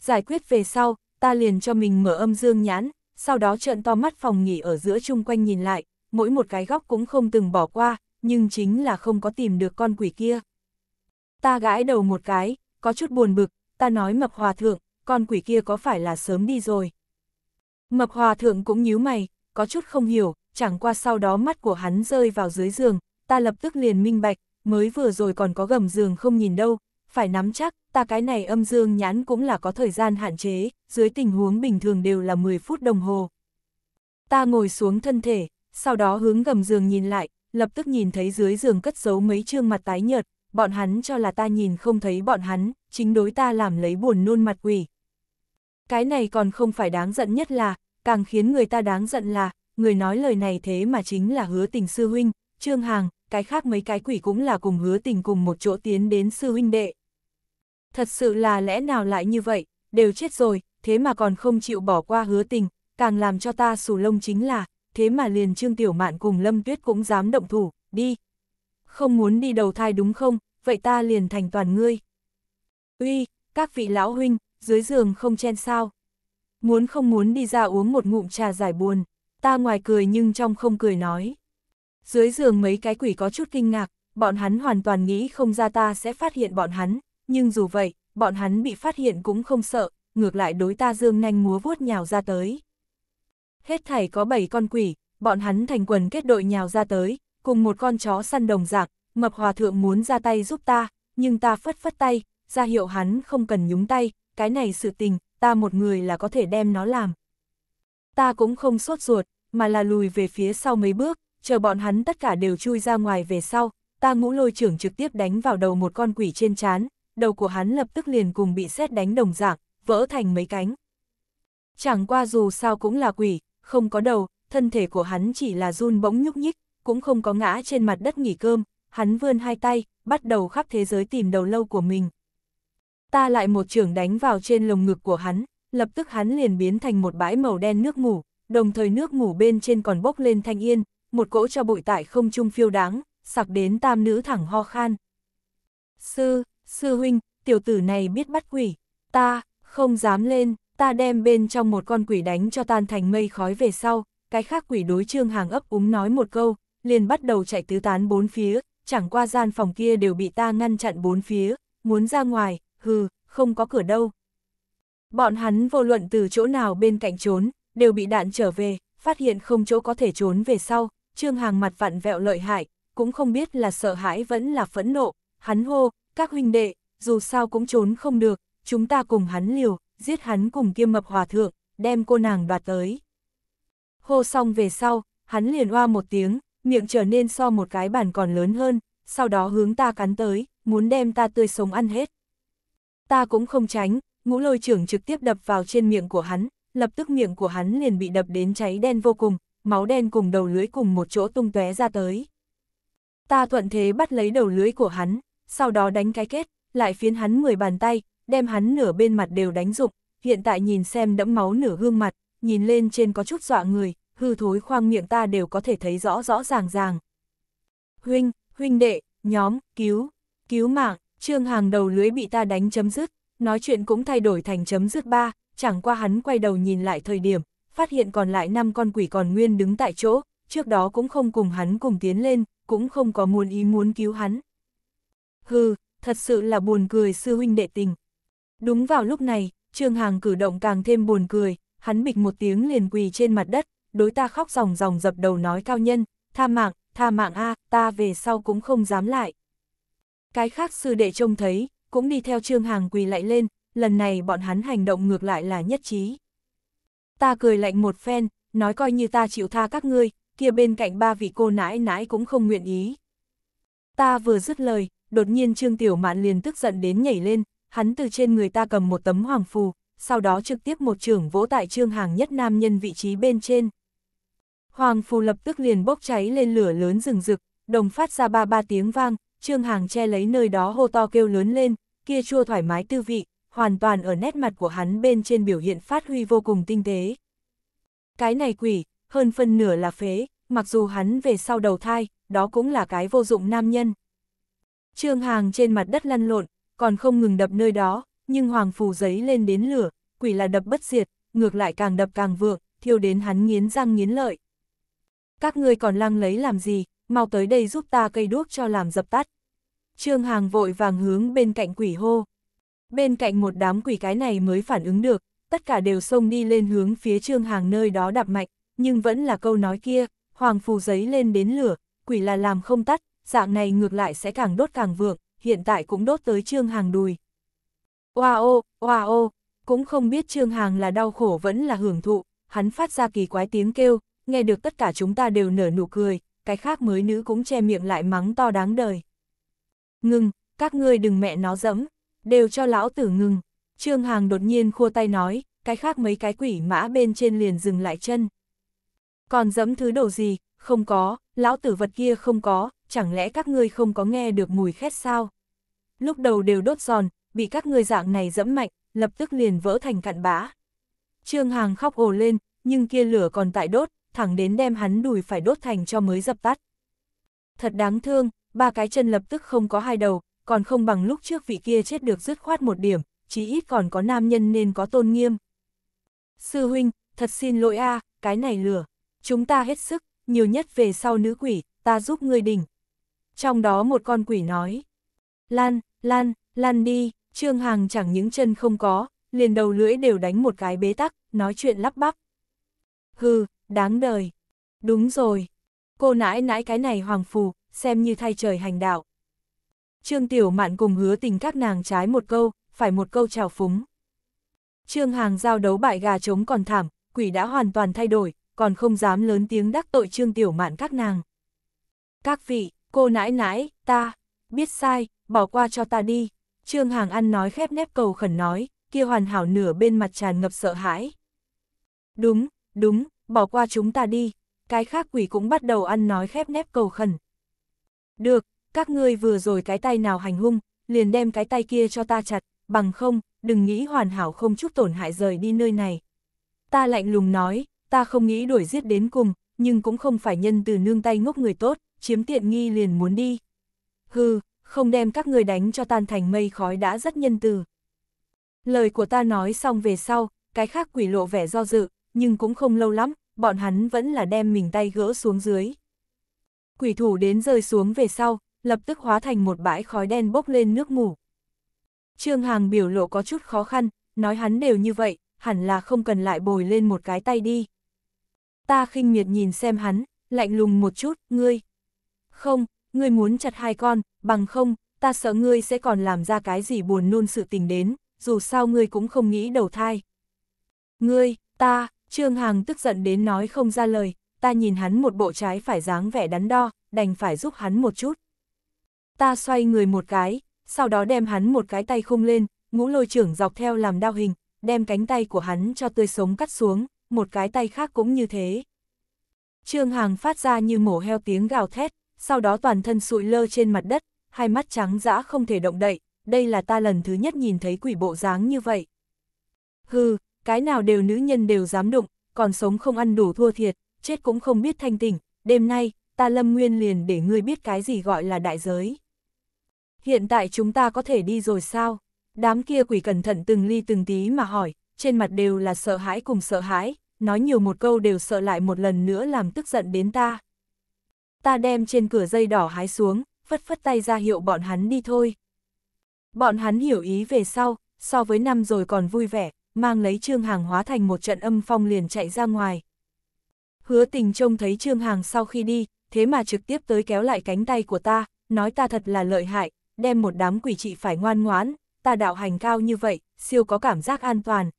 Giải quyết về sau, ta liền cho mình mở âm dương nhãn, sau đó trợn to mắt phòng nghỉ ở giữa chung quanh nhìn lại, mỗi một cái góc cũng không từng bỏ qua, nhưng chính là không có tìm được con quỷ kia. Ta gãi đầu một cái, có chút buồn bực, ta nói mập hòa thượng, con quỷ kia có phải là sớm đi rồi. Mập hòa thượng cũng nhíu mày, có chút không hiểu, chẳng qua sau đó mắt của hắn rơi vào dưới giường, ta lập tức liền minh bạch, mới vừa rồi còn có gầm giường không nhìn đâu, phải nắm chắc, ta cái này âm dương nhãn cũng là có thời gian hạn chế, dưới tình huống bình thường đều là 10 phút đồng hồ. Ta ngồi xuống thân thể, sau đó hướng gầm giường nhìn lại, lập tức nhìn thấy dưới giường cất giấu mấy trương mặt tái nhợt, bọn hắn cho là ta nhìn không thấy bọn hắn, chính đối ta làm lấy buồn nôn mặt quỷ. Cái này còn không phải đáng giận nhất là, càng khiến người ta đáng giận là, người nói lời này thế mà chính là hứa tình sư huynh, trương hàng, cái khác mấy cái quỷ cũng là cùng hứa tình cùng một chỗ tiến đến sư huynh đệ. Thật sự là lẽ nào lại như vậy, đều chết rồi, thế mà còn không chịu bỏ qua hứa tình, càng làm cho ta sù lông chính là, thế mà liền Trương Tiểu Mạn cùng Lâm Tuyết cũng dám động thủ, đi. Không muốn đi đầu thai đúng không, vậy ta liền thành toàn ngươi. Uy, các vị lão huynh, dưới giường không chen sao. Muốn không muốn đi ra uống một ngụm trà giải buồn, ta ngoài cười nhưng trong không cười nói. Dưới giường mấy cái quỷ có chút kinh ngạc, bọn hắn hoàn toàn nghĩ không ra ta sẽ phát hiện bọn hắn, nhưng dù vậy, bọn hắn bị phát hiện cũng không sợ, ngược lại đối ta dương nhanh múa vuốt nhào ra tới. Hết thảy có 7 con quỷ, bọn hắn thành quần kết đội nhào ra tới, cùng một con chó săn đồng dạng. mập hòa thượng muốn ra tay giúp ta, nhưng ta phất phất tay, ra hiệu hắn không cần nhúng tay, cái này sự tình, ta một người là có thể đem nó làm. Ta cũng không sốt ruột, mà là lùi về phía sau mấy bước, chờ bọn hắn tất cả đều chui ra ngoài về sau, ta ngũ lôi trưởng trực tiếp đánh vào đầu một con quỷ trên chán, đầu của hắn lập tức liền cùng bị xét đánh đồng dạng, vỡ thành mấy cánh. Chẳng qua dù sao cũng là quỷ, không có đầu, thân thể của hắn chỉ là run bỗng nhúc nhích, cũng không có ngã trên mặt đất nghỉ cơm, hắn vươn hai tay, bắt đầu khắp thế giới tìm đầu lâu của mình. Ta lại một trưởng đánh vào trên lồng ngực của hắn, lập tức hắn liền biến thành một bãi màu đen nước ngủ, đồng thời nước ngủ bên trên còn bốc lên thanh yên, một cỗ cho bụi tại không trung phiêu đáng, sặc đến tam nữ thẳng ho khan. Sư, sư huynh, tiểu tử này biết bắt quỷ, ta, không dám lên ta đem bên trong một con quỷ đánh cho tan thành mây khói về sau, cái khác quỷ đối trương hàng ấp úng nói một câu, liền bắt đầu chạy tứ tán bốn phía, chẳng qua gian phòng kia đều bị ta ngăn chặn bốn phía, muốn ra ngoài, hừ, không có cửa đâu. Bọn hắn vô luận từ chỗ nào bên cạnh trốn, đều bị đạn trở về, phát hiện không chỗ có thể trốn về sau, trương hàng mặt vặn vẹo lợi hại, cũng không biết là sợ hãi vẫn là phẫn nộ, hắn hô, các huynh đệ, dù sao cũng trốn không được, chúng ta cùng hắn liều, giết hắn cùng kiêm mập hòa thượng, đem cô nàng đoạt tới. Hô xong về sau, hắn liền hoa một tiếng, miệng trở nên so một cái bàn còn lớn hơn, sau đó hướng ta cắn tới, muốn đem ta tươi sống ăn hết. Ta cũng không tránh, ngũ lôi trưởng trực tiếp đập vào trên miệng của hắn, lập tức miệng của hắn liền bị đập đến cháy đen vô cùng, máu đen cùng đầu lưới cùng một chỗ tung tóe ra tới. Ta thuận thế bắt lấy đầu lưới của hắn, sau đó đánh cái kết, lại phiến hắn 10 bàn tay, đem hắn nửa bên mặt đều đánh rục, hiện tại nhìn xem đẫm máu nửa gương mặt, nhìn lên trên có chút dọa người, hư thối khoang miệng ta đều có thể thấy rõ rõ ràng ràng. Huynh, huynh đệ, nhóm, cứu, cứu mạng, trương hàng đầu lưới bị ta đánh chấm dứt, nói chuyện cũng thay đổi thành chấm dứt ba, chẳng qua hắn quay đầu nhìn lại thời điểm, phát hiện còn lại năm con quỷ còn nguyên đứng tại chỗ, trước đó cũng không cùng hắn cùng tiến lên, cũng không có muốn ý muốn cứu hắn. Hừ, thật sự là buồn cười sư huynh đệ tình. Đúng vào lúc này, Trương Hàng cử động càng thêm buồn cười, hắn bịch một tiếng liền quỳ trên mặt đất, đối ta khóc ròng ròng dập đầu nói cao nhân, tha mạng, tha mạng a, ta về sau cũng không dám lại. Cái khác sư đệ trông thấy, cũng đi theo Trương Hàng quỳ lại lên, lần này bọn hắn hành động ngược lại là nhất trí. Ta cười lạnh một phen, nói coi như ta chịu tha các ngươi, kia bên cạnh ba vị cô nãi nãi cũng không nguyện ý. Ta vừa dứt lời, đột nhiên Trương Tiểu Mạn liền tức giận đến nhảy lên, hắn từ trên người ta cầm một tấm hoàng phù, sau đó trực tiếp một trưởng vỗ tại trương hàng nhất nam nhân vị trí bên trên. Hoàng phù lập tức liền bốc cháy lên lửa lớn rừng rực, đồng phát ra ba ba tiếng vang, trương hàng che lấy nơi đó hô to kêu lớn lên, kia chua thoải mái tư vị, hoàn toàn ở nét mặt của hắn bên trên biểu hiện phát huy vô cùng tinh tế. Cái này quỷ, hơn phân nửa là phế, mặc dù hắn về sau đầu thai, đó cũng là cái vô dụng nam nhân. Trương Hàng trên mặt đất lăn lộn, còn không ngừng đập nơi đó, nhưng hoàng phù giấy lên đến lửa, quỷ là đập bất diệt, ngược lại càng đập càng vượng, thiêu đến hắn nghiến răng nghiến lợi. Các ngươi còn lăng lấy làm gì, mau tới đây giúp ta cây đuốc cho làm dập tắt. Trương Hàng vội vàng hướng bên cạnh quỷ hô. Bên cạnh một đám quỷ cái này mới phản ứng được, tất cả đều xông đi lên hướng phía Trương Hàng nơi đó đạp mạnh, nhưng vẫn là câu nói kia, hoàng phù giấy lên đến lửa, quỷ là làm không tắt, dạng này ngược lại sẽ càng đốt càng vượng, hiện tại cũng đốt tới Trương Hàng đùi. Oa ô, oa ô, cũng không biết Trương Hàng là đau khổ vẫn là hưởng thụ, hắn phát ra kỳ quái tiếng kêu, nghe được tất cả chúng ta đều nở nụ cười, cái khác mới nữ cũng che miệng lại mắng to đáng đời. Ngừng, các ngươi đừng mẹ nó dẫm, đều cho lão tử ngừng. Trương Hàng đột nhiên khua tay nói, cái khác mấy cái quỷ mã bên trên liền dừng lại chân. Còn dẫm thứ đồ gì, không có, lão tử vật kia không có, chẳng lẽ các ngươi không có nghe được mùi khét sao? Lúc đầu đều đốt giòn, bị các ngươi dạng này dẫm mạnh, lập tức liền vỡ thành cặn bã. Trương Hàng khóc ồ lên, nhưng kia lửa còn tại đốt, thẳng đến đem hắn đùi phải đốt thành cho mới dập tắt. Thật đáng thương, ba cái chân lập tức không có hai đầu, còn không bằng lúc trước vị kia chết được dứt khoát một điểm, chí ít còn có nam nhân nên có tôn nghiêm. Sư huynh, thật xin lỗi a, cái này lửa, chúng ta hết sức, nhiều nhất về sau nữ quỷ, ta giúp ngươi đỉnh trong đó một con quỷ nói. Lan, lan, lan đi, Trương Hàng chẳng những chân không có, liền đầu lưỡi đều đánh một cái bế tắc, nói chuyện lắp bắp. Hừ, đáng đời. Đúng rồi. Cô nãi nãi cái này hoàng phù, xem như thay trời hành đạo. Trương Tiểu Mạn cùng hứa tình các nàng trái một câu, phải một câu trào phúng. Trương Hàng giao đấu bại gà trống còn thảm, quỷ đã hoàn toàn thay đổi, còn không dám lớn tiếng đắc tội Trương Tiểu Mạn các nàng. Các vị, Cô nãi nãi, ta, biết sai, bỏ qua cho ta đi. Trương Hàng ăn nói khép nép cầu khẩn nói, kia hoàn hảo nửa bên mặt tràn ngập sợ hãi. Đúng, đúng, bỏ qua chúng ta đi. Cái khác quỷ cũng bắt đầu ăn nói khép nép cầu khẩn. Được, các ngươi vừa rồi cái tay nào hành hung, liền đem cái tay kia cho ta chặt, bằng không, đừng nghĩ hoàn hảo không chút tổn hại rời đi nơi này. Ta lạnh lùng nói, ta không nghĩ đuổi giết đến cùng, nhưng cũng không phải nhân từ nương tay ngốc người tốt, chiếm tiện nghi liền muốn đi. Hừ, không đem các người đánh cho tan thành mây khói đã rất nhân từ. Lời của ta nói xong về sau, cái khác quỷ lộ vẻ do dự, nhưng cũng không lâu lắm, bọn hắn vẫn là đem mình tay gỡ xuống dưới. Quỷ thủ đến rơi xuống về sau, lập tức hóa thành một bãi khói đen bốc lên nước mù. Trương Hàng biểu lộ có chút khó khăn, nói hắn đều như vậy, hẳn là không cần lại bồi lên một cái tay đi. Ta khinh miệt nhìn xem hắn, lạnh lùng một chút, ngươi. Không, ngươi muốn chặt hai con, bằng không, ta sợ ngươi sẽ còn làm ra cái gì buồn nôn sự tình đến, dù sao ngươi cũng không nghĩ đầu thai. Ngươi, ta, Trương Hàng tức giận đến nói không ra lời, ta nhìn hắn một bộ trái phải dáng vẻ đắn đo, đành phải giúp hắn một chút. Ta xoay người một cái, sau đó đem hắn một cái tay khung lên, ngũ lôi trưởng dọc theo làm đao hình, đem cánh tay của hắn cho tươi sống cắt xuống, một cái tay khác cũng như thế. Trương Hàng phát ra như mổ heo tiếng gào thét, sau đó toàn thân sụi lơ trên mặt đất, hai mắt trắng dã không thể động đậy, đây là ta lần thứ nhất nhìn thấy quỷ bộ dáng như vậy. Hừ, cái nào đều nữ nhân đều dám đụng, còn sống không ăn đủ thua thiệt, chết cũng không biết thanh tỉnh, đêm nay, ta lâm nguyên liền để ngươi biết cái gì gọi là đại giới. Hiện tại chúng ta có thể đi rồi sao? Đám kia quỷ cẩn thận từng ly từng tí mà hỏi, trên mặt đều là sợ hãi cùng sợ hãi, nói nhiều một câu đều sợ lại một lần nữa làm tức giận đến ta ta đem trên cửa dây đỏ hái xuống, phất phất tay ra hiệu bọn hắn đi thôi. Bọn hắn hiểu ý về sau, so với năm rồi còn vui vẻ, mang lấy trương hàng hóa thành một trận âm phong liền chạy ra ngoài. Hứa tình trông thấy trương hàng sau khi đi, thế mà trực tiếp tới kéo lại cánh tay của ta, nói ta thật là lợi hại, đem một đám quỷ trị phải ngoan ngoãn, ta đạo hành cao như vậy, siêu có cảm giác an toàn.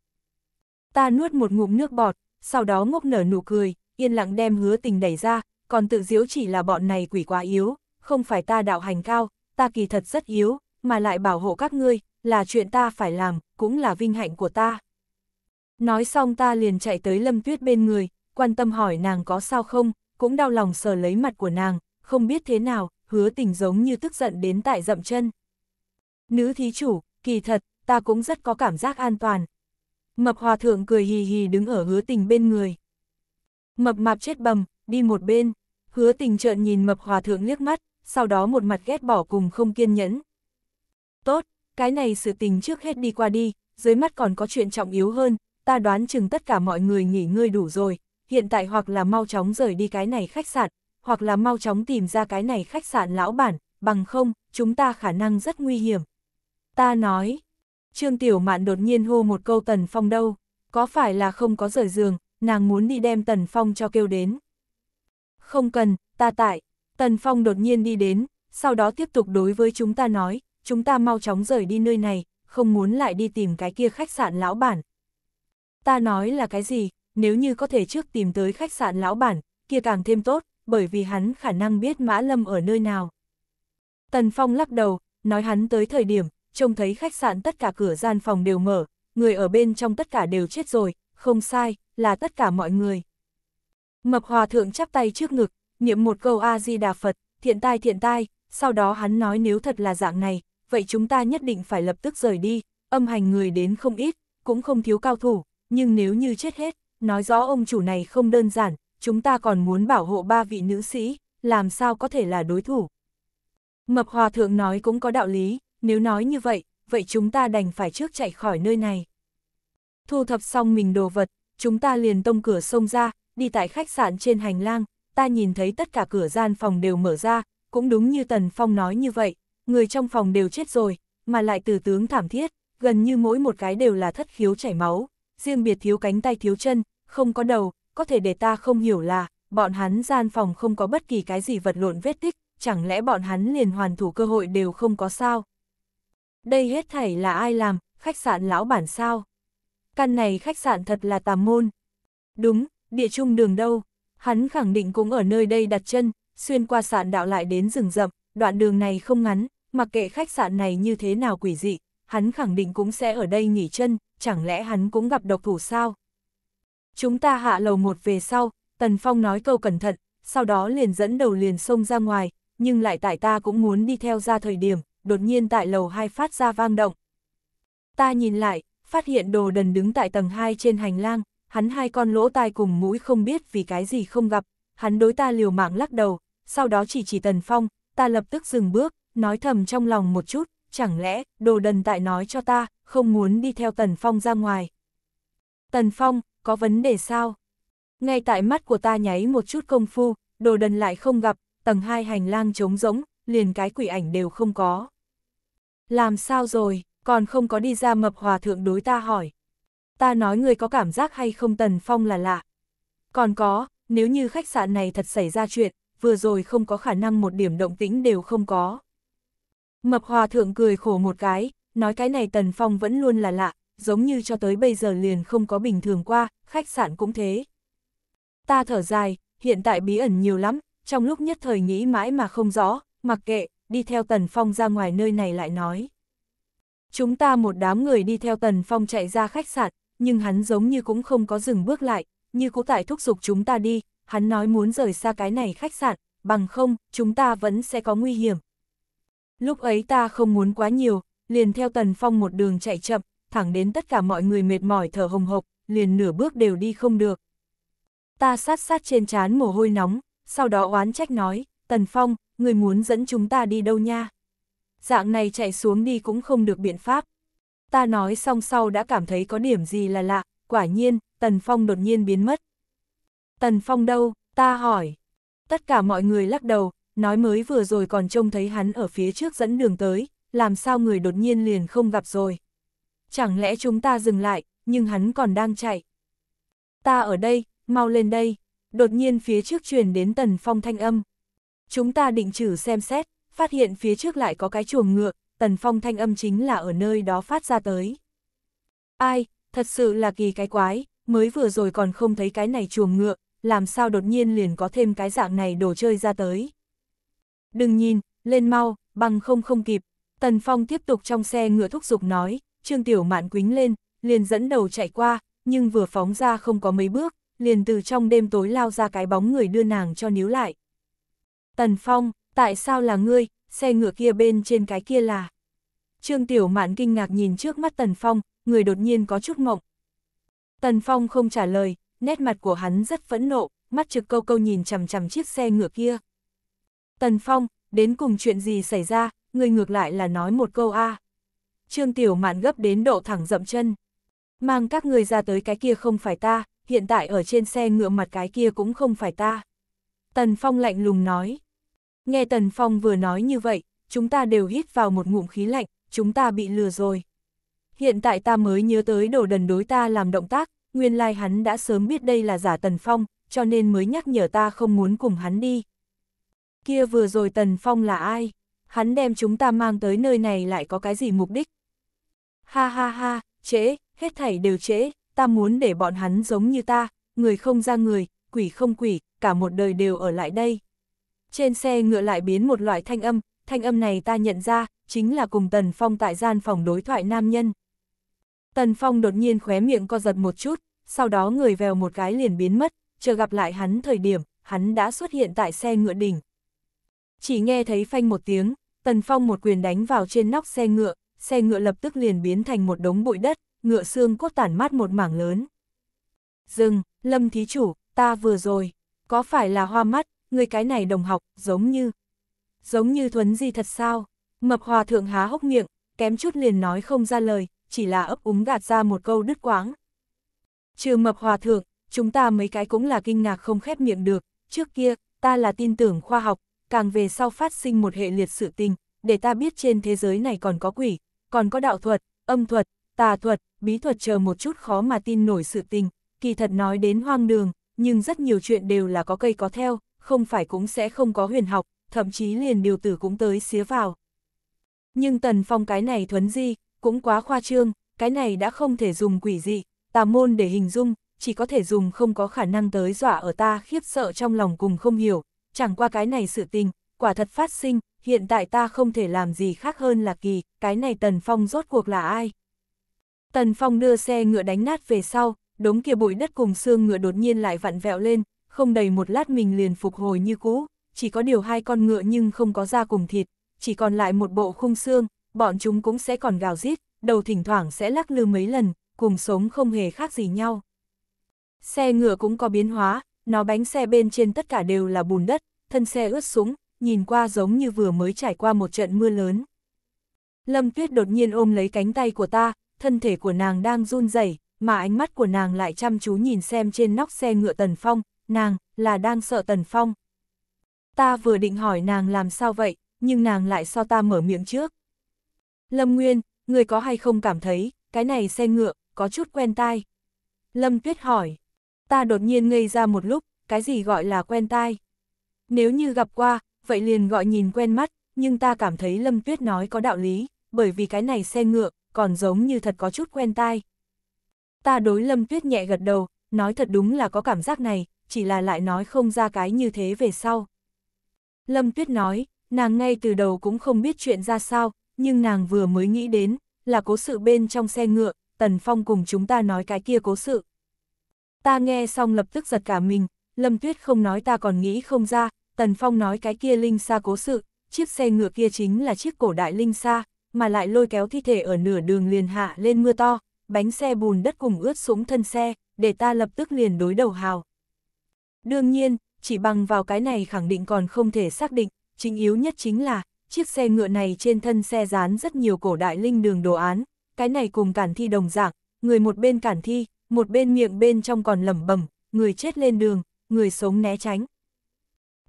Ta nuốt một ngụm nước bọt, sau đó ngốc nở nụ cười, yên lặng đem hứa tình đẩy ra, còn tự diễu chỉ là bọn này quỷ quá yếu, không phải ta đạo hành cao, ta kỳ thật rất yếu, mà lại bảo hộ các ngươi, là chuyện ta phải làm, cũng là vinh hạnh của ta. Nói xong ta liền chạy tới Lâm Tuyết bên người, quan tâm hỏi nàng có sao không, cũng đau lòng sờ lấy mặt của nàng, không biết thế nào, hứa tình giống như tức giận đến tại dậm chân. Nữ thí chủ, kỳ thật, ta cũng rất có cảm giác an toàn. Mập hòa thượng cười hì hì đứng ở hứa tình bên người. Mập mạp chết bầm, đi một bên hứa tình trợn nhìn mập hòa thượng liếc mắt, sau đó một mặt ghét bỏ cùng không kiên nhẫn. Tốt, cái này sự tình trước hết đi qua đi, dưới mắt còn có chuyện trọng yếu hơn, ta đoán chừng tất cả mọi người nghỉ ngơi đủ rồi, hiện tại hoặc là mau chóng rời đi cái này khách sạn, hoặc là mau chóng tìm ra cái này khách sạn lão bản, bằng không, chúng ta khả năng rất nguy hiểm. Ta nói, Trương Tiểu Mạn đột nhiên hô một câu Tần Phong đâu, có phải là không có rời giường, nàng muốn đi đem Tần Phong cho kêu đến không cần, ta tại. Tần Phong đột nhiên đi đến, sau đó tiếp tục đối với chúng ta nói, chúng ta mau chóng rời đi nơi này, không muốn lại đi tìm cái kia khách sạn lão bản. Ta nói là cái gì, nếu như có thể trước tìm tới khách sạn lão bản, kia càng thêm tốt, bởi vì hắn khả năng biết Mã Lâm ở nơi nào. Tần Phong lắc đầu, nói hắn tới thời điểm, trông thấy khách sạn tất cả cửa gian phòng đều mở, người ở bên trong tất cả đều chết rồi, không sai, là tất cả mọi người. Mập hòa thượng chắp tay trước ngực, niệm một câu A-di-đà Phật, thiện tai thiện tai, sau đó hắn nói nếu thật là dạng này, vậy chúng ta nhất định phải lập tức rời đi, âm hành người đến không ít, cũng không thiếu cao thủ, nhưng nếu như chết hết, nói rõ ông chủ này không đơn giản, chúng ta còn muốn bảo hộ ba vị nữ sĩ, làm sao có thể là đối thủ. Mập hòa thượng nói cũng có đạo lý, nếu nói như vậy, vậy chúng ta đành phải trước chạy khỏi nơi này. Thu thập xong mình đồ vật, chúng ta liền tông cửa sông ra, đi tại khách sạn trên hành lang, ta nhìn thấy tất cả cửa gian phòng đều mở ra, cũng đúng như Tần Phong nói như vậy, người trong phòng đều chết rồi, mà lại từ tướng thảm thiết, gần như mỗi một cái đều là thất khiếu chảy máu, riêng biệt thiếu cánh tay thiếu chân, không có đầu, có thể để ta không hiểu là, bọn hắn gian phòng không có bất kỳ cái gì vật lộn vết tích, chẳng lẽ bọn hắn liền hoàn thủ cơ hội đều không có sao? Đây hết thảy là ai làm, khách sạn lão bản sao? Căn này khách sạn thật là tà môn. Đúng, địa trung đường đâu, hắn khẳng định cũng ở nơi đây đặt chân, xuyên qua sạn đạo lại đến rừng rậm, đoạn đường này không ngắn, mặc kệ khách sạn này như thế nào quỷ dị, hắn khẳng định cũng sẽ ở đây nghỉ chân, chẳng lẽ hắn cũng gặp độc thủ sao? Chúng ta hạ lầu một về sau, Tần Phong nói câu cẩn thận, sau đó liền dẫn đầu liền xông ra ngoài, nhưng lại tại ta cũng muốn đi theo ra thời điểm, đột nhiên tại lầu hai phát ra vang động. Ta nhìn lại, phát hiện đồ đần đứng tại tầng 2 trên hành lang, hắn hai con lỗ tai cùng mũi không biết vì cái gì không gặp, hắn đối ta liều mạng lắc đầu, sau đó chỉ chỉ Tần Phong, ta lập tức dừng bước, nói thầm trong lòng một chút, chẳng lẽ, đồ đần tại nói cho ta, không muốn đi theo Tần Phong ra ngoài. Tần Phong, có vấn đề sao? Ngay tại mắt của ta nháy một chút công phu, đồ đần lại không gặp, tầng hai hành lang trống rỗng, liền cái quỷ ảnh đều không có. Làm sao rồi, còn không có đi ra mập hòa thượng đối ta hỏi ta nói người có cảm giác hay không Tần Phong là lạ. Còn có, nếu như khách sạn này thật xảy ra chuyện, vừa rồi không có khả năng một điểm động tĩnh đều không có. Mập Hòa Thượng cười khổ một cái, nói cái này Tần Phong vẫn luôn là lạ, giống như cho tới bây giờ liền không có bình thường qua, khách sạn cũng thế. Ta thở dài, hiện tại bí ẩn nhiều lắm, trong lúc nhất thời nghĩ mãi mà không rõ, mặc kệ, đi theo Tần Phong ra ngoài nơi này lại nói. Chúng ta một đám người đi theo Tần Phong chạy ra khách sạn, nhưng hắn giống như cũng không có dừng bước lại, như cũ tại thúc giục chúng ta đi, hắn nói muốn rời xa cái này khách sạn, bằng không, chúng ta vẫn sẽ có nguy hiểm. Lúc ấy ta không muốn quá nhiều, liền theo Tần Phong một đường chạy chậm, thẳng đến tất cả mọi người mệt mỏi thở hồng hộc, liền nửa bước đều đi không được. Ta sát sát trên trán mồ hôi nóng, sau đó oán trách nói, Tần Phong, người muốn dẫn chúng ta đi đâu nha? Dạng này chạy xuống đi cũng không được biện pháp, ta nói xong sau đã cảm thấy có điểm gì là lạ, quả nhiên, Tần Phong đột nhiên biến mất. Tần Phong đâu, ta hỏi. Tất cả mọi người lắc đầu, nói mới vừa rồi còn trông thấy hắn ở phía trước dẫn đường tới, làm sao người đột nhiên liền không gặp rồi. Chẳng lẽ chúng ta dừng lại, nhưng hắn còn đang chạy. Ta ở đây, mau lên đây. Đột nhiên phía trước truyền đến Tần Phong thanh âm. Chúng ta định trừ xem xét, phát hiện phía trước lại có cái chuồng ngựa, Tần Phong thanh âm chính là ở nơi đó phát ra tới. Ai, thật sự là kỳ cái quái, mới vừa rồi còn không thấy cái này chuồng ngựa, làm sao đột nhiên liền có thêm cái dạng này đồ chơi ra tới. Đừng nhìn, lên mau, bằng không không kịp. Tần Phong tiếp tục trong xe ngựa thúc giục nói, Trương Tiểu Mạn quính lên, liền dẫn đầu chạy qua, nhưng vừa phóng ra không có mấy bước, liền từ trong đêm tối lao ra cái bóng người đưa nàng cho níu lại. Tần Phong, tại sao là ngươi, xe ngựa kia bên trên cái kia là. Trương Tiểu Mạn kinh ngạc nhìn trước mắt Tần Phong, người đột nhiên có chút mộng Tần Phong không trả lời, nét mặt của hắn rất phẫn nộ, mắt trực câu câu nhìn chằm chằm chiếc xe ngựa kia. Tần Phong, đến cùng chuyện gì xảy ra, người ngược lại là nói một câu a. Trương Tiểu Mạn gấp đến độ thẳng dậm chân. Mang các người ra tới cái kia không phải ta, hiện tại ở trên xe ngựa mặt cái kia cũng không phải ta. Tần Phong lạnh lùng nói. Nghe Tần Phong vừa nói như vậy, chúng ta đều hít vào một ngụm khí lạnh, chúng ta bị lừa rồi. Hiện tại ta mới nhớ tới đồ đần đối ta làm động tác, nguyên lai hắn đã sớm biết đây là giả Tần Phong, cho nên mới nhắc nhở ta không muốn cùng hắn đi. Kia vừa rồi Tần Phong là ai? Hắn đem chúng ta mang tới nơi này lại có cái gì mục đích? Ha ha ha, trễ, hết thảy đều trễ, ta muốn để bọn hắn giống như ta, người không ra người, quỷ không quỷ, cả một đời đều ở lại đây trên xe ngựa lại biến một loại thanh âm, thanh âm này ta nhận ra, chính là cùng Tần Phong tại gian phòng đối thoại nam nhân. Tần Phong đột nhiên khóe miệng co giật một chút, sau đó người vèo một cái liền biến mất, chờ gặp lại hắn thời điểm, hắn đã xuất hiện tại xe ngựa đỉnh. Chỉ nghe thấy phanh một tiếng, Tần Phong một quyền đánh vào trên nóc xe ngựa, xe ngựa lập tức liền biến thành một đống bụi đất, ngựa xương cốt tản mát một mảng lớn. Dừng, Lâm Thí Chủ, ta vừa rồi, có phải là hoa mắt, người cái này đồng học, giống như, giống như thuấn di thật sao, mập hòa thượng há hốc miệng, kém chút liền nói không ra lời, chỉ là ấp úng gạt ra một câu đứt quãng Trừ mập hòa thượng, chúng ta mấy cái cũng là kinh ngạc không khép miệng được, trước kia, ta là tin tưởng khoa học, càng về sau phát sinh một hệ liệt sự tình, để ta biết trên thế giới này còn có quỷ, còn có đạo thuật, âm thuật, tà thuật, bí thuật chờ một chút khó mà tin nổi sự tình, kỳ thật nói đến hoang đường, nhưng rất nhiều chuyện đều là có cây có theo, không phải cũng sẽ không có huyền học, thậm chí liền điều tử cũng tới xía vào. Nhưng tần phong cái này thuấn di, cũng quá khoa trương, cái này đã không thể dùng quỷ dị, tà môn để hình dung, chỉ có thể dùng không có khả năng tới dọa ở ta khiếp sợ trong lòng cùng không hiểu, chẳng qua cái này sự tình, quả thật phát sinh, hiện tại ta không thể làm gì khác hơn là kỳ, cái này Tần Phong rốt cuộc là ai? Tần Phong đưa xe ngựa đánh nát về sau, đống kia bụi đất cùng xương ngựa đột nhiên lại vặn vẹo lên, không đầy một lát mình liền phục hồi như cũ, chỉ có điều hai con ngựa nhưng không có da cùng thịt, chỉ còn lại một bộ khung xương, bọn chúng cũng sẽ còn gào rít, đầu thỉnh thoảng sẽ lắc lư mấy lần, cùng sống không hề khác gì nhau. Xe ngựa cũng có biến hóa, nó bánh xe bên trên tất cả đều là bùn đất, thân xe ướt sũng, nhìn qua giống như vừa mới trải qua một trận mưa lớn. Lâm Tuyết đột nhiên ôm lấy cánh tay của ta, thân thể của nàng đang run rẩy, mà ánh mắt của nàng lại chăm chú nhìn xem trên nóc xe ngựa Tần Phong, nàng, là đang sợ Tần Phong. Ta vừa định hỏi nàng làm sao vậy, nhưng nàng lại so ta mở miệng trước. Lâm Nguyên, người có hay không cảm thấy, cái này xe ngựa, có chút quen tai. Lâm Tuyết hỏi, ta đột nhiên ngây ra một lúc, cái gì gọi là quen tai. Nếu như gặp qua, vậy liền gọi nhìn quen mắt, nhưng ta cảm thấy Lâm Tuyết nói có đạo lý, bởi vì cái này xe ngựa, còn giống như thật có chút quen tai. Ta đối Lâm Tuyết nhẹ gật đầu, nói thật đúng là có cảm giác này, chỉ là lại nói không ra cái như thế về sau. Lâm Tuyết nói, nàng ngay từ đầu cũng không biết chuyện ra sao, nhưng nàng vừa mới nghĩ đến, là cố sự bên trong xe ngựa, Tần Phong cùng chúng ta nói cái kia cố sự. Ta nghe xong lập tức giật cả mình, Lâm Tuyết không nói ta còn nghĩ không ra, Tần Phong nói cái kia linh xa cố sự, chiếc xe ngựa kia chính là chiếc cổ đại linh xa, mà lại lôi kéo thi thể ở nửa đường liền hạ lên mưa to, bánh xe bùn đất cùng ướt sũng thân xe, để ta lập tức liền đối đầu hào. Đương nhiên, chỉ bằng vào cái này khẳng định còn không thể xác định, chính yếu nhất chính là, chiếc xe ngựa này trên thân xe dán rất nhiều cổ đại linh đường đồ án, cái này cùng cản thi đồng dạng, người một bên cản thi, một bên miệng bên trong còn lẩm bẩm, người chết lên đường, người sống né tránh.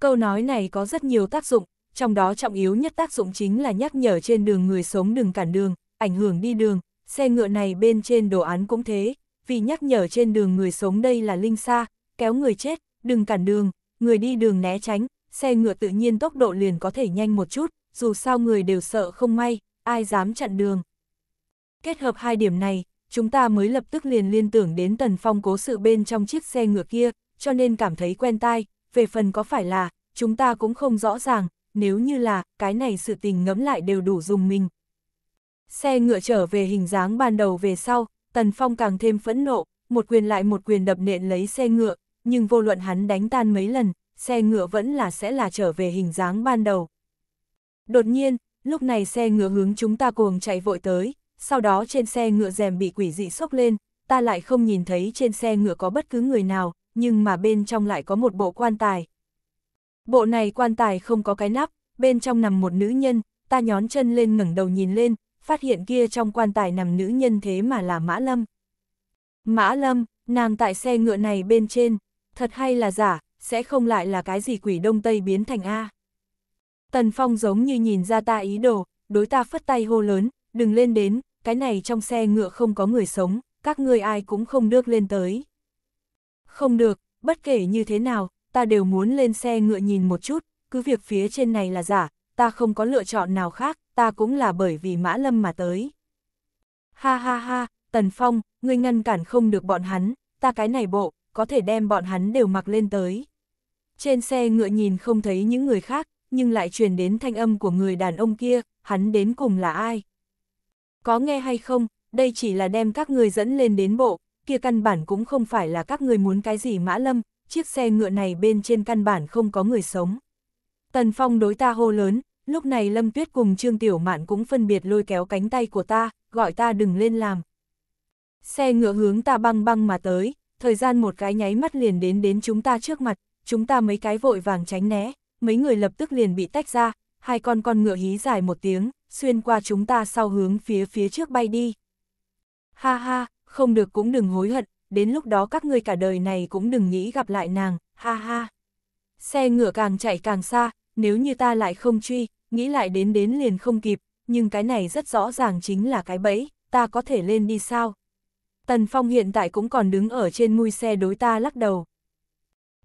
Câu nói này có rất nhiều tác dụng, trong đó trọng yếu nhất tác dụng chính là nhắc nhở trên đường người sống đừng cản đường, ảnh hưởng đi đường, xe ngựa này bên trên đồ án cũng thế, vì nhắc nhở trên đường người sống đây là linh xa, kéo người chết, đừng cản đường, người đi đường né tránh, xe ngựa tự nhiên tốc độ liền có thể nhanh một chút, dù sao người đều sợ không may, ai dám chặn đường. Kết hợp hai điểm này, chúng ta mới lập tức liền liên tưởng đến Tần Phong cố sự bên trong chiếc xe ngựa kia, cho nên cảm thấy quen tai, về phần có phải là, chúng ta cũng không rõ ràng, nếu như là, cái này sự tình ngẫm lại đều đủ dùng mình. Xe ngựa trở về hình dáng ban đầu về sau, Tần Phong càng thêm phẫn nộ, một quyền lại một quyền đập nện lấy xe ngựa, nhưng vô luận hắn đánh tan mấy lần, xe ngựa vẫn là sẽ là trở về hình dáng ban đầu. Đột nhiên, lúc này xe ngựa hướng chúng ta cuồng chạy vội tới, sau đó trên xe ngựa rèm bị quỷ dị sốc lên, ta lại không nhìn thấy trên xe ngựa có bất cứ người nào, nhưng mà bên trong lại có một bộ quan tài. Bộ này quan tài không có cái nắp, bên trong nằm một nữ nhân, ta nhón chân lên ngẩng đầu nhìn lên, phát hiện kia trong quan tài nằm nữ nhân thế mà là Mã Lâm. Mã Lâm, nàng tại xe ngựa này bên trên thật hay là giả, sẽ không lại là cái gì quỷ đông tây biến thành A. Tần Phong giống như nhìn ra ta ý đồ, đối ta phất tay hô lớn, đừng lên đến, cái này trong xe ngựa không có người sống, các ngươi ai cũng không được lên tới. Không được, bất kể như thế nào, ta đều muốn lên xe ngựa nhìn một chút, cứ việc phía trên này là giả, ta không có lựa chọn nào khác, ta cũng là bởi vì Mã Lâm mà tới. Ha ha ha, Tần Phong, ngươi ngăn cản không được bọn hắn, ta cái này bộ, có thể đem bọn hắn đều mặc lên tới. Trên xe ngựa nhìn không thấy những người khác, nhưng lại truyền đến thanh âm của người đàn ông kia, hắn đến cùng là ai? Có nghe hay không, đây chỉ là đem các người dẫn lên đến bộ, kia căn bản cũng không phải là các người muốn cái gì mã lâm, chiếc xe ngựa này bên trên căn bản không có người sống. Tần Phong đối ta hô lớn, lúc này Lâm Tuyết cùng Trương Tiểu Mạn cũng phân biệt lôi kéo cánh tay của ta, gọi ta đừng lên làm. Xe ngựa hướng ta băng băng mà tới, thời gian một cái nháy mắt liền đến đến chúng ta trước mặt, chúng ta mấy cái vội vàng tránh né, mấy người lập tức liền bị tách ra, hai con con ngựa hí dài một tiếng, xuyên qua chúng ta sau hướng phía phía trước bay đi. Ha ha, không được cũng đừng hối hận, đến lúc đó các ngươi cả đời này cũng đừng nghĩ gặp lại nàng, ha ha. Xe ngựa càng chạy càng xa, nếu như ta lại không truy, nghĩ lại đến đến liền không kịp, nhưng cái này rất rõ ràng chính là cái bẫy, ta có thể lên đi sao? Tần Phong hiện tại cũng còn đứng ở trên mui xe đối ta lắc đầu.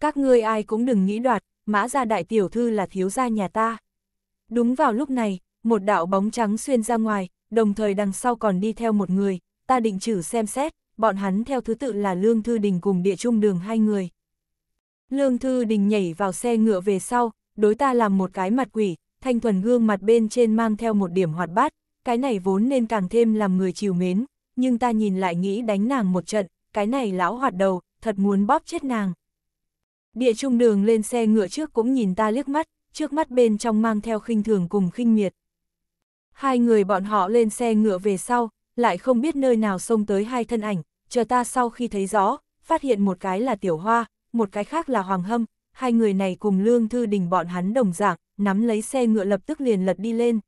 Các ngươi ai cũng đừng nghĩ đoạt, mã ra đại tiểu thư là thiếu gia nhà ta. Đúng vào lúc này, một đạo bóng trắng xuyên ra ngoài, đồng thời đằng sau còn đi theo một người, ta định chử xem xét, bọn hắn theo thứ tự là Lương Thư Đình cùng địa trung đường hai người. Lương Thư Đình nhảy vào xe ngựa về sau, đối ta làm một cái mặt quỷ, thanh thuần gương mặt bên trên mang theo một điểm hoạt bát, cái này vốn nên càng thêm làm người chiều mến, nhưng ta nhìn lại nghĩ đánh nàng một trận, cái này lão hoạt đầu, thật muốn bóp chết nàng. Địa trung đường lên xe ngựa trước cũng nhìn ta liếc mắt, trước mắt bên trong mang theo khinh thường cùng khinh miệt. Hai người bọn họ lên xe ngựa về sau, lại không biết nơi nào xông tới hai thân ảnh, chờ ta sau khi thấy rõ, phát hiện một cái là Tiểu Hoa, một cái khác là Hoàng Hâm, hai người này cùng Lương Thư Đình bọn hắn đồng dạng, nắm lấy xe ngựa lập tức liền lật đi lên.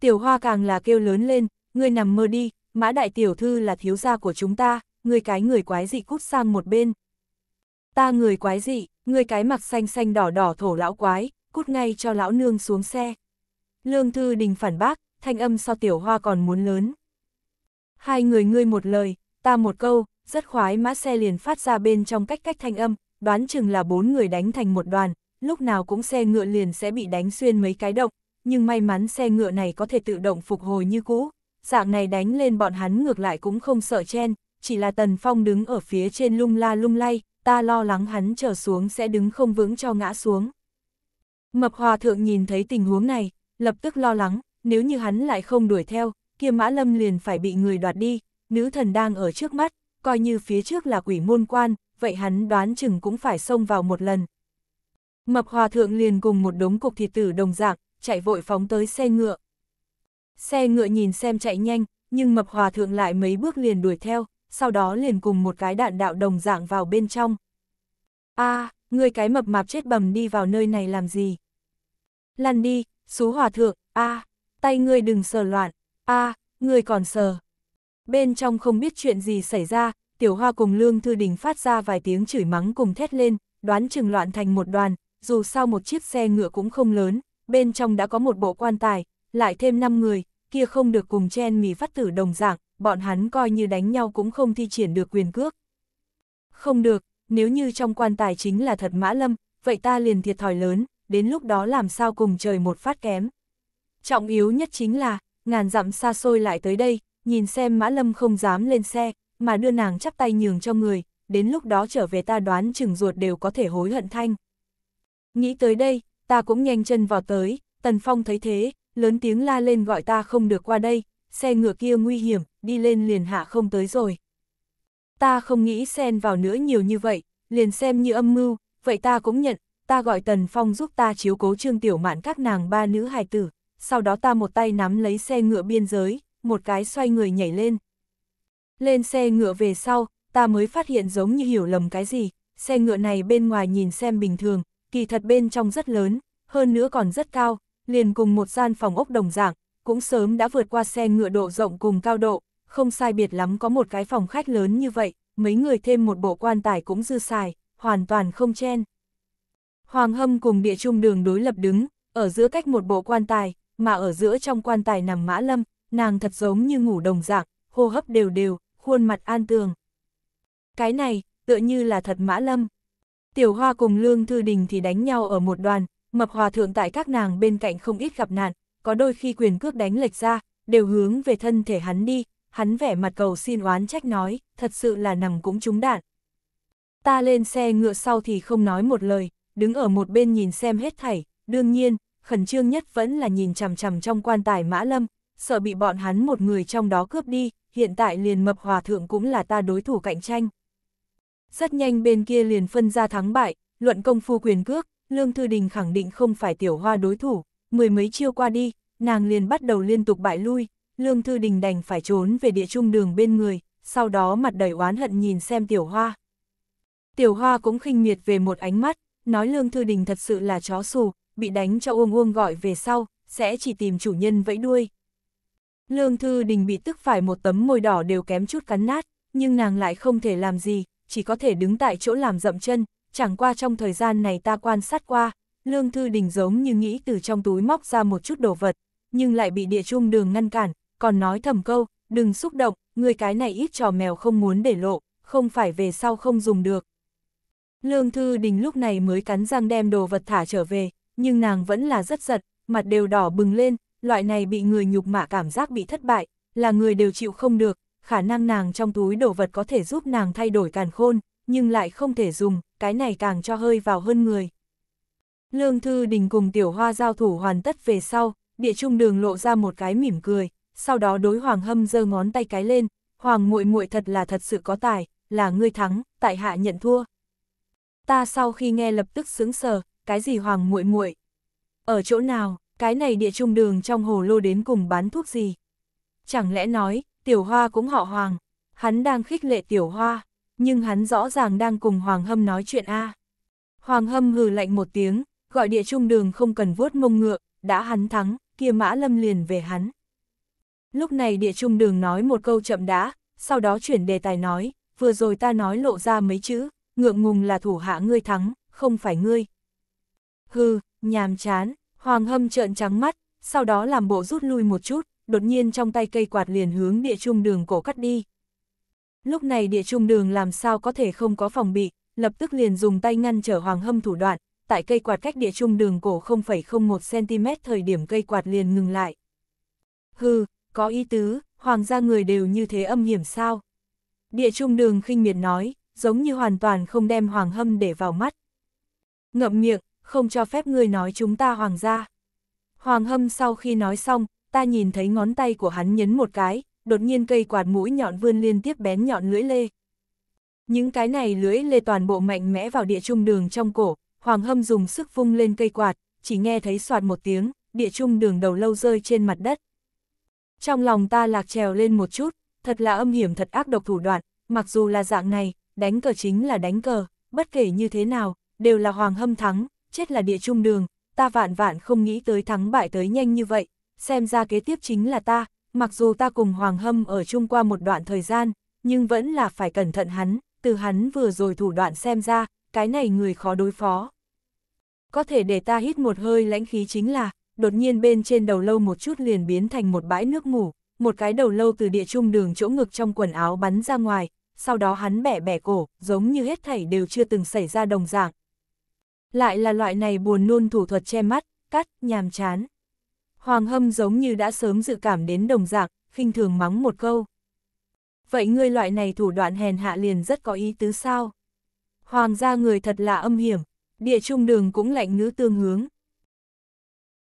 Tiểu Hoa càng là kêu lớn lên, ngươi nằm mơ đi, Mã đại tiểu thư là thiếu gia của chúng ta, người cái người quái dị cút sang một bên. Ta người quái dị, người cái mặc xanh xanh đỏ đỏ thổ lão quái, cút ngay cho lão nương xuống xe. Lương Thư Đình phản bác, thanh âm so tiểu hoa còn muốn lớn. Hai người ngươi một lời, ta một câu, rất khoái mã xe liền phát ra bên trong cách cách thanh âm, đoán chừng là bốn người đánh thành một đoàn, lúc nào cũng xe ngựa liền sẽ bị đánh xuyên mấy cái động, nhưng may mắn xe ngựa này có thể tự động phục hồi như cũ, dạng này đánh lên bọn hắn ngược lại cũng không sợ chen, chỉ là Tần Phong đứng ở phía trên lung la lung lay, ta lo lắng hắn trở xuống sẽ đứng không vững cho ngã xuống. Mập Hòa Thượng nhìn thấy tình huống này, lập tức lo lắng, nếu như hắn lại không đuổi theo, kia Mã Lâm liền phải bị người đoạt đi, nữ thần đang ở trước mắt, coi như phía trước là quỷ môn quan, vậy hắn đoán chừng cũng phải xông vào một lần. Mập Hòa Thượng liền cùng một đống cục thịt tử đồng dạng, chạy vội phóng tới xe ngựa. Xe ngựa nhìn xem chạy nhanh, nhưng mập hòa thượng lại mấy bước liền đuổi theo, sau đó liền cùng một cái đạn đạo đồng dạng vào bên trong. a à, người cái mập mạp chết bầm đi vào nơi này làm gì? Lăn đi, xú hòa thượng, a à, tay ngươi đừng sờ loạn, a à, ngươi còn sờ. Bên trong không biết chuyện gì xảy ra, tiểu hoa cùng lương thư đình phát ra vài tiếng chửi mắng cùng thét lên, đoán chừng loạn thành một đoàn, dù sao một chiếc xe ngựa cũng không lớn, bên trong đã có một bộ quan tài, lại thêm 5 người, kia không được cùng chen mì phát tử đồng dạng, bọn hắn coi như đánh nhau cũng không thi triển được quyền cước. Không được, nếu như trong quan tài chính là thật mã lâm, vậy ta liền thiệt thòi lớn, đến lúc đó làm sao cùng trời một phát kém. Trọng yếu nhất chính là, ngàn dặm xa xôi lại tới đây, nhìn xem mã lâm không dám lên xe, mà đưa nàng chắp tay nhường cho người, đến lúc đó trở về ta đoán chừng ruột đều có thể hối hận thanh. Nghĩ tới đây, ta cũng nhanh chân vào tới, Tần Phong thấy thế, lớn tiếng la lên gọi ta không được qua đây, xe ngựa kia nguy hiểm, đi lên liền hạ không tới rồi. Ta không nghĩ xen vào nữa nhiều như vậy, liền xem như âm mưu, vậy ta cũng nhận, ta gọi Tần Phong giúp ta chiếu cố trương tiểu mạn các nàng ba nữ hài tử, sau đó ta một tay nắm lấy xe ngựa biên giới, một cái xoay người nhảy lên. Lên xe ngựa về sau, ta mới phát hiện giống như hiểu lầm cái gì, xe ngựa này bên ngoài nhìn xem bình thường, kỳ thật bên trong rất lớn, hơn nữa còn rất cao, liền cùng một gian phòng ốc đồng dạng, cũng sớm đã vượt qua xe ngựa độ rộng cùng cao độ, không sai biệt lắm có một cái phòng khách lớn như vậy, mấy người thêm một bộ quan tài cũng dư xài, hoàn toàn không chen. Hoàng hâm cùng địa trung đường đối lập đứng, ở giữa cách một bộ quan tài, mà ở giữa trong quan tài nằm mã lâm, nàng thật giống như ngủ đồng dạng, hô hấp đều đều, khuôn mặt an tường. Cái này, tựa như là thật mã lâm. Tiểu hoa cùng lương thư đình thì đánh nhau ở một đoàn, mập hòa thượng tại các nàng bên cạnh không ít gặp nạn, có đôi khi quyền cước đánh lệch ra, đều hướng về thân thể hắn đi, hắn vẻ mặt cầu xin oán trách nói, thật sự là nằm cũng trúng đạn. Ta lên xe ngựa sau thì không nói một lời, đứng ở một bên nhìn xem hết thảy, đương nhiên, khẩn trương nhất vẫn là nhìn chằm chằm trong quan tài Mã Lâm, sợ bị bọn hắn một người trong đó cướp đi, hiện tại liền mập hòa thượng cũng là ta đối thủ cạnh tranh. Rất nhanh bên kia liền phân ra thắng bại, luận công phu quyền cước, Lương Thư Đình khẳng định không phải tiểu hoa đối thủ, mười mấy chiêu qua đi, nàng liền bắt đầu liên tục bại lui, Lương Thư Đình đành phải trốn về địa trung đường bên người, sau đó mặt đầy oán hận nhìn xem tiểu hoa. Tiểu hoa cũng khinh miệt về một ánh mắt, nói Lương Thư Đình thật sự là chó xù, bị đánh cho uông uông gọi về sau, sẽ chỉ tìm chủ nhân vẫy đuôi. Lương Thư Đình bị tức phải một tấm môi đỏ đều kém chút cắn nát, nhưng nàng lại không thể làm gì, chỉ có thể đứng tại chỗ làm dậm chân, chẳng qua trong thời gian này ta quan sát qua, Lương Thư Đình giống như nghĩ từ trong túi móc ra một chút đồ vật, nhưng lại bị địa trung đường ngăn cản, còn nói thầm câu, đừng xúc động, người cái này ít trò mèo không muốn để lộ, không phải về sau không dùng được. Lương Thư Đình lúc này mới cắn răng đem đồ vật thả trở về, nhưng nàng vẫn là rất giật, mặt đều đỏ bừng lên, loại này bị người nhục mạ cảm giác bị thất bại, là người đều chịu không được, khả năng nàng trong túi đồ vật có thể giúp nàng thay đổi càn khôn, nhưng lại không thể dùng, cái này càng cho hơi vào hơn người. Lương Thư Đình cùng Tiểu Hoa giao thủ hoàn tất về sau, địa trung đường lộ ra một cái mỉm cười, sau đó đối Hoàng Hâm giơ ngón tay cái lên, Hoàng muội muội thật là thật sự có tài, là ngươi thắng, tại hạ nhận thua. Ta sau khi nghe lập tức sướng sờ, cái gì Hoàng muội muội? Ở chỗ nào, cái này địa trung đường trong hồ lô đến cùng bán thuốc gì? Chẳng lẽ nói, Tiểu Hoa cũng họ Hoàng, hắn đang khích lệ Tiểu Hoa nhưng hắn rõ ràng đang cùng Hoàng Hâm nói chuyện A. À. Hoàng Hâm hừ lạnh một tiếng, gọi địa trung đường không cần vuốt mông ngựa, đã hắn thắng, kia mã lâm liền về hắn. Lúc này địa trung đường nói một câu chậm đã, sau đó chuyển đề tài nói, vừa rồi ta nói lộ ra mấy chữ, ngượng ngùng là thủ hạ ngươi thắng, không phải ngươi. Hừ, nhàm chán, Hoàng Hâm trợn trắng mắt, sau đó làm bộ rút lui một chút, đột nhiên trong tay cây quạt liền hướng địa trung đường cổ cắt đi, Lúc này địa trung đường làm sao có thể không có phòng bị, lập tức liền dùng tay ngăn trở hoàng hâm thủ đoạn, tại cây quạt cách địa trung đường cổ 0,01cm thời điểm cây quạt liền ngừng lại. Hừ, có ý tứ, hoàng gia người đều như thế âm hiểm sao? Địa trung đường khinh miệt nói, giống như hoàn toàn không đem hoàng hâm để vào mắt. Ngậm miệng, không cho phép ngươi nói chúng ta hoàng gia. Hoàng hâm sau khi nói xong, ta nhìn thấy ngón tay của hắn nhấn một cái, đột nhiên cây quạt mũi nhọn vươn liên tiếp bén nhọn lưỡi lê. Những cái này lưỡi lê toàn bộ mạnh mẽ vào địa trung đường trong cổ, Hoàng Hâm dùng sức vung lên cây quạt, chỉ nghe thấy soạt một tiếng, địa trung đường đầu lâu rơi trên mặt đất. Trong lòng ta lạc trèo lên một chút, thật là âm hiểm thật ác độc thủ đoạn, mặc dù là dạng này, đánh cờ chính là đánh cờ, bất kể như thế nào, đều là Hoàng Hâm thắng, chết là địa trung đường, ta vạn vạn không nghĩ tới thắng bại tới nhanh như vậy, xem ra kế tiếp chính là ta, mặc dù ta cùng Hoàng Hâm ở chung qua một đoạn thời gian, nhưng vẫn là phải cẩn thận hắn, từ hắn vừa rồi thủ đoạn xem ra, cái này người khó đối phó. Có thể để ta hít một hơi lãnh khí chính là, đột nhiên bên trên đầu lâu một chút liền biến thành một bãi nước ngủ, một cái đầu lâu từ địa trung đường chỗ ngực trong quần áo bắn ra ngoài, sau đó hắn bẻ bẻ cổ, giống như hết thảy đều chưa từng xảy ra đồng dạng. Lại là loại này buồn nôn thủ thuật che mắt, cắt, nhàm chán. Hoàng Hâm giống như đã sớm dự cảm đến đồng dạng, khinh thường mắng một câu. Vậy ngươi loại này thủ đoạn hèn hạ liền rất có ý tứ sao? Hoàng gia người thật là âm hiểm, địa trung đường cũng lạnh ngữ tương hướng.